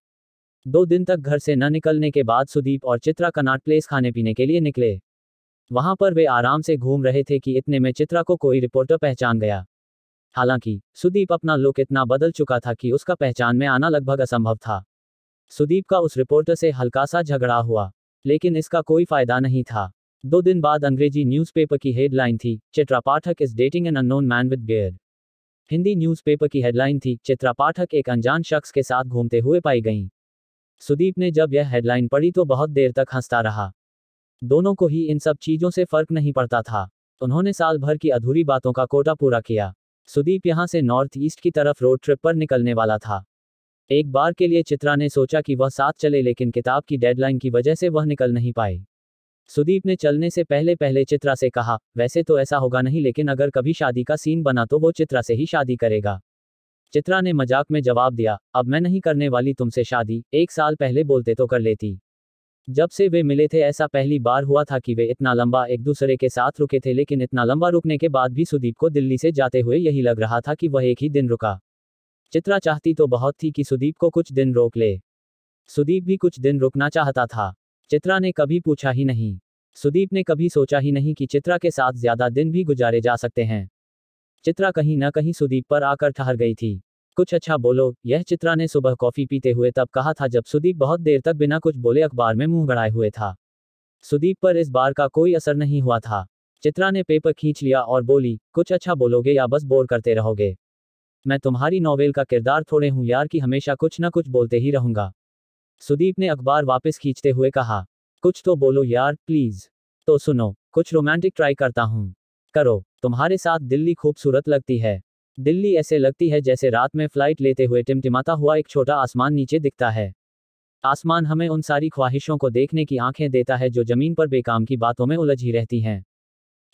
दो दिन तक घर से न निकलने के बाद सुदीप और चित्रा कनाट प्लेस खाने पीने के लिए निकले वहां पर वे आराम से घूम रहे थे कि इतने में चित्रा को कोई रिपोर्टर पहचान गया हालांकि सुदीप अपना लुक इतना बदल चुका था कि उसका पहचान में आना लगभग असंभव था सुदीप का उस रिपोर्टर से हल्का सा झगड़ा हुआ लेकिन इसका कोई फायदा नहीं था दो दिन बाद अंग्रेजी न्यूज़पेपर की हेडलाइन थी Chitra Pathak is dating an unknown man with beer Hindi newspaper की हेडलाइन थी चित्रा पाठक एक अनजान शख्स के साथ घूमते हुए पाई गई सुदीप ने जब यह हेडलाइन पढ़ी तो बहुत देर तक हंसता रहा दोनों को ही इन सब चीज़ों से फर्क नहीं पड़ता था उन्होंने साल भर की अधूरी बातों का कोटा पूरा किया सुदीप यहाँ से नॉर्थ ईस्ट की तरफ रोड ट्रिप पर निकलने वाला था एक बार के लिए चित्रा ने सोचा कि वह साथ चले लेकिन किताब की डेडलाइन की वजह से वह निकल नहीं पाई सुदीप ने चलने से पहले पहले चित्रा से कहा वैसे तो ऐसा होगा नहीं लेकिन अगर कभी शादी का सीन बना तो वो चित्रा से ही शादी करेगा चित्रा ने मजाक में जवाब दिया अब मैं नहीं करने वाली तुमसे शादी एक साल पहले बोलते तो कर लेती जब से वे मिले थे ऐसा पहली बार हुआ था कि वे इतना लंबा एक दूसरे के साथ रुके थे लेकिन इतना लंबा रुकने के बाद भी सुदीप को दिल्ली से जाते हुए यही लग रहा था कि वह एक ही दिन रुका चित्रा चाहती तो बहुत थी कि सुदीप को कुछ दिन रोक ले सुदीप भी कुछ दिन रुकना चाहता था चित्रा ने कभी पूछा ही नहीं सुदीप ने कभी सोचा ही नहीं कि चित्रा के साथ ज्यादा दिन भी गुजारे जा सकते हैं चित्रा कहीं ना कहीं सुदीप पर आकर ठहर गई थी कुछ अच्छा बोलो यह चित्रा ने सुबह कॉफी पीते हुए तब कहा था जब सुदीप बहुत देर तक बिना कुछ बोले अखबार में मुंह गड़ाए हुए था सुदीप पर इस बार का कोई असर नहीं हुआ था चित्रा ने पेपर खींच लिया और बोली कुछ अच्छा बोलोगे या बस बोर करते रहोगे मैं तुम्हारी नॉवेल का किरदार थोड़े हूँ यार कि हमेशा कुछ ना कुछ बोलते ही रहूंगा सुदीप ने अखबार वापस खींचते हुए कहा कुछ तो बोलो यार प्लीज तो सुनो कुछ रोमांटिक ट्राई करता हूँ करो तुम्हारे साथ दिल्ली खूबसूरत लगती है दिल्ली ऐसे लगती है जैसे रात में फ्लाइट लेते हुए टिमटिमाता हुआ एक छोटा आसमान नीचे दिखता है आसमान हमें उन सारी ख्वाहिशों को देखने की आंखें देता है जो जमीन पर बेकाम की बातों में उलझी रहती हैं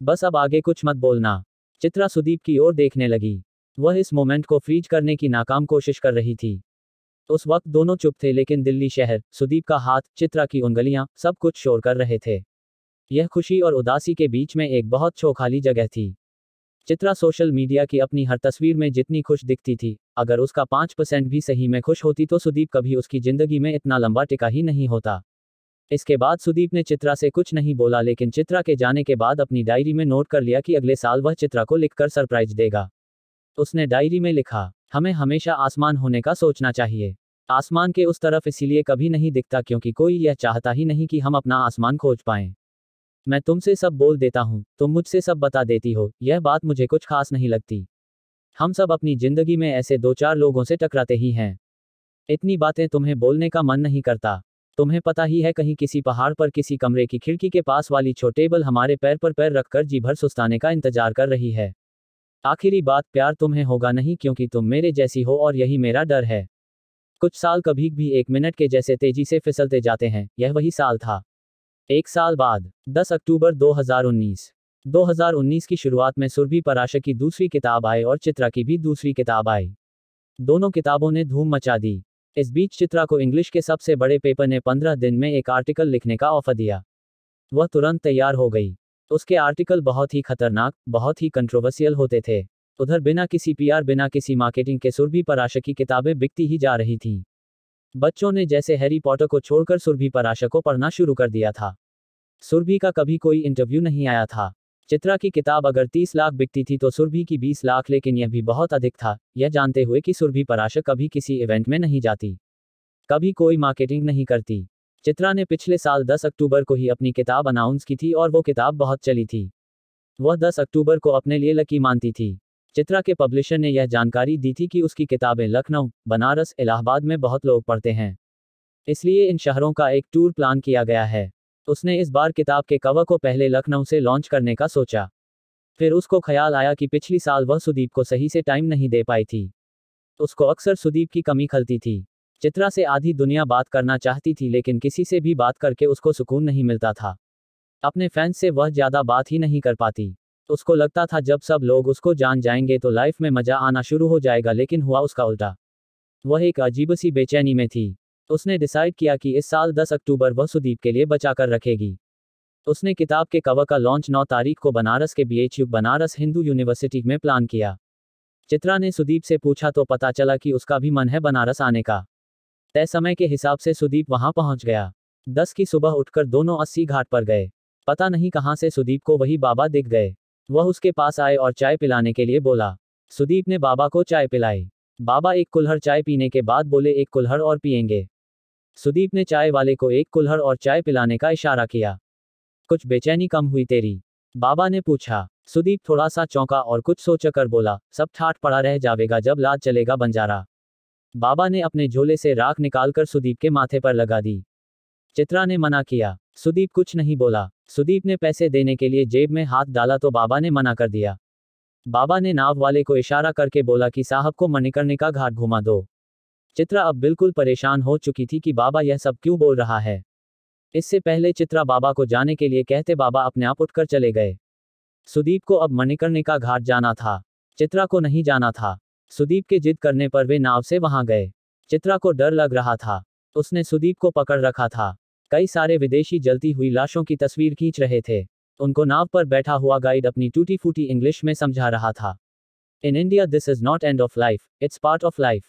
बस अब आगे कुछ मत बोलना चित्रा सुदीप की ओर देखने लगी वह इस मोमेंट को फ्रीज करने की नाकाम कोशिश कर रही थी उस वक्त दोनों चुप थे लेकिन दिल्ली शहर सुदीप का हाथ चित्रा की उंगलियां सब कुछ शोर कर रहे थे यह खुशी और उदासी के बीच में एक बहुत छोखाली जगह थी चित्रा सोशल मीडिया की अपनी हर तस्वीर में जितनी खुश दिखती थी अगर उसका पाँच परसेंट भी सही में खुश होती तो सुदीप कभी उसकी जिंदगी में इतना लंबा टिका ही नहीं होता इसके बाद सुदीप ने चित्रा से कुछ नहीं बोला लेकिन चित्रा के जाने के बाद अपनी डायरी में नोट कर लिया कि अगले साल वह चित्रा को लिखकर सरप्राइज देगा उसने डायरी में लिखा हमें हमेशा आसमान होने का सोचना चाहिए आसमान के उस तरफ इसीलिए कभी नहीं दिखता क्योंकि कोई यह चाहता ही नहीं कि हम अपना आसमान खोज पाएं। मैं तुमसे सब बोल देता हूँ तुम मुझसे सब बता देती हो यह बात मुझे कुछ खास नहीं लगती हम सब अपनी जिंदगी में ऐसे दो चार लोगों से टकराते ही हैं इतनी बातें तुम्हें बोलने का मन नहीं करता तुम्हें पता ही है कहीं किसी पहाड़ पर किसी कमरे की खिड़की के पास वाली छोटेबल हमारे पैर पर पैर रखकर जी भर सुस्ताने का इंतजार कर रही है आखिरी बात प्यार तुम्हें होगा नहीं क्योंकि तुम मेरे जैसी हो और यही मेरा डर है कुछ साल कभी भी एक मिनट के जैसे तेजी से फिसलते जाते हैं यह वही साल था एक साल बाद 10 अक्टूबर 2019 2019 की शुरुआत में सुरभि पराशर की दूसरी किताब आई और चित्रा की भी दूसरी किताब आई दोनों किताबों ने धूम मचा दी इस बीच चित्रा को इंग्लिश के सबसे बड़े पेपर ने 15 दिन में एक आर्टिकल लिखने का ऑफर दिया वह तुरंत तैयार हो गई तो उसके आर्टिकल बहुत ही खतरनाक बहुत ही कंट्रोवर्सियल होते थे उधर बिना किसी पीआर बिना किसी मार्केटिंग के सुरभि पराशक की किताबें बिकती ही जा रही थीं बच्चों ने जैसे हैरी पॉटर को छोड़कर सुरभि पराशक को पढ़ना शुरू कर दिया था सुरभि का कभी कोई इंटरव्यू नहीं आया था चित्रा की किताब अगर 30 लाख बिकती थी तो सुरभि की 20 लाख लेकिन यह भी बहुत अधिक था यह जानते हुए कि सुरभि पराशक कभी किसी इवेंट में नहीं जाती कभी कोई मार्केटिंग नहीं करती चित्रा ने पिछले साल 10 अक्टूबर को ही अपनी किताब अनाउंस की थी और वो किताब बहुत चली थी वह 10 अक्टूबर को अपने लिए लकी मानती थी चित्रा के पब्लिशर ने यह जानकारी दी थी कि उसकी किताबें लखनऊ बनारस इलाहाबाद में बहुत लोग पढ़ते हैं इसलिए इन शहरों का एक टूर प्लान किया गया है उसने इस बार किताब के कवर को पहले लखनऊ से लॉन्च करने का सोचा फिर उसको ख्याल आया कि पिछली साल वह सुदीप को सही से टाइम नहीं दे पाई थी उसको अक्सर सुदीप की कमी खलती थी चित्रा से आधी दुनिया बात करना चाहती थी लेकिन किसी से भी बात करके उसको सुकून नहीं मिलता था अपने फैंस से वह ज़्यादा बात ही नहीं कर पाती उसको लगता था जब सब लोग उसको जान जाएंगे तो लाइफ में मज़ा आना शुरू हो जाएगा लेकिन हुआ उसका उल्टा वह एक अजीब सी बेचैनी में थी उसने डिसाइड किया कि इस साल 10 अक्टूबर वह सुदीप के लिए बचा कर रखेगी उसने किताब के कवर का लॉन्च 9 तारीख को बनारस के बी बनारस हिंदू यूनिवर्सिटी में प्लान किया चित्रा ने सुदीप से पूछा तो पता चला कि उसका भी मन है बनारस आने का तय समय के हिसाब से सुदीप वहां पहुंच गया दस की सुबह उठकर दोनों अस्सी घाट पर गए पता नहीं कहां से सुदीप को वही बाबा दिख गए वह उसके पास आए और चाय पिलाने के लिए बोला सुदीप ने बाबा को चाय पिलाई बाबा एक कुल्हड़ चाय पीने के बाद बोले एक कुल्हड़ और पियेंगे सुदीप ने चाय वाले को एक कुल्हड़ और चाय पिलाने का इशारा किया कुछ बेचैनी कम हुई तेरी बाबा ने पूछा सुदीप थोड़ा सा चौंका और कुछ सोच कर बोला सब ठाट पड़ा रह जावेगा जब लाद चलेगा बंजारा बाबा ने अपने झोले से राख निकालकर सुदीप के माथे पर लगा दी चित्रा ने मना किया सुदीप कुछ नहीं बोला सुदीप ने पैसे देने के लिए जेब में हाथ डाला तो बाबा ने मना कर दिया बाबा ने नाव वाले को इशारा करके बोला कि साहब को मणिकर्णिका घाट घुमा दो चित्रा अब बिल्कुल परेशान हो चुकी थी कि बाबा यह सब क्यों बोल रहा है इससे पहले चित्रा बाबा को जाने के लिए कहते बाबा अपने आप उठकर चले गए सुदीप को अब मणिकर्णिका घाट जाना था चित्रा को नहीं जाना था सुदीप के जिद करने पर वे नाव से वहां गए चित्रा को डर लग रहा था उसने सुदीप को पकड़ रखा था कई सारे विदेशी जलती हुई लाशों की तस्वीर खींच रहे थे उनको नाव पर बैठा हुआ गाइड अपनी टूटी फूटी इंग्लिश में समझा रहा था in India this is not end of life it's part of life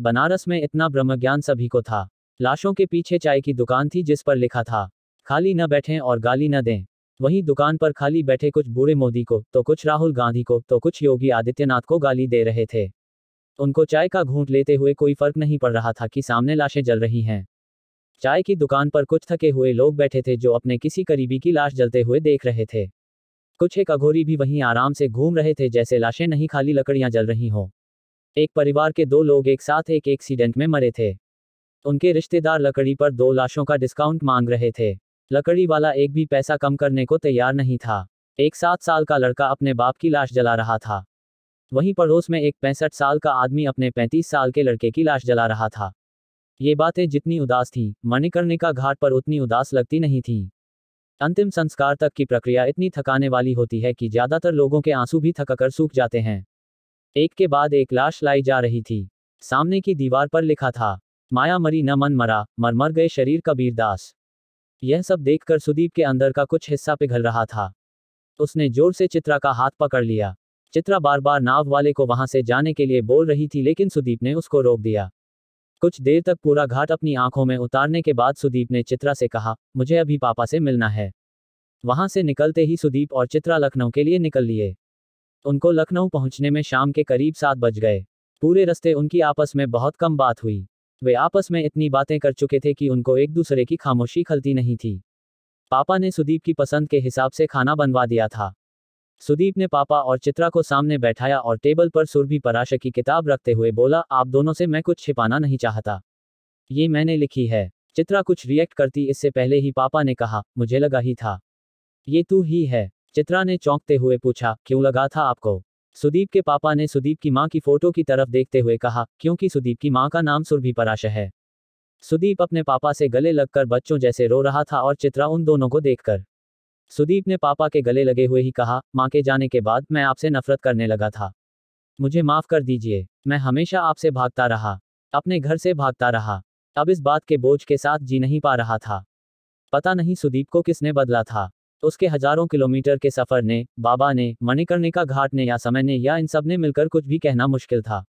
Banaras में इतना ब्रह्मज्ञान सभी को था लाशों के पीछे चाय की दुकान थी जिस पर लिखा था खाली न बैठें और गाली न दें वहीं दुकान पर खाली बैठे कुछ बूढ़े मोदी को तो कुछ राहुल गांधी को तो कुछ योगी आदित्यनाथ को गाली दे रहे थे उनको चाय का घूंट लेते हुए कोई फर्क नहीं पड़ रहा था कि सामने लाशें जल रही हैं चाय की दुकान पर कुछ थके हुए लोग बैठे थे जो अपने किसी करीबी की लाश जलते हुए देख रहे थे कुछ एक अघोरी भी वहीं आराम से घूम रहे थे जैसे लाशें नहीं खाली लकड़ियां जल रही हों एक परिवार के दो लोग एक साथ एक एक्सीडेंट में मरे थे उनके रिश्तेदार लकड़ी पर दो लाशों का डिस्काउंट मांग रहे थे लकड़ी वाला एक भी पैसा कम करने को तैयार नहीं था एक सात साल का लड़का अपने बाप की लाश जला रहा था वहीं पड़ोस में एक पैंसठ साल का आदमी अपने पैंतीस साल के लड़के की लाश जला रहा था ये बातें जितनी उदास थीं मणिकर्णिका घाट पर उतनी उदास लगती नहीं थीं अंतिम संस्कार तक की प्रक्रिया इतनी थकाने वाली होती है कि ज्यादातर लोगों के आंसू भी थककर सूख जाते हैं एक के बाद एक लाश लाई जा रही थी सामने की दीवार पर लिखा था माया मरी न मन मरा मर मर गए शरीर कबीरदास यह सब देखकर सुदीप के अंदर का कुछ हिस्सा पिघल रहा था उसने जोर से चित्रा का हाथ पकड़ लिया चित्रा बार बार नाव वाले को वहां से जाने के लिए बोल रही थी लेकिन सुदीप ने उसको रोक दिया कुछ देर तक पूरा घाट अपनी आंखों में उतारने के बाद सुदीप ने चित्रा से कहा मुझे अभी पापा से मिलना है वहां से निकलते ही सुदीप और चित्रा लखनऊ के लिए निकल लिए उनको लखनऊ पहुंचने में शाम के करीब सात बज गए पूरे रस्ते उनकी आपस में बहुत कम बात हुई वे आपस में इतनी बातें कर चुके थे कि उनको एक दूसरे की खामोशी खलती नहीं थी पापा ने सुदीप की पसंद के हिसाब से खाना बनवा दिया था सुदीप ने पापा और चित्रा को सामने बैठाया और टेबल पर सुरभि पराशा की किताब रखते हुए बोला आप दोनों से मैं कुछ छिपाना नहीं चाहता ये मैंने लिखी है चित्रा कुछ रिएक्ट करती इससे पहले ही पापा ने कहा मुझे लगा ही था ये तू ही है चित्रा ने चौंकते हुए पूछा क्यों लगा था आपको सुदीप के पापा ने सुदीप की मां की फोटो की तरफ देखते हुए कहा क्योंकि सुदीप की मां का नाम सुरभि पराशय है सुदीप अपने पापा से गले लगकर बच्चों जैसे रो रहा था और चित्रा उन दोनों को देखकर सुदीप ने पापा के गले लगे हुए ही कहा माँ के जाने के बाद मैं आपसे नफरत करने लगा था मुझे माफ कर दीजिए मैं हमेशा आपसे भागता रहा अपने घर से भागता रहा अब इस बात के बोझ के साथ जी नहीं पा रहा था पता नहीं सुदीप को किसने बदला था तो उसके हजारों किलोमीटर के सफर ने बाबा ने मणिकर्णिका घाट ने या समय ने या इन सब ने मिलकर कुछ भी कहना मुश्किल था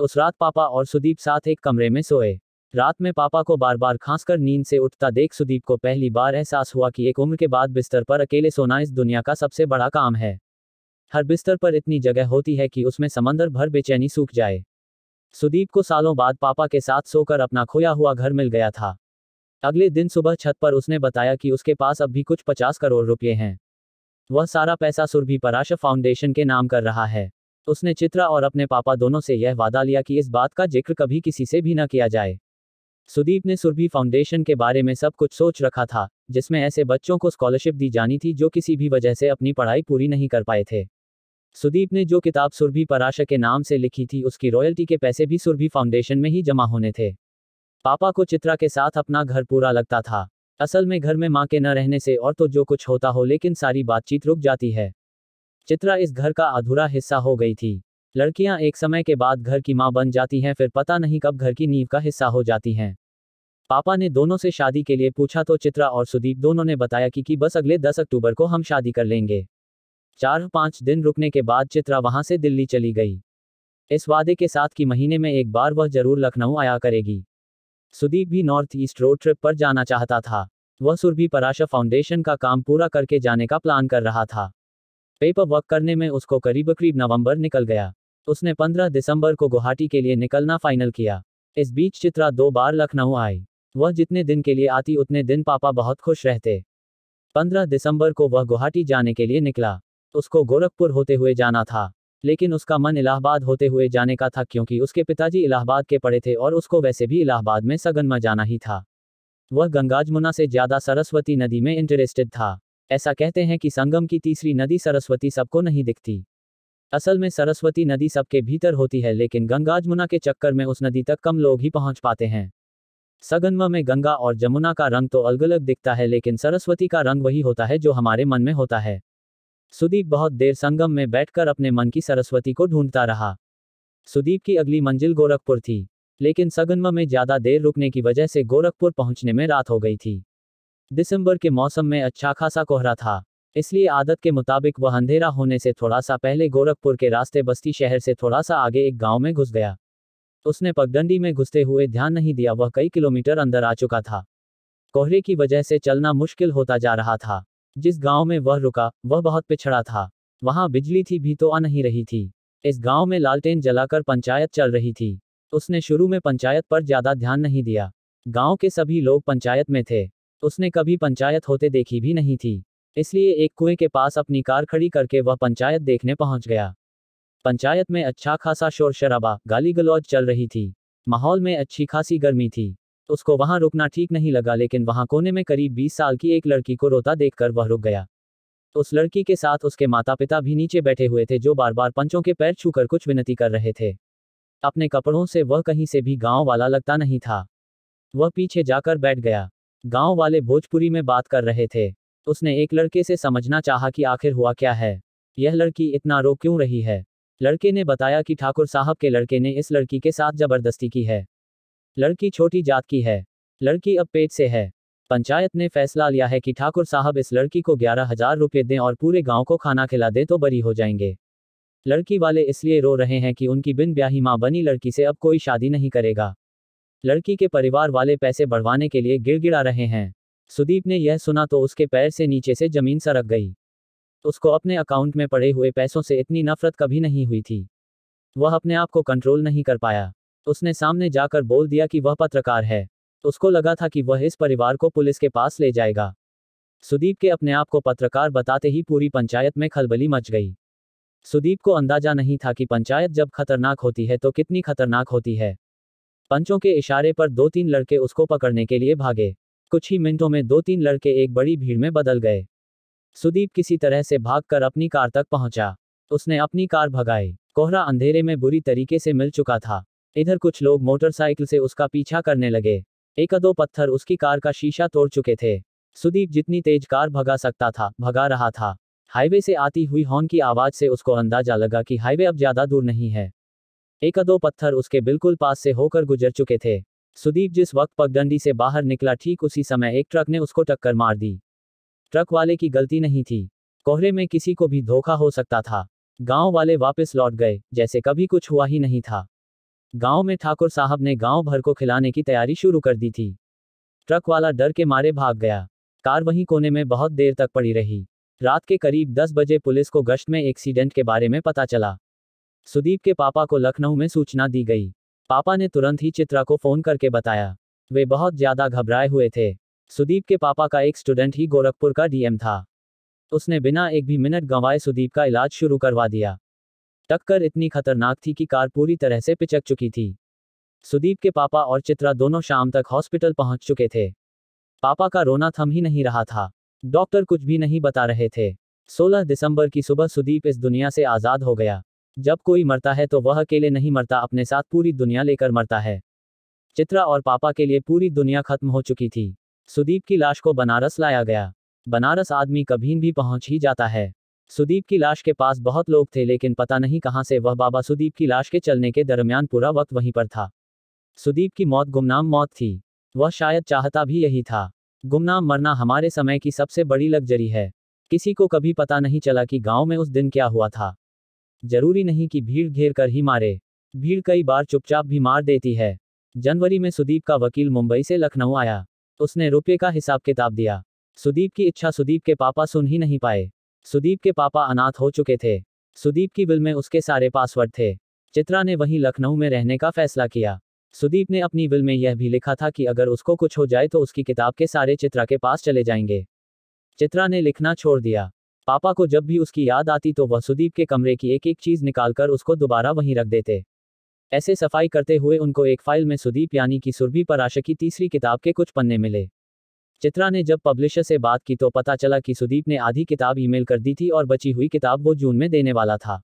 उस रात पापा और सुदीप साथ एक कमरे में सोए रात में पापा को बार बार खांसकर नींद से उठता देख सुदीप को पहली बार एहसास हुआ कि एक उम्र के बाद बिस्तर पर अकेले सोना इस दुनिया का सबसे बड़ा काम है हर बिस्तर पर इतनी जगह होती है कि उसमें समंदर भर बेचैनी सूख जाए सुदीप को सालों बाद पापा के साथ सोकर अपना खोया हुआ घर मिल गया था अगले दिन सुबह छत पर उसने बताया कि उसके पास अब भी कुछ पचास करोड़ रुपये हैं वह सारा पैसा सुरभि पराश फाउंडेशन के नाम कर रहा है उसने चित्रा और अपने पापा दोनों से यह वादा लिया कि इस बात का जिक्र कभी किसी से भी न किया जाए सुदीप ने सुरभि फाउंडेशन के बारे में सब कुछ सोच रखा था जिसमें ऐसे बच्चों को स्कॉलरशिप दी जानी थी जो किसी भी वजह से अपनी पढ़ाई पूरी नहीं कर पाए थे सुदीप ने जो किताब सुरभि पराशा के नाम से लिखी थी उसकी रॉयल्टी के पैसे भी सुरभि फाउंडेशन में ही जमा होने थे पापा को चित्रा के साथ अपना घर पूरा लगता था असल में घर में माँ के न रहने से और तो जो कुछ होता हो लेकिन सारी बातचीत रुक जाती है चित्रा इस घर का अधूरा हिस्सा हो गई थी लड़कियां एक समय के बाद घर की माँ बन जाती हैं फिर पता नहीं कब घर की नींव का हिस्सा हो जाती हैं पापा ने दोनों से शादी के लिए पूछा तो चित्रा और सुदीप दोनों ने बताया कि, कि बस अगले दस अक्टूबर को हम शादी कर लेंगे चार पाँच दिन रुकने के बाद चित्रा वहाँ से दिल्ली चली गई इस वादे के साथ कि महीने में एक बार वह जरूर लखनऊ आया करेगी सुदीप भी नॉर्थ ईस्ट रोड ट्रिप पर जाना चाहता था वह सुरभि पराशा फाउंडेशन का काम पूरा करके जाने का प्लान कर रहा था पेपर वर्क करने में उसको करीब करीब नवंबर निकल गया उसने 15 दिसंबर को गुवाहाटी के लिए निकलना फाइनल किया इस बीच चित्रा दो बार लखनऊ आई वह जितने दिन के लिए आती उतने दिन पापा बहुत खुश रहते 15 दिसंबर को वह गुवाहाटी जाने के लिए निकला उसको गोरखपुर होते हुए जाना था लेकिन उसका मन इलाहाबाद होते हुए जाने का था क्योंकि उसके पिताजी इलाहाबाद के पड़े थे और उसको वैसे भी इलाहाबाद में सगनमा जाना ही था वह गंगाजमुना से ज्यादा सरस्वती नदी में इंटरेस्टेड था ऐसा कहते हैं कि संगम की तीसरी नदी सरस्वती सबको नहीं दिखती असल में सरस्वती नदी सबके भीतर होती है लेकिन गंगाजमुना के चक्कर में उस नदी तक कम लोग ही पहुंच पाते हैं सगनमा में गंगा और जमुना का रंग तो अलग अलग दिखता है लेकिन सरस्वती का रंग वही होता है जो हमारे मन में होता है सुदीप बहुत देर संगम में बैठकर अपने मन की सरस्वती को ढूंढता रहा सुदीप की अगली मंजिल गोरखपुर थी लेकिन सगनमा में ज्यादा देर रुकने की वजह से गोरखपुर पहुंचने में रात हो गई थी दिसंबर के मौसम में अच्छा खासा कोहरा था इसलिए आदत के मुताबिक वह अंधेरा होने से थोड़ा सा पहले गोरखपुर के रास्ते बस्ती शहर से थोड़ा सा आगे एक गांव में घुस गया उसने पगडंडी में घुसते हुए ध्यान नहीं दिया वह कई किलोमीटर अंदर आ चुका था कोहरे की वजह से चलना मुश्किल होता जा रहा था जिस गांव में वह रुका वह बहुत पिछड़ा था वहां बिजली थी भी तो आ नहीं रही थी इस गांव में लालटेन जलाकर पंचायत चल रही थी उसने शुरू में पंचायत पर ज्यादा ध्यान नहीं दिया गांव के सभी लोग पंचायत में थे उसने कभी पंचायत होते देखी भी नहीं थी इसलिए एक कुएं के पास अपनी कार खड़ी करके वह पंचायत देखने पहुंच गया पंचायत में अच्छा खासा शोर शराबा गाली गलौज चल रही थी माहौल में अच्छी खासी गर्मी थी तो उसको वहां रुकना ठीक नहीं लगा लेकिन वहां कोने में करीब बीस साल की एक लड़की को रोता देख वह रुक गया तो उस लड़की के साथ उसके माता पिता भी नीचे बैठे हुए थे जो बार बार पंचों के पैर छूकर कुछ विनती कर रहे थे अपने कपड़ों से वह कहीं से भी गांव वाला लगता नहीं था वह पीछे जाकर बैठ गया गांव वाले भोजपुरी में बात कर रहे थे उसने एक लड़के से समझना चाहा कि आखिर हुआ क्या है यह लड़की इतना रो क्यों रही है लड़के ने बताया कि ठाकुर साहब के लड़के ने इस लड़की के साथ जबरदस्ती की है लड़की छोटी जात की है लड़की अब पेट से है पंचायत ने फैसला लिया है कि ठाकुर साहब इस लड़की को ग्यारह हजार रुपये दें और पूरे गांव को खाना खिला दें तो बरी हो जाएंगे लड़की वाले इसलिए रो रहे हैं कि उनकी बिन ब्याही माँ बनी लड़की से अब कोई शादी नहीं करेगा लड़की के परिवार वाले पैसे बढ़वाने के लिए गिड़गिड़ा रहे हैं सुदीप ने यह सुना तो उसके पैर से नीचे से जमीन सरक गई उसको अपने अकाउंट में पड़े हुए पैसों से इतनी नफरत कभी नहीं हुई थी वह अपने आप को कंट्रोल नहीं कर पाया तो उसने सामने जाकर बोल दिया कि वह पत्रकार है तो उसको लगा था कि वह इस परिवार को पुलिस के पास ले जाएगा सुदीप के अपने आप को पत्रकार बताते ही पूरी पंचायत में खलबली मच गई सुदीप को अंदाजा नहीं था कि पंचायत जब खतरनाक होती है तो कितनी खतरनाक होती है पंचों के इशारे पर दो तीन लड़के उसको पकड़ने के लिए भागे कुछ ही मिनटों में दो तीन लड़के एक बड़ी भीड़ में बदल गए सुदीप किसी तरह से भागकर अपनी कार तक पहुंचा उसने अपनी कार भगाई कोहरा अंधेरे में बुरी तरीके से मिल चुका था इधर कुछ लोग मोटरसाइकिल से उसका पीछा करने लगे एक दो पत्थर उसकी कार का शीशा तोड़ चुके थे सुदीप जितनी तेज कार भगा सकता था भगा रहा था हाईवे से आती हुई हॉर्न की आवाज से उसको अंदाजा लगा कि हाईवे अब ज्यादा दूर नहीं है एक दो पत्थर उसके बिल्कुल पास से होकर गुजर चुके थे सुदीप जिस वक्त पगडंडी से बाहर निकला ठीक उसी समय एक ट्रक ने उसको टक्कर मार दी ट्रक वाले की गलती नहीं थी कोहरे में किसी को भी धोखा हो सकता था गांव वाले वापस लौट गए जैसे कभी कुछ हुआ ही नहीं था गांव में ठाकुर साहब ने गांव भर को खिलाने की तैयारी शुरू कर दी थी ट्रक वाला डर के मारे भाग गया कार वहीं कोने में बहुत देर तक पड़ी रही रात के करीब 10 बजे पुलिस को गश्त में एक्सीडेंट के बारे में पता चला सुदीप के पापा को लखनऊ में सूचना दी गई पापा ने तुरंत ही चित्रा को फोन करके बताया वे बहुत ज्यादा घबराए हुए थे सुदीप के पापा का एक स्टूडेंट ही गोरखपुर का डीएम था उसने बिना एक भी मिनट गंवाए सुदीप का इलाज शुरू करवा दिया टक्कर इतनी खतरनाक थी कि कार पूरी तरह से पिचक चुकी थी सुदीप के पापा और चित्रा दोनों शाम तक हॉस्पिटल पहुंच चुके थे पापा का रोना थम ही नहीं रहा था डॉक्टर कुछ भी नहीं बता रहे थे 16 दिसंबर की सुबह सुदीप इस दुनिया से आज़ाद हो गया जब कोई मरता है तो वह अकेले नहीं मरता अपने साथ पूरी दुनिया लेकर मरता है चित्रा और पापा के लिए पूरी दुनिया खत्म हो चुकी थी सुदीप की लाश को बनारस लाया गया बनारस आदमी कभी भी पहुंच ही जाता है सुदीप की लाश के पास बहुत लोग थे लेकिन पता नहीं कहां से वह बाबा सुदीप की लाश के चलने के दरमियान पूरा वक्त वहीं पर था सुदीप की मौत गुमनाम मौत थी वह शायद चाहता भी यही था गुमनाम मरना हमारे समय की सबसे बड़ी लग्जरी है किसी को कभी पता नहीं चला कि गांव में उस दिन क्या हुआ था जरूरी नहीं कि भीड़ घेर कर ही मारे भीड़ कई बार चुपचाप भी मार देती है जनवरी में सुदीप का वकील मुंबई से लखनऊ आया उसने रुपये का हिसाब किताब दिया सुदीप की इच्छा सुदीप के पापा सुन ही नहीं पाए सुदीप के पापा अनाथ हो चुके थे सुदीप की विल में उसके सारे पासवर्ड थे चित्रा ने वहीं लखनऊ में रहने का फैसला किया सुदीप ने अपनी विल में यह भी लिखा था कि अगर उसको कुछ हो जाए तो उसकी किताब के सारे चित्रा के पास चले जाएंगे चित्रा ने लिखना छोड़ दिया पापा को जब भी उसकी याद आती तो वह सुदीप के कमरे की एक एक चीज निकालकर उसको दोबारा वहीं रख देते ऐसे सफाई करते हुए उनको एक फाइल में सुदीप यानी कि सुरभि पराशकी की तीसरी किताब के कुछ पन्ने मिले चित्रा ने जब पब्लिशर से बात की तो पता चला कि सुदीप ने आधी किताब ईमेल कर दी थी और बची हुई किताब वो जून में देने वाला था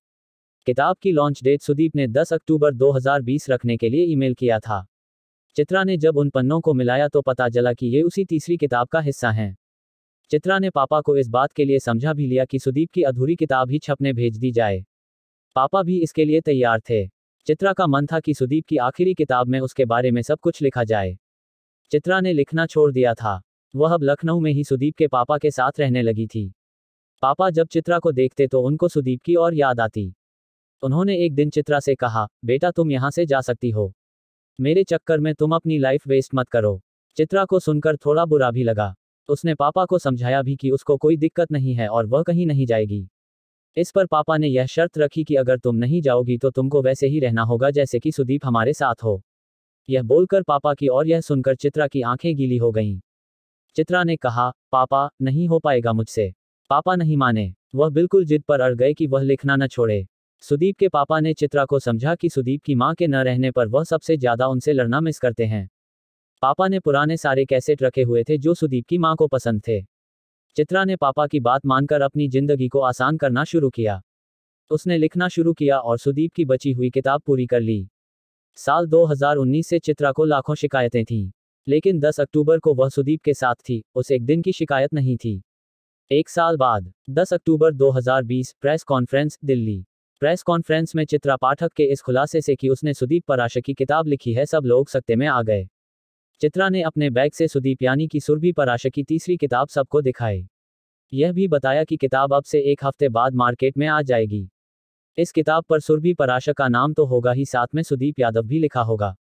किताब की लॉन्च डेट सुदीप ने 10 अक्टूबर 2020 रखने के लिए ईमेल किया था चित्रा ने जब उन पन्नों को मिलाया तो पता चला कि ये उसी तीसरी किताब का हिस्सा हैं चित्रा ने पापा को इस बात के लिए समझा भी लिया कि सुदीप की अधूरी किताब ही छपने भेज दी जाए पापा भी इसके लिए तैयार थे चित्रा का मन था कि सुदीप की आखिरी किताब में उसके बारे में सब कुछ लिखा जाए चित्रा ने लिखना छोड़ दिया था वह अब लखनऊ में ही सुदीप के पापा के साथ रहने लगी थी पापा जब चित्रा को देखते तो उनको सुदीप की और याद आती उन्होंने एक दिन चित्रा से कहा बेटा तुम यहाँ से जा सकती हो मेरे चक्कर में तुम अपनी लाइफ वेस्ट मत करो चित्रा को सुनकर थोड़ा बुरा भी लगा उसने पापा को समझाया भी कि उसको कोई दिक्कत नहीं है और वह कहीं नहीं जाएगी इस पर पापा ने यह शर्त रखी कि अगर तुम नहीं जाओगी तो तुमको वैसे ही रहना होगा जैसे कि सुदीप हमारे साथ हो यह बोलकर पापा की और यह सुनकर चित्रा की आंखें गीली हो गईं। चित्रा ने कहा पापा नहीं हो पाएगा मुझसे पापा नहीं माने वह बिल्कुल जिद पर अड़ गए कि वह लिखना न छोड़े सुदीप के पापा ने चित्रा को समझा कि सुदीप की माँ के न रहने पर वह सबसे ज्यादा उनसे लड़ना मिस करते हैं पापा ने पुराने सारे कैसेट रखे हुए थे जो सुदीप की माँ को पसंद थे चित्रा ने पापा की बात मानकर अपनी जिंदगी को आसान करना शुरू किया उसने लिखना शुरू किया और सुदीप की बची हुई किताब पूरी कर ली साल 2019 से चित्रा को लाखों शिकायतें थीं लेकिन 10 अक्टूबर को वह सुदीप के साथ थी उस एक दिन की शिकायत नहीं थी एक साल बाद 10 अक्टूबर 2020 press conference Delhi press conference में चित्रा पाठक के इस खुलासे से कि उसने सुदीप आशा की किताब लिखी है सब लोग सत्ते में आ गए चित्रा ने अपने बैग से सुदीप यानी की सुरभि आशा की तीसरी किताब सबको दिखाई यह भी बताया कि किताब अब से एक हफ्ते बाद मार्केट में आ जाएगी इस किताब पर सुरभि पराशक का नाम तो होगा ही साथ में सुदीप यादव भी लिखा होगा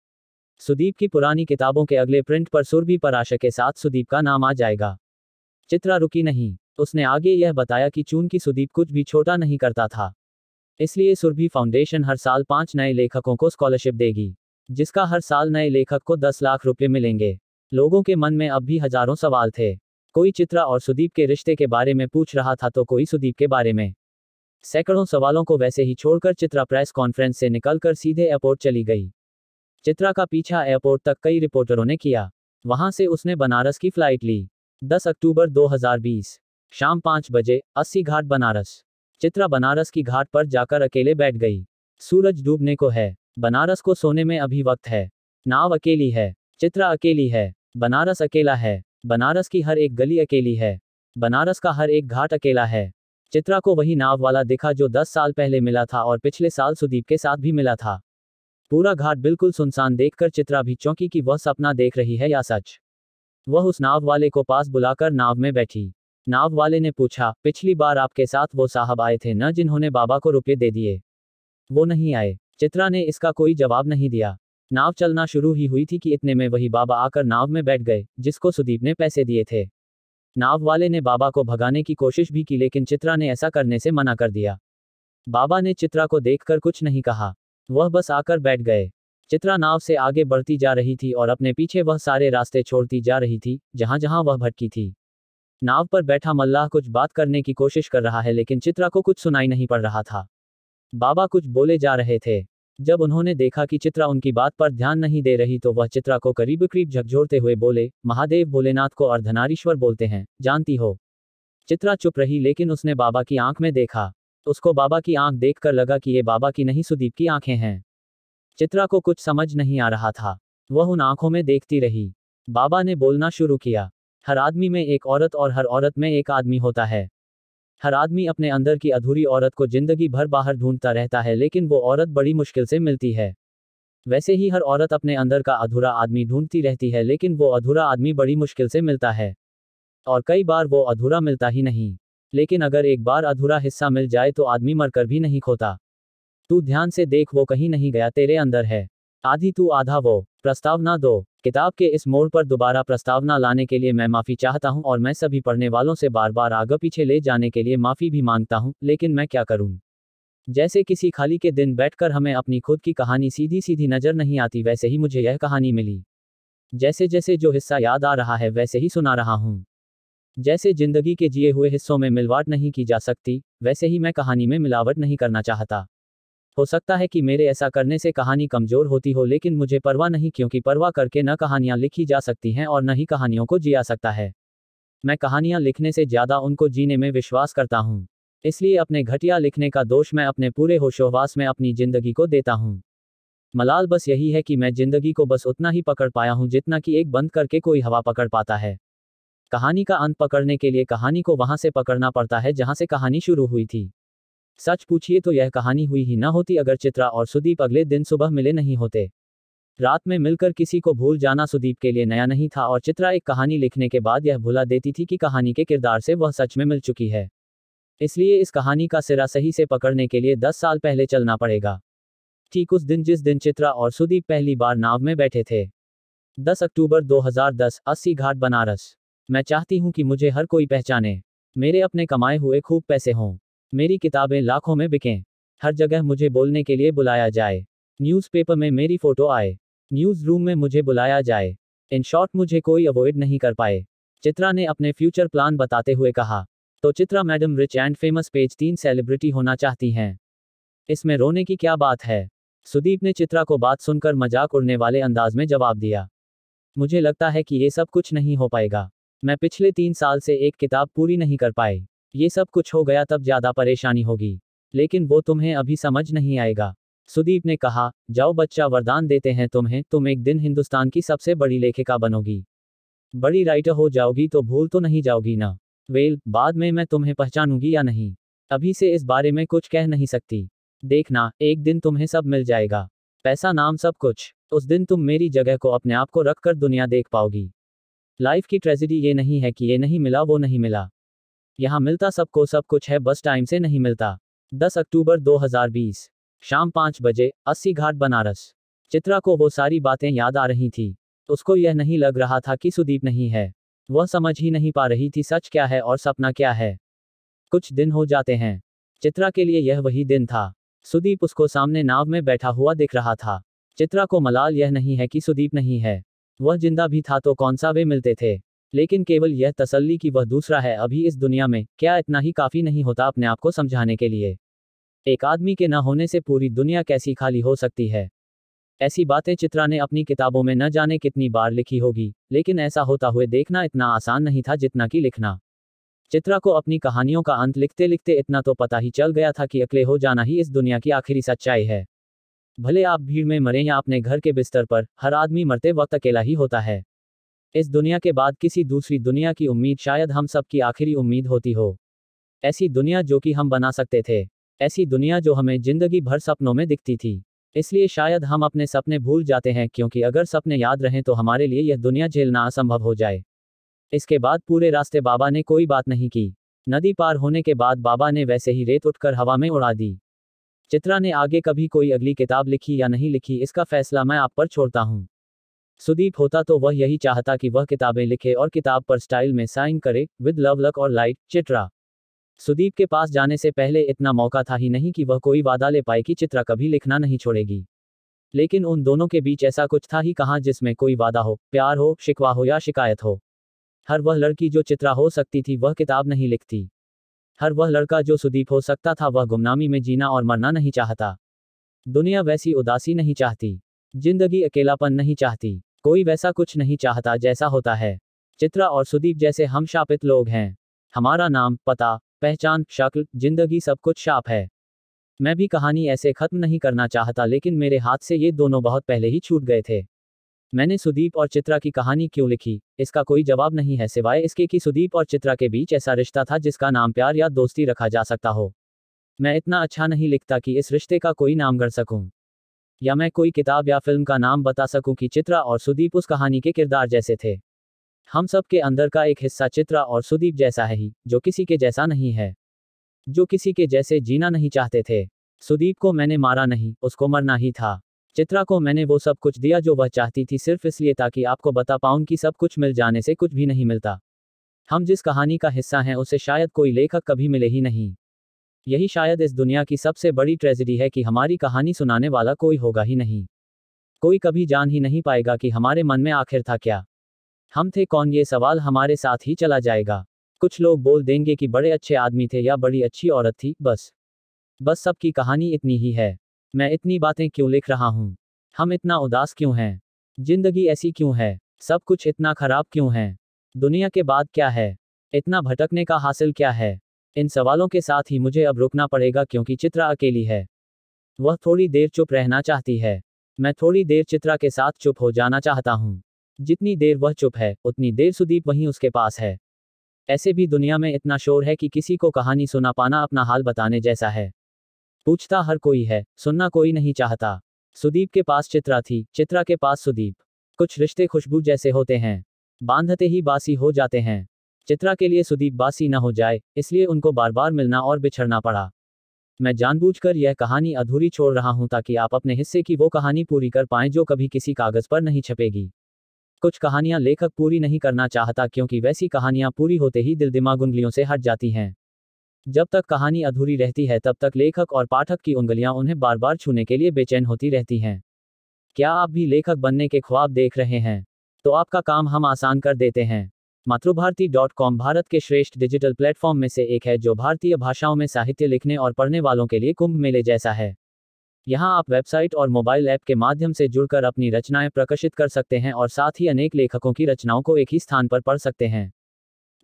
सुदीप की पुरानी किताबों के अगले प्रिंट पर सुरभि पराशर के साथ सुदीप का नाम आ जाएगा चित्रा रुकी नहीं उसने आगे यह बताया कि चून की सुदीप कुछ भी छोटा नहीं करता था इसलिए सुरभि फाउंडेशन हर साल पांच नए लेखकों को स्कॉलरशिप देगी जिसका हर साल नए लेखक को दस लाख रुपये मिलेंगे लोगों के मन में अब भी हजारों सवाल थे कोई चित्रा और सुदीप के रिश्ते के बारे में पूछ रहा था तो कोई सुदीप के बारे में सैकड़ों सवालों को वैसे ही छोड़कर चित्रा प्रेस कॉन्फ्रेंस से निकलकर सीधे एयरपोर्ट चली गई चित्रा का पीछा एयरपोर्ट तक कई रिपोर्टरों ने किया वहां से उसने बनारस की फ्लाइट ली 10 अक्टूबर 2020 शाम पाँच बजे अस्सी घाट बनारस चित्रा बनारस की घाट पर जाकर अकेले बैठ गई सूरज डूबने को है बनारस को सोने में अभी वक्त है नाव अकेली है चित्रा अकेली है बनारस अकेला है बनारस की हर एक गली अकेली है बनारस का हर एक घाट अकेला है चित्रा को वही नाव वाला दिखा जो दस साल पहले मिला था और पिछले साल सुदीप के साथ भी मिला था पूरा घाट बिल्कुल सुनसान देखकर चित्रा भी चौंकी कि वह सपना देख रही है या सच वह उस नाव वाले को पास बुलाकर नाव में बैठी नाव वाले ने पूछा पिछली बार आपके साथ वो साहब आए थे न जिन्होंने बाबा को रुपये दे दिए वो नहीं आए चित्रा ने इसका कोई जवाब नहीं दिया नाव चलना शुरू ही हुई थी कि इतने में वही बाबा आकर नाव में बैठ गए जिसको सुदीप ने पैसे दिए थे नाव वाले ने बाबा को भगाने की कोशिश भी की लेकिन चित्रा ने ऐसा करने से मना कर दिया बाबा ने चित्रा को देखकर कुछ नहीं कहा वह बस आकर बैठ गए चित्रा नाव से आगे बढ़ती जा रही थी और अपने पीछे वह सारे रास्ते छोड़ती जा रही थी जहां जहां वह भटकी थी नाव पर बैठा मल्लाह कुछ बात करने की कोशिश कर रहा है लेकिन चित्रा को कुछ सुनाई नहीं पड़ रहा था बाबा कुछ बोले जा रहे थे जब उन्होंने देखा कि चित्रा उनकी बात पर ध्यान नहीं दे रही तो वह चित्रा को करीब करीब झकझोरते हुए बोले महादेव भोलेनाथ को अर्धनारीश्वर बोलते हैं जानती हो चित्रा चुप रही लेकिन उसने बाबा की आंख में देखा तो उसको बाबा की आंख देखकर लगा कि ये बाबा की नहीं सुदीप की आंखें हैं चित्रा को कुछ समझ नहीं आ रहा था वह उन आंखों में देखती रही बाबा ने बोलना शुरू किया हर आदमी में एक औरत और हर औरत में एक आदमी होता है हर आदमी अपने अंदर की अधूरी औरत को जिंदगी भर बाहर ढूंढता रहता है लेकिन वो औरत बड़ी मुश्किल से मिलती है वैसे ही हर औरत अपने अंदर का अधूरा आदमी ढूंढती रहती है लेकिन वो अधूरा आदमी बड़ी मुश्किल से मिलता है और कई बार वो अधूरा मिलता ही नहीं लेकिन अगर एक बार अधूरा हिस्सा मिल जाए तो आदमी मरकर भी नहीं खोता तू ध्यान से देख वो कहीं नहीं गया तेरे अंदर है आधी तू आधा वो प्रस्तावना दो किताब के इस मोड़ पर दोबारा प्रस्तावना लाने के लिए मैं माफी चाहता हूँ और मैं सभी पढ़ने वालों से बार बार आगे पीछे ले जाने के लिए माफी भी मांगता हूँ लेकिन मैं क्या करूँ जैसे किसी खाली के दिन बैठकर हमें अपनी खुद की कहानी सीधी सीधी नजर नहीं आती वैसे ही मुझे यह कहानी मिली जैसे जैसे जो हिस्सा याद आ रहा है वैसे ही सुना रहा हूँ जैसे जिंदगी के जिए हुए हिस्सों में मिलवाट नहीं की जा सकती वैसे ही मैं कहानी में मिलावट नहीं करना चाहता हो सकता है कि मेरे ऐसा करने से कहानी कमजोर होती हो लेकिन मुझे परवाह नहीं क्योंकि परवाह करके न कहानियां लिखी जा सकती हैं और न ही कहानियों को जिया सकता है मैं कहानियां लिखने से ज्यादा उनको जीने में विश्वास करता हूँ इसलिए अपने घटिया लिखने का दोष मैं अपने पूरे होशोहवास में अपनी जिंदगी को देता हूँ मलाल बस यही है कि मैं जिंदगी को बस उतना ही पकड़ पाया हूँ जितना कि एक बंद करके कोई हवा पकड़ पाता है कहानी का अंत पकड़ने के लिए कहानी को वहां से पकड़ना पड़ता है जहां से कहानी शुरू हुई थी सच पूछिए तो यह कहानी हुई ही ना होती अगर चित्रा और सुदीप अगले दिन सुबह मिले नहीं होते रात में मिलकर किसी को भूल जाना सुदीप के लिए नया नहीं था और चित्रा एक कहानी लिखने के बाद यह भुला देती थी कि कहानी के किरदार से वह सच में मिल चुकी है इसलिए इस कहानी का सिरा सही से पकड़ने के लिए दस साल पहले चलना पड़ेगा ठीक उस दिन जिस दिन चित्रा और सुदीप पहली बार नाव में बैठे थे 10 अक्टूबर 2010 अस्सी घाट बनारस मैं चाहती हूँ कि मुझे हर कोई पहचाने मेरे अपने कमाए हुए खूब पैसे हों मेरी किताबें लाखों में बिकें हर जगह मुझे बोलने के लिए बुलाया जाए न्यूज़पेपर में मेरी फोटो आए न्यूज़ रूम में मुझे बुलाया जाए इन शॉर्ट मुझे कोई अवॉइड नहीं कर पाए चित्रा ने अपने फ्यूचर प्लान बताते हुए कहा तो Chitra madam rich and famous page तीन सेलिब्रिटी होना चाहती हैं इसमें रोने की क्या बात है सुदीप ने चित्रा को बात सुनकर मजाक उड़ने वाले अंदाज में जवाब दिया मुझे लगता है कि ये सब कुछ नहीं हो पाएगा मैं पिछले तीन साल से एक किताब पूरी नहीं कर पाई ये सब कुछ हो गया तब ज्यादा परेशानी होगी लेकिन वो तुम्हें अभी समझ नहीं आएगा सुदीप ने कहा जाओ बच्चा वरदान देते हैं तुम्हें तुम एक दिन हिंदुस्तान की सबसे बड़ी लेखिका बनोगी बड़ी राइटर हो जाओगी तो भूल तो नहीं जाओगी ना वेल बाद में मैं तुम्हें पहचानूंगी या नहीं अभी से इस बारे में कुछ कह नहीं सकती देखना एक दिन तुम्हें सब मिल जाएगा पैसा नाम सब कुछ उस दिन तुम मेरी जगह को अपने आप को रख कर दुनिया देख पाओगी लाइफ की ट्रेजिडी ये नहीं है कि ये नहीं मिला वो नहीं मिला यहाँ मिलता सबको सब कुछ है बस टाइम से नहीं मिलता 10 अक्टूबर 2020 शाम पाँच बजे अस्सी घाट बनारस चित्रा को वो सारी बातें याद आ रही थी उसको यह नहीं लग रहा था कि सुदीप नहीं है वह समझ ही नहीं पा रही थी सच क्या है और सपना क्या है कुछ दिन हो जाते हैं चित्रा के लिए यह वही दिन था सुदीप उसको सामने नाव में बैठा हुआ दिख रहा था चित्रा को मलाल यह नहीं है कि सुदीप नहीं है वह जिंदा भी था तो कौन सा वे मिलते थे लेकिन केवल यह तसल्ली कि वह दूसरा है अभी इस दुनिया में क्या इतना ही काफी नहीं होता अपने आप को समझाने के लिए एक आदमी के न होने से पूरी दुनिया कैसी खाली हो सकती है ऐसी बातें चित्रा ने अपनी किताबों में न जाने कितनी बार लिखी होगी लेकिन ऐसा होता हुए देखना इतना आसान नहीं था जितना कि लिखना चित्रा को अपनी कहानियों का अंत लिखते लिखते इतना तो पता ही चल गया था कि अकले हो जाना ही इस दुनिया की आखिरी सच्चाई है भले आप भीड़ में मरें या अपने घर के बिस्तर पर हर आदमी मरते वक्त अकेला ही होता है इस दुनिया के बाद किसी दूसरी दुनिया की उम्मीद शायद हम सब की आखिरी उम्मीद होती हो ऐसी दुनिया जो कि हम बना सकते थे ऐसी दुनिया जो हमें जिंदगी भर सपनों में दिखती थी इसलिए शायद हम अपने सपने भूल जाते हैं क्योंकि अगर सपने याद रहें तो हमारे लिए यह दुनिया झेलना असंभव हो जाए इसके बाद पूरे रास्ते बाबा ने कोई बात नहीं की नदी पार होने के बाद बाबा ने वैसे ही रेत उठकर हवा में उड़ा दी चित्रा ने आगे कभी कोई अगली किताब लिखी या नहीं लिखी इसका फैसला मैं आप पर छोड़ता हूँ सुदीप होता तो वह यही चाहता कि वह किताबें लिखे और किताब पर स्टाइल में साइन करे विद लव लक और लाइट चित्रा सुदीप के पास जाने से पहले इतना मौका था ही नहीं कि वह कोई वादा ले पाए कि चित्रा कभी लिखना नहीं छोड़ेगी लेकिन उन दोनों के बीच ऐसा कुछ था ही कहाँ जिसमें कोई वादा हो प्यार हो शिकवा हो या शिकायत हो हर वह लड़की जो चित्रा हो सकती थी वह किताब नहीं लिखती हर वह लड़का जो सुदीप हो सकता था वह गुमनामी में जीना और मरना नहीं चाहता दुनिया वैसी उदासी नहीं चाहती जिंदगी अकेलापन नहीं चाहती कोई वैसा कुछ नहीं चाहता जैसा होता है चित्रा और सुदीप जैसे हम शापित लोग हैं हमारा नाम पता पहचान शक्ल जिंदगी सब कुछ शाप है मैं भी कहानी ऐसे खत्म नहीं करना चाहता लेकिन मेरे हाथ से ये दोनों बहुत पहले ही छूट गए थे मैंने सुदीप और चित्रा की कहानी क्यों लिखी इसका कोई जवाब नहीं है सिवाय इसके कि सुदीप और चित्रा के बीच ऐसा रिश्ता था जिसका नाम प्यार या दोस्ती रखा जा सकता हो मैं इतना अच्छा नहीं लिखता कि इस रिश्ते का कोई नाम गढ़ सकूं या मैं कोई किताब या फिल्म का नाम बता सकूं कि चित्रा और सुदीप उस कहानी के किरदार जैसे थे हम सब के अंदर का एक हिस्सा चित्रा और सुदीप जैसा है ही जो किसी के जैसा नहीं है जो किसी के जैसे जीना नहीं चाहते थे सुदीप को मैंने मारा नहीं उसको मरना ही था चित्रा को मैंने वो सब कुछ दिया जो वह चाहती थी सिर्फ इसलिए ताकि आपको बता पाऊं कि सब कुछ मिल जाने से कुछ भी नहीं मिलता हम जिस कहानी का हिस्सा हैं उसे शायद कोई लेखक कभी मिले ही नहीं यही शायद इस दुनिया की सबसे बड़ी ट्रेजिडी है कि हमारी कहानी सुनाने वाला कोई होगा ही नहीं कोई कभी जान ही नहीं पाएगा कि हमारे मन में आखिर था क्या हम थे कौन ये सवाल हमारे साथ ही चला जाएगा कुछ लोग बोल देंगे कि बड़े अच्छे आदमी थे या बड़ी अच्छी औरत थी बस बस सबकी कहानी इतनी ही है मैं इतनी बातें क्यों लिख रहा हूँ हम इतना उदास क्यों हैं जिंदगी ऐसी क्यों है सब कुछ इतना खराब क्यों है दुनिया के बाद क्या है इतना भटकने का हासिल क्या है इन सवालों के साथ ही मुझे अब रुकना पड़ेगा क्योंकि चित्रा अकेली है वह थोड़ी देर चुप रहना चाहती है मैं थोड़ी देर चित्रा के साथ चुप हो जाना चाहता हूँ जितनी देर वह चुप है उतनी देर सुदीप वहीं उसके पास है ऐसे भी दुनिया में इतना शोर है कि किसी को कहानी सुना पाना अपना हाल बताने जैसा है पूछता हर कोई है सुनना कोई नहीं चाहता सुदीप के पास चित्रा थी चित्रा के पास सुदीप कुछ रिश्ते खुशबू जैसे होते हैं बांधते ही बासी हो जाते हैं चित्रा के लिए सुदीप बासी न हो जाए इसलिए उनको बार बार मिलना और बिछड़ना पड़ा मैं जानबूझकर यह कहानी अधूरी छोड़ रहा हूं ताकि आप अपने हिस्से की वो कहानी पूरी कर पाएं जो कभी किसी कागज पर नहीं छपेगी कुछ कहानियां लेखक पूरी नहीं करना चाहता क्योंकि वैसी कहानियां पूरी होते ही दिल दिमाग उंगलियों से हट जाती हैं जब तक कहानी अधूरी रहती है तब तक लेखक और पाठक की उंगलियां उन्हें बार बार छूने के लिए बेचैन होती रहती हैं क्या आप भी लेखक बनने के ख्वाब देख रहे हैं तो आपका काम हम आसान कर देते हैं मातृभारती डॉट कॉम भारत के श्रेष्ठ डिजिटल प्लेटफॉर्म में से एक है जो भारतीय भाषाओं में साहित्य लिखने और पढ़ने वालों के लिए कुंभ मेले जैसा है यहाँ आप वेबसाइट और मोबाइल ऐप के माध्यम से जुड़कर अपनी रचनाएं प्रकाशित कर सकते हैं और साथ ही अनेक लेखकों की रचनाओं को एक ही स्थान पर पढ़ सकते हैं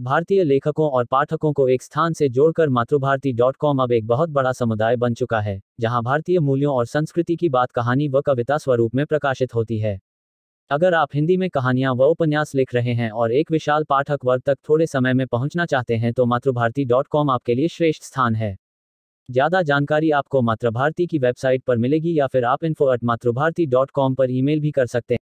भारतीय लेखकों और पाठकों को एक स्थान से जोड़कर मातृभारती डॉट कॉम अब एक बहुत बड़ा समुदाय बन चुका है जहां भारतीय मूल्यों और संस्कृति की बात कहानी व कविता स्वरूप में प्रकाशित होती है अगर आप हिंदी में कहानियां व उपन्यास लिख रहे हैं और एक विशाल पाठक वर्ग तक थोड़े समय में पहुंचना चाहते हैं तो मातृभारती डॉट कॉम आपके लिए श्रेष्ठ स्थान है ज्यादा जानकारी आपको मातृभारती की वेबसाइट पर मिलेगी या फिर आप info at Matrubharti dot com पर ईमेल भी कर सकते हैं